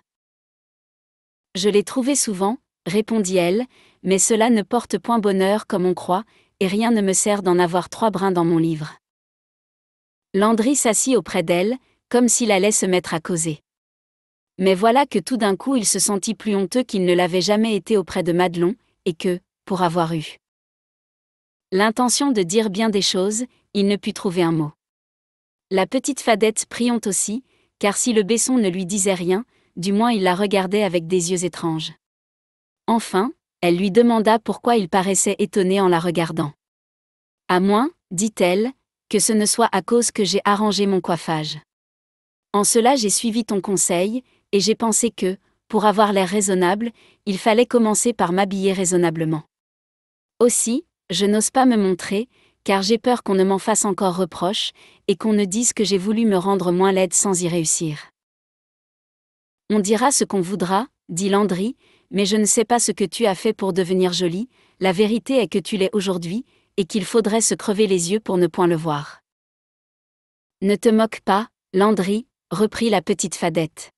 Je l'ai trouvé souvent, répondit elle, mais cela ne porte point bonheur comme on croit, et rien ne me sert d'en avoir trois brins dans mon livre. Landry s'assit auprès d'elle, comme s'il allait se mettre à causer. Mais voilà que tout d'un coup il se sentit plus honteux qu'il ne l'avait jamais été auprès de Madelon, et que, pour avoir eu l'intention de dire bien des choses, il ne put trouver un mot. La petite fadette honte aussi, car si le baisson ne lui disait rien, du moins il la regardait avec des yeux étranges. Enfin, elle lui demanda pourquoi il paraissait étonné en la regardant. À moins, dit-elle, que ce ne soit à cause que j'ai arrangé mon coiffage. En cela j'ai suivi ton conseil, et j'ai pensé que, pour avoir l'air raisonnable, il fallait commencer par m'habiller raisonnablement. Aussi, je n'ose pas me montrer, car j'ai peur qu'on ne m'en fasse encore reproche, et qu'on ne dise que j'ai voulu me rendre moins laide sans y réussir. On dira ce qu'on voudra, dit Landry, mais je ne sais pas ce que tu as fait pour devenir jolie, la vérité est que tu l'es aujourd'hui, et qu'il faudrait se crever les yeux pour ne point le voir. Ne te moque pas, Landry, reprit la petite fadette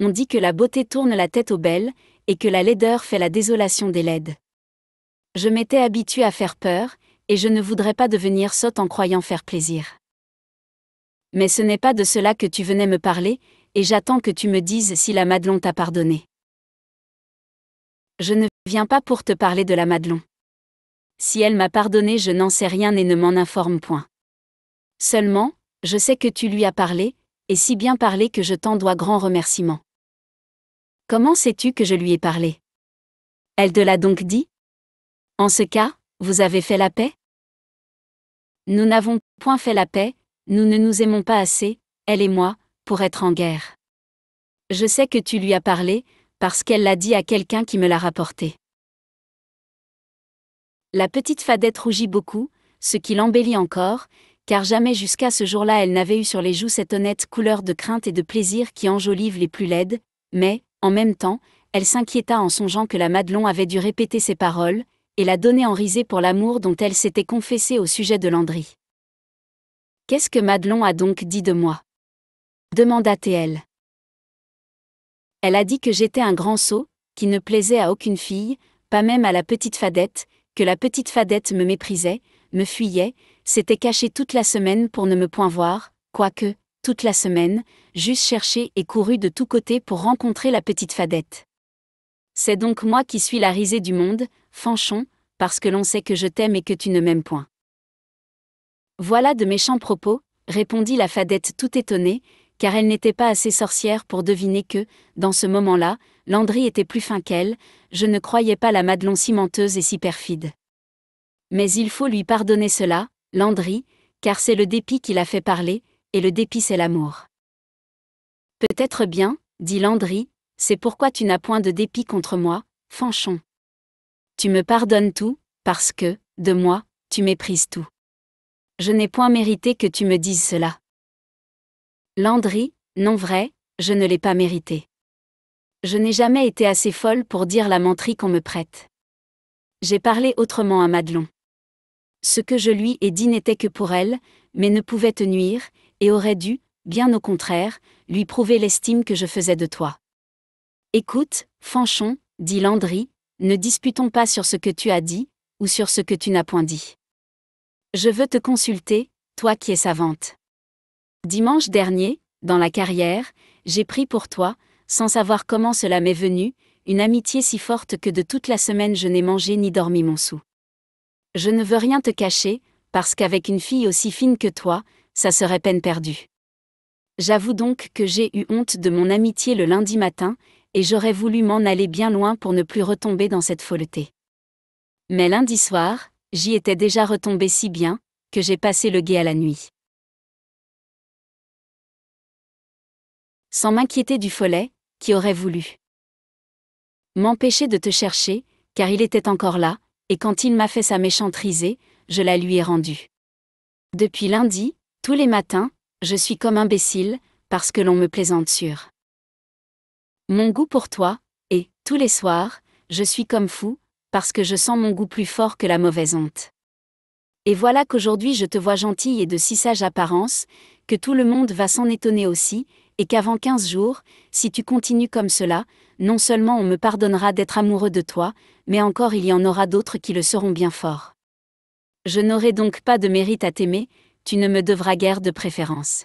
on dit que la beauté tourne la tête aux belles, et que la laideur fait la désolation des laides. Je m'étais habituée à faire peur, et je ne voudrais pas devenir sotte en croyant faire plaisir. Mais ce n'est pas de cela que tu venais me parler, et j'attends que tu me dises si la Madelon t'a pardonné. Je ne viens pas pour te parler de la Madelon. Si elle m'a pardonné, je n'en sais rien et ne m'en informe point. Seulement, je sais que tu lui as parlé, et si bien parlé que je t'en dois grand remerciement. Comment sais-tu que je lui ai parlé Elle te l'a donc dit En ce cas, vous avez fait la paix Nous n'avons point fait la paix, nous ne nous aimons pas assez, elle et moi, pour être en guerre. Je sais que tu lui as parlé, parce qu'elle l'a dit à quelqu'un qui me l'a rapporté. La petite fadette rougit beaucoup, ce qui l'embellit encore, car jamais jusqu'à ce jour-là elle n'avait eu sur les joues cette honnête couleur de crainte et de plaisir qui enjolive les plus laides, mais, en même temps, elle s'inquiéta en songeant que la Madelon avait dû répéter ses paroles, et la donner en risée pour l'amour dont elle s'était confessée au sujet de Landry. Qu'est-ce que Madelon a donc dit de moi demanda-t-elle. Elle a dit que j'étais un grand sot, qui ne plaisait à aucune fille, pas même à la petite fadette, que la petite fadette me méprisait, me fuyait, s'était caché toute la semaine pour ne me point voir, quoique, toute la semaine, j'eusse cherché et couru de tous côtés pour rencontrer la petite fadette. C'est donc moi qui suis la risée du monde, Fanchon, parce que l'on sait que je t'aime et que tu ne m'aimes point. Voilà de méchants propos, répondit la fadette tout étonnée, car elle n'était pas assez sorcière pour deviner que, dans ce moment-là, Landry était plus fin qu'elle, je ne croyais pas la Madelon si menteuse et si perfide. Mais il faut lui pardonner cela, Landry, car c'est le dépit qui l'a fait parler, et le dépit c'est l'amour. Peut-être bien, dit Landry, c'est pourquoi tu n'as point de dépit contre moi, Fanchon. Tu me pardonnes tout, parce que, de moi, tu méprises tout. Je n'ai point mérité que tu me dises cela. Landry, non vrai, je ne l'ai pas mérité. Je n'ai jamais été assez folle pour dire la menterie qu'on me prête. J'ai parlé autrement à Madelon. Ce que je lui ai dit n'était que pour elle, mais ne pouvait te nuire, et aurait dû, bien au contraire, lui prouver l'estime que je faisais de toi. Écoute, Fanchon, dit Landry, ne disputons pas sur ce que tu as dit, ou sur ce que tu n'as point dit. Je veux te consulter, toi qui es savante. Dimanche dernier, dans la carrière, j'ai pris pour toi, sans savoir comment cela m'est venu, une amitié si forte que de toute la semaine je n'ai mangé ni dormi mon sou. Je ne veux rien te cacher, parce qu'avec une fille aussi fine que toi, ça serait peine perdue. J'avoue donc que j'ai eu honte de mon amitié le lundi matin, et j'aurais voulu m'en aller bien loin pour ne plus retomber dans cette folleté. Mais lundi soir, j'y étais déjà retombé si bien, que j'ai passé le guet à la nuit. Sans m'inquiéter du follet, qui aurait voulu m'empêcher de te chercher, car il était encore là, et quand il m'a fait sa méchante risée, je la lui ai rendue. Depuis lundi, tous les matins, je suis comme imbécile, parce que l'on me plaisante sur mon goût pour toi, et, tous les soirs, je suis comme fou, parce que je sens mon goût plus fort que la mauvaise honte. Et voilà qu'aujourd'hui je te vois gentille et de si sage apparence, que tout le monde va s'en étonner aussi, et qu'avant 15 jours, si tu continues comme cela, non seulement on me pardonnera d'être amoureux de toi, mais encore il y en aura d'autres qui le seront bien fort. Je n'aurai donc pas de mérite à t'aimer, tu ne me devras guère de préférence.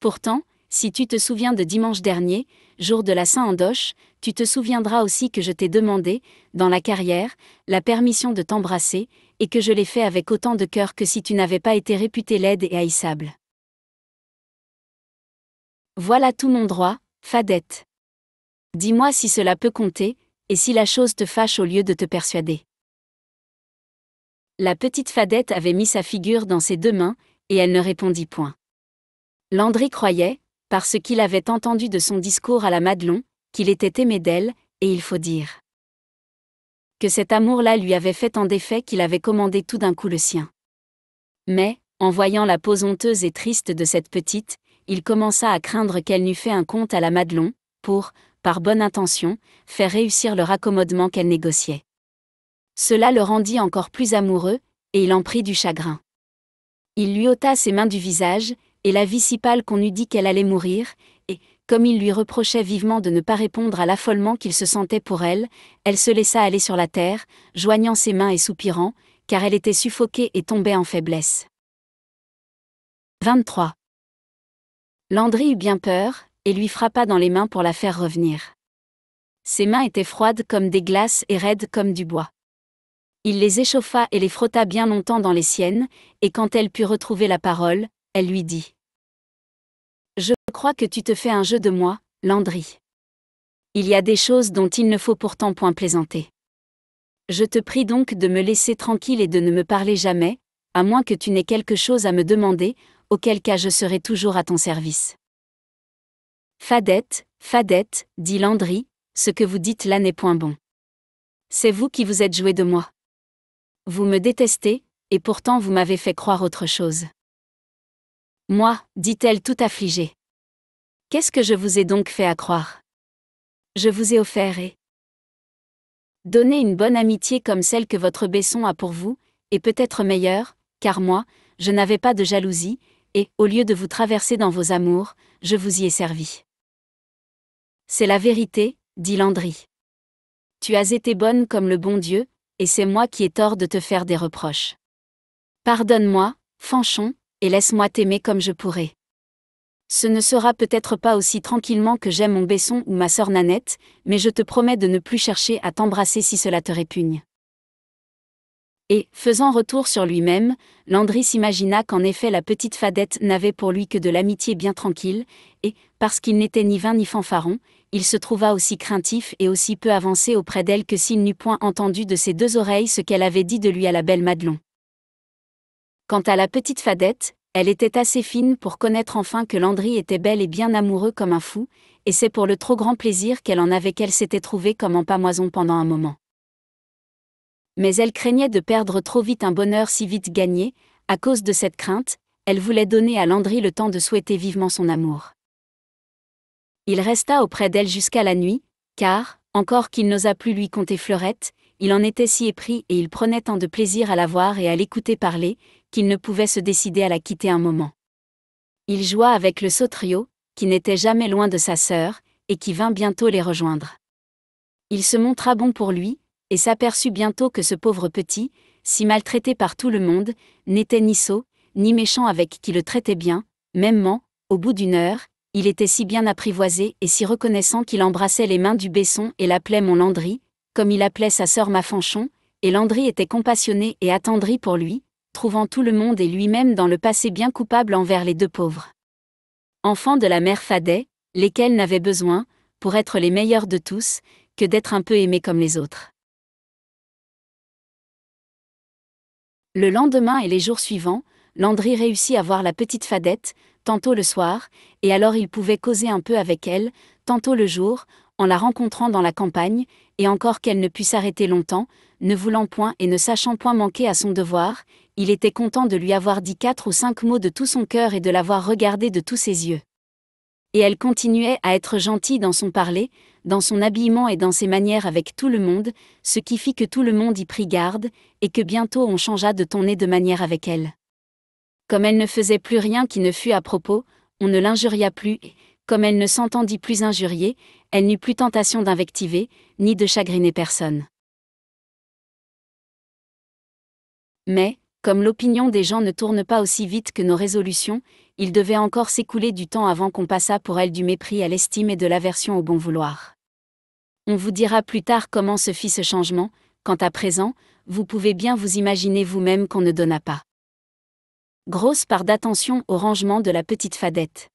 Pourtant, si tu te souviens de dimanche dernier, jour de la Saint-Andoche, tu te souviendras aussi que je t'ai demandé, dans la carrière, la permission de t'embrasser, et que je l'ai fait avec autant de cœur que si tu n'avais pas été réputé laide et haïssable. Voilà tout mon droit, Fadette. Dis-moi si cela peut compter, et si la chose te fâche au lieu de te persuader. La petite Fadette avait mis sa figure dans ses deux mains, et elle ne répondit point. Landry croyait, parce qu'il avait entendu de son discours à la Madelon, qu'il était aimé d'elle, et il faut dire que cet amour-là lui avait fait en effet qu'il avait commandé tout d'un coup le sien. Mais, en voyant la pose honteuse et triste de cette petite, il commença à craindre qu'elle n'eût fait un compte à la Madelon, pour, par bonne intention, faire réussir le raccommodement qu'elle négociait. Cela le rendit encore plus amoureux, et il en prit du chagrin. Il lui ôta ses mains du visage, et la vit si pâle qu'on eût dit qu'elle allait mourir, et, comme il lui reprochait vivement de ne pas répondre à l'affolement qu'il se sentait pour elle, elle se laissa aller sur la terre, joignant ses mains et soupirant, car elle était suffoquée et tombait en faiblesse. 23. Landry eut bien peur, et lui frappa dans les mains pour la faire revenir. Ses mains étaient froides comme des glaces et raides comme du bois. Il les échauffa et les frotta bien longtemps dans les siennes, et quand elle put retrouver la parole, elle lui dit ⁇ Je crois que tu te fais un jeu de moi, Landry. Il y a des choses dont il ne faut pourtant point plaisanter. Je te prie donc de me laisser tranquille et de ne me parler jamais, à moins que tu n'aies quelque chose à me demander, auquel cas je serai toujours à ton service. Fadette, Fadette, dit Landry, ce que vous dites là n'est point bon. C'est vous qui vous êtes joué de moi. Vous me détestez, et pourtant vous m'avez fait croire autre chose. Moi, dit-elle tout affligée. Qu'est-ce que je vous ai donc fait à croire Je vous ai offert et... Donnez une bonne amitié comme celle que votre Besson a pour vous, et peut-être meilleure, car moi, je n'avais pas de jalousie, et, au lieu de vous traverser dans vos amours, je vous y ai servi. C'est la vérité, dit Landry. Tu as été bonne comme le bon Dieu, et c'est moi qui ai tort de te faire des reproches. Pardonne-moi, Fanchon, et laisse-moi t'aimer comme je pourrai. Ce ne sera peut-être pas aussi tranquillement que j'aime mon Besson ou ma sœur Nanette, mais je te promets de ne plus chercher à t'embrasser si cela te répugne. Et, faisant retour sur lui-même, Landry s'imagina qu'en effet la petite fadette n'avait pour lui que de l'amitié bien tranquille, et, parce qu'il n'était ni vain ni fanfaron, il se trouva aussi craintif et aussi peu avancé auprès d'elle que s'il n'eût point entendu de ses deux oreilles ce qu'elle avait dit de lui à la belle Madelon. Quant à la petite fadette, elle était assez fine pour connaître enfin que Landry était belle et bien amoureux comme un fou, et c'est pour le trop grand plaisir qu'elle en avait qu'elle s'était trouvée comme en pamoison pendant un moment mais elle craignait de perdre trop vite un bonheur si vite gagné, à cause de cette crainte, elle voulait donner à Landry le temps de souhaiter vivement son amour. Il resta auprès d'elle jusqu'à la nuit, car, encore qu'il n'osa plus lui conter Fleurette, il en était si épris et il prenait tant de plaisir à la voir et à l'écouter parler, qu'il ne pouvait se décider à la quitter un moment. Il joua avec le sautrio, qui n'était jamais loin de sa sœur, et qui vint bientôt les rejoindre. Il se montra bon pour lui, et s'aperçut bientôt que ce pauvre petit, si maltraité par tout le monde, n'était ni sot, ni méchant avec qui le traitait bien, mêmement, au bout d'une heure, il était si bien apprivoisé et si reconnaissant qu'il embrassait les mains du Besson et l'appelait mon Landry, comme il appelait sa sœur Fanchon », et Landry était compassionné et attendri pour lui, trouvant tout le monde et lui-même dans le passé bien coupable envers les deux pauvres. Enfants de la mère Fadet, lesquels n'avaient besoin, pour être les meilleurs de tous, que d'être un peu aimés comme les autres. Le lendemain et les jours suivants, Landry réussit à voir la petite fadette, tantôt le soir, et alors il pouvait causer un peu avec elle, tantôt le jour, en la rencontrant dans la campagne, et encore qu'elle ne pût s'arrêter longtemps, ne voulant point et ne sachant point manquer à son devoir, il était content de lui avoir dit quatre ou cinq mots de tout son cœur et de l'avoir regardée de tous ses yeux. Et elle continuait à être gentille dans son parler, dans son habillement et dans ses manières avec tout le monde, ce qui fit que tout le monde y prit garde, et que bientôt on changea de ton de manière avec elle. Comme elle ne faisait plus rien qui ne fût à propos, on ne l'injuria plus, et, comme elle ne s'entendit plus injurier, elle n'eut plus tentation d'invectiver, ni de chagriner personne. Mais, comme l'opinion des gens ne tourne pas aussi vite que nos résolutions, il devait encore s'écouler du temps avant qu'on passât pour elle du mépris à l'estime et de l'aversion au bon vouloir. On vous dira plus tard comment se fit ce changement, quant à présent, vous pouvez bien vous imaginer vous-même qu'on ne donna pas. Grosse part d'attention au rangement de la petite fadette.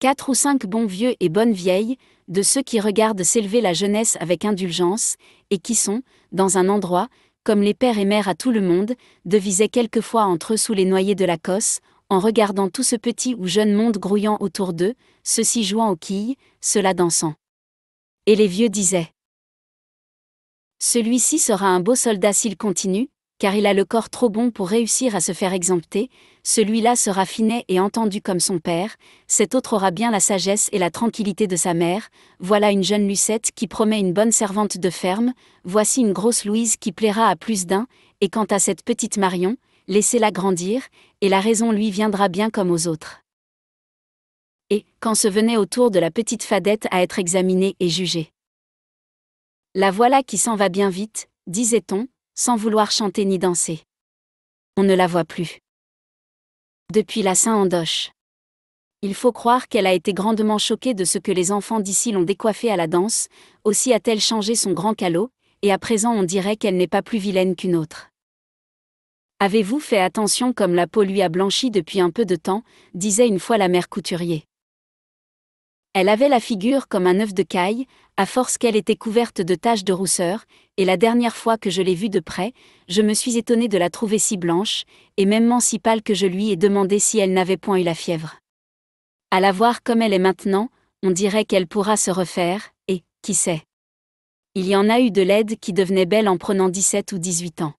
Quatre ou cinq bons vieux et bonnes vieilles, de ceux qui regardent s'élever la jeunesse avec indulgence, et qui sont, dans un endroit, comme les pères et mères à tout le monde, devisaient quelquefois entre eux sous les noyers de la cosse, en regardant tout ce petit ou jeune monde grouillant autour d'eux, ceux-ci jouant aux quilles, ceux-là dansant. Et les vieux disaient Celui-ci sera un beau soldat s'il continue, car il a le corps trop bon pour réussir à se faire exempter, celui-là sera finet et entendu comme son père, cet autre aura bien la sagesse et la tranquillité de sa mère, voilà une jeune Lucette qui promet une bonne servante de ferme, voici une grosse Louise qui plaira à plus d'un, et quant à cette petite Marion, laissez-la grandir, et la raison lui viendra bien comme aux autres quand se venait au tour de la petite fadette à être examinée et jugée. La voilà qui s'en va bien vite, disait-on, sans vouloir chanter ni danser. On ne la voit plus. Depuis la Saint-Andoche. Il faut croire qu'elle a été grandement choquée de ce que les enfants d'ici l'ont décoiffée à la danse, aussi a-t-elle changé son grand calot, et à présent on dirait qu'elle n'est pas plus vilaine qu'une autre. Avez-vous fait attention comme la peau lui a blanchi depuis un peu de temps disait une fois la mère couturier. Elle avait la figure comme un œuf de caille, à force qu'elle était couverte de taches de rousseur, et la dernière fois que je l'ai vue de près, je me suis étonnée de la trouver si blanche, et mêmement si pâle que je lui ai demandé si elle n'avait point eu la fièvre. À la voir comme elle est maintenant, on dirait qu'elle pourra se refaire, et, qui sait. Il y en a eu de l'aide qui devenait belle en prenant 17 ou 18 ans.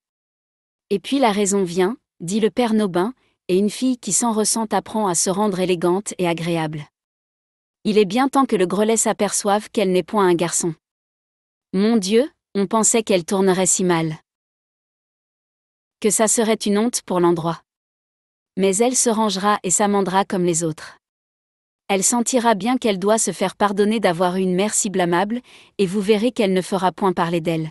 Et puis la raison vient, dit le père Nobin, et une fille qui s'en ressent apprend à se rendre élégante et agréable. Il est bien temps que le grelet s'aperçoive qu'elle n'est point un garçon. Mon Dieu, on pensait qu'elle tournerait si mal. Que ça serait une honte pour l'endroit. Mais elle se rangera et s'amendera comme les autres. Elle sentira bien qu'elle doit se faire pardonner d'avoir une mère si blâmable, et vous verrez qu'elle ne fera point parler d'elle.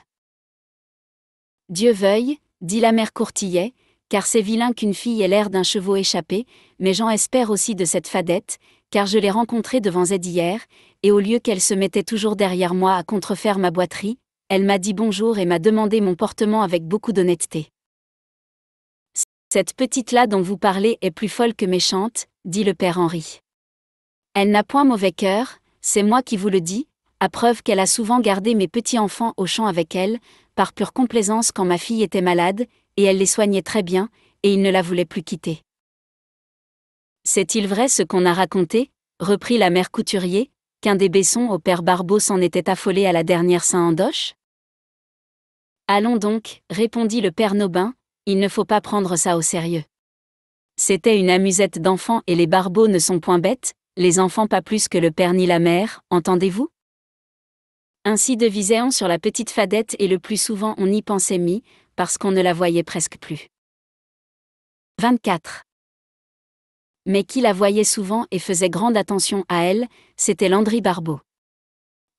Dieu veuille, dit la mère Courtillet, car c'est vilain qu'une fille ait l'air d'un chevau échappé, mais j'en espère aussi de cette fadette, car je l'ai rencontrée devant Z hier, et au lieu qu'elle se mettait toujours derrière moi à contrefaire ma boiterie, elle m'a dit bonjour et m'a demandé mon portement avec beaucoup d'honnêteté. Cette petite-là dont vous parlez est plus folle que méchante, dit le père Henri. Elle n'a point mauvais cœur, c'est moi qui vous le dis, à preuve qu'elle a souvent gardé mes petits-enfants au champ avec elle, par pure complaisance quand ma fille était malade, et elle les soignait très bien, et ils ne la voulaient plus quitter. C'est-il vrai ce qu'on a raconté reprit la mère couturier, qu'un des baissons au père Barbeau s'en était affolé à la dernière Saint-Andoche Allons donc, répondit le père Nobin, il ne faut pas prendre ça au sérieux. C'était une amusette d'enfant et les barbeaux ne sont point bêtes, les enfants pas plus que le père ni la mère, entendez-vous Ainsi devisait on sur la petite fadette et le plus souvent on y pensait mis, parce qu'on ne la voyait presque plus. 24 mais qui la voyait souvent et faisait grande attention à elle, c'était Landry Barbeau.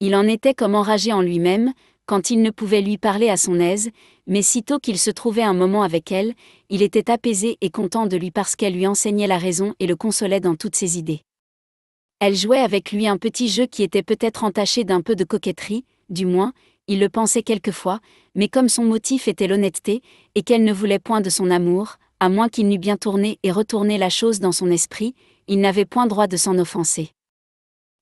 Il en était comme enragé en lui-même, quand il ne pouvait lui parler à son aise, mais sitôt qu'il se trouvait un moment avec elle, il était apaisé et content de lui parce qu'elle lui enseignait la raison et le consolait dans toutes ses idées. Elle jouait avec lui un petit jeu qui était peut-être entaché d'un peu de coquetterie, du moins, il le pensait quelquefois, mais comme son motif était l'honnêteté, et qu'elle ne voulait point de son amour, à moins qu'il n'eût bien tourné et retourné la chose dans son esprit, il n'avait point droit de s'en offenser.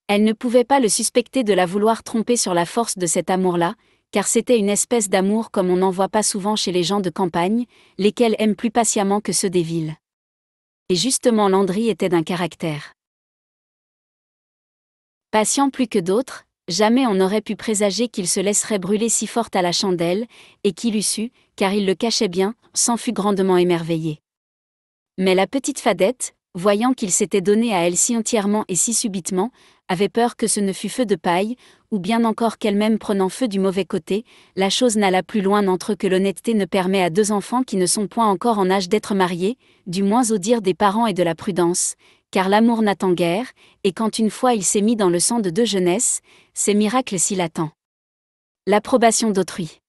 Elle ne pouvait pas le suspecter de la vouloir tromper sur la force de cet amour-là, car c'était une espèce d'amour comme on n'en voit pas souvent chez les gens de campagne, lesquels aiment plus patiemment que ceux des villes. Et justement Landry était d'un caractère. Patient plus que d'autres, jamais on n'aurait pu présager qu'il se laisserait brûler si fort à la chandelle, et qu'il eût su, car il le cachait bien, s'en fut grandement émerveillé. Mais la petite fadette, voyant qu'il s'était donné à elle si entièrement et si subitement, avait peur que ce ne fût feu de paille, ou bien encore qu'elle-même prenant feu du mauvais côté, la chose n'alla plus loin entre eux que l'honnêteté ne permet à deux enfants qui ne sont point encore en âge d'être mariés, du moins au dire des parents et de la prudence, car l'amour n'attend guère, et quand une fois il s'est mis dans le sang de deux jeunesses, ses miracles s'y attend. L'approbation d'autrui.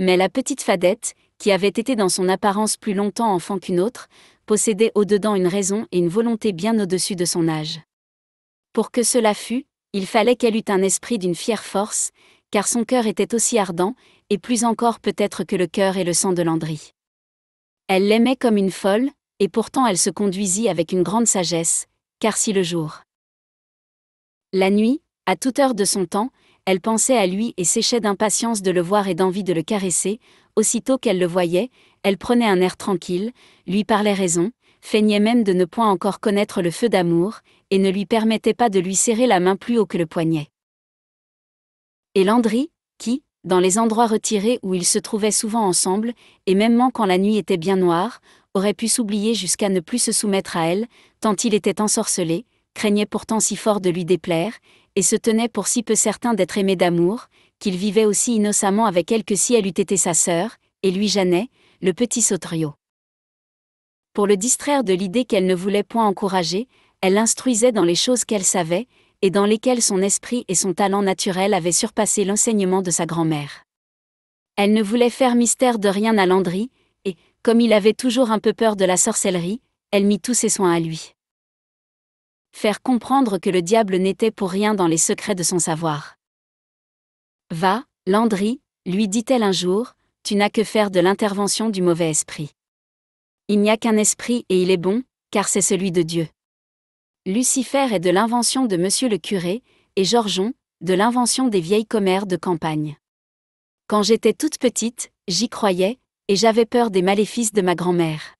Mais la petite fadette, qui avait été dans son apparence plus longtemps enfant qu'une autre, possédait au-dedans une raison et une volonté bien au-dessus de son âge. Pour que cela fût, il fallait qu'elle eût un esprit d'une fière force, car son cœur était aussi ardent, et plus encore peut-être que le cœur et le sang de Landry. Elle l'aimait comme une folle, et pourtant elle se conduisit avec une grande sagesse, car si le jour, la nuit, à toute heure de son temps, elle pensait à lui et séchait d'impatience de le voir et d'envie de le caresser, aussitôt qu'elle le voyait, elle prenait un air tranquille, lui parlait raison, feignait même de ne point encore connaître le feu d'amour, et ne lui permettait pas de lui serrer la main plus haut que le poignet. Et Landry, qui, dans les endroits retirés où ils se trouvaient souvent ensemble, et même quand la nuit était bien noire, aurait pu s'oublier jusqu'à ne plus se soumettre à elle, tant il était ensorcelé, craignait pourtant si fort de lui déplaire, et se tenait pour si peu certain d'être aimé d'amour, qu'il vivait aussi innocemment avec elle que si elle eût été sa sœur, et lui Jeannet, le petit Sautrio. Pour le distraire de l'idée qu'elle ne voulait point encourager, elle l'instruisait dans les choses qu'elle savait, et dans lesquelles son esprit et son talent naturel avaient surpassé l'enseignement de sa grand-mère. Elle ne voulait faire mystère de rien à Landry, comme il avait toujours un peu peur de la sorcellerie, elle mit tous ses soins à lui. Faire comprendre que le diable n'était pour rien dans les secrets de son savoir. Va, Landry, lui dit-elle un jour, tu n'as que faire de l'intervention du mauvais esprit. Il n'y a qu'un esprit et il est bon, car c'est celui de Dieu. Lucifer est de l'invention de Monsieur le curé, et Georgeon, de l'invention des vieilles commères de campagne. Quand j'étais toute petite, j'y croyais, et j'avais peur des maléfices de ma grand-mère.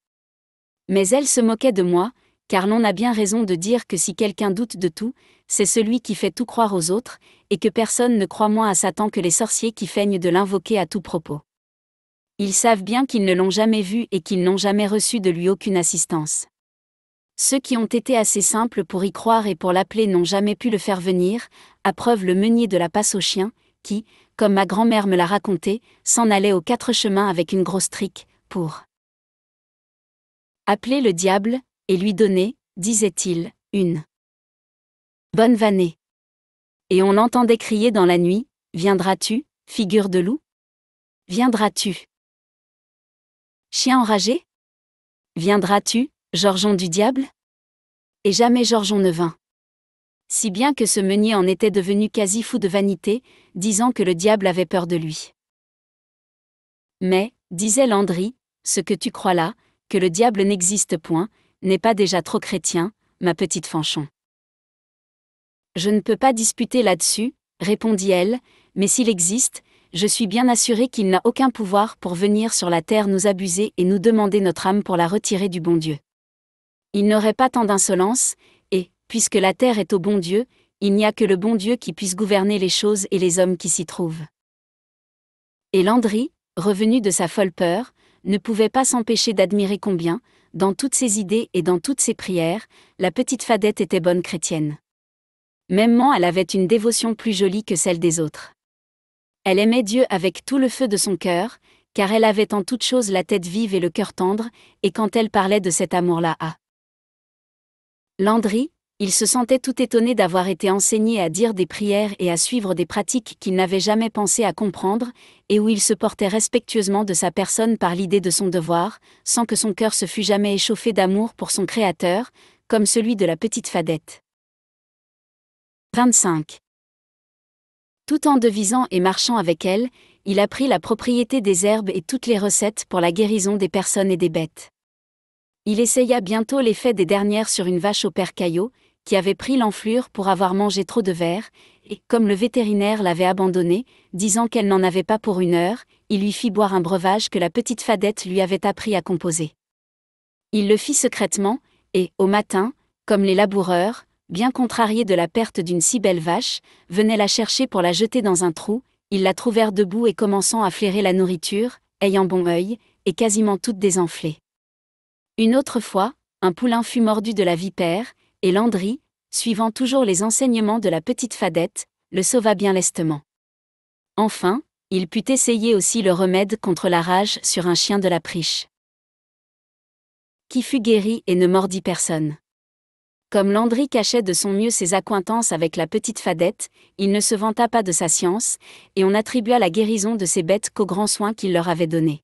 Mais elle se moquait de moi, car l'on a bien raison de dire que si quelqu'un doute de tout, c'est celui qui fait tout croire aux autres, et que personne ne croit moins à Satan que les sorciers qui feignent de l'invoquer à tout propos. Ils savent bien qu'ils ne l'ont jamais vu et qu'ils n'ont jamais reçu de lui aucune assistance. Ceux qui ont été assez simples pour y croire et pour l'appeler n'ont jamais pu le faire venir, à preuve le meunier de la passe aux chiens, qui, comme ma grand-mère me l'a raconté, s'en allait aux quatre chemins avec une grosse trique, pour appeler le diable, et lui donner, disait-il, une bonne vannée. Et on l'entendait crier dans la nuit, Viendras-tu, figure de loup Viendras-tu Chien enragé Viendras-tu, Georgeon du diable Et jamais Georgeon ne vint si bien que ce meunier en était devenu quasi fou de vanité, disant que le diable avait peur de lui. Mais, disait Landry, ce que tu crois là, que le diable n'existe point, n'est pas déjà trop chrétien, ma petite Fanchon. Je ne peux pas disputer là-dessus, répondit elle, mais s'il existe, je suis bien assurée qu'il n'a aucun pouvoir pour venir sur la terre nous abuser et nous demander notre âme pour la retirer du bon Dieu. Il n'aurait pas tant d'insolence, puisque la terre est au bon Dieu, il n'y a que le bon Dieu qui puisse gouverner les choses et les hommes qui s'y trouvent. Et Landry, revenu de sa folle peur, ne pouvait pas s'empêcher d'admirer combien, dans toutes ses idées et dans toutes ses prières, la petite fadette était bonne chrétienne. Mêmement, elle avait une dévotion plus jolie que celle des autres. Elle aimait Dieu avec tout le feu de son cœur, car elle avait en toute chose la tête vive et le cœur tendre, et quand elle parlait de cet amour-là à Landry, il se sentait tout étonné d'avoir été enseigné à dire des prières et à suivre des pratiques qu'il n'avait jamais pensé à comprendre, et où il se portait respectueusement de sa personne par l'idée de son devoir, sans que son cœur se fût jamais échauffé d'amour pour son Créateur, comme celui de la petite fadette. 25. Tout en devisant et marchant avec elle, il apprit la propriété des herbes et toutes les recettes pour la guérison des personnes et des bêtes. Il essaya bientôt l'effet des dernières sur une vache au père Caillot, qui avait pris l'enflure pour avoir mangé trop de verre, et, comme le vétérinaire l'avait abandonnée, disant qu'elle n'en avait pas pour une heure, il lui fit boire un breuvage que la petite fadette lui avait appris à composer. Il le fit secrètement, et, au matin, comme les laboureurs, bien contrariés de la perte d'une si belle vache, venaient la chercher pour la jeter dans un trou, ils la trouvèrent debout et commençant à flairer la nourriture, ayant bon œil, et quasiment toute désenflée. Une autre fois, un poulain fut mordu de la vipère, et Landry, suivant toujours les enseignements de la petite fadette, le sauva bien lestement. Enfin, il put essayer aussi le remède contre la rage sur un chien de la priche. Qui fut guéri et ne mordit personne. Comme Landry cachait de son mieux ses accointances avec la petite fadette, il ne se vanta pas de sa science, et on attribua la guérison de ces bêtes qu'aux grands soins qu'il leur avait donnés.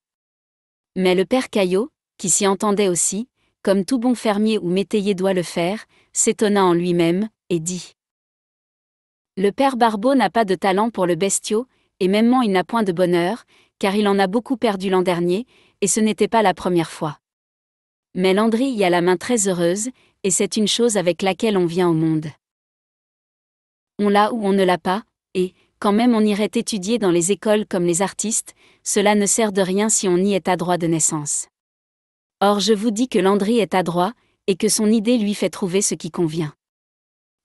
Mais le père Caillot, qui s'y entendait aussi, comme tout bon fermier ou métayer doit le faire, s'étonna en lui-même, et dit Le père Barbeau n'a pas de talent pour le bestiau, et mêmement il n'a point de bonheur, car il en a beaucoup perdu l'an dernier, et ce n'était pas la première fois. Mais Landry y a la main très heureuse, et c'est une chose avec laquelle on vient au monde. On l'a ou on ne l'a pas, et, quand même on irait étudier dans les écoles comme les artistes, cela ne sert de rien si on y est à droit de naissance. Or je vous dis que Landry est adroit, et que son idée lui fait trouver ce qui convient.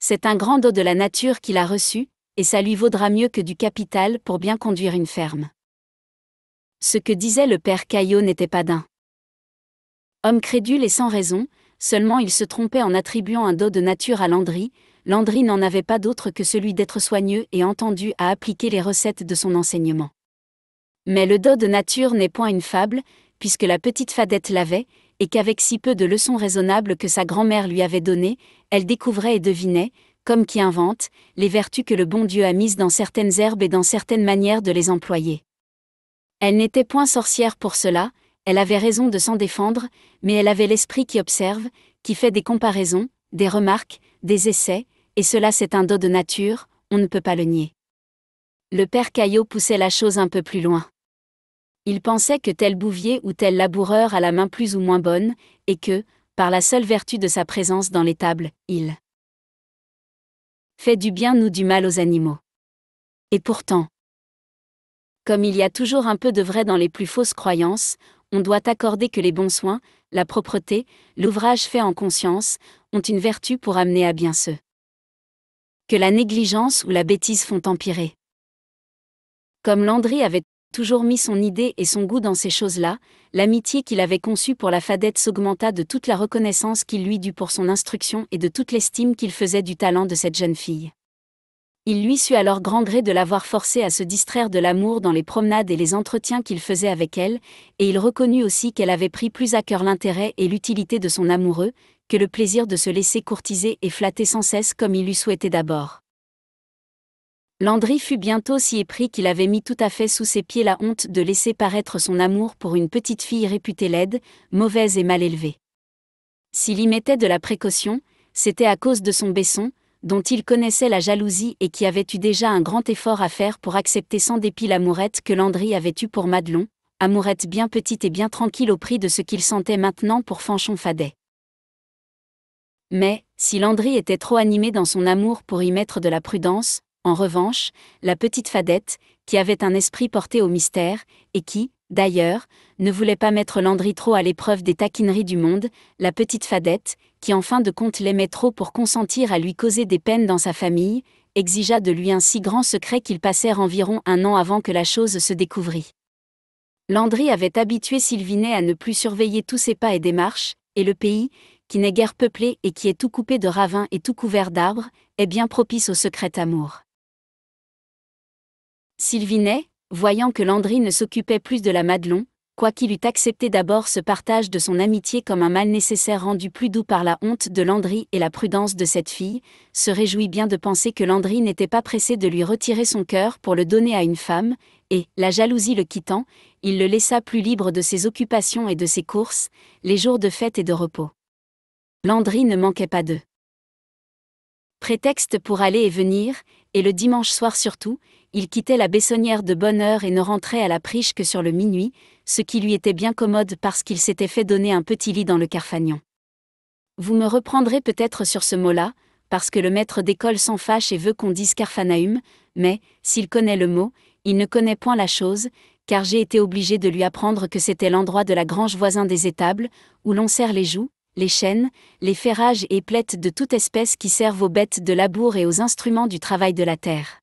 C'est un grand dos de la nature qu'il a reçu, et ça lui vaudra mieux que du capital pour bien conduire une ferme. Ce que disait le père Caillot n'était pas d'un. Homme crédule et sans raison, seulement il se trompait en attribuant un dos de nature à Landry, Landry n'en avait pas d'autre que celui d'être soigneux et entendu à appliquer les recettes de son enseignement. Mais le dos de nature n'est point une fable, puisque la petite fadette l'avait, et qu'avec si peu de leçons raisonnables que sa grand-mère lui avait données, elle découvrait et devinait, comme qui invente, les vertus que le bon Dieu a mises dans certaines herbes et dans certaines manières de les employer. Elle n'était point sorcière pour cela, elle avait raison de s'en défendre, mais elle avait l'esprit qui observe, qui fait des comparaisons, des remarques, des essais, et cela c'est un dos de nature, on ne peut pas le nier. Le père Caillot poussait la chose un peu plus loin. Il pensait que tel bouvier ou tel laboureur a la main plus ou moins bonne, et que, par la seule vertu de sa présence dans l'étable, il fait du bien ou du mal aux animaux. Et pourtant, comme il y a toujours un peu de vrai dans les plus fausses croyances, on doit accorder que les bons soins, la propreté, l'ouvrage fait en conscience, ont une vertu pour amener à bien ceux que la négligence ou la bêtise font empirer. Comme Landry avait toujours mis son idée et son goût dans ces choses-là, l'amitié qu'il avait conçue pour la fadette s'augmenta de toute la reconnaissance qu'il lui dut pour son instruction et de toute l'estime qu'il faisait du talent de cette jeune fille. Il lui sut alors grand gré de l'avoir forcée à se distraire de l'amour dans les promenades et les entretiens qu'il faisait avec elle, et il reconnut aussi qu'elle avait pris plus à cœur l'intérêt et l'utilité de son amoureux, que le plaisir de se laisser courtiser et flatter sans cesse comme il eût souhaité d'abord. Landry fut bientôt si épris qu'il avait mis tout à fait sous ses pieds la honte de laisser paraître son amour pour une petite fille réputée laide, mauvaise et mal élevée. S'il y mettait de la précaution, c'était à cause de son baisson, dont il connaissait la jalousie et qui avait eu déjà un grand effort à faire pour accepter sans dépit l'amourette que Landry avait eue pour Madelon, amourette bien petite et bien tranquille au prix de ce qu'il sentait maintenant pour Fanchon Fadet. Mais, si Landry était trop animé dans son amour pour y mettre de la prudence, en revanche, la petite fadette, qui avait un esprit porté au mystère, et qui, d'ailleurs, ne voulait pas mettre Landry trop à l'épreuve des taquineries du monde, la petite fadette, qui en fin de compte l'aimait trop pour consentir à lui causer des peines dans sa famille, exigea de lui un si grand secret qu'ils passèrent environ un an avant que la chose se découvrit. Landry avait habitué Sylvinet à ne plus surveiller tous ses pas et démarches, et le pays, qui n'est guère peuplé et qui est tout coupé de ravins et tout couvert d'arbres, est bien propice au secret amour. Sylvinet, voyant que Landry ne s'occupait plus de la Madelon, quoiqu'il eût accepté d'abord ce partage de son amitié comme un mal nécessaire rendu plus doux par la honte de Landry et la prudence de cette fille, se réjouit bien de penser que Landry n'était pas pressé de lui retirer son cœur pour le donner à une femme, et, la jalousie le quittant, il le laissa plus libre de ses occupations et de ses courses, les jours de fête et de repos. Landry ne manquait pas d'eux. Prétexte pour aller et venir, et le dimanche soir surtout, il quittait la Bessonnière de bonne heure et ne rentrait à la priche que sur le minuit, ce qui lui était bien commode parce qu'il s'était fait donner un petit lit dans le Carfagnon. Vous me reprendrez peut-être sur ce mot-là, parce que le maître d'école s'en fâche et veut qu'on dise Carfanaüm, mais, s'il connaît le mot, il ne connaît point la chose, car j'ai été obligé de lui apprendre que c'était l'endroit de la grange voisin des étables, où l'on serre les joues, les chaînes, les ferrages et plaites de toute espèce qui servent aux bêtes de labour et aux instruments du travail de la terre.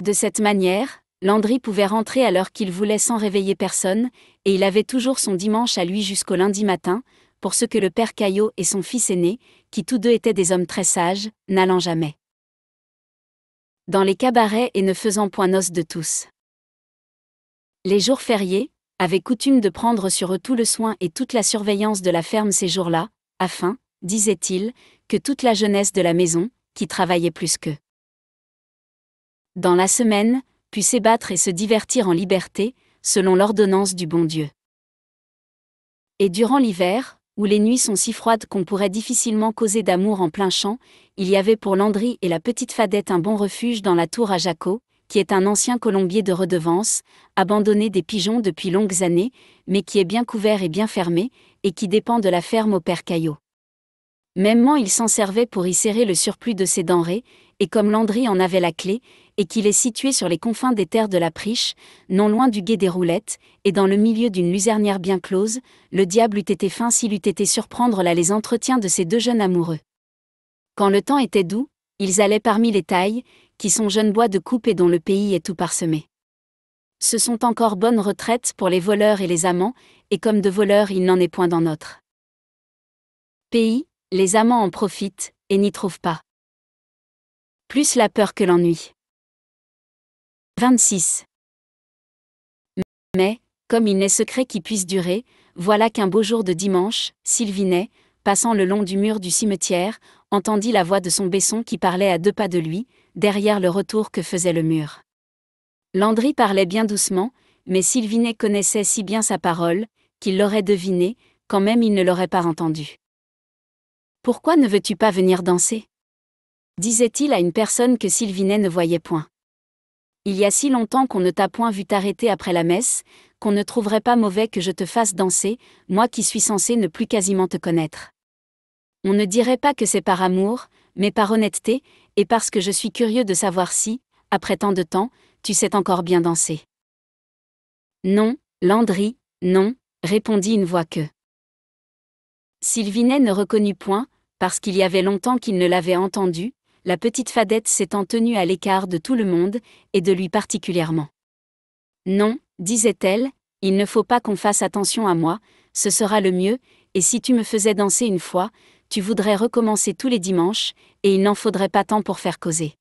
De cette manière, Landry pouvait rentrer à l'heure qu'il voulait sans réveiller personne, et il avait toujours son dimanche à lui jusqu'au lundi matin, pour ce que le père Caillot et son fils aîné, qui tous deux étaient des hommes très sages, n'allant jamais. Dans les cabarets et ne faisant point noce de tous. Les jours fériés, avaient coutume de prendre sur eux tout le soin et toute la surveillance de la ferme ces jours-là, afin, disait-il, que toute la jeunesse de la maison, qui travaillait plus qu'eux, dans la semaine, puis s'ébattre et se divertir en liberté, selon l'ordonnance du bon Dieu. Et durant l'hiver, où les nuits sont si froides qu'on pourrait difficilement causer d'amour en plein champ, il y avait pour Landry et la petite Fadette un bon refuge dans la tour à Jaco, qui est un ancien colombier de redevance, abandonné des pigeons depuis longues années, mais qui est bien couvert et bien fermé, et qui dépend de la ferme au père Caillot. Mêmement il s'en servait pour y serrer le surplus de ses denrées, et comme Landry en avait la clé, et qu'il est situé sur les confins des terres de la Priche, non loin du gué des Roulettes, et dans le milieu d'une luzernière bien close, le diable eût été fin s'il eût été surprendre là les entretiens de ces deux jeunes amoureux. Quand le temps était doux, ils allaient parmi les tailles, qui sont jeunes bois de coupe et dont le pays est tout parsemé. Ce sont encore bonnes retraites pour les voleurs et les amants, et comme de voleurs il n'en est point dans notre pays, les amants en profitent, et n'y trouvent pas plus la peur que l'ennui. 26. Mais, comme il n'est secret qui puisse durer, voilà qu'un beau jour de dimanche, Sylvinet, passant le long du mur du cimetière, entendit la voix de son baisson qui parlait à deux pas de lui, derrière le retour que faisait le mur. Landry parlait bien doucement, mais Sylvinet connaissait si bien sa parole, qu'il l'aurait deviné, quand même il ne l'aurait pas entendu. Pourquoi ne veux-tu pas venir danser disait-il à une personne que Sylvinet ne voyait point. Il y a si longtemps qu'on ne t'a point vu t'arrêter après la messe, qu'on ne trouverait pas mauvais que je te fasse danser, moi qui suis censé ne plus quasiment te connaître. On ne dirait pas que c'est par amour, mais par honnêteté, et parce que je suis curieux de savoir si, après tant de temps, tu sais encore bien danser. Non, Landry, non, répondit une voix que. Sylvinet ne reconnut point, parce qu'il y avait longtemps qu'il ne l'avait entendu, la petite fadette s'étant tenue à l'écart de tout le monde, et de lui particulièrement. Non, disait-elle, il ne faut pas qu'on fasse attention à moi, ce sera le mieux, et si tu me faisais danser une fois, tu voudrais recommencer tous les dimanches, et il n'en faudrait pas tant pour faire causer.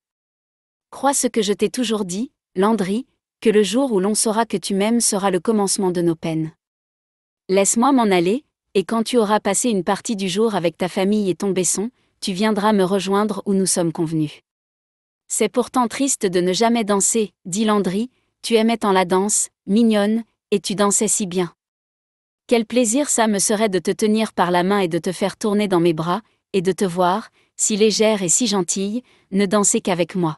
Crois ce que je t'ai toujours dit, Landry, que le jour où l'on saura que tu m'aimes sera le commencement de nos peines. Laisse-moi m'en aller, et quand tu auras passé une partie du jour avec ta famille et ton baisson, tu viendras me rejoindre où nous sommes convenus. C'est pourtant triste de ne jamais danser, dit Landry, tu aimais tant la danse, mignonne, et tu dansais si bien. Quel plaisir ça me serait de te tenir par la main et de te faire tourner dans mes bras, et de te voir, si légère et si gentille, ne danser qu'avec moi.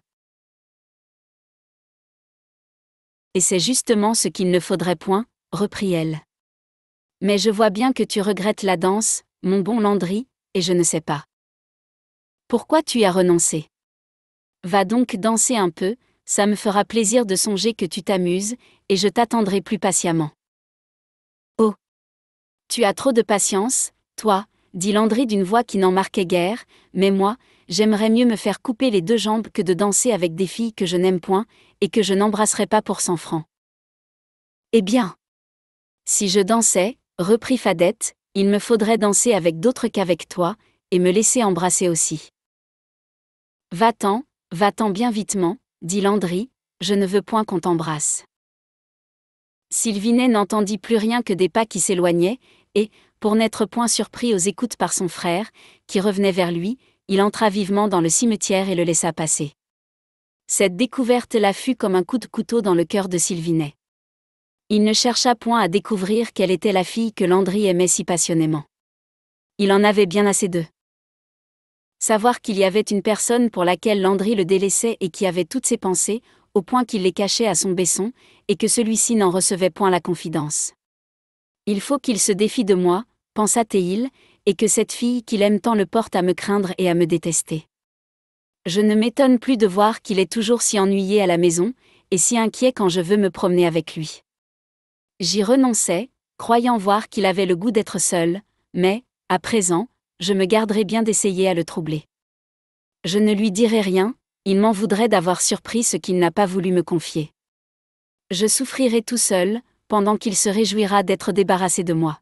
Et c'est justement ce qu'il ne faudrait point, reprit elle. Mais je vois bien que tu regrettes la danse, mon bon Landry, et je ne sais pas. Pourquoi tu as renoncé Va donc danser un peu, ça me fera plaisir de songer que tu t'amuses, et je t'attendrai plus patiemment. Oh Tu as trop de patience, toi, dit Landry d'une voix qui n'en marquait guère, mais moi, j'aimerais mieux me faire couper les deux jambes que de danser avec des filles que je n'aime point, et que je n'embrasserai pas pour cent francs. Eh bien Si je dansais, reprit Fadette, il me faudrait danser avec d'autres qu'avec toi, et me laisser embrasser aussi. Va-t'en, va-t'en bien vitement, dit Landry, je ne veux point qu'on t'embrasse. Sylvinet n'entendit plus rien que des pas qui s'éloignaient, et, pour n'être point surpris aux écoutes par son frère, qui revenait vers lui, il entra vivement dans le cimetière et le laissa passer. Cette découverte la fut comme un coup de couteau dans le cœur de Sylvinet. Il ne chercha point à découvrir quelle était la fille que Landry aimait si passionnément. Il en avait bien assez d'eux. Savoir qu'il y avait une personne pour laquelle Landry le délaissait et qui avait toutes ses pensées, au point qu'il les cachait à son baisson, et que celui-ci n'en recevait point la confidence. Il faut qu'il se défie de moi, pensa Théil, « et que cette fille qu'il aime tant le porte à me craindre et à me détester. Je ne m'étonne plus de voir qu'il est toujours si ennuyé à la maison, et si inquiet quand je veux me promener avec lui. J'y renonçais, croyant voir qu'il avait le goût d'être seul, mais, à présent, je me garderai bien d'essayer à le troubler. Je ne lui dirai rien, il m'en voudrait d'avoir surpris ce qu'il n'a pas voulu me confier. Je souffrirai tout seul, pendant qu'il se réjouira d'être débarrassé de moi.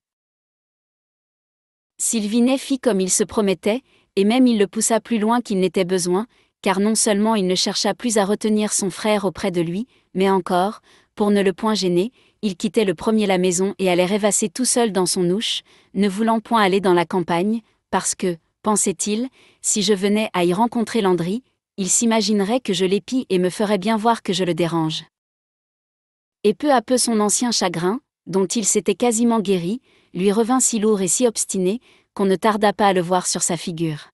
Sylvinet fit comme il se promettait, et même il le poussa plus loin qu'il n'était besoin, car non seulement il ne chercha plus à retenir son frère auprès de lui, mais encore, pour ne le point gêner, il quittait le premier la maison et allait rêvasser tout seul dans son ouche, ne voulant point aller dans la campagne, parce que, pensait-il, si je venais à y rencontrer Landry, il s'imaginerait que je l'épie et me ferait bien voir que je le dérange. Et peu à peu son ancien chagrin, dont il s'était quasiment guéri, lui revint si lourd et si obstiné, qu'on ne tarda pas à le voir sur sa figure.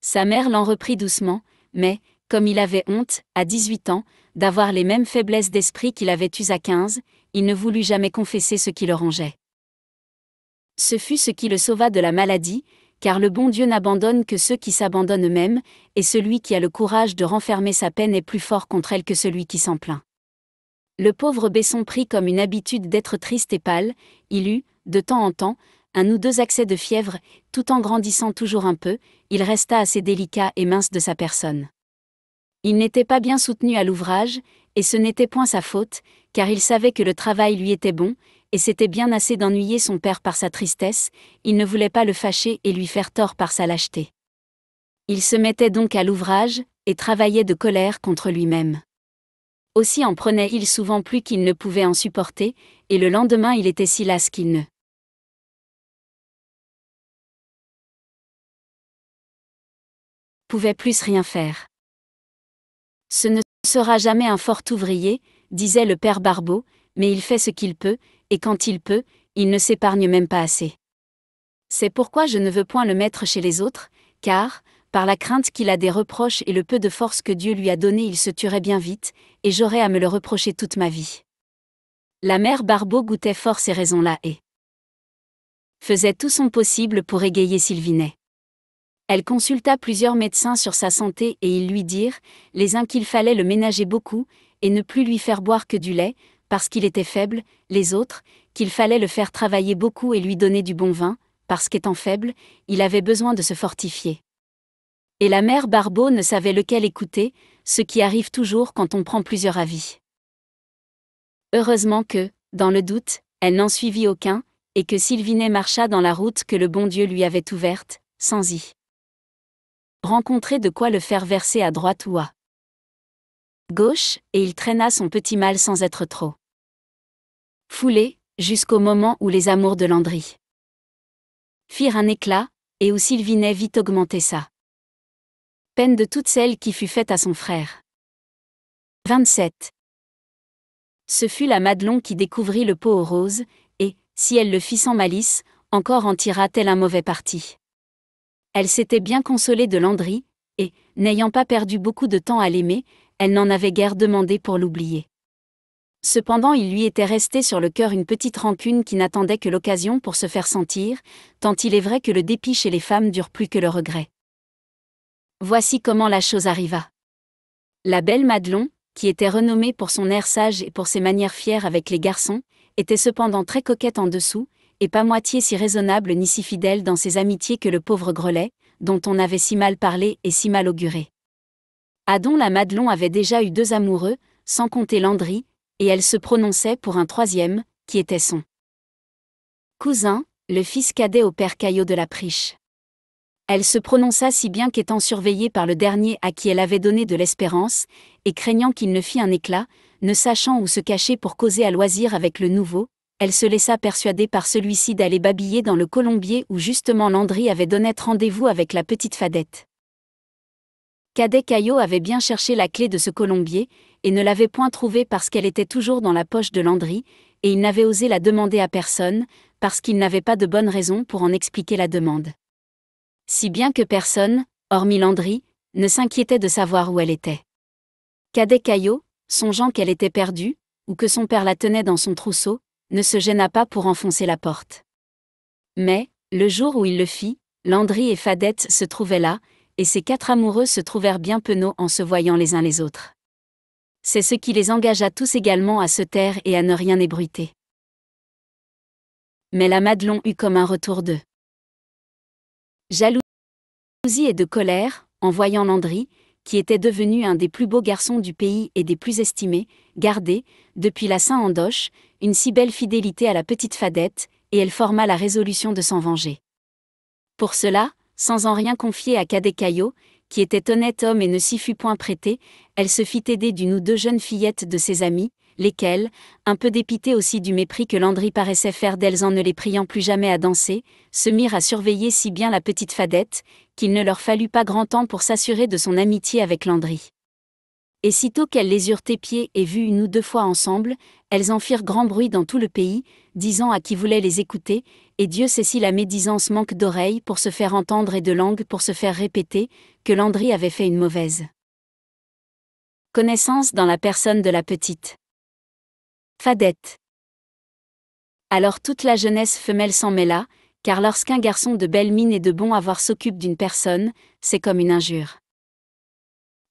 Sa mère l'en reprit doucement, mais, comme il avait honte, à 18 ans, d'avoir les mêmes faiblesses d'esprit qu'il avait eues à 15, il ne voulut jamais confesser ce qui le rangeait. Ce fut ce qui le sauva de la maladie, car le bon Dieu n'abandonne que ceux qui s'abandonnent eux-mêmes, et celui qui a le courage de renfermer sa peine est plus fort contre elle que celui qui s'en plaint. Le pauvre Besson prit comme une habitude d'être triste et pâle, il eut, de temps en temps, un ou deux accès de fièvre, tout en grandissant toujours un peu, il resta assez délicat et mince de sa personne. Il n'était pas bien soutenu à l'ouvrage, et ce n'était point sa faute, car il savait que le travail lui était bon, et c'était bien assez d'ennuyer son père par sa tristesse, il ne voulait pas le fâcher et lui faire tort par sa lâcheté. Il se mettait donc à l'ouvrage, et travaillait de colère contre lui-même. Aussi en prenait-il souvent plus qu'il ne pouvait en supporter, et le lendemain il était si las qu'il ne. pouvait plus rien faire. Ce ne sera jamais un fort ouvrier, disait le père Barbeau, mais il fait ce qu'il peut, et quand il peut, il ne s'épargne même pas assez. C'est pourquoi je ne veux point le mettre chez les autres, car, par la crainte qu'il a des reproches et le peu de force que Dieu lui a donné, il se tuerait bien vite, et j'aurais à me le reprocher toute ma vie. La mère Barbeau goûtait fort ces raisons-là et faisait tout son possible pour égayer Sylvinet. Elle consulta plusieurs médecins sur sa santé et ils lui dirent, les uns qu'il fallait le ménager beaucoup, et ne plus lui faire boire que du lait, parce qu'il était faible, les autres, qu'il fallait le faire travailler beaucoup et lui donner du bon vin, parce qu'étant faible, il avait besoin de se fortifier. Et la mère Barbeau ne savait lequel écouter, ce qui arrive toujours quand on prend plusieurs avis. Heureusement que, dans le doute, elle n'en suivit aucun, et que Sylvinet marcha dans la route que le bon Dieu lui avait ouverte, sans y rencontrer de quoi le faire verser à droite ou à gauche, et il traîna son petit mal sans être trop foulée, jusqu'au moment où les amours de Landry firent un éclat, et où Sylvinet vit augmenter ça. Peine de toute celle qui fut faite à son frère. 27. Ce fut la Madelon qui découvrit le pot aux roses, et, si elle le fit sans malice, encore en tira-t-elle un mauvais parti. Elle s'était bien consolée de Landry, et, n'ayant pas perdu beaucoup de temps à l'aimer, elle n'en avait guère demandé pour l'oublier. Cependant il lui était resté sur le cœur une petite rancune qui n'attendait que l'occasion pour se faire sentir, tant il est vrai que le dépit chez les femmes dure plus que le regret. Voici comment la chose arriva. La belle Madelon, qui était renommée pour son air sage et pour ses manières fières avec les garçons, était cependant très coquette en dessous, et pas moitié si raisonnable ni si fidèle dans ses amitiés que le pauvre Grelet, dont on avait si mal parlé et si mal auguré. Adon la Madelon avait déjà eu deux amoureux, sans compter Landry, et elle se prononçait pour un troisième, qui était son cousin, le fils cadet au père Caillot de la Priche. Elle se prononça si bien qu'étant surveillée par le dernier à qui elle avait donné de l'espérance, et craignant qu'il ne fît un éclat, ne sachant où se cacher pour causer à loisir avec le nouveau, elle se laissa persuader par celui-ci d'aller babiller dans le colombier où justement Landry avait donné rendez-vous avec la petite fadette. Cadet Caillot avait bien cherché la clé de ce colombier, et ne l'avait point trouvée parce qu'elle était toujours dans la poche de Landry, et il n'avait osé la demander à personne, parce qu'il n'avait pas de bonne raison pour en expliquer la demande. Si bien que personne, hormis Landry, ne s'inquiétait de savoir où elle était. Cadet Caillot, songeant qu'elle était perdue, ou que son père la tenait dans son trousseau, ne se gêna pas pour enfoncer la porte. Mais, le jour où il le fit, Landry et Fadette se trouvaient là, et ces quatre amoureux se trouvèrent bien penauds en se voyant les uns les autres. C'est ce qui les engagea tous également à se taire et à ne rien ébruiter. Mais la Madelon eut comme un retour d'eux. jalousie et de colère, en voyant Landry, qui était devenu un des plus beaux garçons du pays et des plus estimés, garder, depuis la Saint-Andoche, une si belle fidélité à la petite fadette, et elle forma la résolution de s'en venger. Pour cela, sans en rien confier à cadet qui était honnête homme et ne s'y fut point prêté, elle se fit aider d'une ou deux jeunes fillettes de ses amies, lesquelles, un peu dépitées aussi du mépris que Landry paraissait faire d'elles en ne les priant plus jamais à danser, se mirent à surveiller si bien la petite fadette, qu'il ne leur fallut pas grand temps pour s'assurer de son amitié avec Landry et sitôt qu'elles les eurent épiées et vues une ou deux fois ensemble, elles en firent grand bruit dans tout le pays, disant à qui voulait les écouter, et Dieu sait si la médisance manque d'oreilles pour se faire entendre et de langue pour se faire répéter, que Landry avait fait une mauvaise connaissance dans la personne de la petite. Fadette. Alors toute la jeunesse femelle s'en mêla, car lorsqu'un garçon de belle mine et de bon avoir s'occupe d'une personne, c'est comme une injure.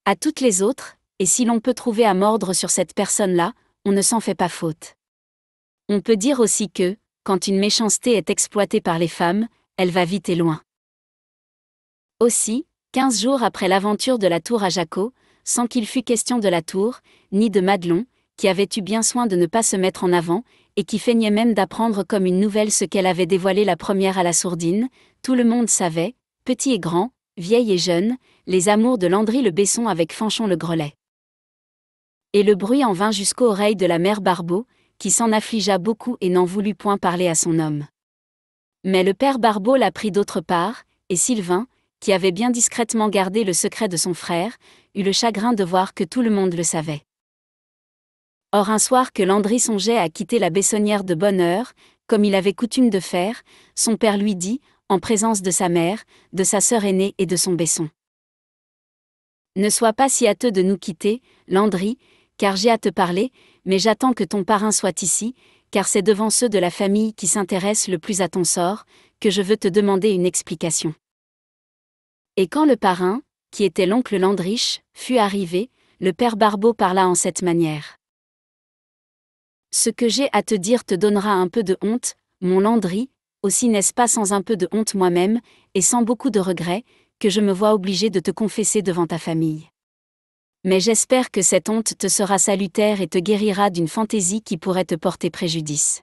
À toutes les autres, et si l'on peut trouver à mordre sur cette personne-là, on ne s'en fait pas faute. On peut dire aussi que, quand une méchanceté est exploitée par les femmes, elle va vite et loin. Aussi, quinze jours après l'aventure de la tour à Jaco, sans qu'il fût question de la tour, ni de Madelon, qui avait eu bien soin de ne pas se mettre en avant, et qui feignait même d'apprendre comme une nouvelle ce qu'elle avait dévoilé la première à la sourdine, tout le monde savait, petit et grand, vieil et jeune, les amours de Landry le Besson avec Fanchon le Grelet. Et le bruit en vint jusqu'aux oreilles de la mère Barbeau, qui s'en affligea beaucoup et n'en voulut point parler à son homme. Mais le père Barbeau la prit d'autre part, et Sylvain, qui avait bien discrètement gardé le secret de son frère, eut le chagrin de voir que tout le monde le savait. Or un soir que Landry songeait à quitter la baissonnière de bonne heure, comme il avait coutume de faire, son père lui dit, en présence de sa mère, de sa sœur aînée et de son baisson. « Ne sois pas si hâteux de nous quitter, Landry, car j'ai à te parler, mais j'attends que ton parrain soit ici, car c'est devant ceux de la famille qui s'intéressent le plus à ton sort, que je veux te demander une explication. Et quand le parrain, qui était l'oncle Landrich, fut arrivé, le père Barbeau parla en cette manière. Ce que j'ai à te dire te donnera un peu de honte, mon Landry, aussi n'est-ce pas sans un peu de honte moi-même, et sans beaucoup de regrets, que je me vois obligé de te confesser devant ta famille mais j'espère que cette honte te sera salutaire et te guérira d'une fantaisie qui pourrait te porter préjudice.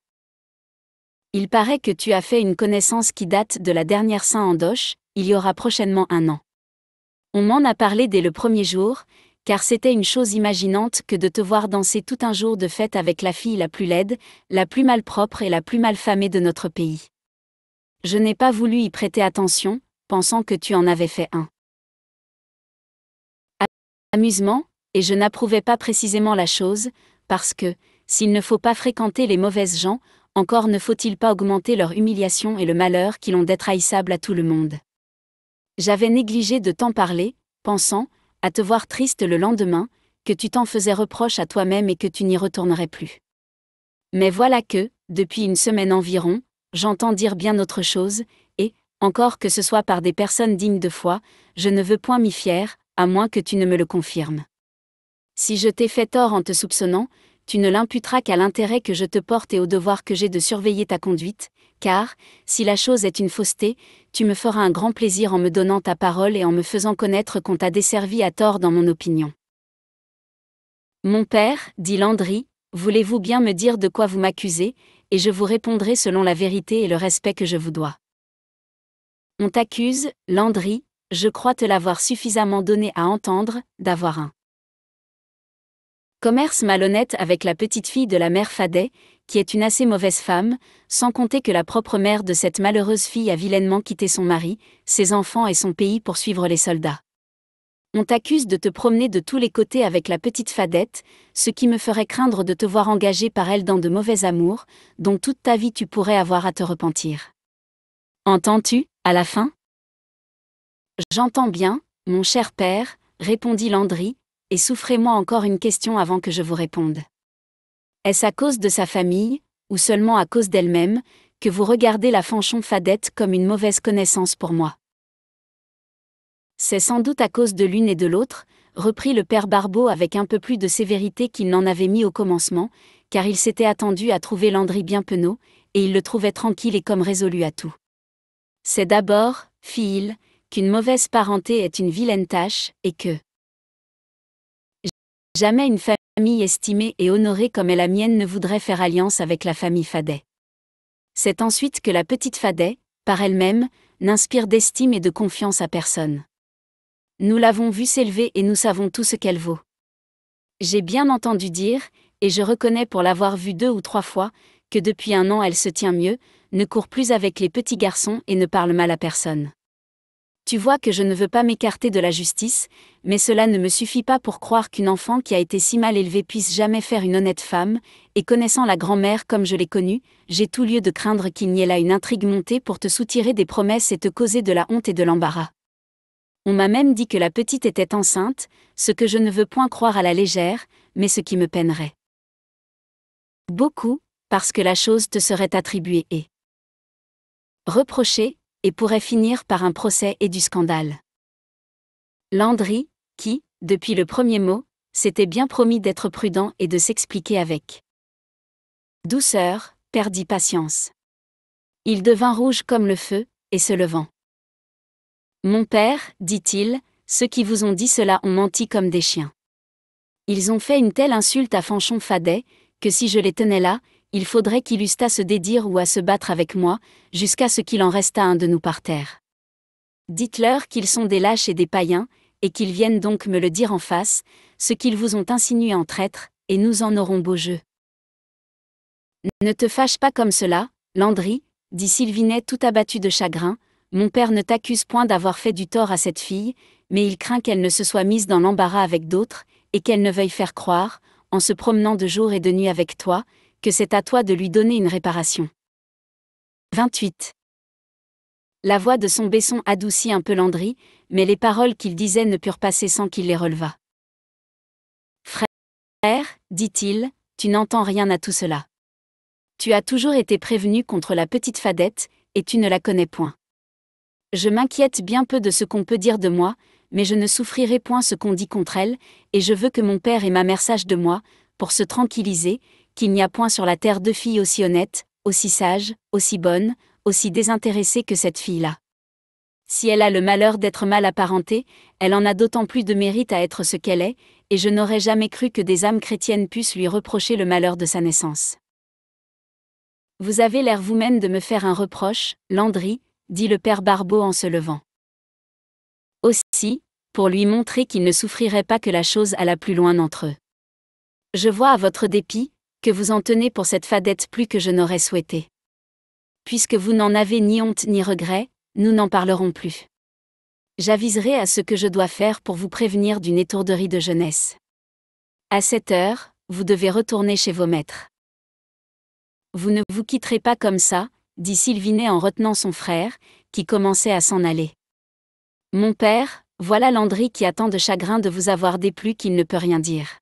Il paraît que tu as fait une connaissance qui date de la dernière Saint-Andoche, il y aura prochainement un an. On m'en a parlé dès le premier jour, car c'était une chose imaginante que de te voir danser tout un jour de fête avec la fille la plus laide, la plus malpropre et la plus malfamée de notre pays. Je n'ai pas voulu y prêter attention, pensant que tu en avais fait un amusement, et je n'approuvais pas précisément la chose, parce que, s'il ne faut pas fréquenter les mauvaises gens, encore ne faut-il pas augmenter leur humiliation et le malheur qui ont d'être haïssable à tout le monde. J'avais négligé de t'en parler, pensant, à te voir triste le lendemain, que tu t'en faisais reproche à toi-même et que tu n'y retournerais plus. Mais voilà que, depuis une semaine environ, j'entends dire bien autre chose, et, encore que ce soit par des personnes dignes de foi, je ne veux point m'y fier, à moins que tu ne me le confirmes. Si je t'ai fait tort en te soupçonnant, tu ne l'imputeras qu'à l'intérêt que je te porte et au devoir que j'ai de surveiller ta conduite, car, si la chose est une fausseté, tu me feras un grand plaisir en me donnant ta parole et en me faisant connaître qu'on t'a desservi à tort dans mon opinion. Mon père, dit Landry, voulez-vous bien me dire de quoi vous m'accusez, et je vous répondrai selon la vérité et le respect que je vous dois. On t'accuse, Landry, je crois te l'avoir suffisamment donné à entendre, d'avoir un commerce malhonnête avec la petite fille de la mère Fadet, qui est une assez mauvaise femme, sans compter que la propre mère de cette malheureuse fille a vilainement quitté son mari, ses enfants et son pays pour suivre les soldats. On t'accuse de te promener de tous les côtés avec la petite Fadette, ce qui me ferait craindre de te voir engagé par elle dans de mauvais amours, dont toute ta vie tu pourrais avoir à te repentir. Entends-tu, à la fin J'entends bien, mon cher père, répondit Landry, et souffrez-moi encore une question avant que je vous réponde. Est-ce à cause de sa famille, ou seulement à cause d'elle-même, que vous regardez la fanchon fadette comme une mauvaise connaissance pour moi C'est sans doute à cause de l'une et de l'autre, reprit le père Barbeau avec un peu plus de sévérité qu'il n'en avait mis au commencement, car il s'était attendu à trouver Landry bien penaud, et il le trouvait tranquille et comme résolu à tout. C'est d'abord, fit-il, qu'une mauvaise parenté est une vilaine tâche, et que jamais une famille estimée et honorée comme est la mienne ne voudrait faire alliance avec la famille Fadet. C'est ensuite que la petite Fadet, par elle-même, n'inspire d'estime et de confiance à personne. Nous l'avons vue s'élever et nous savons tout ce qu'elle vaut. J'ai bien entendu dire, et je reconnais pour l'avoir vue deux ou trois fois, que depuis un an elle se tient mieux, ne court plus avec les petits garçons et ne parle mal à personne. Tu vois que je ne veux pas m'écarter de la justice, mais cela ne me suffit pas pour croire qu'une enfant qui a été si mal élevée puisse jamais faire une honnête femme, et connaissant la grand-mère comme je l'ai connue, j'ai tout lieu de craindre qu'il n'y ait là une intrigue montée pour te soutirer des promesses et te causer de la honte et de l'embarras. On m'a même dit que la petite était enceinte, ce que je ne veux point croire à la légère, mais ce qui me peinerait. Beaucoup, parce que la chose te serait attribuée et reprochée, et pourrait finir par un procès et du scandale. Landry, qui, depuis le premier mot, s'était bien promis d'être prudent et de s'expliquer avec douceur, perdit patience. Il devint rouge comme le feu, et se levant. Mon père, dit-il, ceux qui vous ont dit cela ont menti comme des chiens. Ils ont fait une telle insulte à Fanchon Fadet, que si je les tenais là, il faudrait qu'il eussent à se dédire ou à se battre avec moi, jusqu'à ce qu'il en restât un de nous par terre. Dites-leur qu'ils sont des lâches et des païens, et qu'ils viennent donc me le dire en face, ce qu'ils vous ont insinué en traître, et nous en aurons beau jeu. Ne te fâche pas comme cela, Landry, dit Sylvinet tout abattu de chagrin, mon père ne t'accuse point d'avoir fait du tort à cette fille, mais il craint qu'elle ne se soit mise dans l'embarras avec d'autres, et qu'elle ne veuille faire croire, en se promenant de jour et de nuit avec toi, que c'est à toi de lui donner une réparation. 28. La voix de son baisson adoucit un peu Landry, mais les paroles qu'il disait ne purent passer sans qu'il les relevât. Frère, dit-il, tu n'entends rien à tout cela. Tu as toujours été prévenu contre la petite fadette, et tu ne la connais point. Je m'inquiète bien peu de ce qu'on peut dire de moi, mais je ne souffrirai point ce qu'on dit contre elle, et je veux que mon père et ma mère sachent de moi, pour se tranquilliser, qu'il n'y a point sur la terre deux filles aussi honnêtes, aussi sages, aussi bonnes, aussi désintéressées que cette fille-là. Si elle a le malheur d'être mal apparentée, elle en a d'autant plus de mérite à être ce qu'elle est, et je n'aurais jamais cru que des âmes chrétiennes puissent lui reprocher le malheur de sa naissance. Vous avez l'air vous-même de me faire un reproche, Landry, dit le père Barbeau en se levant. Aussi, pour lui montrer qu'il ne souffrirait pas que la chose allât plus loin d'entre eux. Je vois à votre dépit, que vous en tenez pour cette fadette plus que je n'aurais souhaité. Puisque vous n'en avez ni honte ni regret, nous n'en parlerons plus. J'aviserai à ce que je dois faire pour vous prévenir d'une étourderie de jeunesse. À cette heure, vous devez retourner chez vos maîtres. Vous ne vous quitterez pas comme ça, dit Sylvinet en retenant son frère, qui commençait à s'en aller. Mon père, voilà Landry qui attend de chagrin de vous avoir déplu qu'il ne peut rien dire.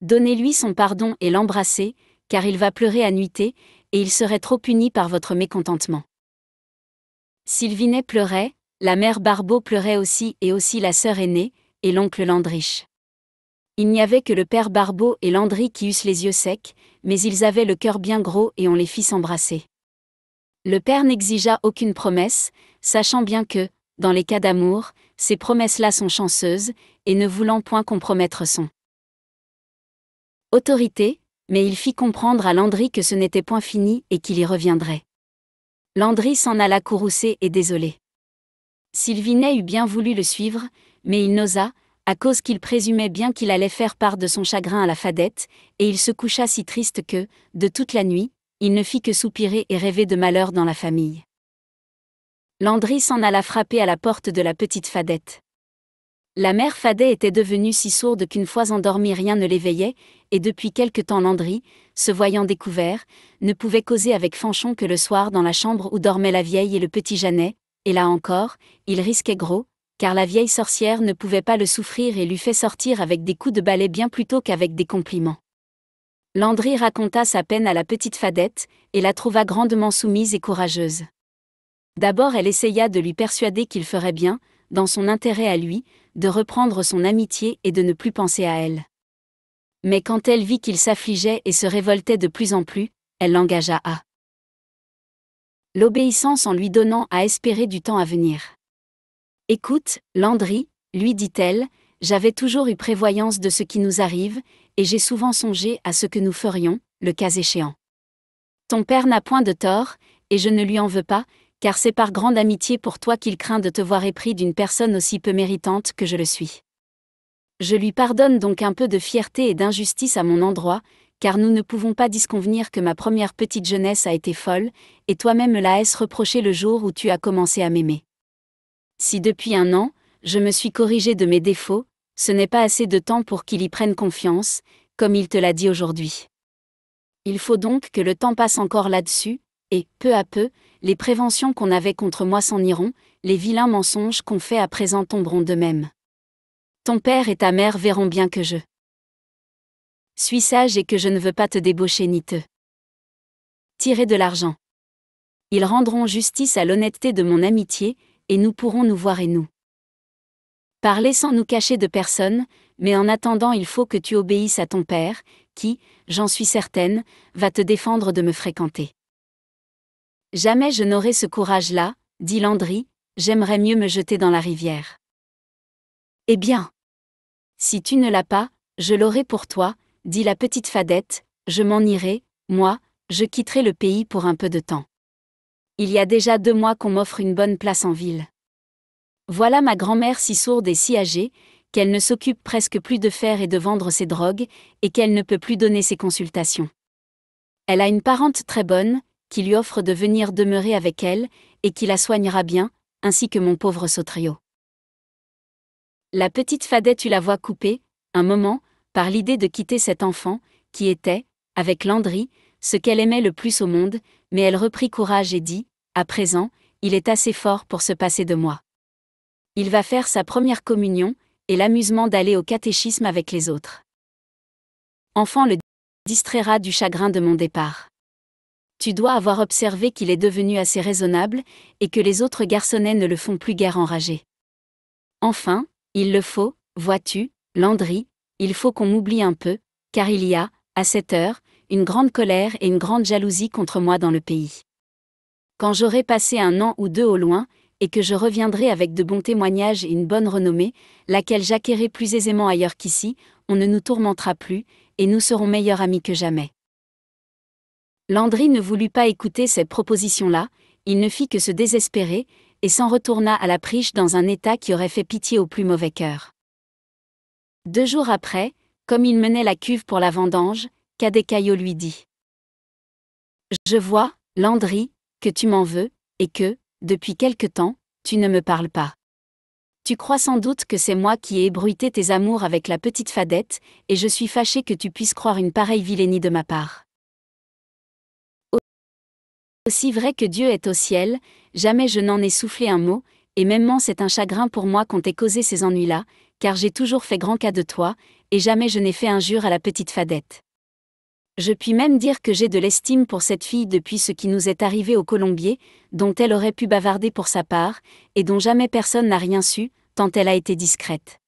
Donnez-lui son pardon et l'embrassez, car il va pleurer à nuitée, et il serait trop puni par votre mécontentement. Sylvinet pleurait, la mère Barbeau pleurait aussi et aussi la sœur aînée, et l'oncle Landrich. Il n'y avait que le père Barbeau et Landry qui eussent les yeux secs, mais ils avaient le cœur bien gros et on les fit s'embrasser. Le père n'exigea aucune promesse, sachant bien que, dans les cas d'amour, ces promesses-là sont chanceuses, et ne voulant point compromettre son autorité, mais il fit comprendre à Landry que ce n'était point fini et qu'il y reviendrait. Landry s'en alla courroucé et désolé. Sylvinet eût bien voulu le suivre, mais il n'osa, à cause qu'il présumait bien qu'il allait faire part de son chagrin à la fadette, et il se coucha si triste que, de toute la nuit, il ne fit que soupirer et rêver de malheur dans la famille. Landry s'en alla frapper à la porte de la petite fadette. La mère Fadet était devenue si sourde qu'une fois endormie rien ne l'éveillait, et depuis quelque temps Landry, se voyant découvert, ne pouvait causer avec Fanchon que le soir dans la chambre où dormaient la vieille et le petit Janet, et là encore, il risquait gros, car la vieille sorcière ne pouvait pas le souffrir et lui fait sortir avec des coups de balai bien plutôt qu'avec des compliments. Landry raconta sa peine à la petite Fadette, et la trouva grandement soumise et courageuse. D'abord elle essaya de lui persuader qu'il ferait bien, dans son intérêt à lui, de reprendre son amitié et de ne plus penser à elle. Mais quand elle vit qu'il s'affligeait et se révoltait de plus en plus, elle l'engagea à l'obéissance en lui donnant à espérer du temps à venir. Écoute, Landry, lui dit-elle, j'avais toujours eu prévoyance de ce qui nous arrive, et j'ai souvent songé à ce que nous ferions, le cas échéant. Ton père n'a point de tort, et je ne lui en veux pas, car c'est par grande amitié pour toi qu'il craint de te voir épris d'une personne aussi peu méritante que je le suis. Je lui pardonne donc un peu de fierté et d'injustice à mon endroit, car nous ne pouvons pas disconvenir que ma première petite jeunesse a été folle, et toi-même la laisse reproché le jour où tu as commencé à m'aimer. Si depuis un an, je me suis corrigé de mes défauts, ce n'est pas assez de temps pour qu'il y prenne confiance, comme il te l'a dit aujourd'hui. Il faut donc que le temps passe encore là-dessus, et, peu à peu, les préventions qu'on avait contre moi s'en iront, les vilains mensonges qu'on fait à présent tomberont d'eux-mêmes. Ton père et ta mère verront bien que je suis sage et que je ne veux pas te débaucher ni te tirer de l'argent. Ils rendront justice à l'honnêteté de mon amitié, et nous pourrons nous voir et nous parler sans nous cacher de personne, mais en attendant il faut que tu obéisses à ton père, qui, j'en suis certaine, va te défendre de me fréquenter. Jamais je n'aurai ce courage-là, dit Landry, j'aimerais mieux me jeter dans la rivière. Eh bien. Si tu ne l'as pas, je l'aurai pour toi, dit la petite fadette, je m'en irai, moi, je quitterai le pays pour un peu de temps. Il y a déjà deux mois qu'on m'offre une bonne place en ville. Voilà ma grand-mère si sourde et si âgée, qu'elle ne s'occupe presque plus de faire et de vendre ses drogues, et qu'elle ne peut plus donner ses consultations. Elle a une parente très bonne, qui lui offre de venir demeurer avec elle, et qui la soignera bien, ainsi que mon pauvre Sotrio. La petite Fadette eut la voix coupée, un moment, par l'idée de quitter cet enfant, qui était, avec Landry, ce qu'elle aimait le plus au monde, mais elle reprit courage et dit, à présent, il est assez fort pour se passer de moi. Il va faire sa première communion, et l'amusement d'aller au catéchisme avec les autres. Enfant le distraira du chagrin de mon départ tu dois avoir observé qu'il est devenu assez raisonnable, et que les autres garçonnets ne le font plus guère enrager. Enfin, il le faut, vois-tu, Landry, il faut qu'on m'oublie un peu, car il y a, à cette heure, une grande colère et une grande jalousie contre moi dans le pays. Quand j'aurai passé un an ou deux au loin, et que je reviendrai avec de bons témoignages et une bonne renommée, laquelle j'acquerrai plus aisément ailleurs qu'ici, on ne nous tourmentera plus, et nous serons meilleurs amis que jamais. Landry ne voulut pas écouter cette proposition là il ne fit que se désespérer, et s'en retourna à la priche dans un état qui aurait fait pitié au plus mauvais cœur. Deux jours après, comme il menait la cuve pour la vendange, Cadecaillot lui dit Je vois, Landry, que tu m'en veux, et que, depuis quelque temps, tu ne me parles pas. Tu crois sans doute que c'est moi qui ai ébruité tes amours avec la petite fadette, et je suis fâché que tu puisses croire une pareille vilainie de ma part. Aussi vrai que Dieu est au ciel, jamais je n'en ai soufflé un mot, et mêmement c'est un chagrin pour moi qu'on t'ait causé ces ennuis-là, car j'ai toujours fait grand cas de toi, et jamais je n'ai fait injure à la petite fadette. Je puis même dire que j'ai de l'estime pour cette fille depuis ce qui nous est arrivé au Colombier, dont elle aurait pu bavarder pour sa part, et dont jamais personne n'a rien su, tant elle a été discrète.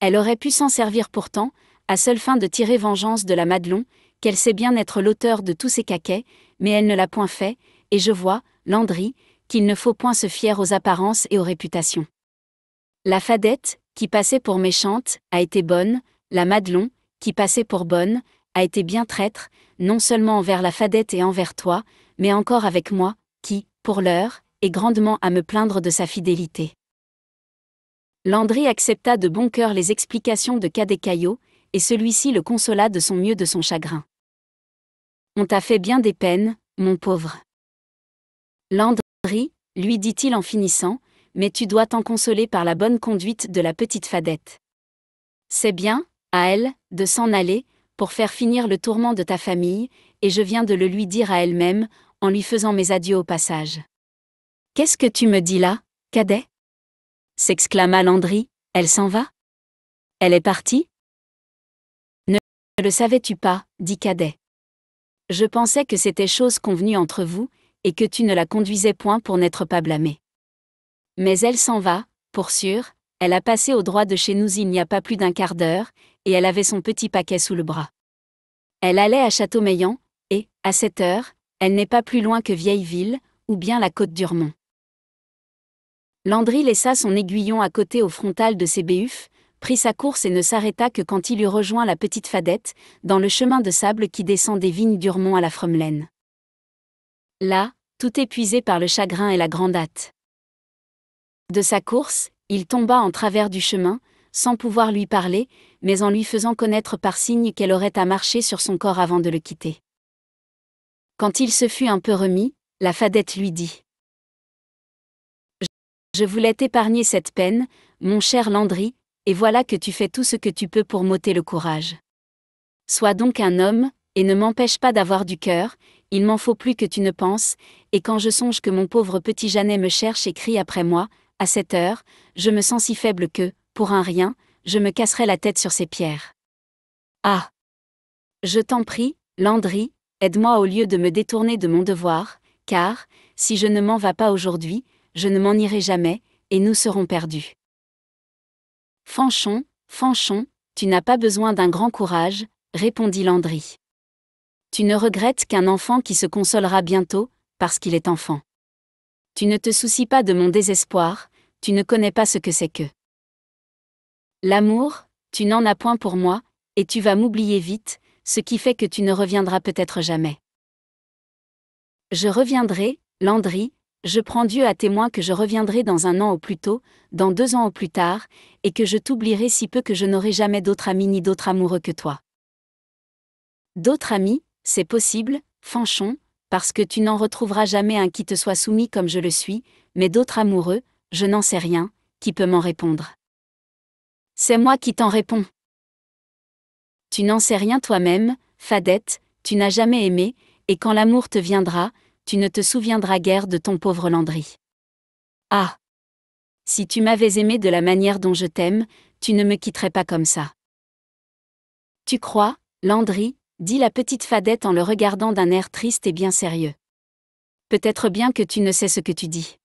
Elle aurait pu s'en servir pourtant, à seule fin de tirer vengeance de la Madelon, qu'elle sait bien être l'auteur de tous ces caquets, mais elle ne l'a point fait, et je vois, Landry, qu'il ne faut point se fier aux apparences et aux réputations. La fadette, qui passait pour méchante, a été bonne, la Madelon, qui passait pour bonne, a été bien traître, non seulement envers la fadette et envers toi, mais encore avec moi, qui, pour l'heure, est grandement à me plaindre de sa fidélité. Landry accepta de bon cœur les explications de Caillot, et celui-ci le consola de son mieux de son chagrin. On t'a fait bien des peines, mon pauvre. Landry, lui dit-il en finissant, mais tu dois t'en consoler par la bonne conduite de la petite fadette. C'est bien, à elle, de s'en aller, pour faire finir le tourment de ta famille, et je viens de le lui dire à elle-même, en lui faisant mes adieux au passage. Qu'est-ce que tu me dis là, cadet s'exclama Landry, elle s'en va Elle est partie ne le savais-tu pas, dit Cadet. Je pensais que c'était chose convenue entre vous, et que tu ne la conduisais point pour n'être pas blâmée. Mais elle s'en va, pour sûr, elle a passé au droit de chez nous il n'y a pas plus d'un quart d'heure, et elle avait son petit paquet sous le bras. Elle allait à Châteaumeillan, et, à cette heure, elle n'est pas plus loin que Vieilleville, ou bien la côte d'Urmont. Landry laissa son aiguillon à côté au frontal de ses béufs, Prit sa course et ne s'arrêta que quand il eut rejoint la petite fadette, dans le chemin de sable qui descend des vignes d'Urmont à la Fromelaine. Là, tout épuisé par le chagrin et la grande hâte. De sa course, il tomba en travers du chemin, sans pouvoir lui parler, mais en lui faisant connaître par signe qu'elle aurait à marcher sur son corps avant de le quitter. Quand il se fut un peu remis, la fadette lui dit Je voulais t'épargner cette peine, mon cher Landry, et voilà que tu fais tout ce que tu peux pour m'ôter le courage. Sois donc un homme, et ne m'empêche pas d'avoir du cœur, il m'en faut plus que tu ne penses, et quand je songe que mon pauvre petit Jeannet me cherche et crie après moi, à cette heure, je me sens si faible que, pour un rien, je me casserai la tête sur ces pierres. Ah Je t'en prie, Landry, aide-moi au lieu de me détourner de mon devoir, car, si je ne m'en vas pas aujourd'hui, je ne m'en irai jamais, et nous serons perdus. Fanchon, Fanchon, tu n'as pas besoin d'un grand courage, répondit Landry. Tu ne regrettes qu'un enfant qui se consolera bientôt, parce qu'il est enfant. Tu ne te soucies pas de mon désespoir, tu ne connais pas ce que c'est que. L'amour, tu n'en as point pour moi, et tu vas m'oublier vite, ce qui fait que tu ne reviendras peut-être jamais. Je reviendrai, Landry, je prends Dieu à témoin que je reviendrai dans un an au plus tôt, dans deux ans au plus tard, et que je t'oublierai si peu que je n'aurai jamais d'autre ami ni d'autre amoureux que toi. D'autres amis, c'est possible, Fanchon, parce que tu n'en retrouveras jamais un qui te soit soumis comme je le suis, mais d'autres amoureux, je n'en sais rien, qui peut m'en répondre C'est moi qui t'en réponds. Tu n'en sais rien toi-même, Fadette, tu n'as jamais aimé, et quand l'amour te viendra, tu ne te souviendras guère de ton pauvre Landry. Ah Si tu m'avais aimé de la manière dont je t'aime, tu ne me quitterais pas comme ça. Tu crois, Landry dit la petite fadette en le regardant d'un air triste et bien sérieux. Peut-être bien que tu ne sais ce que tu dis.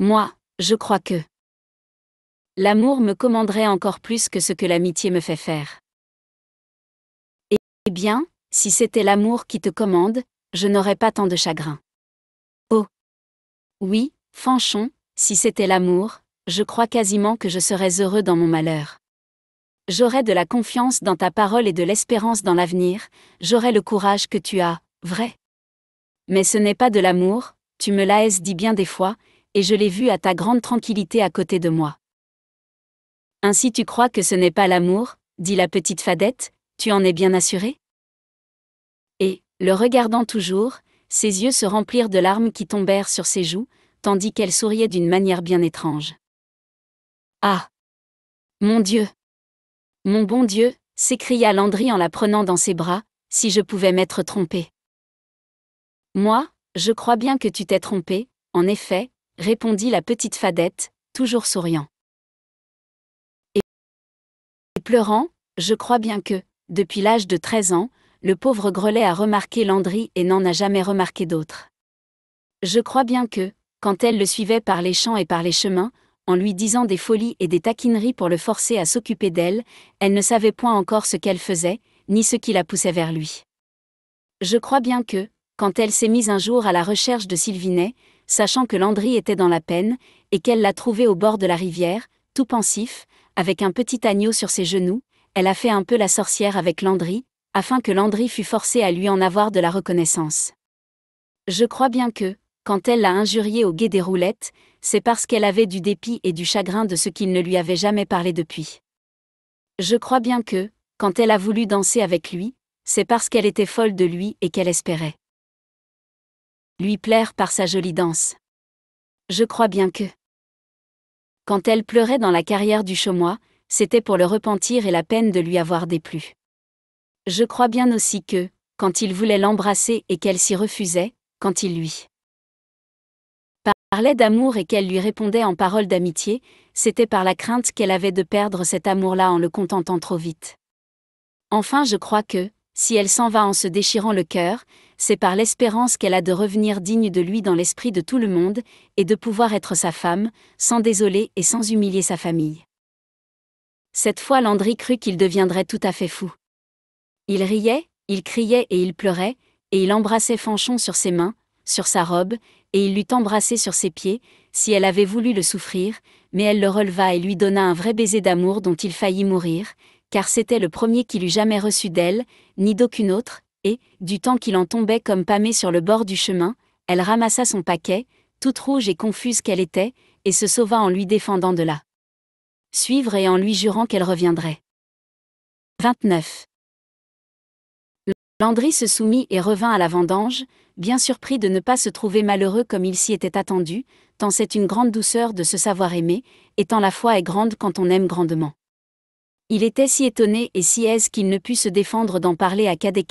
Moi, je crois que l'amour me commanderait encore plus que ce que l'amitié me fait faire. Eh bien, si c'était l'amour qui te commande, je n'aurais pas tant de chagrin. Oh Oui, Fanchon, si c'était l'amour, je crois quasiment que je serais heureux dans mon malheur. J'aurais de la confiance dans ta parole et de l'espérance dans l'avenir, J'aurais le courage que tu as, vrai. Mais ce n'est pas de l'amour, tu me l'as dit bien des fois, et je l'ai vu à ta grande tranquillité à côté de moi. Ainsi tu crois que ce n'est pas l'amour, dit la petite fadette, tu en es bien assurée Et, le regardant toujours, ses yeux se remplirent de larmes qui tombèrent sur ses joues, tandis qu'elle souriait d'une manière bien étrange. Ah Mon Dieu Mon bon Dieu s'écria Landry en la prenant dans ses bras, si je pouvais m'être trompé. Moi, je crois bien que tu t'es trompé, en effet, répondit la petite fadette, toujours souriant. Et pleurant, je crois bien que, depuis l'âge de 13 ans, le pauvre Grelet a remarqué Landry et n'en a jamais remarqué d'autre. Je crois bien que, quand elle le suivait par les champs et par les chemins, en lui disant des folies et des taquineries pour le forcer à s'occuper d'elle, elle ne savait point encore ce qu'elle faisait, ni ce qui la poussait vers lui. Je crois bien que, quand elle s'est mise un jour à la recherche de Sylvinet, sachant que Landry était dans la peine, et qu'elle l'a trouvé au bord de la rivière, tout pensif, avec un petit agneau sur ses genoux, elle a fait un peu la sorcière avec Landry, afin que Landry fût forcé à lui en avoir de la reconnaissance. Je crois bien que, quand elle l'a injurié au guet des roulettes, c'est parce qu'elle avait du dépit et du chagrin de ce qu'il ne lui avait jamais parlé depuis. Je crois bien que, quand elle a voulu danser avec lui, c'est parce qu'elle était folle de lui et qu'elle espérait lui plaire par sa jolie danse. Je crois bien que. Quand elle pleurait dans la carrière du chômois, c'était pour le repentir et la peine de lui avoir déplu. Je crois bien aussi que, quand il voulait l'embrasser et qu'elle s'y refusait, quand il lui parlait d'amour et qu'elle lui répondait en paroles d'amitié, c'était par la crainte qu'elle avait de perdre cet amour-là en le contentant trop vite. Enfin je crois que, si elle s'en va en se déchirant le cœur, c'est par l'espérance qu'elle a de revenir digne de lui dans l'esprit de tout le monde, et de pouvoir être sa femme, sans désoler et sans humilier sa famille. Cette fois Landry crut qu'il deviendrait tout à fait fou. Il riait, il criait et il pleurait, et il embrassait Fanchon sur ses mains, sur sa robe, et il l'eût embrassé sur ses pieds, si elle avait voulu le souffrir, mais elle le releva et lui donna un vrai baiser d'amour dont il faillit mourir, car c'était le premier qu'il eût jamais reçu d'elle, ni d'aucune autre, et, du temps qu'il en tombait comme pâmé sur le bord du chemin, elle ramassa son paquet, toute rouge et confuse qu'elle était, et se sauva en lui défendant de la suivre et en lui jurant qu'elle reviendrait. 29. Landry se soumit et revint à la vendange, bien surpris de ne pas se trouver malheureux comme il s'y était attendu, tant c'est une grande douceur de se savoir aimer, et tant la foi est grande quand on aime grandement. Il était si étonné et si aise qu'il ne put se défendre d'en parler à cadet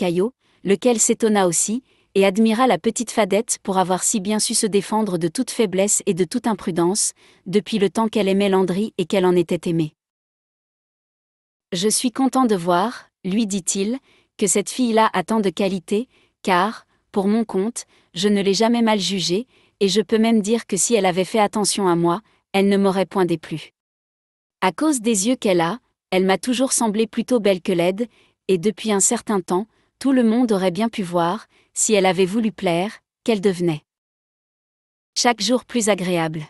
lequel s'étonna aussi, et admira la petite fadette pour avoir si bien su se défendre de toute faiblesse et de toute imprudence, depuis le temps qu'elle aimait Landry et qu'elle en était aimée. Je suis content de voir, lui dit-il, que cette fille-là a tant de qualités, car, pour mon compte, je ne l'ai jamais mal jugée, et je peux même dire que si elle avait fait attention à moi, elle ne m'aurait point déplu. À cause des yeux qu'elle a, elle m'a toujours semblé plutôt belle que laide, et depuis un certain temps, tout le monde aurait bien pu voir, si elle avait voulu plaire, qu'elle devenait. Chaque jour plus agréable.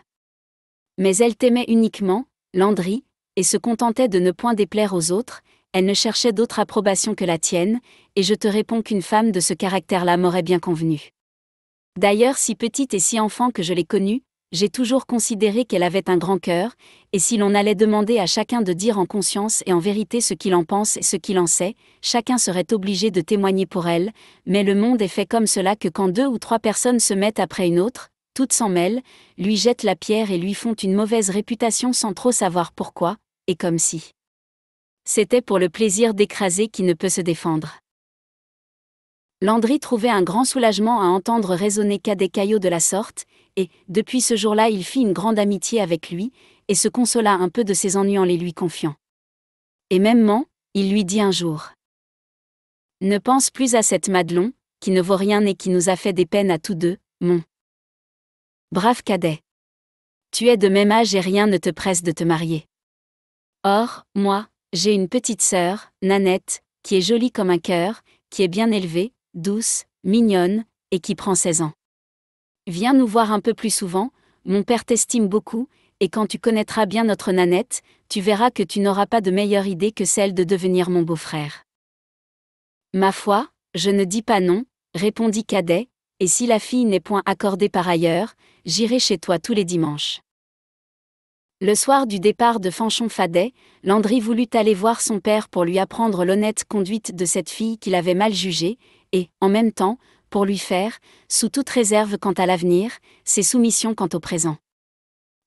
Mais elle t'aimait uniquement, Landry, et se contentait de ne point déplaire aux autres, elle ne cherchait d'autre approbation que la tienne, et je te réponds qu'une femme de ce caractère-là m'aurait bien convenu. D'ailleurs, si petite et si enfant que je l'ai connue, j'ai toujours considéré qu'elle avait un grand cœur, et si l'on allait demander à chacun de dire en conscience et en vérité ce qu'il en pense et ce qu'il en sait, chacun serait obligé de témoigner pour elle, mais le monde est fait comme cela que quand deux ou trois personnes se mettent après une autre, toutes s'en mêlent, lui jettent la pierre et lui font une mauvaise réputation sans trop savoir pourquoi, et comme si c'était pour le plaisir d'écraser qui ne peut se défendre. Landry trouvait un grand soulagement à entendre résonner Caillot de la sorte, et, depuis ce jour-là, il fit une grande amitié avec lui, et se consola un peu de ses ennuis en les lui confiant. Et mêmement, il lui dit un jour Ne pense plus à cette Madelon, qui ne vaut rien et qui nous a fait des peines à tous deux, mon brave cadet. Tu es de même âge et rien ne te presse de te marier. Or, moi, j'ai une petite sœur, Nanette, qui est jolie comme un cœur, qui est bien élevée, douce, mignonne, et qui prend 16 ans. Viens nous voir un peu plus souvent, mon père t'estime beaucoup, et quand tu connaîtras bien notre Nanette, tu verras que tu n'auras pas de meilleure idée que celle de devenir mon beau-frère. Ma foi, je ne dis pas non, répondit Cadet, et si la fille n'est point accordée par ailleurs, j'irai chez toi tous les dimanches. Le soir du départ de Fanchon Fadet, Landry voulut aller voir son père pour lui apprendre l'honnête conduite de cette fille qu'il avait mal jugée, et, en même temps, pour lui faire, sous toute réserve quant à l'avenir, ses soumissions quant au présent.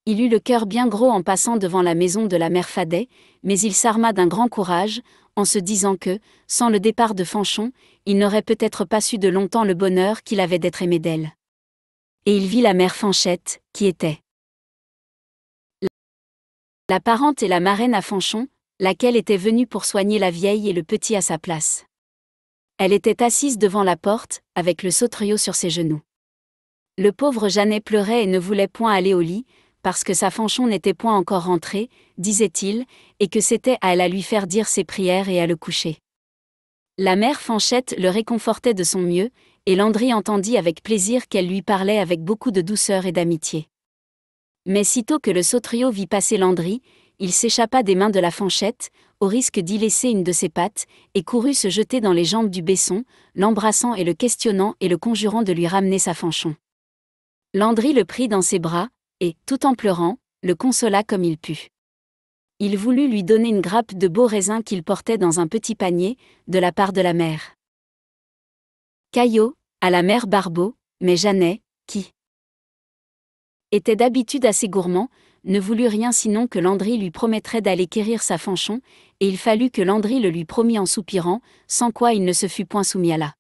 Il eut le cœur bien gros en passant devant la maison de la mère Fadet, mais il s'arma d'un grand courage, en se disant que, sans le départ de Fanchon, il n'aurait peut-être pas su de longtemps le bonheur qu'il avait d'être aimé d'elle. Et il vit la mère Fanchette, qui était la parente et la marraine à Fanchon, laquelle était venue pour soigner la vieille et le petit à sa place. Elle était assise devant la porte, avec le sautrio sur ses genoux. Le pauvre Jeannet pleurait et ne voulait point aller au lit, parce que sa fanchon n'était point encore rentrée, disait-il, et que c'était à elle à lui faire dire ses prières et à le coucher. La mère Fanchette le réconfortait de son mieux, et Landry entendit avec plaisir qu'elle lui parlait avec beaucoup de douceur et d'amitié. Mais sitôt que le sautrio vit passer Landry, il s'échappa des mains de la fanchette, au risque d'y laisser une de ses pattes, et courut se jeter dans les jambes du Besson, l'embrassant et le questionnant et le conjurant de lui ramener sa fanchon. Landry le prit dans ses bras, et, tout en pleurant, le consola comme il put. Il voulut lui donner une grappe de beaux raisins qu'il portait dans un petit panier, de la part de la mère. Caillot, à la mère Barbeau, mais Jeannet, qui était d'habitude assez gourmand, ne voulut rien sinon que Landry lui promettrait d'aller quérir sa fanchon, et il fallut que Landry le lui promît en soupirant, sans quoi il ne se fût point soumis à la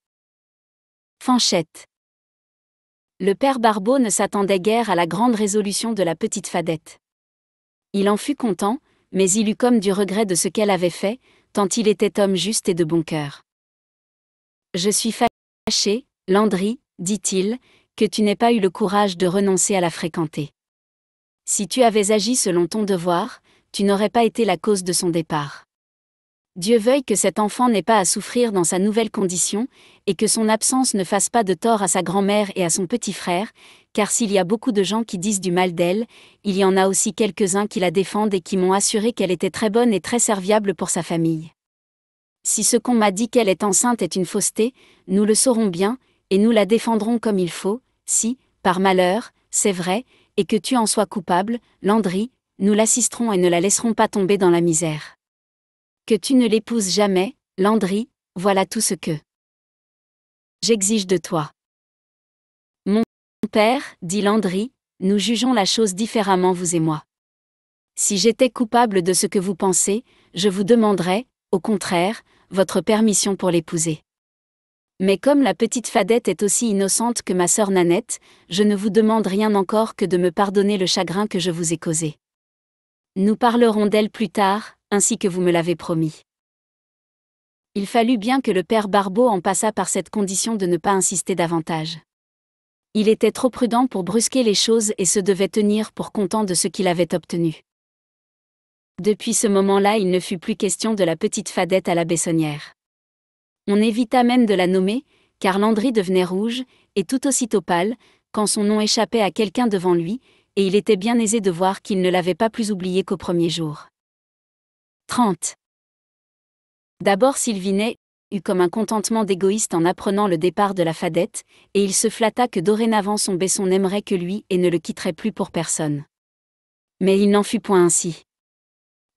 fanchette. Le père Barbeau ne s'attendait guère à la grande résolution de la petite fadette. Il en fut content, mais il eut comme du regret de ce qu'elle avait fait, tant il était homme juste et de bon cœur. Je suis fâché, Landry, dit-il, que tu n'aies pas eu le courage de renoncer à la fréquenter. Si tu avais agi selon ton devoir, tu n'aurais pas été la cause de son départ. Dieu veuille que cet enfant n'ait pas à souffrir dans sa nouvelle condition, et que son absence ne fasse pas de tort à sa grand-mère et à son petit frère, car s'il y a beaucoup de gens qui disent du mal d'elle, il y en a aussi quelques-uns qui la défendent et qui m'ont assuré qu'elle était très bonne et très serviable pour sa famille. Si ce qu'on m'a dit qu'elle est enceinte est une fausseté, nous le saurons bien, et nous la défendrons comme il faut, si, par malheur, c'est vrai, et que tu en sois coupable, Landry, nous l'assisterons et ne la laisserons pas tomber dans la misère. Que tu ne l'épouses jamais, Landry, voilà tout ce que j'exige de toi. Mon père, dit Landry, nous jugeons la chose différemment vous et moi. Si j'étais coupable de ce que vous pensez, je vous demanderais, au contraire, votre permission pour l'épouser. Mais comme la petite fadette est aussi innocente que ma sœur Nanette, je ne vous demande rien encore que de me pardonner le chagrin que je vous ai causé. Nous parlerons d'elle plus tard, ainsi que vous me l'avez promis. Il fallut bien que le père Barbeau en passât par cette condition de ne pas insister davantage. Il était trop prudent pour brusquer les choses et se devait tenir pour content de ce qu'il avait obtenu. Depuis ce moment-là, il ne fut plus question de la petite fadette à la baissonnière. On évita même de la nommer, car Landry devenait rouge, et tout aussitôt pâle, quand son nom échappait à quelqu'un devant lui, et il était bien aisé de voir qu'il ne l'avait pas plus oublié qu'au premier jour. 30. D'abord Sylvinet eut comme un contentement d'égoïste en apprenant le départ de la fadette, et il se flatta que dorénavant son Besson n'aimerait que lui et ne le quitterait plus pour personne. Mais il n'en fut point ainsi.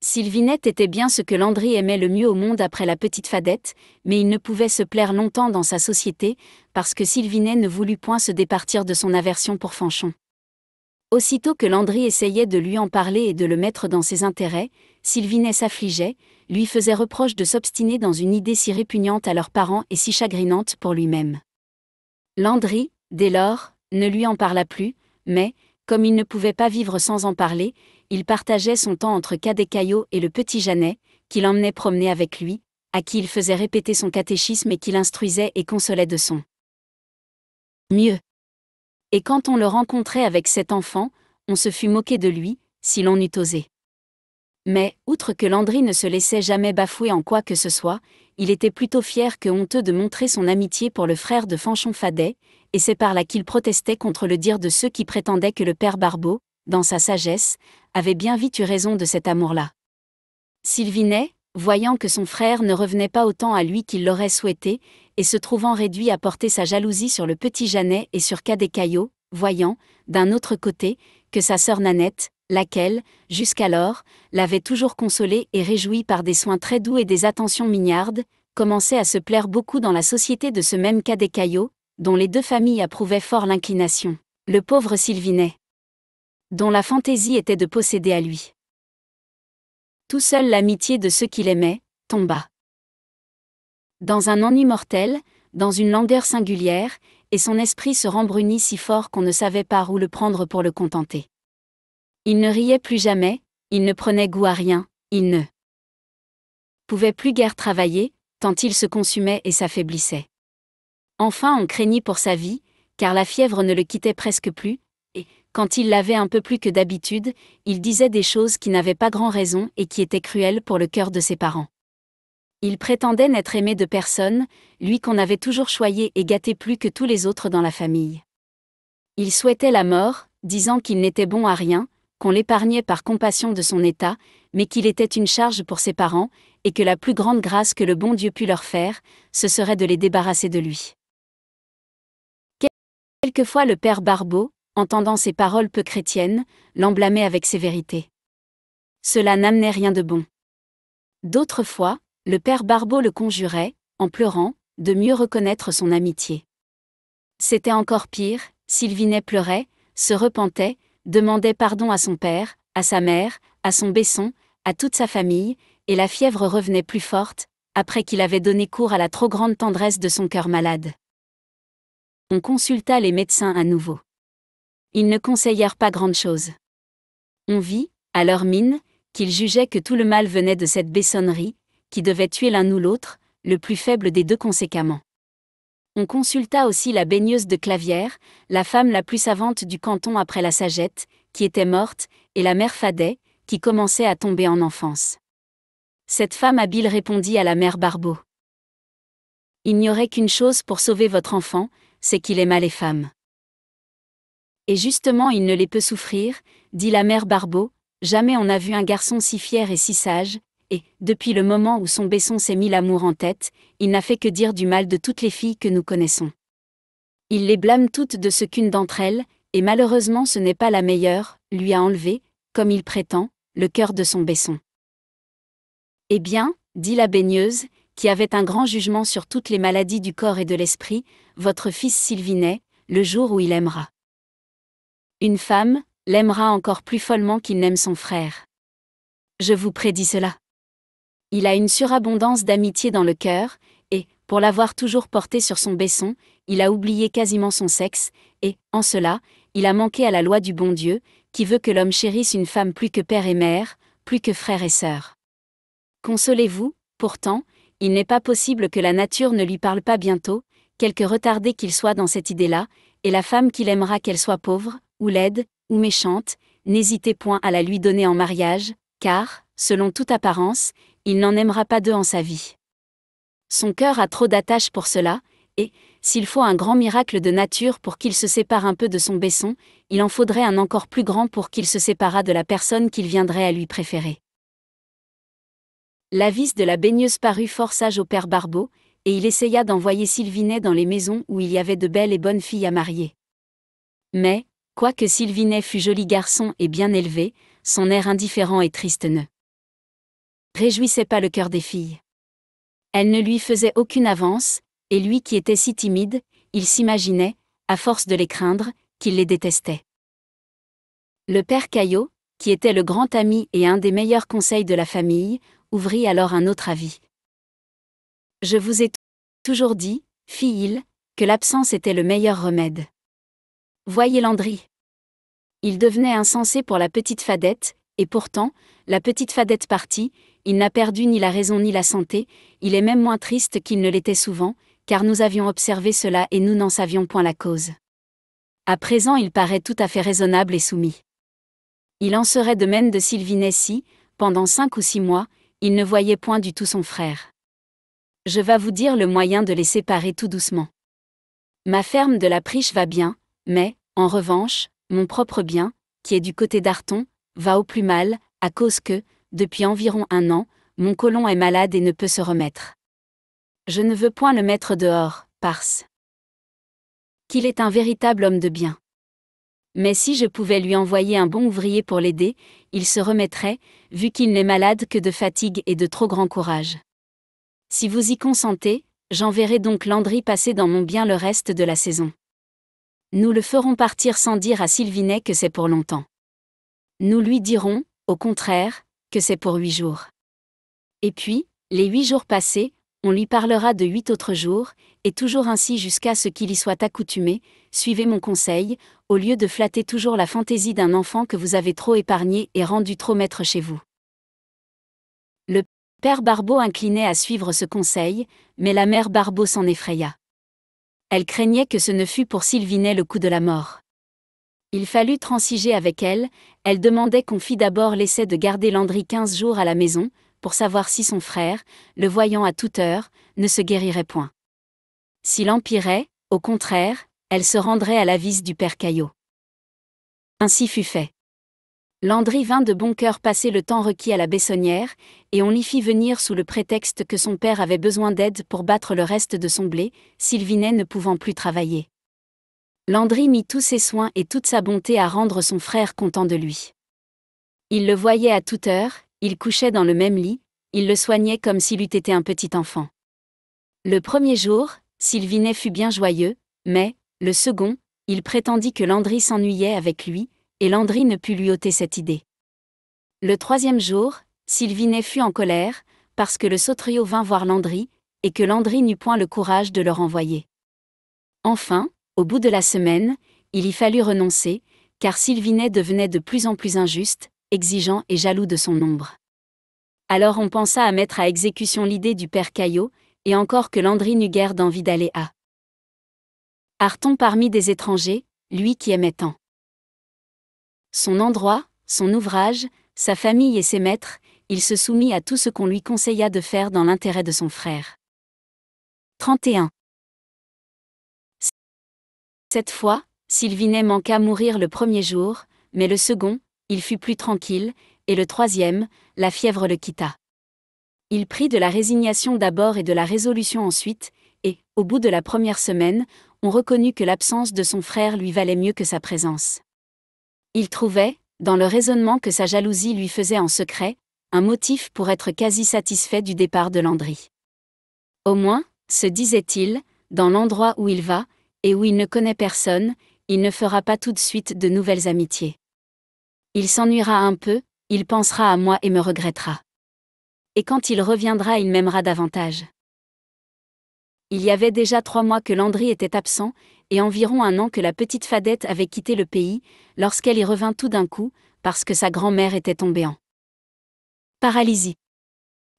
Sylvinette était bien ce que Landry aimait le mieux au monde après la petite fadette, mais il ne pouvait se plaire longtemps dans sa société, parce que Sylvinet ne voulut point se départir de son aversion pour Fanchon. Aussitôt que Landry essayait de lui en parler et de le mettre dans ses intérêts, Sylvinet s'affligeait, lui faisait reproche de s'obstiner dans une idée si répugnante à leurs parents et si chagrinante pour lui-même. Landry, dès lors, ne lui en parla plus, mais, comme il ne pouvait pas vivre sans en parler, il partageait son temps entre Caillot et le petit Janet, qu'il emmenait promener avec lui, à qui il faisait répéter son catéchisme et qu'il instruisait et consolait de son mieux. Et quand on le rencontrait avec cet enfant, on se fût moqué de lui, si l'on eût osé. Mais, outre que Landry ne se laissait jamais bafouer en quoi que ce soit, il était plutôt fier que honteux de montrer son amitié pour le frère de Fanchon Fadet, et c'est par là qu'il protestait contre le dire de ceux qui prétendaient que le père Barbeau, dans sa sagesse, avait bien vite eu raison de cet amour-là. Sylvinet, voyant que son frère ne revenait pas autant à lui qu'il l'aurait souhaité, et se trouvant réduit à porter sa jalousie sur le petit Jeannet et sur Cadet-Caillot, voyant, d'un autre côté, que sa sœur Nanette, laquelle, jusqu'alors, l'avait toujours consolé et réjoui par des soins très doux et des attentions mignardes, commençait à se plaire beaucoup dans la société de ce même Cadet-Caillot, dont les deux familles approuvaient fort l'inclination. Le pauvre Sylvinet dont la fantaisie était de posséder à lui. Tout seul l'amitié de ceux qu'il aimait, tomba. Dans un ennui mortel, dans une langueur singulière, et son esprit se rembrunit si fort qu'on ne savait pas où le prendre pour le contenter. Il ne riait plus jamais, il ne prenait goût à rien, il ne pouvait plus guère travailler, tant il se consumait et s'affaiblissait. Enfin on craignit pour sa vie, car la fièvre ne le quittait presque plus, quand il l'avait un peu plus que d'habitude, il disait des choses qui n'avaient pas grand raison et qui étaient cruelles pour le cœur de ses parents. Il prétendait n'être aimé de personne, lui qu'on avait toujours choyé et gâté plus que tous les autres dans la famille. Il souhaitait la mort, disant qu'il n'était bon à rien, qu'on l'épargnait par compassion de son état, mais qu'il était une charge pour ses parents, et que la plus grande grâce que le bon Dieu pût leur faire, ce serait de les débarrasser de lui. Quelquefois le père Barbeau, entendant ses paroles peu chrétiennes, l'emblâmer avec sévérité. Cela n'amenait rien de bon. D'autres fois, le père Barbeau le conjurait, en pleurant, de mieux reconnaître son amitié. C'était encore pire, Sylvinet pleurait, se repentait, demandait pardon à son père, à sa mère, à son baisson, à toute sa famille, et la fièvre revenait plus forte, après qu'il avait donné cours à la trop grande tendresse de son cœur malade. On consulta les médecins à nouveau. Ils ne conseillèrent pas grande-chose. On vit, à leur mine, qu'ils jugeaient que tout le mal venait de cette baissonnerie, qui devait tuer l'un ou l'autre, le plus faible des deux conséquemment. On consulta aussi la baigneuse de Clavière, la femme la plus savante du canton après la Sagette, qui était morte, et la mère Fadet, qui commençait à tomber en enfance. Cette femme habile répondit à la mère Barbeau. Il n'y aurait qu'une chose pour sauver votre enfant, c'est qu'il aima les femmes. Et justement il ne les peut souffrir, dit la mère Barbeau, jamais on n'a vu un garçon si fier et si sage, et, depuis le moment où son baisson s'est mis l'amour en tête, il n'a fait que dire du mal de toutes les filles que nous connaissons. Il les blâme toutes de ce qu'une d'entre elles, et malheureusement ce n'est pas la meilleure, lui a enlevé, comme il prétend, le cœur de son baisson. Eh bien, dit la baigneuse, qui avait un grand jugement sur toutes les maladies du corps et de l'esprit, votre fils Sylvinet, le jour où il aimera. Une femme l'aimera encore plus follement qu'il n'aime son frère. Je vous prédis cela. Il a une surabondance d'amitié dans le cœur, et, pour l'avoir toujours porté sur son baisson, il a oublié quasiment son sexe, et, en cela, il a manqué à la loi du bon Dieu, qui veut que l'homme chérisse une femme plus que père et mère, plus que frère et sœur. Consolez-vous, pourtant, il n'est pas possible que la nature ne lui parle pas bientôt, quelque retardé qu'il soit dans cette idée-là, et la femme qu'il aimera qu'elle soit pauvre, ou laide, ou méchante, n'hésitez point à la lui donner en mariage, car, selon toute apparence, il n'en aimera pas deux en sa vie. Son cœur a trop d'attaches pour cela, et, s'il faut un grand miracle de nature pour qu'il se sépare un peu de son baisson, il en faudrait un encore plus grand pour qu'il se séparât de la personne qu'il viendrait à lui préférer. L'avis de la baigneuse parut fort sage au père Barbeau, et il essaya d'envoyer Sylvinet dans les maisons où il y avait de belles et bonnes filles à marier. Mais, Quoique Sylvinet fût joli garçon et bien élevé, son air indifférent et triste ne réjouissait pas le cœur des filles. Elle ne lui faisait aucune avance, et lui qui était si timide, il s'imaginait, à force de les craindre, qu'il les détestait. Le père Caillot, qui était le grand ami et un des meilleurs conseils de la famille, ouvrit alors un autre avis. Je vous ai toujours dit, fit il que l'absence était le meilleur remède. Voyez Landry. Il devenait insensé pour la petite fadette, et pourtant, la petite fadette partie, il n'a perdu ni la raison ni la santé, il est même moins triste qu'il ne l'était souvent, car nous avions observé cela et nous n'en savions point la cause. À présent il paraît tout à fait raisonnable et soumis. Il en serait de même de Sylvie si, pendant cinq ou six mois, il ne voyait point du tout son frère. Je vais vous dire le moyen de les séparer tout doucement. Ma ferme de la Priche va bien, mais, en revanche, mon propre bien, qui est du côté d'Arton, va au plus mal, à cause que, depuis environ un an, mon colon est malade et ne peut se remettre. Je ne veux point le mettre dehors, parce qu'il est un véritable homme de bien. Mais si je pouvais lui envoyer un bon ouvrier pour l'aider, il se remettrait, vu qu'il n'est malade que de fatigue et de trop grand courage. Si vous y consentez, j'enverrai donc Landry passer dans mon bien le reste de la saison. Nous le ferons partir sans dire à Sylvinet que c'est pour longtemps. Nous lui dirons, au contraire, que c'est pour huit jours. Et puis, les huit jours passés, on lui parlera de huit autres jours, et toujours ainsi jusqu'à ce qu'il y soit accoutumé, suivez mon conseil, au lieu de flatter toujours la fantaisie d'un enfant que vous avez trop épargné et rendu trop maître chez vous. Le père Barbeau inclinait à suivre ce conseil, mais la mère Barbeau s'en effraya. Elle craignait que ce ne fût pour Sylvinet le coup de la mort. Il fallut transiger avec elle, elle demandait qu'on fît d'abord l'essai de garder Landry quinze jours à la maison, pour savoir si son frère, le voyant à toute heure, ne se guérirait point. S'il empirait, au contraire, elle se rendrait à l'avis du père Caillot. Ainsi fut fait. Landry vint de bon cœur passer le temps requis à la Bessonnière, et on l'y fit venir sous le prétexte que son père avait besoin d'aide pour battre le reste de son blé, Sylvinet ne pouvant plus travailler. Landry mit tous ses soins et toute sa bonté à rendre son frère content de lui. Il le voyait à toute heure, il couchait dans le même lit, il le soignait comme s'il eût été un petit enfant. Le premier jour, Sylvinet fut bien joyeux, mais, le second, il prétendit que Landry s'ennuyait avec lui, et Landry ne put lui ôter cette idée. Le troisième jour, Sylvinet fut en colère, parce que le sautrio vint voir Landry, et que Landry n'eut point le courage de le renvoyer. Enfin, au bout de la semaine, il y fallut renoncer, car Sylvinet devenait de plus en plus injuste, exigeant et jaloux de son ombre. Alors on pensa à mettre à exécution l'idée du père Caillot, et encore que Landry n'eut guère d'envie d'aller à Arton parmi des étrangers, lui qui aimait tant. Son endroit, son ouvrage, sa famille et ses maîtres, il se soumit à tout ce qu'on lui conseilla de faire dans l'intérêt de son frère. 31. Cette fois, Sylvinet manqua mourir le premier jour, mais le second, il fut plus tranquille, et le troisième, la fièvre le quitta. Il prit de la résignation d'abord et de la résolution ensuite, et, au bout de la première semaine, on reconnut que l'absence de son frère lui valait mieux que sa présence. Il trouvait, dans le raisonnement que sa jalousie lui faisait en secret, un motif pour être quasi satisfait du départ de Landry. Au moins, se disait-il, dans l'endroit où il va, et où il ne connaît personne, il ne fera pas tout de suite de nouvelles amitiés. Il s'ennuiera un peu, il pensera à moi et me regrettera. Et quand il reviendra, il m'aimera davantage. Il y avait déjà trois mois que Landry était absent, et environ un an que la petite Fadette avait quitté le pays, lorsqu'elle y revint tout d'un coup, parce que sa grand-mère était tombée en paralysie.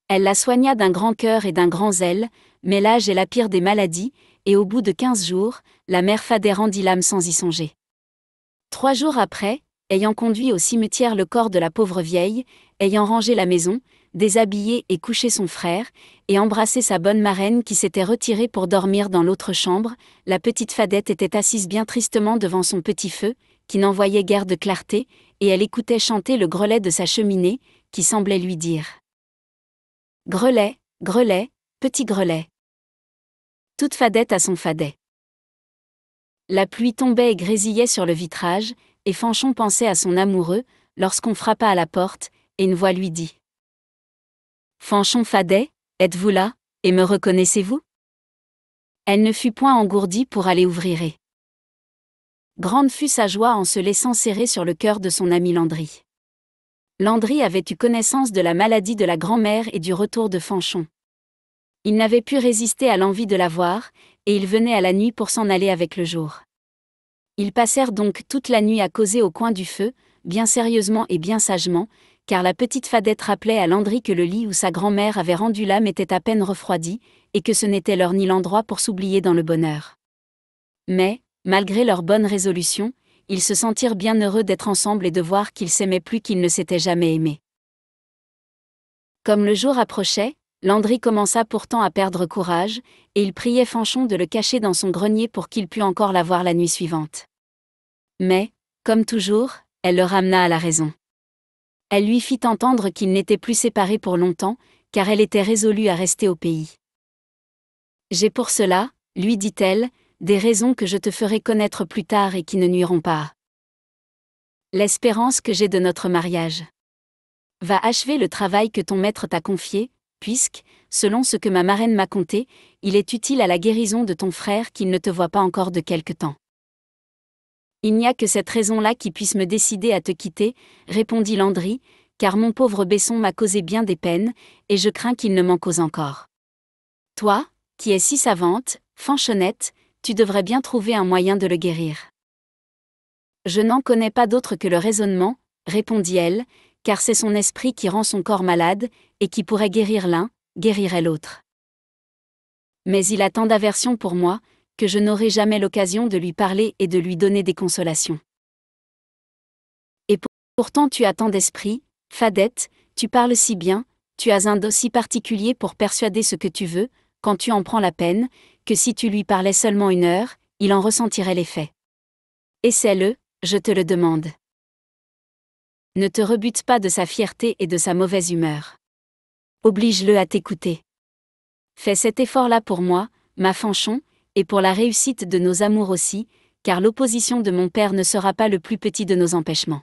Elle la soigna d'un grand cœur et d'un grand zèle, mais l'âge est la pire des maladies, et au bout de quinze jours, la mère Fadette rendit l'âme sans y songer. Trois jours après, ayant conduit au cimetière le corps de la pauvre vieille, ayant rangé la maison, déshabillé et couché son frère, et embrasser sa bonne marraine qui s'était retirée pour dormir dans l'autre chambre, la petite fadette était assise bien tristement devant son petit feu, qui n'envoyait guère de clarté, et elle écoutait chanter le grelet de sa cheminée, qui semblait lui dire ⁇ Grelet, grelet, petit grelet !⁇ Toute fadette a son fadet. La pluie tombait et grésillait sur le vitrage, et Fanchon pensait à son amoureux, lorsqu'on frappa à la porte, et une voix lui dit ⁇ Fanchon fadet, Êtes-vous là, et me reconnaissez-vous Elle ne fut point engourdie pour aller ouvrir Grande fut sa joie en se laissant serrer sur le cœur de son ami Landry. Landry avait eu connaissance de la maladie de la grand-mère et du retour de Fanchon. Il n'avait pu résister à l'envie de la voir, et il venait à la nuit pour s'en aller avec le jour. Ils passèrent donc toute la nuit à causer au coin du feu, bien sérieusement et bien sagement, car la petite fadette rappelait à Landry que le lit où sa grand-mère avait rendu l'âme était à peine refroidi, et que ce n'était leur ni l'endroit pour s'oublier dans le bonheur. Mais, malgré leur bonne résolution, ils se sentirent bien heureux d'être ensemble et de voir qu'ils s'aimaient plus qu'ils ne s'étaient jamais aimés. Comme le jour approchait, Landry commença pourtant à perdre courage, et il priait Fanchon de le cacher dans son grenier pour qu'il pût encore la voir la nuit suivante. Mais, comme toujours, elle le ramena à la raison. Elle lui fit entendre qu'ils n'étaient plus séparés pour longtemps, car elle était résolue à rester au pays. J'ai pour cela, lui dit-elle, des raisons que je te ferai connaître plus tard et qui ne nuiront pas. L'espérance que j'ai de notre mariage. Va achever le travail que ton maître t'a confié, puisque, selon ce que ma marraine m'a conté, il est utile à la guérison de ton frère qu'il ne te voit pas encore de quelque temps. Il n'y a que cette raison-là qui puisse me décider à te quitter, répondit Landry, car mon pauvre Besson m'a causé bien des peines, et je crains qu'il ne m'en cause encore. Toi, qui es si savante, Fanchonnette, tu devrais bien trouver un moyen de le guérir. Je n'en connais pas d'autre que le raisonnement, répondit elle, car c'est son esprit qui rend son corps malade, et qui pourrait guérir l'un, guérirait l'autre. Mais il a tant d'aversion pour moi, que je n'aurai jamais l'occasion de lui parler et de lui donner des consolations. Et pourtant tu as tant d'esprit, Fadette, tu parles si bien, tu as un dos si particulier pour persuader ce que tu veux, quand tu en prends la peine, que si tu lui parlais seulement une heure, il en ressentirait l'effet. Essaie-le, je te le demande. Ne te rebute pas de sa fierté et de sa mauvaise humeur. Oblige-le à t'écouter. Fais cet effort-là pour moi, ma Fanchon, et pour la réussite de nos amours aussi, car l'opposition de mon père ne sera pas le plus petit de nos empêchements.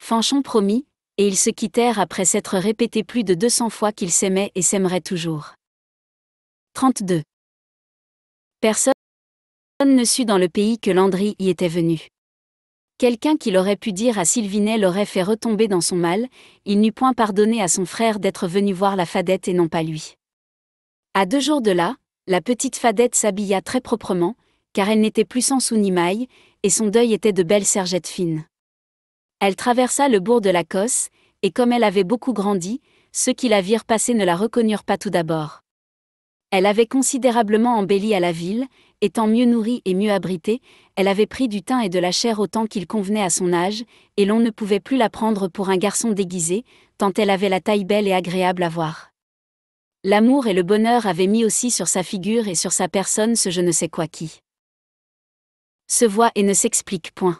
Fanchon promit, et ils se quittèrent après s'être répété plus de 200 fois qu'ils s'aimaient et s'aimeraient toujours. 32. Personne ne sut dans le pays que Landry y était venu. Quelqu'un qui l'aurait pu dire à Sylvinet l'aurait fait retomber dans son mal, il n'eût point pardonné à son frère d'être venu voir la fadette et non pas lui. À deux jours de là, la petite fadette s'habilla très proprement, car elle n'était plus sans sous maille, et son deuil était de belles sergettes fines. Elle traversa le bourg de la Cosse, et comme elle avait beaucoup grandi, ceux qui la virent passer ne la reconnurent pas tout d'abord. Elle avait considérablement embelli à la ville, étant mieux nourrie et mieux abritée, elle avait pris du teint et de la chair autant qu'il convenait à son âge, et l'on ne pouvait plus la prendre pour un garçon déguisé, tant elle avait la taille belle et agréable à voir. L'amour et le bonheur avaient mis aussi sur sa figure et sur sa personne ce je ne sais quoi qui. Se voit et ne s'explique point.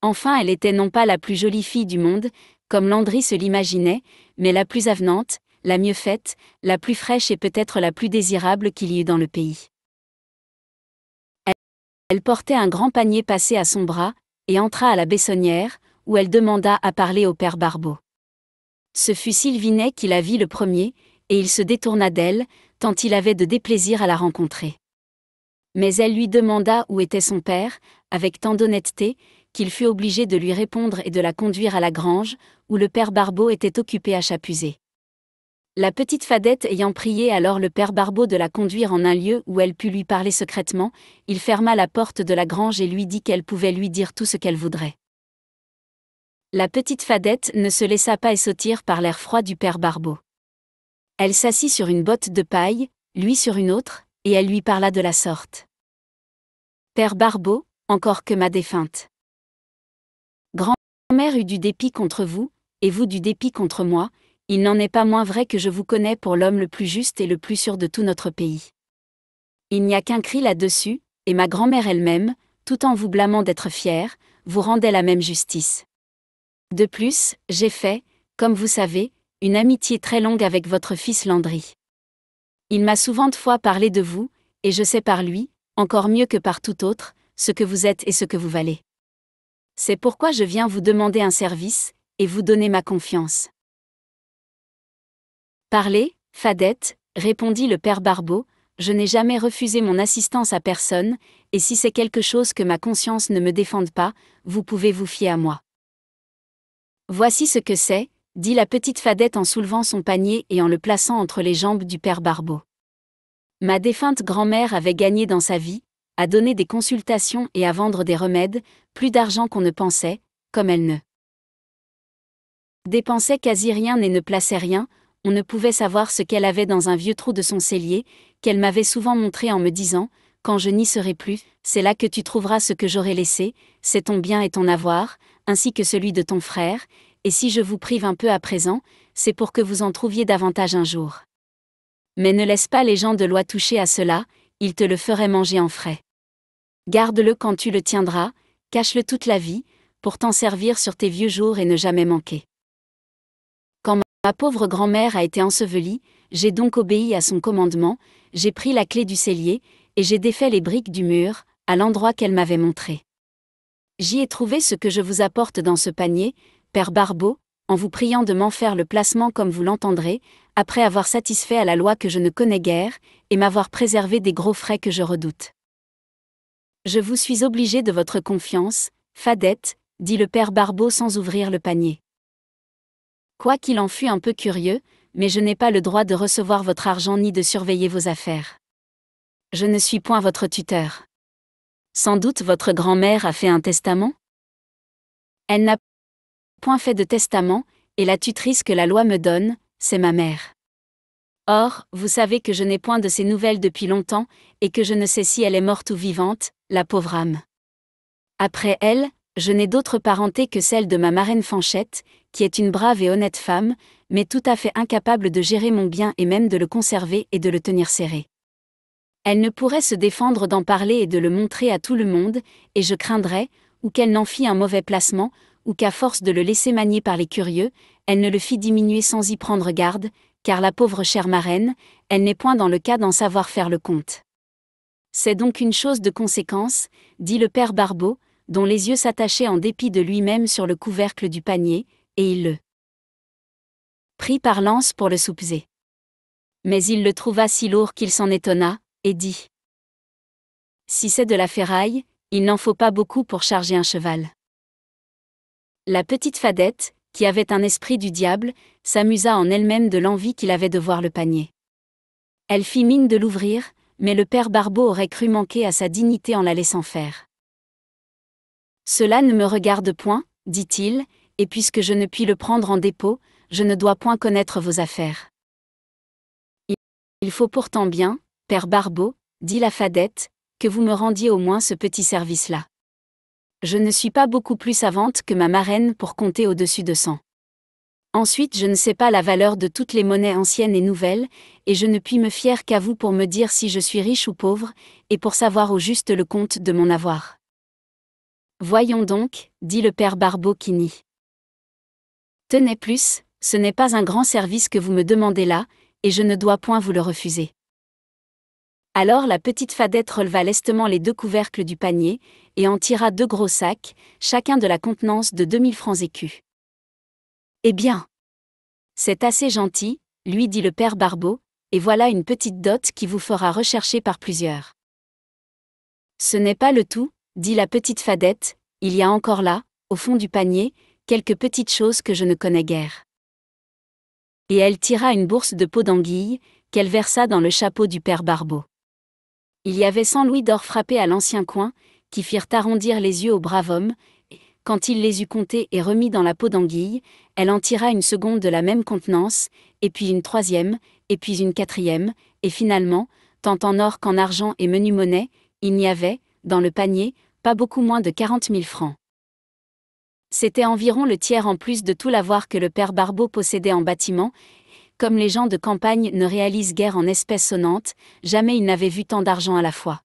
Enfin elle était non pas la plus jolie fille du monde, comme Landry se l'imaginait, mais la plus avenante, la mieux faite, la plus fraîche et peut-être la plus désirable qu'il y eût dans le pays. Elle portait un grand panier passé à son bras, et entra à la baissonnière, où elle demanda à parler au père Barbeau. Ce fut Sylvinet qui la vit le premier, et il se détourna d'elle, tant il avait de déplaisir à la rencontrer. Mais elle lui demanda où était son père, avec tant d'honnêteté, qu'il fut obligé de lui répondre et de la conduire à la grange, où le père Barbeau était occupé à chapuser. La petite fadette ayant prié alors le père Barbeau de la conduire en un lieu où elle put lui parler secrètement, il ferma la porte de la grange et lui dit qu'elle pouvait lui dire tout ce qu'elle voudrait. La petite fadette ne se laissa pas essautir par l'air froid du père Barbeau. Elle s'assit sur une botte de paille, lui sur une autre, et elle lui parla de la sorte. Père Barbeau, encore que ma défunte. Grand-mère eut du dépit contre vous, et vous du dépit contre moi, il n'en est pas moins vrai que je vous connais pour l'homme le plus juste et le plus sûr de tout notre pays. Il n'y a qu'un cri là-dessus, et ma grand-mère elle-même, tout en vous blâmant d'être fière, vous rendait la même justice. De plus, j'ai fait, comme vous savez, une amitié très longue avec votre fils Landry. Il m'a souvent de fois parlé de vous, et je sais par lui, encore mieux que par tout autre, ce que vous êtes et ce que vous valez. C'est pourquoi je viens vous demander un service, et vous donner ma confiance. Parlez, Fadette, répondit le père Barbeau, je n'ai jamais refusé mon assistance à personne, et si c'est quelque chose que ma conscience ne me défende pas, vous pouvez vous fier à moi. Voici ce que c'est, dit la petite fadette en soulevant son panier et en le plaçant entre les jambes du père Barbeau. Ma défunte grand-mère avait gagné dans sa vie, à donner des consultations et à vendre des remèdes, plus d'argent qu'on ne pensait, comme elle ne dépensait quasi rien et ne plaçait rien, on ne pouvait savoir ce qu'elle avait dans un vieux trou de son cellier, qu'elle m'avait souvent montré en me disant, quand je n'y serai plus, c'est là que tu trouveras ce que j'aurai laissé, c'est ton bien et ton avoir, ainsi que celui de ton frère, et si je vous prive un peu à présent, c'est pour que vous en trouviez davantage un jour. Mais ne laisse pas les gens de loi toucher à cela, ils te le feraient manger en frais. Garde-le quand tu le tiendras, cache-le toute la vie, pour t'en servir sur tes vieux jours et ne jamais manquer. Quand ma pauvre grand-mère a été ensevelie, j'ai donc obéi à son commandement, j'ai pris la clé du cellier, et j'ai défait les briques du mur, à l'endroit qu'elle m'avait montré. J'y ai trouvé ce que je vous apporte dans ce panier, Père Barbeau, en vous priant de m'en faire le placement comme vous l'entendrez, après avoir satisfait à la loi que je ne connais guère, et m'avoir préservé des gros frais que je redoute. Je vous suis obligé de votre confiance, Fadette, dit le père Barbeau sans ouvrir le panier. Quoi qu'il en fût un peu curieux, mais je n'ai pas le droit de recevoir votre argent ni de surveiller vos affaires. Je ne suis point votre tuteur. Sans doute votre grand-mère a fait un testament Elle n'a point fait de testament, et la tutrice que la loi me donne, c'est ma mère. Or, vous savez que je n'ai point de ses nouvelles depuis longtemps, et que je ne sais si elle est morte ou vivante, la pauvre âme. Après elle, je n'ai d'autre parenté que celle de ma marraine Fanchette, qui est une brave et honnête femme, mais tout à fait incapable de gérer mon bien et même de le conserver et de le tenir serré. Elle ne pourrait se défendre d'en parler et de le montrer à tout le monde, et je craindrais, ou qu'elle n'en fît un mauvais placement, ou qu'à force de le laisser manier par les curieux, elle ne le fit diminuer sans y prendre garde, car la pauvre chère marraine, elle n'est point dans le cas d'en savoir faire le compte. C'est donc une chose de conséquence, dit le père Barbeau, dont les yeux s'attachaient en dépit de lui-même sur le couvercle du panier, et il le prit par lance pour le soupeser. Mais il le trouva si lourd qu'il s'en étonna, et dit Si c'est de la ferraille, il n'en faut pas beaucoup pour charger un cheval. La petite fadette, qui avait un esprit du diable, s'amusa en elle-même de l'envie qu'il avait de voir le panier. Elle fit mine de l'ouvrir, mais le père Barbeau aurait cru manquer à sa dignité en la laissant faire. Cela ne me regarde point, dit-il, et puisque je ne puis le prendre en dépôt, je ne dois point connaître vos affaires. Il faut pourtant bien, père Barbeau, dit la fadette, que vous me rendiez au moins ce petit service-là. Je ne suis pas beaucoup plus savante que ma marraine pour compter au-dessus de 100. Ensuite, je ne sais pas la valeur de toutes les monnaies anciennes et nouvelles, et je ne puis me fier qu'à vous pour me dire si je suis riche ou pauvre, et pour savoir au juste le compte de mon avoir. Voyons donc, dit le père Barbeau qui nie. Tenez plus, ce n'est pas un grand service que vous me demandez là, et je ne dois point vous le refuser. Alors la petite fadette releva lestement les deux couvercles du panier, et en tira deux gros sacs, chacun de la contenance de 2000 francs écus. Eh bien C'est assez gentil, lui dit le père Barbeau, et voilà une petite dot qui vous fera rechercher par plusieurs. Ce n'est pas le tout, dit la petite fadette, il y a encore là, au fond du panier, quelques petites choses que je ne connais guère. Et elle tira une bourse de peau d'anguille, qu'elle versa dans le chapeau du père Barbeau. Il y avait cent louis d'or frappés à l'ancien coin, qui firent arrondir les yeux au brave homme, et, quand il les eut comptés et remis dans la peau d'anguille, elle en tira une seconde de la même contenance, et puis une troisième, et puis une quatrième, et finalement, tant en or qu'en argent et menu monnaie, il n'y avait, dans le panier, pas beaucoup moins de quarante mille francs. C'était environ le tiers en plus de tout l'avoir que le père Barbeau possédait en bâtiment, comme les gens de campagne ne réalisent guère en espèces sonnantes, jamais ils n'avaient vu tant d'argent à la fois.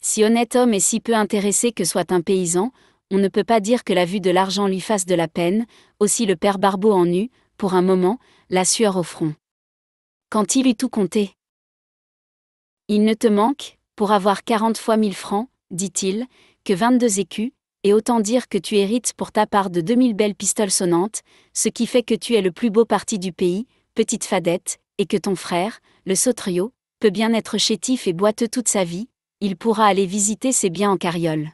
Si honnête homme et si peu intéressé que soit un paysan, on ne peut pas dire que la vue de l'argent lui fasse de la peine, aussi le père Barbeau en eut, pour un moment, la sueur au front. Quand il eut tout compté. Il ne te manque, pour avoir quarante fois mille francs, dit-il, que vingt-deux écus, et autant dire que tu hérites pour ta part de 2000 belles pistoles sonnantes, ce qui fait que tu es le plus beau parti du pays, petite fadette, et que ton frère, le Sautrio, peut bien être chétif et boiteux toute sa vie, il pourra aller visiter ses biens en carriole.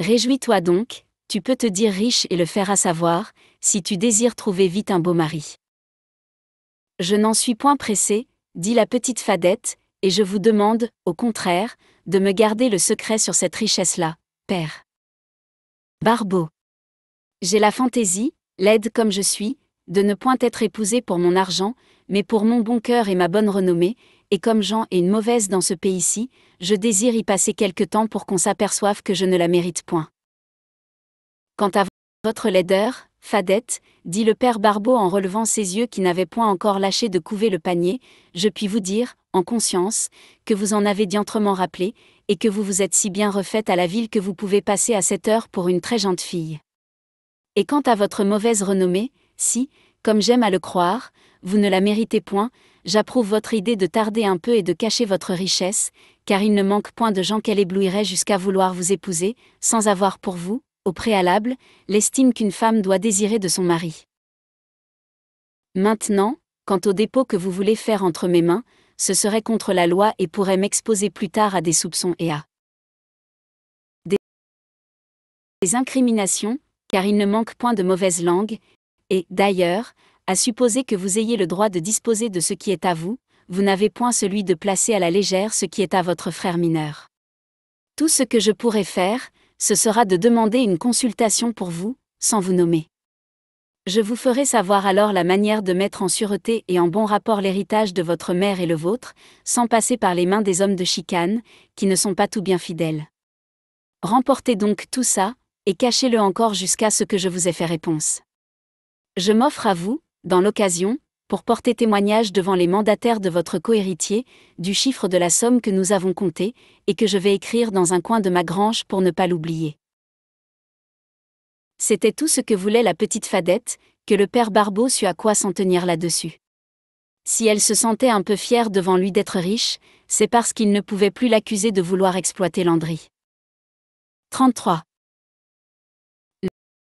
Réjouis-toi donc, tu peux te dire riche et le faire à savoir, si tu désires trouver vite un beau mari. Je n'en suis point pressé, dit la petite fadette, et je vous demande, au contraire, de me garder le secret sur cette richesse-là, père. Barbeau. J'ai la fantaisie, laide comme je suis, de ne point être épousée pour mon argent, mais pour mon bon cœur et ma bonne renommée, et comme Jean est une mauvaise dans ce pays-ci, je désire y passer quelque temps pour qu'on s'aperçoive que je ne la mérite point. Quant à votre laideur, Fadette, dit le père Barbeau en relevant ses yeux qui n'avaient point encore lâché de couver le panier, je puis vous dire, en conscience, que vous en avez diantrement rappelé, et que vous vous êtes si bien refaite à la ville que vous pouvez passer à cette heure pour une très gentille fille. Et quant à votre mauvaise renommée, si, comme j'aime à le croire, vous ne la méritez point, j'approuve votre idée de tarder un peu et de cacher votre richesse, car il ne manque point de gens qu'elle éblouirait jusqu'à vouloir vous épouser, sans avoir pour vous, au préalable, l'estime qu'une femme doit désirer de son mari. Maintenant, quant au dépôt que vous voulez faire entre mes mains, ce serait contre la loi et pourrait m'exposer plus tard à des soupçons et à des incriminations, car il ne manque point de mauvaise langue, et, d'ailleurs, à supposer que vous ayez le droit de disposer de ce qui est à vous, vous n'avez point celui de placer à la légère ce qui est à votre frère mineur. Tout ce que je pourrais faire, ce sera de demander une consultation pour vous, sans vous nommer. Je vous ferai savoir alors la manière de mettre en sûreté et en bon rapport l'héritage de votre mère et le vôtre, sans passer par les mains des hommes de chicane, qui ne sont pas tout bien fidèles. Remportez donc tout ça, et cachez-le encore jusqu'à ce que je vous ai fait réponse. Je m'offre à vous, dans l'occasion, pour porter témoignage devant les mandataires de votre cohéritier, du chiffre de la somme que nous avons comptée, et que je vais écrire dans un coin de ma grange pour ne pas l'oublier. C'était tout ce que voulait la petite fadette, que le père Barbeau sut à quoi s'en tenir là-dessus. Si elle se sentait un peu fière devant lui d'être riche, c'est parce qu'il ne pouvait plus l'accuser de vouloir exploiter Landry. 33.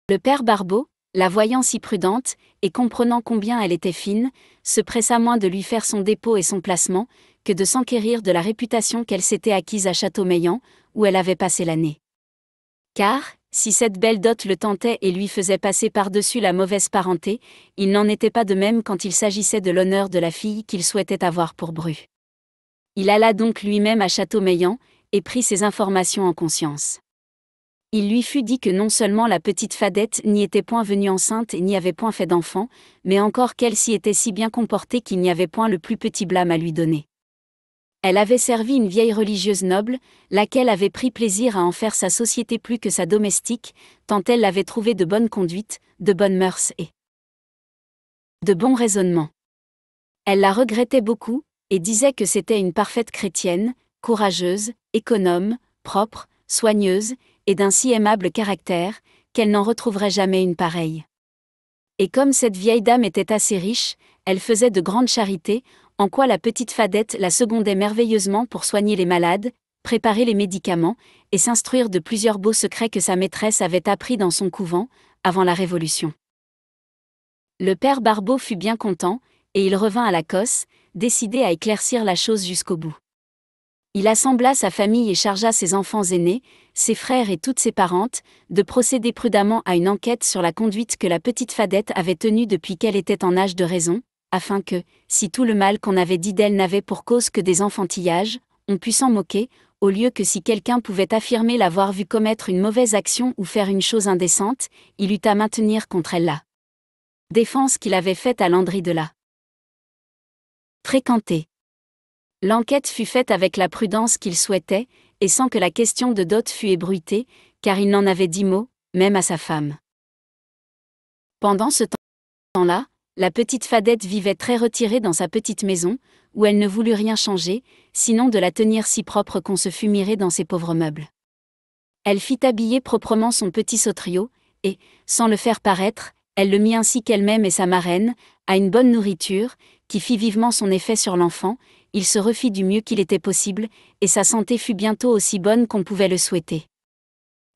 Le père Barbeau, la voyant si prudente, et comprenant combien elle était fine, se pressa moins de lui faire son dépôt et son placement, que de s'enquérir de la réputation qu'elle s'était acquise à Châteaumeillan, où elle avait passé l'année. Car, si cette belle dot le tentait et lui faisait passer par-dessus la mauvaise parenté, il n'en était pas de même quand il s'agissait de l'honneur de la fille qu'il souhaitait avoir pour Bru. Il alla donc lui-même à Châteaumeillan, et prit ses informations en conscience. Il lui fut dit que non seulement la petite fadette n'y était point venue enceinte et n'y avait point fait d'enfant, mais encore qu'elle s'y était si bien comportée qu'il n'y avait point le plus petit blâme à lui donner. Elle avait servi une vieille religieuse noble, laquelle avait pris plaisir à en faire sa société plus que sa domestique, tant elle l'avait trouvée de bonne conduite, de bonnes mœurs et de bons raisonnements. Elle la regrettait beaucoup, et disait que c'était une parfaite chrétienne, courageuse, économe, propre, soigneuse, et d'un si aimable caractère, qu'elle n'en retrouverait jamais une pareille. Et comme cette vieille dame était assez riche, elle faisait de grandes charités, en quoi la petite fadette la secondait merveilleusement pour soigner les malades, préparer les médicaments, et s'instruire de plusieurs beaux secrets que sa maîtresse avait appris dans son couvent, avant la Révolution. Le père Barbeau fut bien content, et il revint à la Cosse, décidé à éclaircir la chose jusqu'au bout il assembla sa famille et chargea ses enfants aînés, ses frères et toutes ses parentes, de procéder prudemment à une enquête sur la conduite que la petite fadette avait tenue depuis qu'elle était en âge de raison, afin que, si tout le mal qu'on avait dit d'elle n'avait pour cause que des enfantillages, on pût s'en moquer, au lieu que si quelqu'un pouvait affirmer l'avoir vue commettre une mauvaise action ou faire une chose indécente, il eût à maintenir contre elle la défense qu'il avait faite à Landry de la fréquenter. L'enquête fut faite avec la prudence qu'il souhaitait, et sans que la question de dot fût ébruitée, car il n'en avait dit mot, même à sa femme. Pendant ce temps-là, la petite Fadette vivait très retirée dans sa petite maison, où elle ne voulut rien changer, sinon de la tenir si propre qu'on se fût miré dans ses pauvres meubles. Elle fit habiller proprement son petit sautrio, et, sans le faire paraître, elle le mit ainsi qu'elle-même et sa marraine, à une bonne nourriture, qui fit vivement son effet sur l'enfant, il se refit du mieux qu'il était possible, et sa santé fut bientôt aussi bonne qu'on pouvait le souhaiter.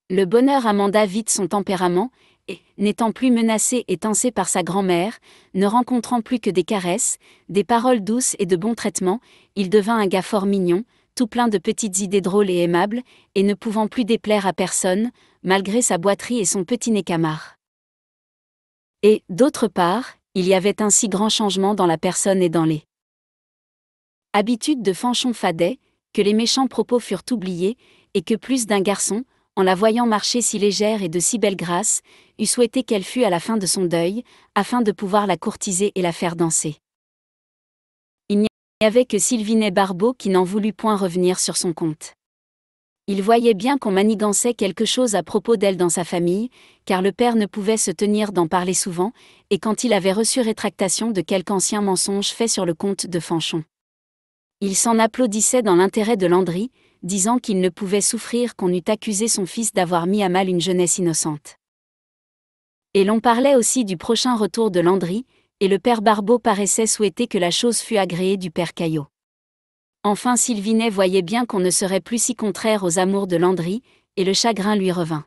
Le bonheur amanda vite son tempérament, et, n'étant plus menacé et tancé par sa grand-mère, ne rencontrant plus que des caresses, des paroles douces et de bons traitements, il devint un gars fort mignon, tout plein de petites idées drôles et aimables, et ne pouvant plus déplaire à personne, malgré sa boiterie et son petit nez camard. Et, d'autre part, il y avait un si grand changement dans la personne et dans les Habitude de Fanchon fadait, que les méchants propos furent oubliés, et que plus d'un garçon, en la voyant marcher si légère et de si belle grâce, eût souhaité qu'elle fût à la fin de son deuil, afin de pouvoir la courtiser et la faire danser. Il n'y avait que Sylvinet Barbeau qui n'en voulut point revenir sur son compte. Il voyait bien qu'on manigançait quelque chose à propos d'elle dans sa famille, car le père ne pouvait se tenir d'en parler souvent, et quand il avait reçu rétractation de quelque ancien mensonge fait sur le compte de Fanchon. Il s'en applaudissait dans l'intérêt de Landry, disant qu'il ne pouvait souffrir qu'on eût accusé son fils d'avoir mis à mal une jeunesse innocente. Et l'on parlait aussi du prochain retour de Landry, et le père Barbeau paraissait souhaiter que la chose fût agréée du père Caillot. Enfin Sylvinet voyait bien qu'on ne serait plus si contraire aux amours de Landry, et le chagrin lui revint.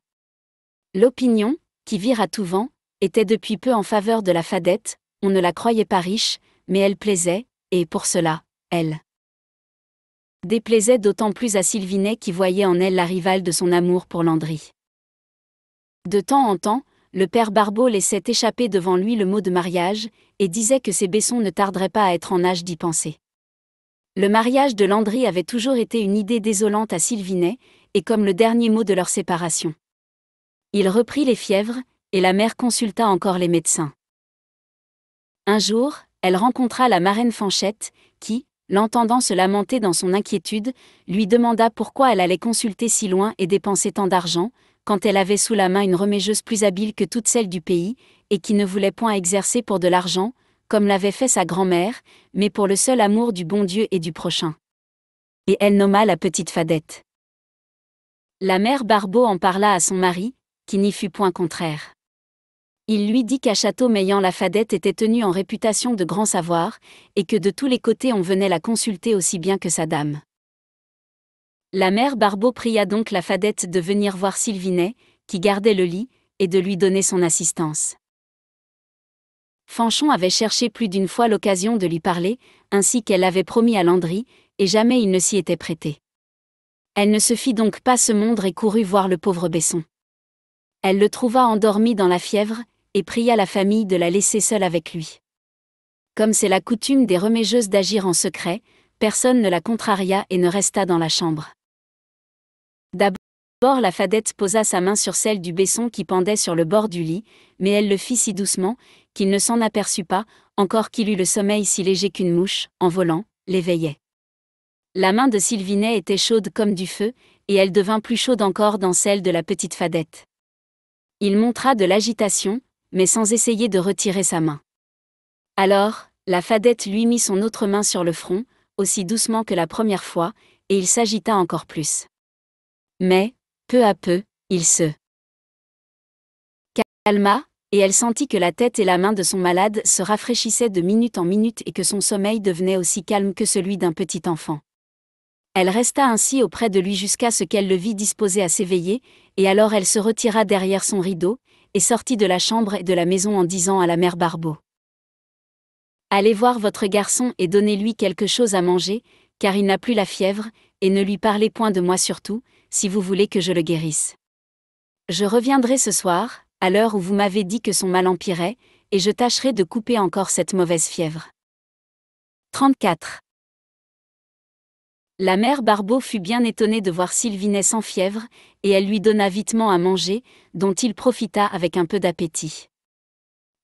L'opinion, qui vire à tout vent, était depuis peu en faveur de la fadette, on ne la croyait pas riche, mais elle plaisait, et pour cela, elle déplaisait d'autant plus à Sylvinet qui voyait en elle la rivale de son amour pour Landry. De temps en temps, le père Barbeau laissait échapper devant lui le mot de mariage, et disait que ses baissons ne tarderaient pas à être en âge d'y penser. Le mariage de Landry avait toujours été une idée désolante à Sylvinet, et comme le dernier mot de leur séparation. Il reprit les fièvres, et la mère consulta encore les médecins. Un jour, elle rencontra la marraine Fanchette, qui, l'entendant se lamenter dans son inquiétude, lui demanda pourquoi elle allait consulter si loin et dépenser tant d'argent, quand elle avait sous la main une remégeuse plus habile que toutes celles du pays, et qui ne voulait point exercer pour de l'argent, comme l'avait fait sa grand-mère, mais pour le seul amour du bon Dieu et du prochain. Et elle nomma la petite fadette. La mère Barbeau en parla à son mari, qui n'y fut point contraire. Il lui dit qu'à Château Meillant, la fadette était tenue en réputation de grand savoir, et que de tous les côtés on venait la consulter aussi bien que sa dame. La mère Barbeau pria donc la fadette de venir voir Sylvinet, qui gardait le lit, et de lui donner son assistance. Fanchon avait cherché plus d'une fois l'occasion de lui parler, ainsi qu'elle avait promis à Landry, et jamais il ne s'y était prêté. Elle ne se fit donc pas se mondre et courut voir le pauvre Besson. Elle le trouva endormi dans la fièvre, et pria la famille de la laisser seule avec lui. Comme c'est la coutume des remégeuses d'agir en secret, personne ne la contraria et ne resta dans la chambre. D'abord la fadette posa sa main sur celle du baisson qui pendait sur le bord du lit, mais elle le fit si doucement, qu'il ne s'en aperçut pas, encore qu'il eût le sommeil si léger qu'une mouche, en volant, l'éveillait. La main de Sylvinet était chaude comme du feu, et elle devint plus chaude encore dans celle de la petite fadette. Il montra de l'agitation, mais sans essayer de retirer sa main. Alors, la fadette lui mit son autre main sur le front, aussi doucement que la première fois, et il s'agita encore plus. Mais, peu à peu, il se calma, et elle sentit que la tête et la main de son malade se rafraîchissaient de minute en minute et que son sommeil devenait aussi calme que celui d'un petit enfant. Elle resta ainsi auprès de lui jusqu'à ce qu'elle le vit disposé à s'éveiller, et alors elle se retira derrière son rideau, et sortit de la chambre et de la maison en disant à la mère Barbeau. Allez voir votre garçon et donnez-lui quelque chose à manger, car il n'a plus la fièvre, et ne lui parlez point de moi surtout, si vous voulez que je le guérisse. Je reviendrai ce soir, à l'heure où vous m'avez dit que son mal empirait, et je tâcherai de couper encore cette mauvaise fièvre. 34. La mère Barbeau fut bien étonnée de voir Sylvinet sans fièvre, et elle lui donna vitement à manger, dont il profita avec un peu d'appétit.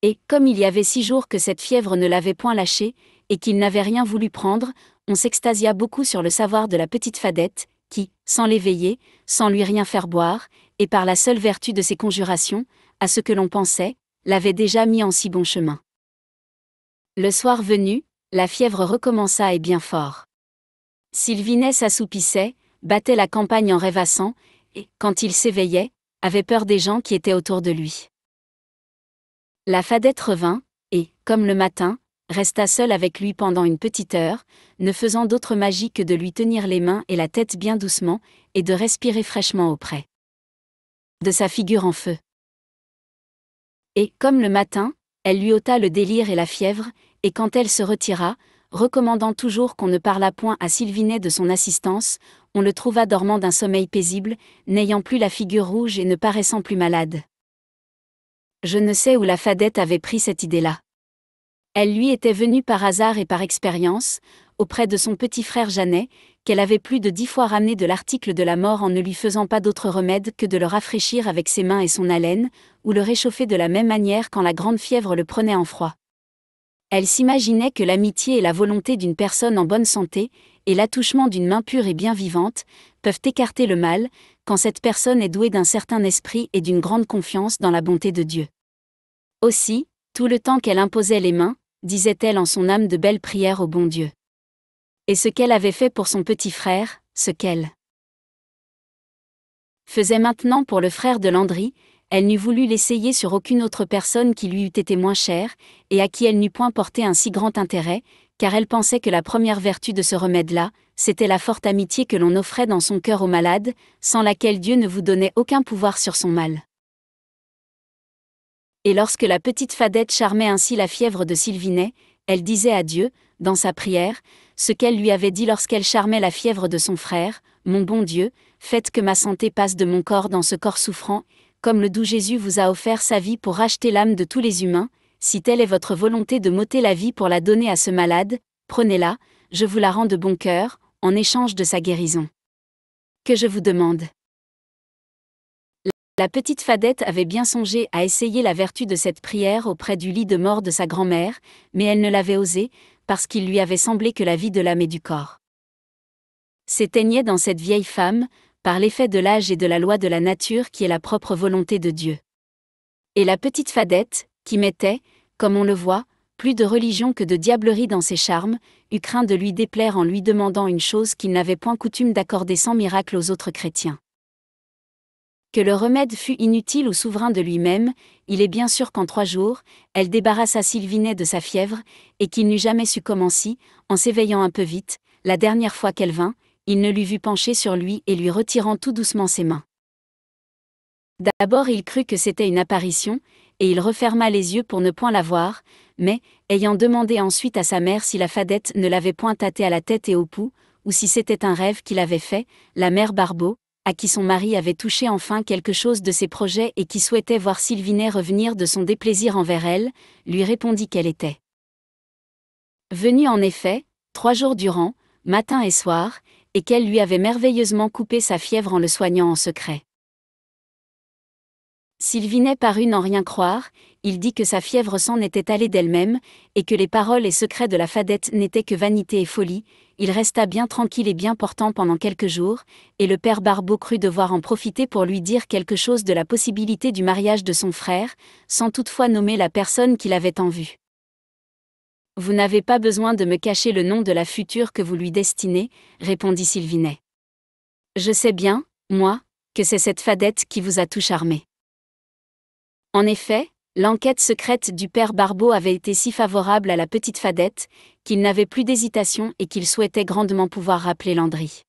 Et, comme il y avait six jours que cette fièvre ne l'avait point lâché, et qu'il n'avait rien voulu prendre, on s'extasia beaucoup sur le savoir de la petite fadette, qui, sans l'éveiller, sans lui rien faire boire, et par la seule vertu de ses conjurations, à ce que l'on pensait, l'avait déjà mis en si bon chemin. Le soir venu, la fièvre recommença et bien fort. Sylvinet s'assoupissait, battait la campagne en rêvassant, et, quand il s'éveillait, avait peur des gens qui étaient autour de lui. La fadette revint, et, comme le matin, resta seule avec lui pendant une petite heure, ne faisant d'autre magie que de lui tenir les mains et la tête bien doucement, et de respirer fraîchement auprès de sa figure en feu. Et, comme le matin, elle lui ôta le délire et la fièvre, et quand elle se retira, recommandant toujours qu'on ne parlât point à Sylvinet de son assistance, on le trouva dormant d'un sommeil paisible, n'ayant plus la figure rouge et ne paraissant plus malade. Je ne sais où la fadette avait pris cette idée-là. Elle lui était venue par hasard et par expérience, auprès de son petit frère Jeannet, qu'elle avait plus de dix fois ramené de l'article de la mort en ne lui faisant pas d'autre remède que de le rafraîchir avec ses mains et son haleine, ou le réchauffer de la même manière quand la grande fièvre le prenait en froid. Elle s'imaginait que l'amitié et la volonté d'une personne en bonne santé, et l'attouchement d'une main pure et bien vivante, peuvent écarter le mal, quand cette personne est douée d'un certain esprit et d'une grande confiance dans la bonté de Dieu. Aussi, tout le temps qu'elle imposait les mains, disait-elle en son âme de belles prières au bon Dieu. Et ce qu'elle avait fait pour son petit frère, ce qu'elle faisait maintenant pour le frère de Landry, elle n'eût voulu l'essayer sur aucune autre personne qui lui eût été moins chère, et à qui elle n'eût point porté un si grand intérêt, car elle pensait que la première vertu de ce remède-là, c'était la forte amitié que l'on offrait dans son cœur au malade, sans laquelle Dieu ne vous donnait aucun pouvoir sur son mal. Et lorsque la petite fadette charmait ainsi la fièvre de Sylvinet, elle disait à Dieu, dans sa prière, ce qu'elle lui avait dit lorsqu'elle charmait la fièvre de son frère, Mon bon Dieu, faites que ma santé passe de mon corps dans ce corps souffrant, comme le doux Jésus vous a offert sa vie pour racheter l'âme de tous les humains, si telle est votre volonté de m'ôter la vie pour la donner à ce malade, prenez-la, je vous la rends de bon cœur, en échange de sa guérison. Que je vous demande. La petite Fadette avait bien songé à essayer la vertu de cette prière auprès du lit de mort de sa grand-mère, mais elle ne l'avait osé, parce qu'il lui avait semblé que la vie de l'âme et du corps s'éteignait dans cette vieille femme, par l'effet de l'âge et de la loi de la nature qui est la propre volonté de Dieu. Et la petite fadette, qui mettait, comme on le voit, plus de religion que de diablerie dans ses charmes, eut craint de lui déplaire en lui demandant une chose qu'il n'avait point coutume d'accorder sans miracle aux autres chrétiens. Que le remède fût inutile au souverain de lui-même, il est bien sûr qu'en trois jours, elle débarrassa Sylvinet de sa fièvre, et qu'il n'eût jamais su comment si, en s'éveillant un peu vite, la dernière fois qu'elle vint, il ne l'eût vu pencher sur lui et lui retirant tout doucement ses mains. D'abord il crut que c'était une apparition, et il referma les yeux pour ne point la voir, mais, ayant demandé ensuite à sa mère si la fadette ne l'avait point tâtée à la tête et au pouls, ou si c'était un rêve qu'il avait fait, la mère Barbeau, à qui son mari avait touché enfin quelque chose de ses projets et qui souhaitait voir Sylvinet revenir de son déplaisir envers elle, lui répondit qu'elle était. Venue en effet, trois jours durant, matin et soir, et qu'elle lui avait merveilleusement coupé sa fièvre en le soignant en secret. Sylvinet parut n'en rien croire, il dit que sa fièvre s'en était allée d'elle-même, et que les paroles et secrets de la fadette n'étaient que vanité et folie, il resta bien tranquille et bien portant pendant quelques jours, et le père Barbeau crut devoir en profiter pour lui dire quelque chose de la possibilité du mariage de son frère, sans toutefois nommer la personne qu'il avait en vue. Vous n'avez pas besoin de me cacher le nom de la future que vous lui destinez, répondit Sylvinet. Je sais bien, moi, que c'est cette fadette qui vous a tout charmé. En effet, l'enquête secrète du père Barbeau avait été si favorable à la petite fadette, qu'il n'avait plus d'hésitation et qu'il souhaitait grandement pouvoir rappeler Landry.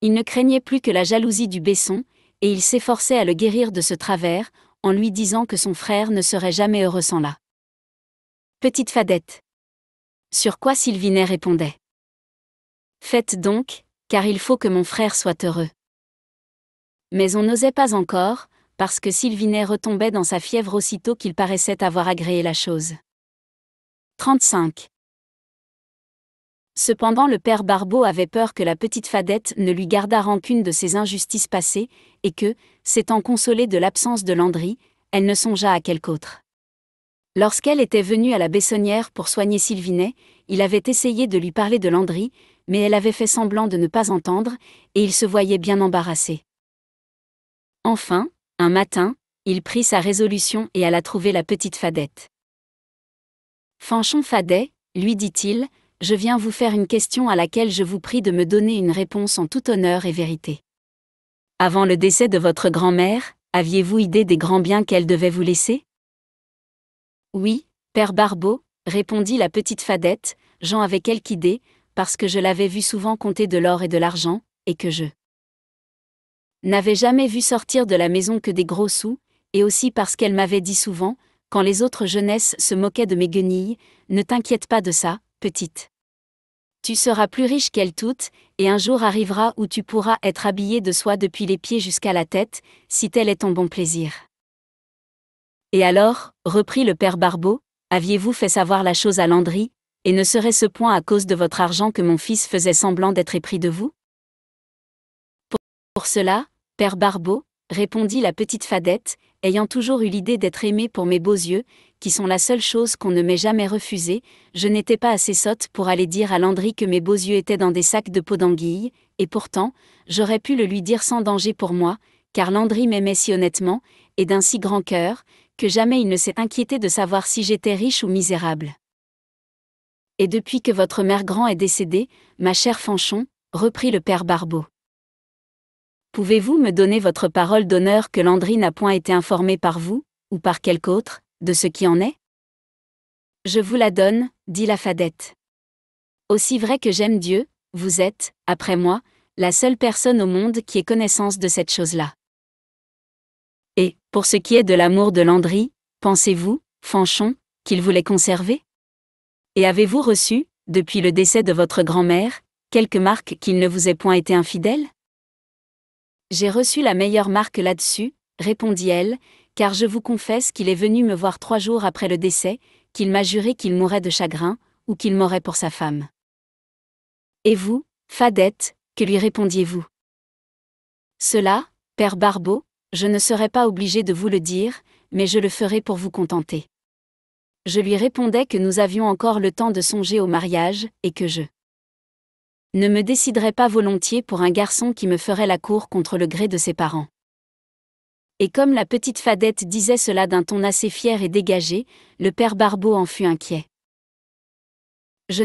Il ne craignait plus que la jalousie du Besson, et il s'efforçait à le guérir de ce travers, en lui disant que son frère ne serait jamais heureux sans la petite fadette. Sur quoi Sylvinet répondait Faites donc, car il faut que mon frère soit heureux. Mais on n'osait pas encore, parce que Sylvinet retombait dans sa fièvre aussitôt qu'il paraissait avoir agréé la chose. 35. Cependant le père Barbeau avait peur que la petite fadette ne lui gardât rancune de ses injustices passées, et que, s'étant consolée de l'absence de Landry, elle ne songeât à quelque autre. Lorsqu'elle était venue à la Bessonnière pour soigner Sylvinet, il avait essayé de lui parler de Landry, mais elle avait fait semblant de ne pas entendre, et il se voyait bien embarrassé. Enfin, un matin, il prit sa résolution et alla trouver la petite Fadette. Fanchon Fadet, lui dit-il, je viens vous faire une question à laquelle je vous prie de me donner une réponse en tout honneur et vérité. Avant le décès de votre grand-mère, aviez-vous idée des grands biens qu'elle devait vous laisser oui, père Barbeau, répondit la petite fadette, j'en avais quelque idée, parce que je l'avais vu souvent compter de l'or et de l'argent, et que je n'avais jamais vu sortir de la maison que des gros sous, et aussi parce qu'elle m'avait dit souvent, quand les autres jeunesses se moquaient de mes guenilles, ne t'inquiète pas de ça, petite. Tu seras plus riche qu'elles toutes, et un jour arrivera où tu pourras être habillée de soie depuis les pieds jusqu'à la tête, si tel est ton bon plaisir. Et alors, reprit le père Barbeau, aviez-vous fait savoir la chose à Landry, et ne serait-ce point à cause de votre argent que mon fils faisait semblant d'être épris de vous Pour cela, père Barbeau, répondit la petite fadette, ayant toujours eu l'idée d'être aimée pour mes beaux yeux, qui sont la seule chose qu'on ne m'ait jamais refusée, je n'étais pas assez sotte pour aller dire à Landry que mes beaux yeux étaient dans des sacs de peau d'anguille, et pourtant, j'aurais pu le lui dire sans danger pour moi, car Landry m'aimait si honnêtement, et d'un si grand cœur, que jamais il ne s'est inquiété de savoir si j'étais riche ou misérable. Et depuis que votre mère grand est décédée, ma chère Fanchon, reprit le père Barbeau. Pouvez-vous me donner votre parole d'honneur que Landry n'a point été informé par vous, ou par quelque autre, de ce qui en est Je vous la donne, dit la fadette. Aussi vrai que j'aime Dieu, vous êtes, après moi, la seule personne au monde qui ait connaissance de cette chose-là. Et, pour ce qui est de l'amour de Landry, pensez-vous, Fanchon, qu'il voulait conserver Et avez-vous reçu, depuis le décès de votre grand-mère, quelque marque qu'il ne vous ait point été infidèle J'ai reçu la meilleure marque là-dessus, répondit-elle, car je vous confesse qu'il est venu me voir trois jours après le décès, qu'il m'a juré qu'il mourrait de chagrin, ou qu'il mourait pour sa femme. Et vous, Fadette, que lui répondiez-vous Cela, père Barbeau, je ne serai pas obligé de vous le dire, mais je le ferai pour vous contenter. Je lui répondais que nous avions encore le temps de songer au mariage, et que je ne me déciderais pas volontiers pour un garçon qui me ferait la cour contre le gré de ses parents. Et comme la petite fadette disait cela d'un ton assez fier et dégagé, le père Barbeau en fut inquiet. Je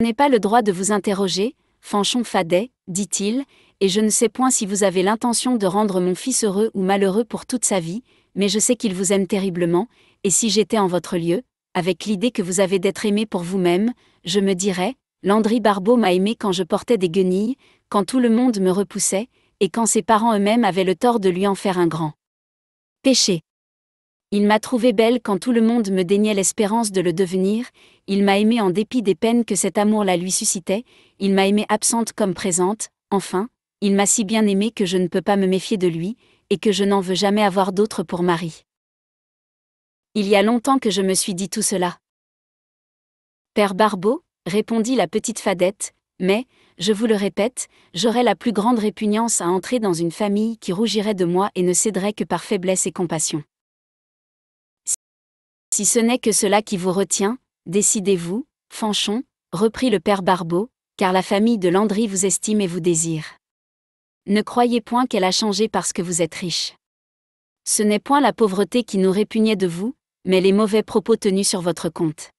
n'ai pas le droit de vous interroger, Fanchon Fadet, dit-il, et je ne sais point si vous avez l'intention de rendre mon fils heureux ou malheureux pour toute sa vie, mais je sais qu'il vous aime terriblement, et si j'étais en votre lieu, avec l'idée que vous avez d'être aimé pour vous-même, je me dirais, Landry Barbeau m'a aimé quand je portais des guenilles, quand tout le monde me repoussait, et quand ses parents eux-mêmes avaient le tort de lui en faire un grand. Péché. Il m'a trouvé belle quand tout le monde me daignait l'espérance de le devenir, il m'a aimé en dépit des peines que cet amour-là lui suscitait, il m'a aimé absente comme présente, enfin, il m'a si bien aimé que je ne peux pas me méfier de lui, et que je n'en veux jamais avoir d'autre pour mari. Il y a longtemps que je me suis dit tout cela. Père Barbeau, répondit la petite fadette, mais, je vous le répète, j'aurais la plus grande répugnance à entrer dans une famille qui rougirait de moi et ne céderait que par faiblesse et compassion. Si ce n'est que cela qui vous retient, décidez-vous, Fanchon, reprit le père Barbeau, car la famille de Landry vous estime et vous désire. Ne croyez point qu'elle a changé parce que vous êtes riche. Ce n'est point la pauvreté qui nous répugnait de vous, mais les mauvais propos tenus sur votre compte.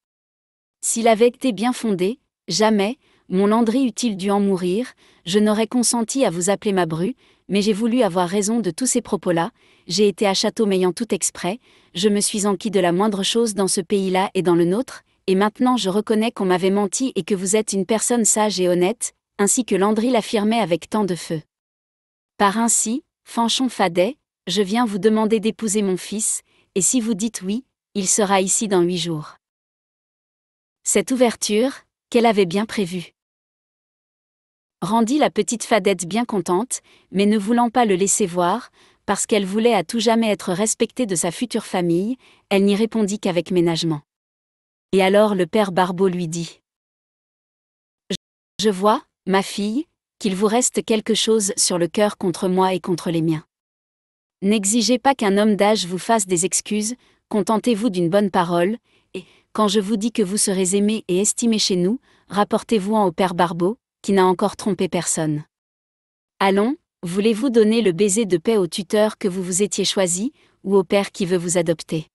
S'il avait été bien fondé, jamais, mon Landry eût-il dû en mourir, je n'aurais consenti à vous appeler ma bru, mais j'ai voulu avoir raison de tous ces propos-là, j'ai été à Château m'ayant tout exprès, je me suis enquis de la moindre chose dans ce pays-là et dans le nôtre, et maintenant je reconnais qu'on m'avait menti et que vous êtes une personne sage et honnête, ainsi que Landry l'affirmait avec tant de feu. Par ainsi, Fanchon Fadet, je viens vous demander d'épouser mon fils, et si vous dites oui, il sera ici dans huit jours. Cette ouverture, qu'elle avait bien prévue. Rendit la petite Fadette bien contente, mais ne voulant pas le laisser voir, parce qu'elle voulait à tout jamais être respectée de sa future famille, elle n'y répondit qu'avec ménagement. Et alors le père Barbeau lui dit Je vois, ma fille, qu'il vous reste quelque chose sur le cœur contre moi et contre les miens. N'exigez pas qu'un homme d'âge vous fasse des excuses, contentez-vous d'une bonne parole, et, quand je vous dis que vous serez aimé et estimé chez nous, rapportez-vous-en au père Barbeau, qui n'a encore trompé personne. Allons, voulez-vous donner le baiser de paix au tuteur que vous vous étiez choisi, ou au père qui veut vous adopter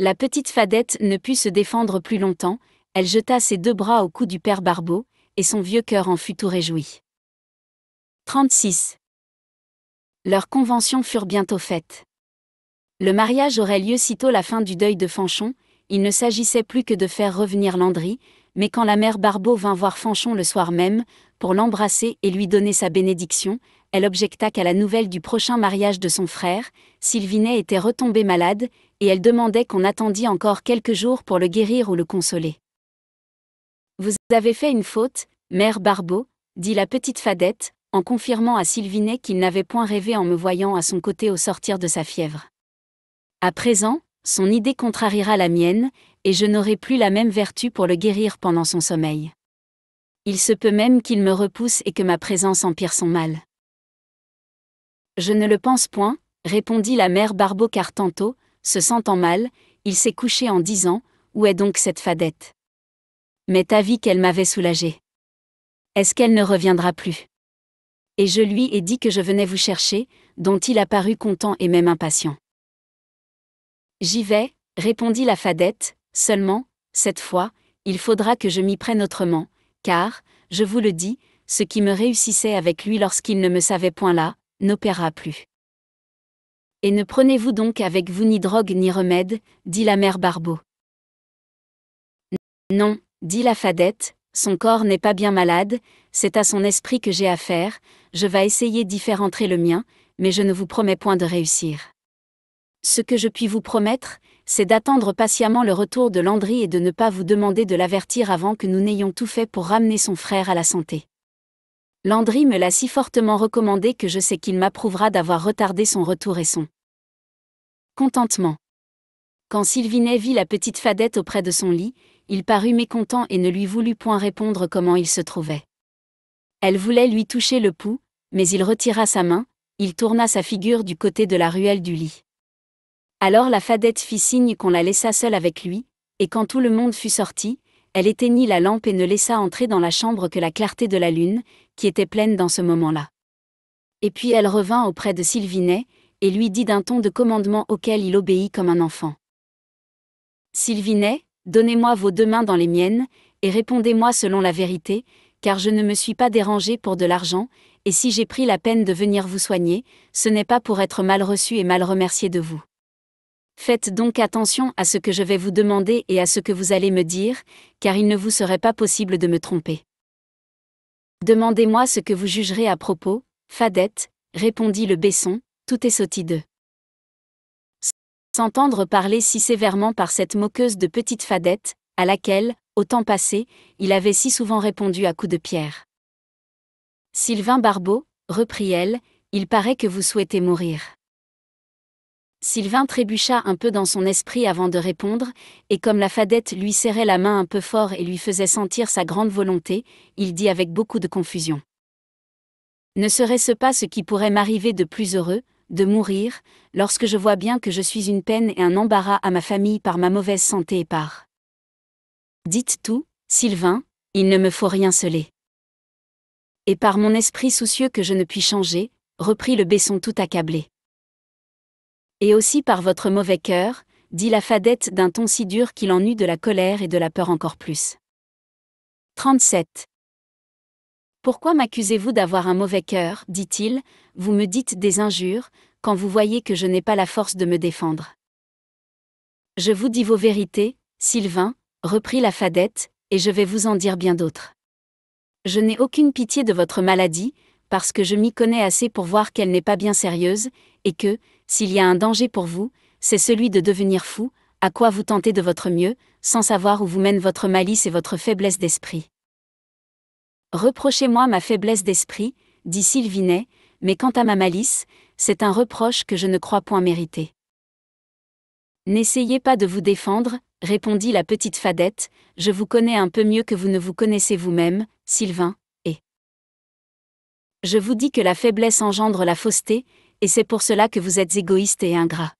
La petite fadette ne put se défendre plus longtemps, elle jeta ses deux bras au cou du père Barbeau, et son vieux cœur en fut tout réjoui. 36. Leurs conventions furent bientôt faites. Le mariage aurait lieu sitôt la fin du deuil de Fanchon, il ne s'agissait plus que de faire revenir Landry, mais quand la mère Barbeau vint voir Fanchon le soir même, pour l'embrasser et lui donner sa bénédiction, elle objecta qu'à la nouvelle du prochain mariage de son frère, Sylvinet était retombé malade, et elle demandait qu'on attendît encore quelques jours pour le guérir ou le consoler. Vous avez fait une faute, mère Barbeau, dit la petite fadette, en confirmant à Sylvinet qu'il n'avait point rêvé en me voyant à son côté au sortir de sa fièvre. À présent, son idée contrariera la mienne, et je n'aurai plus la même vertu pour le guérir pendant son sommeil. Il se peut même qu'il me repousse et que ma présence empire son mal. Je ne le pense point, répondit la mère Barbeau car tantôt, se sentant mal, il s'est couché en disant, Où est donc cette fadette m'est avis qu'elle m'avait soulagé. Est-ce qu'elle ne reviendra plus Et je lui ai dit que je venais vous chercher, dont il apparut content et même impatient. J'y vais, répondit la fadette, seulement, cette fois, il faudra que je m'y prenne autrement, car, je vous le dis, ce qui me réussissait avec lui lorsqu'il ne me savait point là, n'opéra plus. Et ne prenez-vous donc avec vous ni drogue ni remède, dit la mère Barbeau. Non, Dit la fadette, son corps n'est pas bien malade, c'est à son esprit que j'ai affaire, je vais essayer d'y faire entrer le mien, mais je ne vous promets point de réussir. Ce que je puis vous promettre, c'est d'attendre patiemment le retour de Landry et de ne pas vous demander de l'avertir avant que nous n'ayons tout fait pour ramener son frère à la santé. Landry me l'a si fortement recommandé que je sais qu'il m'approuvera d'avoir retardé son retour et son contentement. Quand Sylvinet vit la petite fadette auprès de son lit, il parut mécontent et ne lui voulut point répondre comment il se trouvait. Elle voulait lui toucher le pouls, mais il retira sa main, il tourna sa figure du côté de la ruelle du lit. Alors la fadette fit signe qu'on la laissa seule avec lui, et quand tout le monde fut sorti, elle éteignit la lampe et ne laissa entrer dans la chambre que la clarté de la lune, qui était pleine dans ce moment-là. Et puis elle revint auprès de Sylvinet, et lui dit d'un ton de commandement auquel il obéit comme un enfant. Sylvinet, Donnez-moi vos deux mains dans les miennes, et répondez-moi selon la vérité, car je ne me suis pas dérangé pour de l'argent, et si j'ai pris la peine de venir vous soigner, ce n'est pas pour être mal reçu et mal remercié de vous. Faites donc attention à ce que je vais vous demander et à ce que vous allez me dire, car il ne vous serait pas possible de me tromper. Demandez-moi ce que vous jugerez à propos, Fadette, répondit le Besson, tout est sauté d'eux. S'entendre parler si sévèrement par cette moqueuse de petite fadette, à laquelle, au temps passé, il avait si souvent répondu à coups de pierre. Sylvain Barbeau, reprit-elle, il paraît que vous souhaitez mourir. Sylvain trébucha un peu dans son esprit avant de répondre, et comme la fadette lui serrait la main un peu fort et lui faisait sentir sa grande volonté, il dit avec beaucoup de confusion. Ne serait-ce pas ce qui pourrait m'arriver de plus heureux, de mourir, lorsque je vois bien que je suis une peine et un embarras à ma famille par ma mauvaise santé et par. Dites tout, Sylvain, il ne me faut rien celer. Et par mon esprit soucieux que je ne puis changer, reprit le Besson tout accablé. Et aussi par votre mauvais cœur, dit la fadette d'un ton si dur qu'il en eut de la colère et de la peur encore plus. 37. Pourquoi m'accusez-vous d'avoir un mauvais cœur, dit-il, vous me dites des injures, quand vous voyez que je n'ai pas la force de me défendre. Je vous dis vos vérités, Sylvain, reprit la fadette, et je vais vous en dire bien d'autres. Je n'ai aucune pitié de votre maladie, parce que je m'y connais assez pour voir qu'elle n'est pas bien sérieuse, et que, s'il y a un danger pour vous, c'est celui de devenir fou, à quoi vous tentez de votre mieux, sans savoir où vous mène votre malice et votre faiblesse d'esprit. Reprochez-moi ma faiblesse d'esprit, dit Sylvinet, mais quant à ma malice, c'est un reproche que je ne crois point mériter. N'essayez pas de vous défendre, répondit la petite fadette, je vous connais un peu mieux que vous ne vous connaissez vous-même, Sylvain, et. Je vous dis que la faiblesse engendre la fausseté, et c'est pour cela que vous êtes égoïste et ingrat.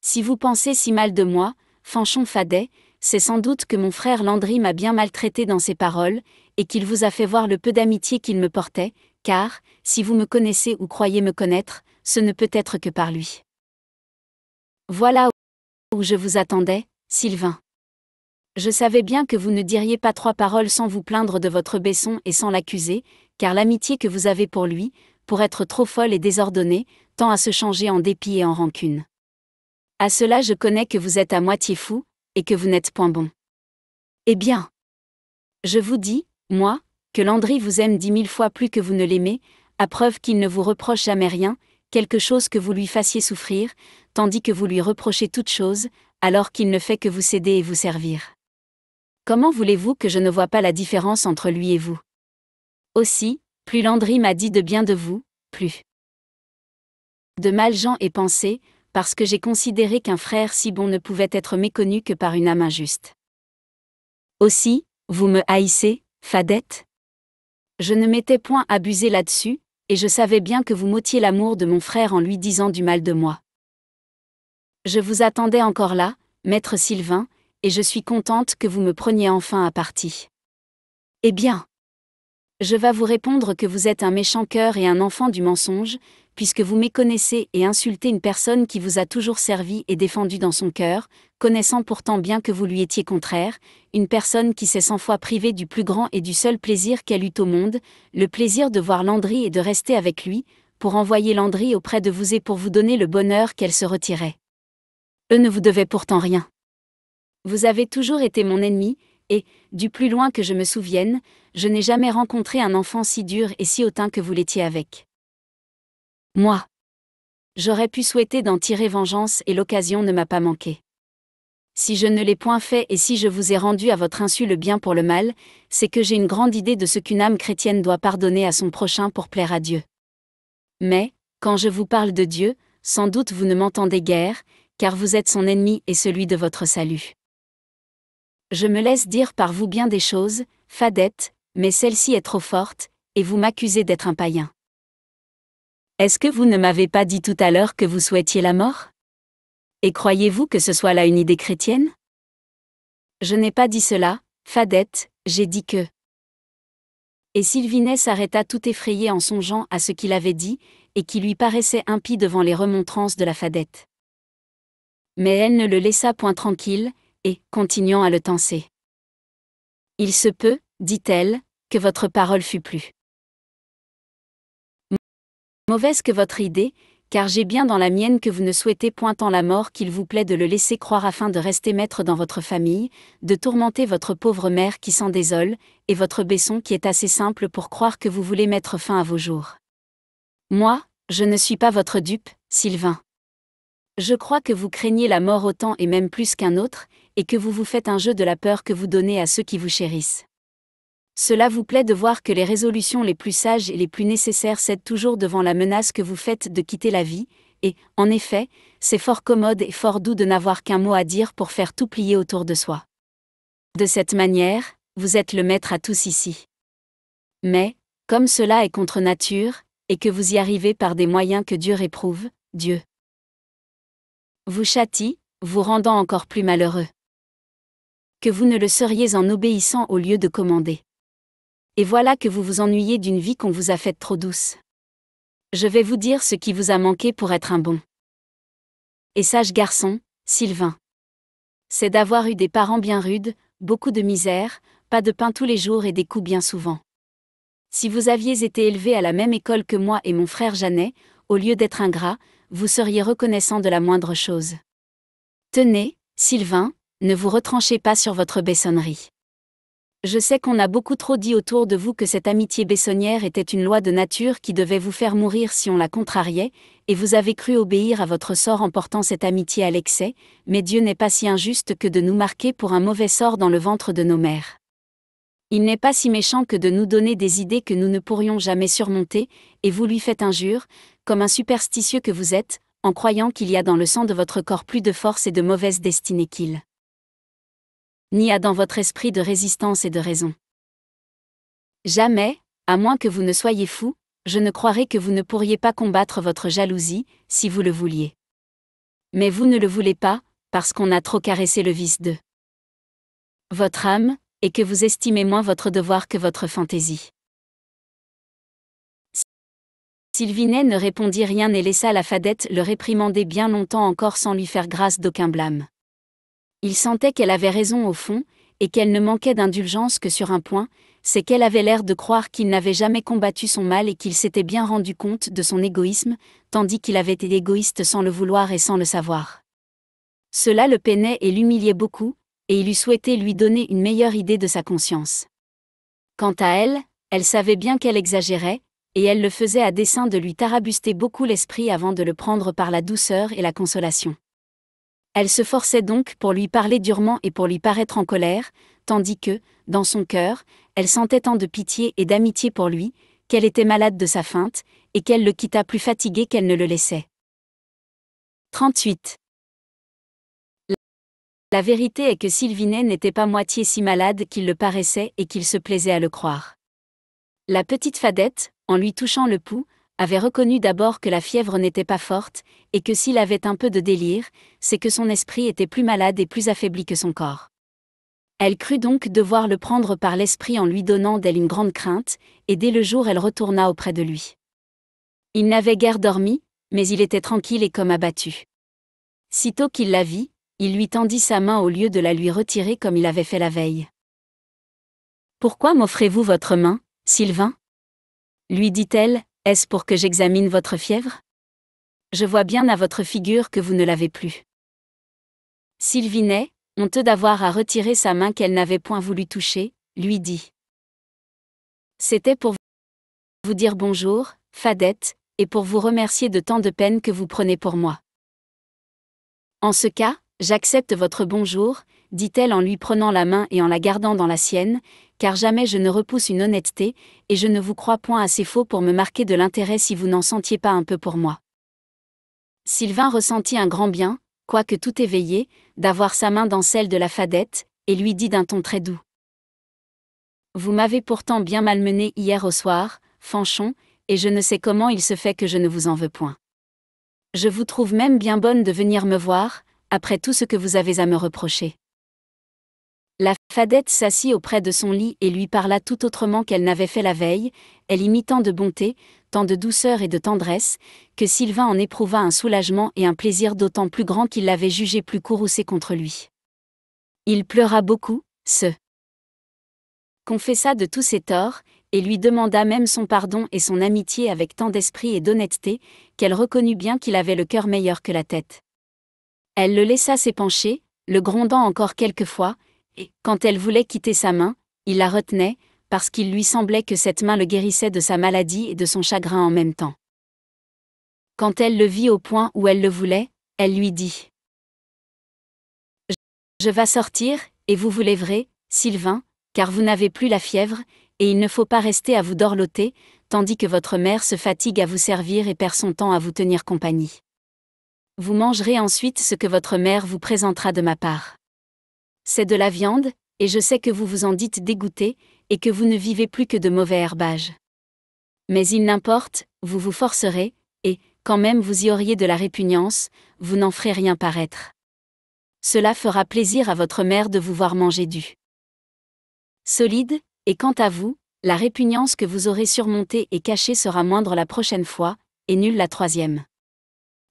Si vous pensez si mal de moi, Fanchon Fadet, c'est sans doute que mon frère Landry m'a bien maltraité dans ses paroles, et qu'il vous a fait voir le peu d'amitié qu'il me portait, car, si vous me connaissez ou croyez me connaître, ce ne peut être que par lui. Voilà où je vous attendais, Sylvain. Je savais bien que vous ne diriez pas trois paroles sans vous plaindre de votre baisson et sans l'accuser, car l'amitié que vous avez pour lui, pour être trop folle et désordonnée, tend à se changer en dépit et en rancune. À cela je connais que vous êtes à moitié fou, et que vous n'êtes point bon. Eh bien, je vous dis, moi, que Landry vous aime dix mille fois plus que vous ne l'aimez, à preuve qu'il ne vous reproche jamais rien, quelque chose que vous lui fassiez souffrir, tandis que vous lui reprochez toute chose, alors qu'il ne fait que vous céder et vous servir. Comment voulez-vous que je ne vois pas la différence entre lui et vous Aussi, plus Landry m'a dit de bien de vous, plus de mal gens et pensées, parce que j'ai considéré qu'un frère si bon ne pouvait être méconnu que par une âme injuste. Aussi, vous me haïssez, fadette Je ne m'étais point abusé là-dessus, et je savais bien que vous m'ôtiez l'amour de mon frère en lui disant du mal de moi. Je vous attendais encore là, maître Sylvain, et je suis contente que vous me preniez enfin à partie. Eh bien je vais vous répondre que vous êtes un méchant cœur et un enfant du mensonge, puisque vous méconnaissez et insultez une personne qui vous a toujours servi et défendu dans son cœur, connaissant pourtant bien que vous lui étiez contraire, une personne qui s'est cent fois privée du plus grand et du seul plaisir qu'elle eut au monde, le plaisir de voir Landry et de rester avec lui, pour envoyer Landry auprès de vous et pour vous donner le bonheur qu'elle se retirait. Eux ne vous devaient pourtant rien. Vous avez toujours été mon ennemi, et, du plus loin que je me souvienne, je n'ai jamais rencontré un enfant si dur et si hautain que vous l'étiez avec. Moi. J'aurais pu souhaiter d'en tirer vengeance et l'occasion ne m'a pas manqué. Si je ne l'ai point fait et si je vous ai rendu à votre insu le bien pour le mal, c'est que j'ai une grande idée de ce qu'une âme chrétienne doit pardonner à son prochain pour plaire à Dieu. Mais, quand je vous parle de Dieu, sans doute vous ne m'entendez guère, car vous êtes son ennemi et celui de votre salut. Je me laisse dire par vous bien des choses, fadette, mais celle-ci est trop forte, et vous m'accusez d'être un païen. Est-ce que vous ne m'avez pas dit tout à l'heure que vous souhaitiez la mort Et croyez-vous que ce soit là une idée chrétienne Je n'ai pas dit cela, fadette, j'ai dit que. Et Sylvinet s'arrêta tout effrayé en songeant à ce qu'il avait dit, et qui lui paraissait impie devant les remontrances de la fadette. Mais elle ne le laissa point tranquille, et, continuant à le tenser. Il se peut, dit-elle, que votre parole fût plus mauvaise que votre idée, car j'ai bien dans la mienne que vous ne souhaitez point tant la mort qu'il vous plaît de le laisser croire afin de rester maître dans votre famille, de tourmenter votre pauvre mère qui s'en désole, et votre baisson qui est assez simple pour croire que vous voulez mettre fin à vos jours. Moi, je ne suis pas votre dupe, Sylvain. Je crois que vous craignez la mort autant et même plus qu'un autre, et que vous vous faites un jeu de la peur que vous donnez à ceux qui vous chérissent. Cela vous plaît de voir que les résolutions les plus sages et les plus nécessaires cèdent toujours devant la menace que vous faites de quitter la vie, et, en effet, c'est fort commode et fort doux de n'avoir qu'un mot à dire pour faire tout plier autour de soi. De cette manière, vous êtes le maître à tous ici. Mais, comme cela est contre nature, et que vous y arrivez par des moyens que Dieu réprouve, Dieu vous châtie, vous rendant encore plus malheureux que vous ne le seriez en obéissant au lieu de commander. Et voilà que vous vous ennuyez d'une vie qu'on vous a faite trop douce. Je vais vous dire ce qui vous a manqué pour être un bon et sage garçon, Sylvain. C'est d'avoir eu des parents bien rudes, beaucoup de misère, pas de pain tous les jours et des coups bien souvent. Si vous aviez été élevé à la même école que moi et mon frère Jeannet, au lieu d'être ingrat, vous seriez reconnaissant de la moindre chose. Tenez, Sylvain, ne vous retranchez pas sur votre bessonnerie. Je sais qu'on a beaucoup trop dit autour de vous que cette amitié bessonnière était une loi de nature qui devait vous faire mourir si on la contrariait, et vous avez cru obéir à votre sort en portant cette amitié à l'excès, mais Dieu n'est pas si injuste que de nous marquer pour un mauvais sort dans le ventre de nos mères. Il n'est pas si méchant que de nous donner des idées que nous ne pourrions jamais surmonter, et vous lui faites injure, comme un superstitieux que vous êtes, en croyant qu'il y a dans le sang de votre corps plus de force et de mauvaise destinée qu'il ni a dans votre esprit de résistance et de raison. Jamais, à moins que vous ne soyez fou, je ne croirais que vous ne pourriez pas combattre votre jalousie, si vous le vouliez. Mais vous ne le voulez pas, parce qu'on a trop caressé le vice de votre âme, et que vous estimez moins votre devoir que votre fantaisie. Sylvinet ne répondit rien et laissa la fadette le réprimander bien longtemps encore sans lui faire grâce d'aucun blâme. Il sentait qu'elle avait raison au fond, et qu'elle ne manquait d'indulgence que sur un point, c'est qu'elle avait l'air de croire qu'il n'avait jamais combattu son mal et qu'il s'était bien rendu compte de son égoïsme, tandis qu'il avait été égoïste sans le vouloir et sans le savoir. Cela le peinait et l'humiliait beaucoup, et il eût souhaité lui donner une meilleure idée de sa conscience. Quant à elle, elle savait bien qu'elle exagérait, et elle le faisait à dessein de lui tarabuster beaucoup l'esprit avant de le prendre par la douceur et la consolation. Elle se forçait donc pour lui parler durement et pour lui paraître en colère, tandis que, dans son cœur, elle sentait tant de pitié et d'amitié pour lui, qu'elle était malade de sa feinte, et qu'elle le quitta plus fatigué qu'elle ne le laissait. 38. La vérité est que Sylvinet n'était pas moitié si malade qu'il le paraissait et qu'il se plaisait à le croire. La petite fadette, en lui touchant le pouls, avait reconnu d'abord que la fièvre n'était pas forte, et que s'il avait un peu de délire, c'est que son esprit était plus malade et plus affaibli que son corps. Elle crut donc devoir le prendre par l'esprit en lui donnant d'elle une grande crainte, et dès le jour elle retourna auprès de lui. Il n'avait guère dormi, mais il était tranquille et comme abattu. Sitôt qu'il la vit, il lui tendit sa main au lieu de la lui retirer comme il avait fait la veille. Pourquoi m'offrez-vous votre main, Sylvain lui dit-elle, est-ce pour que j'examine votre fièvre Je vois bien à votre figure que vous ne l'avez plus. Sylvinet, honteux d'avoir à retirer sa main qu'elle n'avait point voulu toucher, lui dit. C'était pour vous dire bonjour, Fadette, et pour vous remercier de tant de peine que vous prenez pour moi. En ce cas, j'accepte votre bonjour, dit-elle en lui prenant la main et en la gardant dans la sienne, car jamais je ne repousse une honnêteté, et je ne vous crois point assez faux pour me marquer de l'intérêt si vous n'en sentiez pas un peu pour moi. Sylvain ressentit un grand bien, quoique tout éveillé, d'avoir sa main dans celle de la fadette, et lui dit d'un ton très doux. Vous m'avez pourtant bien malmené hier au soir, Fanchon, et je ne sais comment il se fait que je ne vous en veux point. Je vous trouve même bien bonne de venir me voir, après tout ce que vous avez à me reprocher. La fadette s'assit auprès de son lit et lui parla tout autrement qu'elle n'avait fait la veille, elle y mit tant de bonté, tant de douceur et de tendresse, que Sylvain en éprouva un soulagement et un plaisir d'autant plus grand qu'il l'avait jugé plus courroucé contre lui. Il pleura beaucoup, se confessa de tous ses torts, et lui demanda même son pardon et son amitié avec tant d'esprit et d'honnêteté, qu'elle reconnut bien qu'il avait le cœur meilleur que la tête. Elle le laissa s'épancher, le grondant encore quelquefois, et quand elle voulait quitter sa main, il la retenait, parce qu'il lui semblait que cette main le guérissait de sa maladie et de son chagrin en même temps. Quand elle le vit au point où elle le voulait, elle lui dit ⁇ Je vais sortir, et vous vous lèverez, Sylvain, car vous n'avez plus la fièvre, et il ne faut pas rester à vous dorloter, tandis que votre mère se fatigue à vous servir et perd son temps à vous tenir compagnie. Vous mangerez ensuite ce que votre mère vous présentera de ma part c'est de la viande, et je sais que vous vous en dites dégoûté, et que vous ne vivez plus que de mauvais herbages. Mais il n'importe, vous vous forcerez, et, quand même vous y auriez de la répugnance, vous n'en ferez rien paraître. Cela fera plaisir à votre mère de vous voir manger du solide, et quant à vous, la répugnance que vous aurez surmontée et cachée sera moindre la prochaine fois, et nulle la troisième.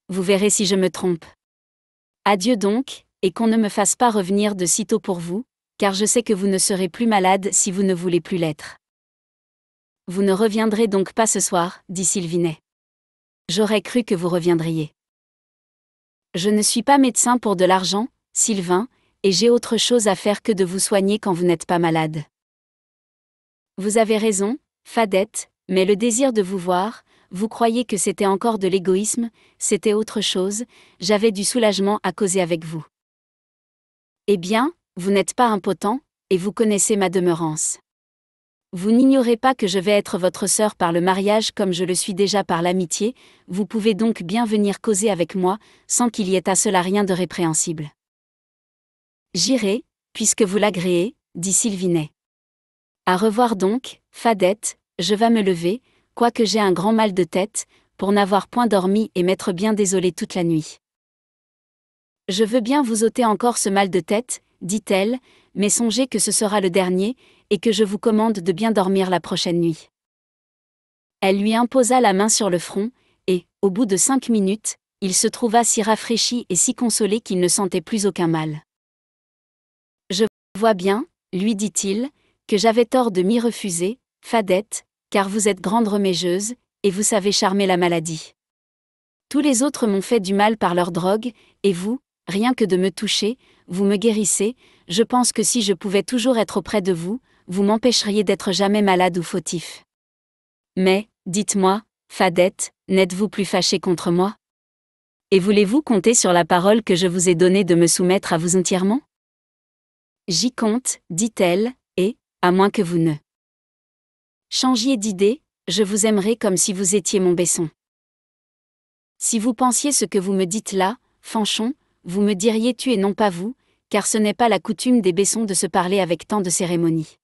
Vous verrez si je me trompe. Adieu donc, et qu'on ne me fasse pas revenir de sitôt pour vous, car je sais que vous ne serez plus malade si vous ne voulez plus l'être. Vous ne reviendrez donc pas ce soir, dit Sylvinet. J'aurais cru que vous reviendriez. Je ne suis pas médecin pour de l'argent, Sylvain, et j'ai autre chose à faire que de vous soigner quand vous n'êtes pas malade. Vous avez raison, Fadette, mais le désir de vous voir, vous croyez que c'était encore de l'égoïsme, c'était autre chose, j'avais du soulagement à causer avec vous. Eh bien, vous n'êtes pas impotent, et vous connaissez ma demeurance. Vous n'ignorez pas que je vais être votre sœur par le mariage comme je le suis déjà par l'amitié, vous pouvez donc bien venir causer avec moi, sans qu'il y ait à cela rien de répréhensible. J'irai, puisque vous l'agréez, dit Sylvinet. À revoir donc, Fadette, je vais me lever, quoique j'ai un grand mal de tête, pour n'avoir point dormi et m'être bien désolée toute la nuit. Je veux bien vous ôter encore ce mal de tête, dit-elle, mais songez que ce sera le dernier, et que je vous commande de bien dormir la prochaine nuit. Elle lui imposa la main sur le front, et, au bout de cinq minutes, il se trouva si rafraîchi et si consolé qu'il ne sentait plus aucun mal. Je vois bien, lui dit-il, que j'avais tort de m'y refuser, Fadette, car vous êtes grande remégeuse, et vous savez charmer la maladie. Tous les autres m'ont fait du mal par leurs drogues et vous, rien que de me toucher, vous me guérissez, je pense que si je pouvais toujours être auprès de vous, vous m'empêcheriez d'être jamais malade ou fautif. Mais, dites-moi, Fadette, n'êtes-vous plus fâchée contre moi Et voulez-vous compter sur la parole que je vous ai donnée de me soumettre à vous entièrement J'y compte, dit-elle, et, à moins que vous ne changiez d'idée, je vous aimerai comme si vous étiez mon baisson. » Si vous pensiez ce que vous me dites là, Fanchon, vous me diriez tu et non pas vous, car ce n'est pas la coutume des Bessons de se parler avec tant de cérémonie.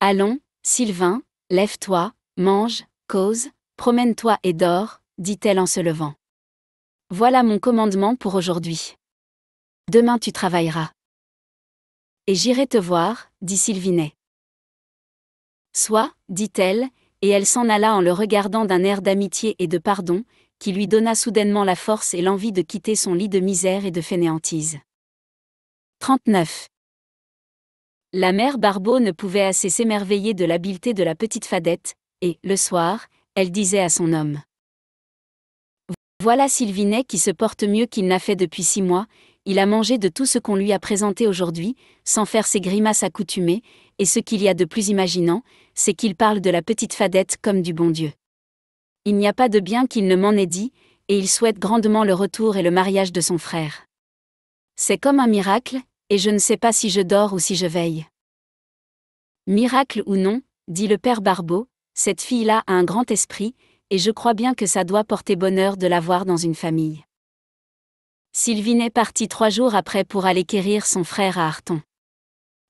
Allons, Sylvain, lève-toi, mange, cause, promène-toi et dors, dit-elle en se levant. Voilà mon commandement pour aujourd'hui. Demain tu travailleras. Et j'irai te voir, dit Sylvinet. Sois, dit-elle, et elle s'en alla en le regardant d'un air d'amitié et de pardon, qui lui donna soudainement la force et l'envie de quitter son lit de misère et de fainéantise. 39. La mère Barbeau ne pouvait assez s'émerveiller de l'habileté de la petite fadette, et, le soir, elle disait à son homme. Voilà Sylvinet qui se porte mieux qu'il n'a fait depuis six mois, il a mangé de tout ce qu'on lui a présenté aujourd'hui, sans faire ses grimaces accoutumées, et ce qu'il y a de plus imaginant, c'est qu'il parle de la petite fadette comme du bon Dieu. Il n'y a pas de bien qu'il ne m'en ait dit, et il souhaite grandement le retour et le mariage de son frère. C'est comme un miracle, et je ne sais pas si je dors ou si je veille. Miracle ou non, dit le père Barbeau, cette fille-là a un grand esprit, et je crois bien que ça doit porter bonheur de l'avoir dans une famille. Sylvine est partie trois jours après pour aller quérir son frère à Arton.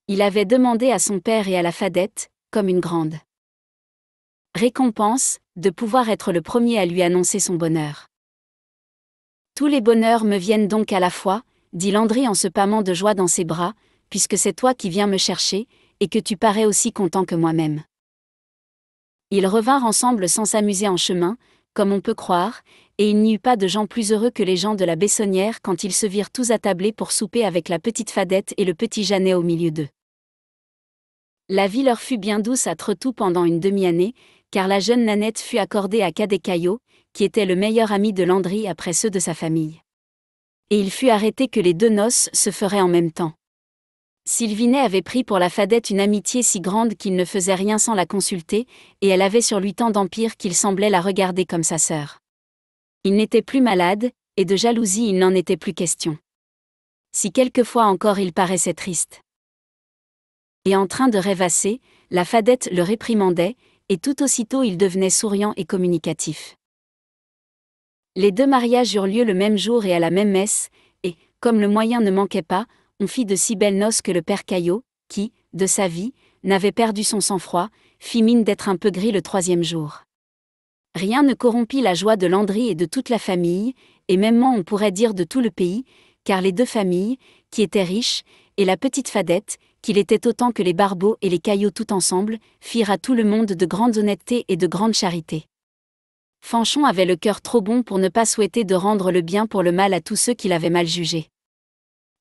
Il avait demandé à son père et à la fadette, comme une grande. Récompense, de pouvoir être le premier à lui annoncer son bonheur. Tous les bonheurs me viennent donc à la fois, dit Landry en se pâmant de joie dans ses bras, puisque c'est toi qui viens me chercher, et que tu parais aussi content que moi-même. Ils revinrent ensemble sans s'amuser en chemin, comme on peut croire, et il n'y eut pas de gens plus heureux que les gens de la Bessonnière quand ils se virent tous attablés pour souper avec la petite Fadette et le petit Janet au milieu d'eux. La vie leur fut bien douce à Tretou pendant une demi-année, car la jeune Nanette fut accordée à Caillot, qui était le meilleur ami de Landry après ceux de sa famille. Et il fut arrêté que les deux noces se feraient en même temps. Sylvinet avait pris pour la fadette une amitié si grande qu'il ne faisait rien sans la consulter, et elle avait sur lui tant d'empire qu'il semblait la regarder comme sa sœur. Il n'était plus malade, et de jalousie il n'en était plus question. Si quelquefois encore il paraissait triste. Et en train de rêvasser, la fadette le réprimandait, et tout aussitôt il devenait souriant et communicatif. Les deux mariages eurent lieu le même jour et à la même messe, et, comme le moyen ne manquait pas, on fit de si belles noces que le père Caillot, qui, de sa vie, n'avait perdu son sang-froid, fit mine d'être un peu gris le troisième jour. Rien ne corrompit la joie de Landry et de toute la famille, et mêmement on pourrait dire de tout le pays, car les deux familles, qui étaient riches, et la petite fadette, qu'il était autant que les barbeaux et les caillots tout ensemble, firent à tout le monde de grande honnêteté et de grande charité. Fanchon avait le cœur trop bon pour ne pas souhaiter de rendre le bien pour le mal à tous ceux qui avait mal jugé.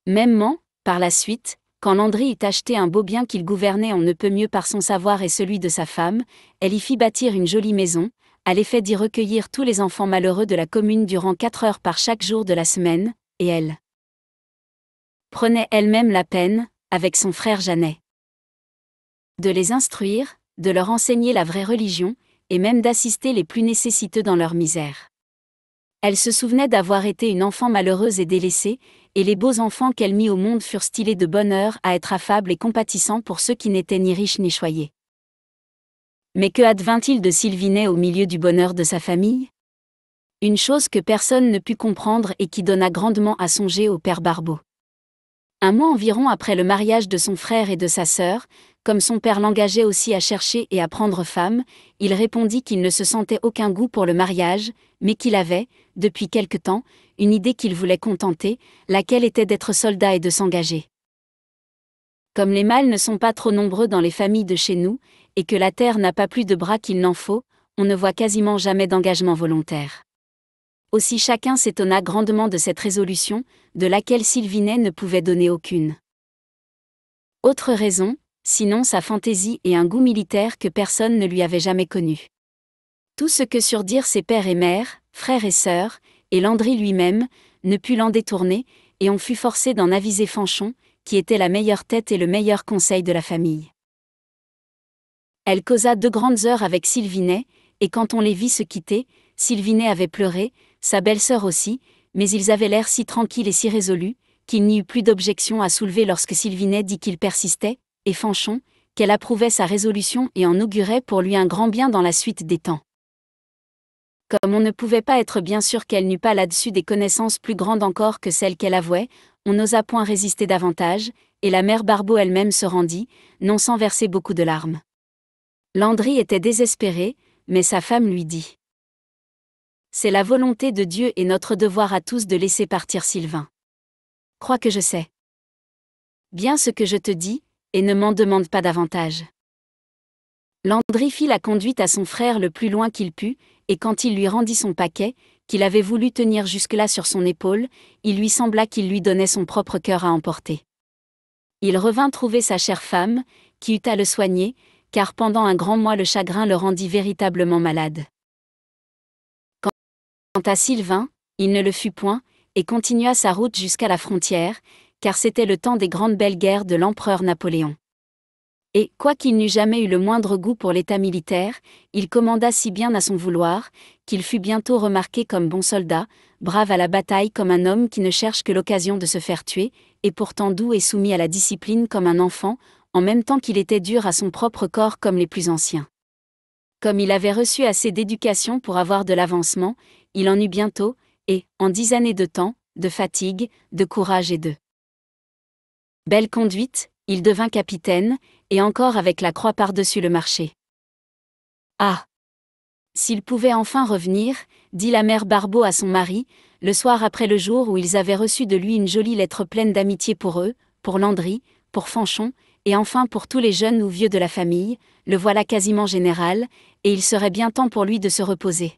Mêmement, par la suite, quand Landry eut acheté un beau bien qu'il gouvernait en ne peut mieux par son savoir et celui de sa femme, elle y fit bâtir une jolie maison, à l'effet d'y recueillir tous les enfants malheureux de la commune durant quatre heures par chaque jour de la semaine, et elle prenait elle-même la peine, avec son frère Jeannet. De les instruire, de leur enseigner la vraie religion, et même d'assister les plus nécessiteux dans leur misère. Elle se souvenait d'avoir été une enfant malheureuse et délaissée, et les beaux enfants qu'elle mit au monde furent stylés de bonne heure à être affables et compatissants pour ceux qui n'étaient ni riches ni choyés. Mais que advint-il de Sylvinet au milieu du bonheur de sa famille Une chose que personne ne put comprendre et qui donna grandement à songer au père Barbeau un mois environ après le mariage de son frère et de sa sœur, comme son père l'engageait aussi à chercher et à prendre femme, il répondit qu'il ne se sentait aucun goût pour le mariage, mais qu'il avait, depuis quelque temps, une idée qu'il voulait contenter, laquelle était d'être soldat et de s'engager. Comme les mâles ne sont pas trop nombreux dans les familles de chez nous, et que la terre n'a pas plus de bras qu'il n'en faut, on ne voit quasiment jamais d'engagement volontaire. Aussi chacun s'étonna grandement de cette résolution, de laquelle Sylvinet ne pouvait donner aucune. Autre raison, sinon sa fantaisie et un goût militaire que personne ne lui avait jamais connu. Tout ce que surdirent ses pères et mères, frères et sœurs, et Landry lui-même, ne put l'en détourner, et on fut forcé d'en aviser Fanchon, qui était la meilleure tête et le meilleur conseil de la famille. Elle causa deux grandes heures avec Sylvinet, et quand on les vit se quitter, Sylvinet avait pleuré, sa belle-sœur aussi, mais ils avaient l'air si tranquilles et si résolus, qu'il n'y eut plus d'objection à soulever lorsque Sylvinet dit qu'il persistait, et Fanchon, qu'elle approuvait sa résolution et en augurait pour lui un grand bien dans la suite des temps. Comme on ne pouvait pas être bien sûr qu'elle n'eût pas là-dessus des connaissances plus grandes encore que celles qu'elle avouait, on n'osa point résister davantage, et la mère Barbeau elle-même se rendit, non sans verser beaucoup de larmes. Landry était désespéré, mais sa femme lui dit c'est la volonté de Dieu et notre devoir à tous de laisser partir Sylvain. Crois que je sais. Bien ce que je te dis, et ne m'en demande pas davantage. Landry fit la conduite à son frère le plus loin qu'il put, et quand il lui rendit son paquet, qu'il avait voulu tenir jusque-là sur son épaule, il lui sembla qu'il lui donnait son propre cœur à emporter. Il revint trouver sa chère femme, qui eut à le soigner, car pendant un grand mois le chagrin le rendit véritablement malade. Quant à Sylvain, il ne le fut point, et continua sa route jusqu'à la frontière, car c'était le temps des grandes belles guerres de l'empereur Napoléon. Et, quoiqu'il n'eût jamais eu le moindre goût pour l'état militaire, il commanda si bien à son vouloir, qu'il fut bientôt remarqué comme bon soldat, brave à la bataille comme un homme qui ne cherche que l'occasion de se faire tuer, et pourtant doux et soumis à la discipline comme un enfant, en même temps qu'il était dur à son propre corps comme les plus anciens. Comme il avait reçu assez d'éducation pour avoir de l'avancement, il en eut bientôt, et, en dix années de temps, de fatigue, de courage et de belle conduite, il devint capitaine, et encore avec la croix par-dessus le marché. Ah S'il pouvait enfin revenir, dit la mère Barbeau à son mari, le soir après le jour où ils avaient reçu de lui une jolie lettre pleine d'amitié pour eux, pour Landry, pour Fanchon, et enfin pour tous les jeunes ou vieux de la famille, le voilà quasiment général, et il serait bien temps pour lui de se reposer.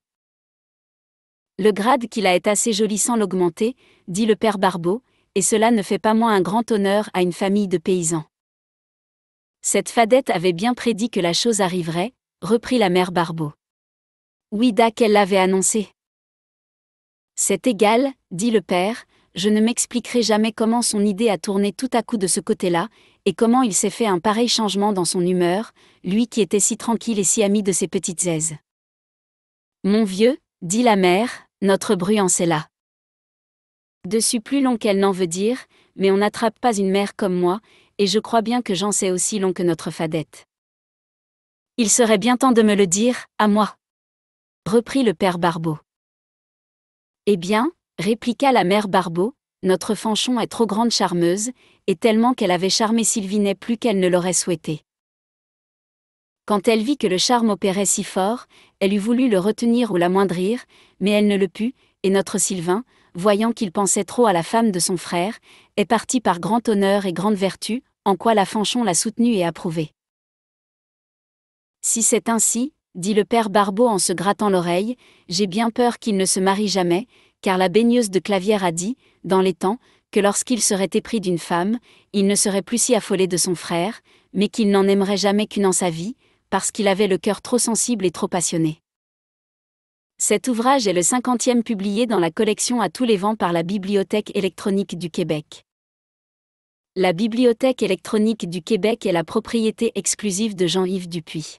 Le grade qu'il a est assez joli sans l'augmenter, dit le père Barbeau, et cela ne fait pas moins un grand honneur à une famille de paysans. Cette fadette avait bien prédit que la chose arriverait, reprit la mère Barbeau. Oui, Da qu'elle l'avait annoncé. C'est égal, dit le père, je ne m'expliquerai jamais comment son idée a tourné tout à coup de ce côté-là, et comment il s'est fait un pareil changement dans son humeur, lui qui était si tranquille et si ami de ses petites aises. Mon vieux, dit la mère, notre bruance est là. Dessus plus long qu'elle n'en veut dire, mais on n'attrape pas une mère comme moi, et je crois bien que j'en sais aussi long que notre fadette. Il serait bien temps de me le dire, à moi. Reprit le père Barbeau. Eh bien, répliqua la mère Barbeau, notre fanchon est trop grande charmeuse, et tellement qu'elle avait charmé Sylvinet plus qu'elle ne l'aurait souhaité. Quand elle vit que le charme opérait si fort, elle eût voulu le retenir ou l'amoindrir, mais elle ne le put, et notre Sylvain, voyant qu'il pensait trop à la femme de son frère, est parti par grand honneur et grande vertu, en quoi la Fanchon l'a soutenu et approuvé. Si c'est ainsi, dit le père Barbeau en se grattant l'oreille, j'ai bien peur qu'il ne se marie jamais, car la baigneuse de Clavière a dit, dans les temps, que lorsqu'il serait épris d'une femme, il ne serait plus si affolé de son frère, mais qu'il n'en aimerait jamais qu'une en sa vie, parce qu'il avait le cœur trop sensible et trop passionné. Cet ouvrage est le cinquantième publié dans la collection À tous les vents par la Bibliothèque électronique du Québec. La Bibliothèque électronique du Québec est la propriété exclusive de Jean-Yves Dupuis.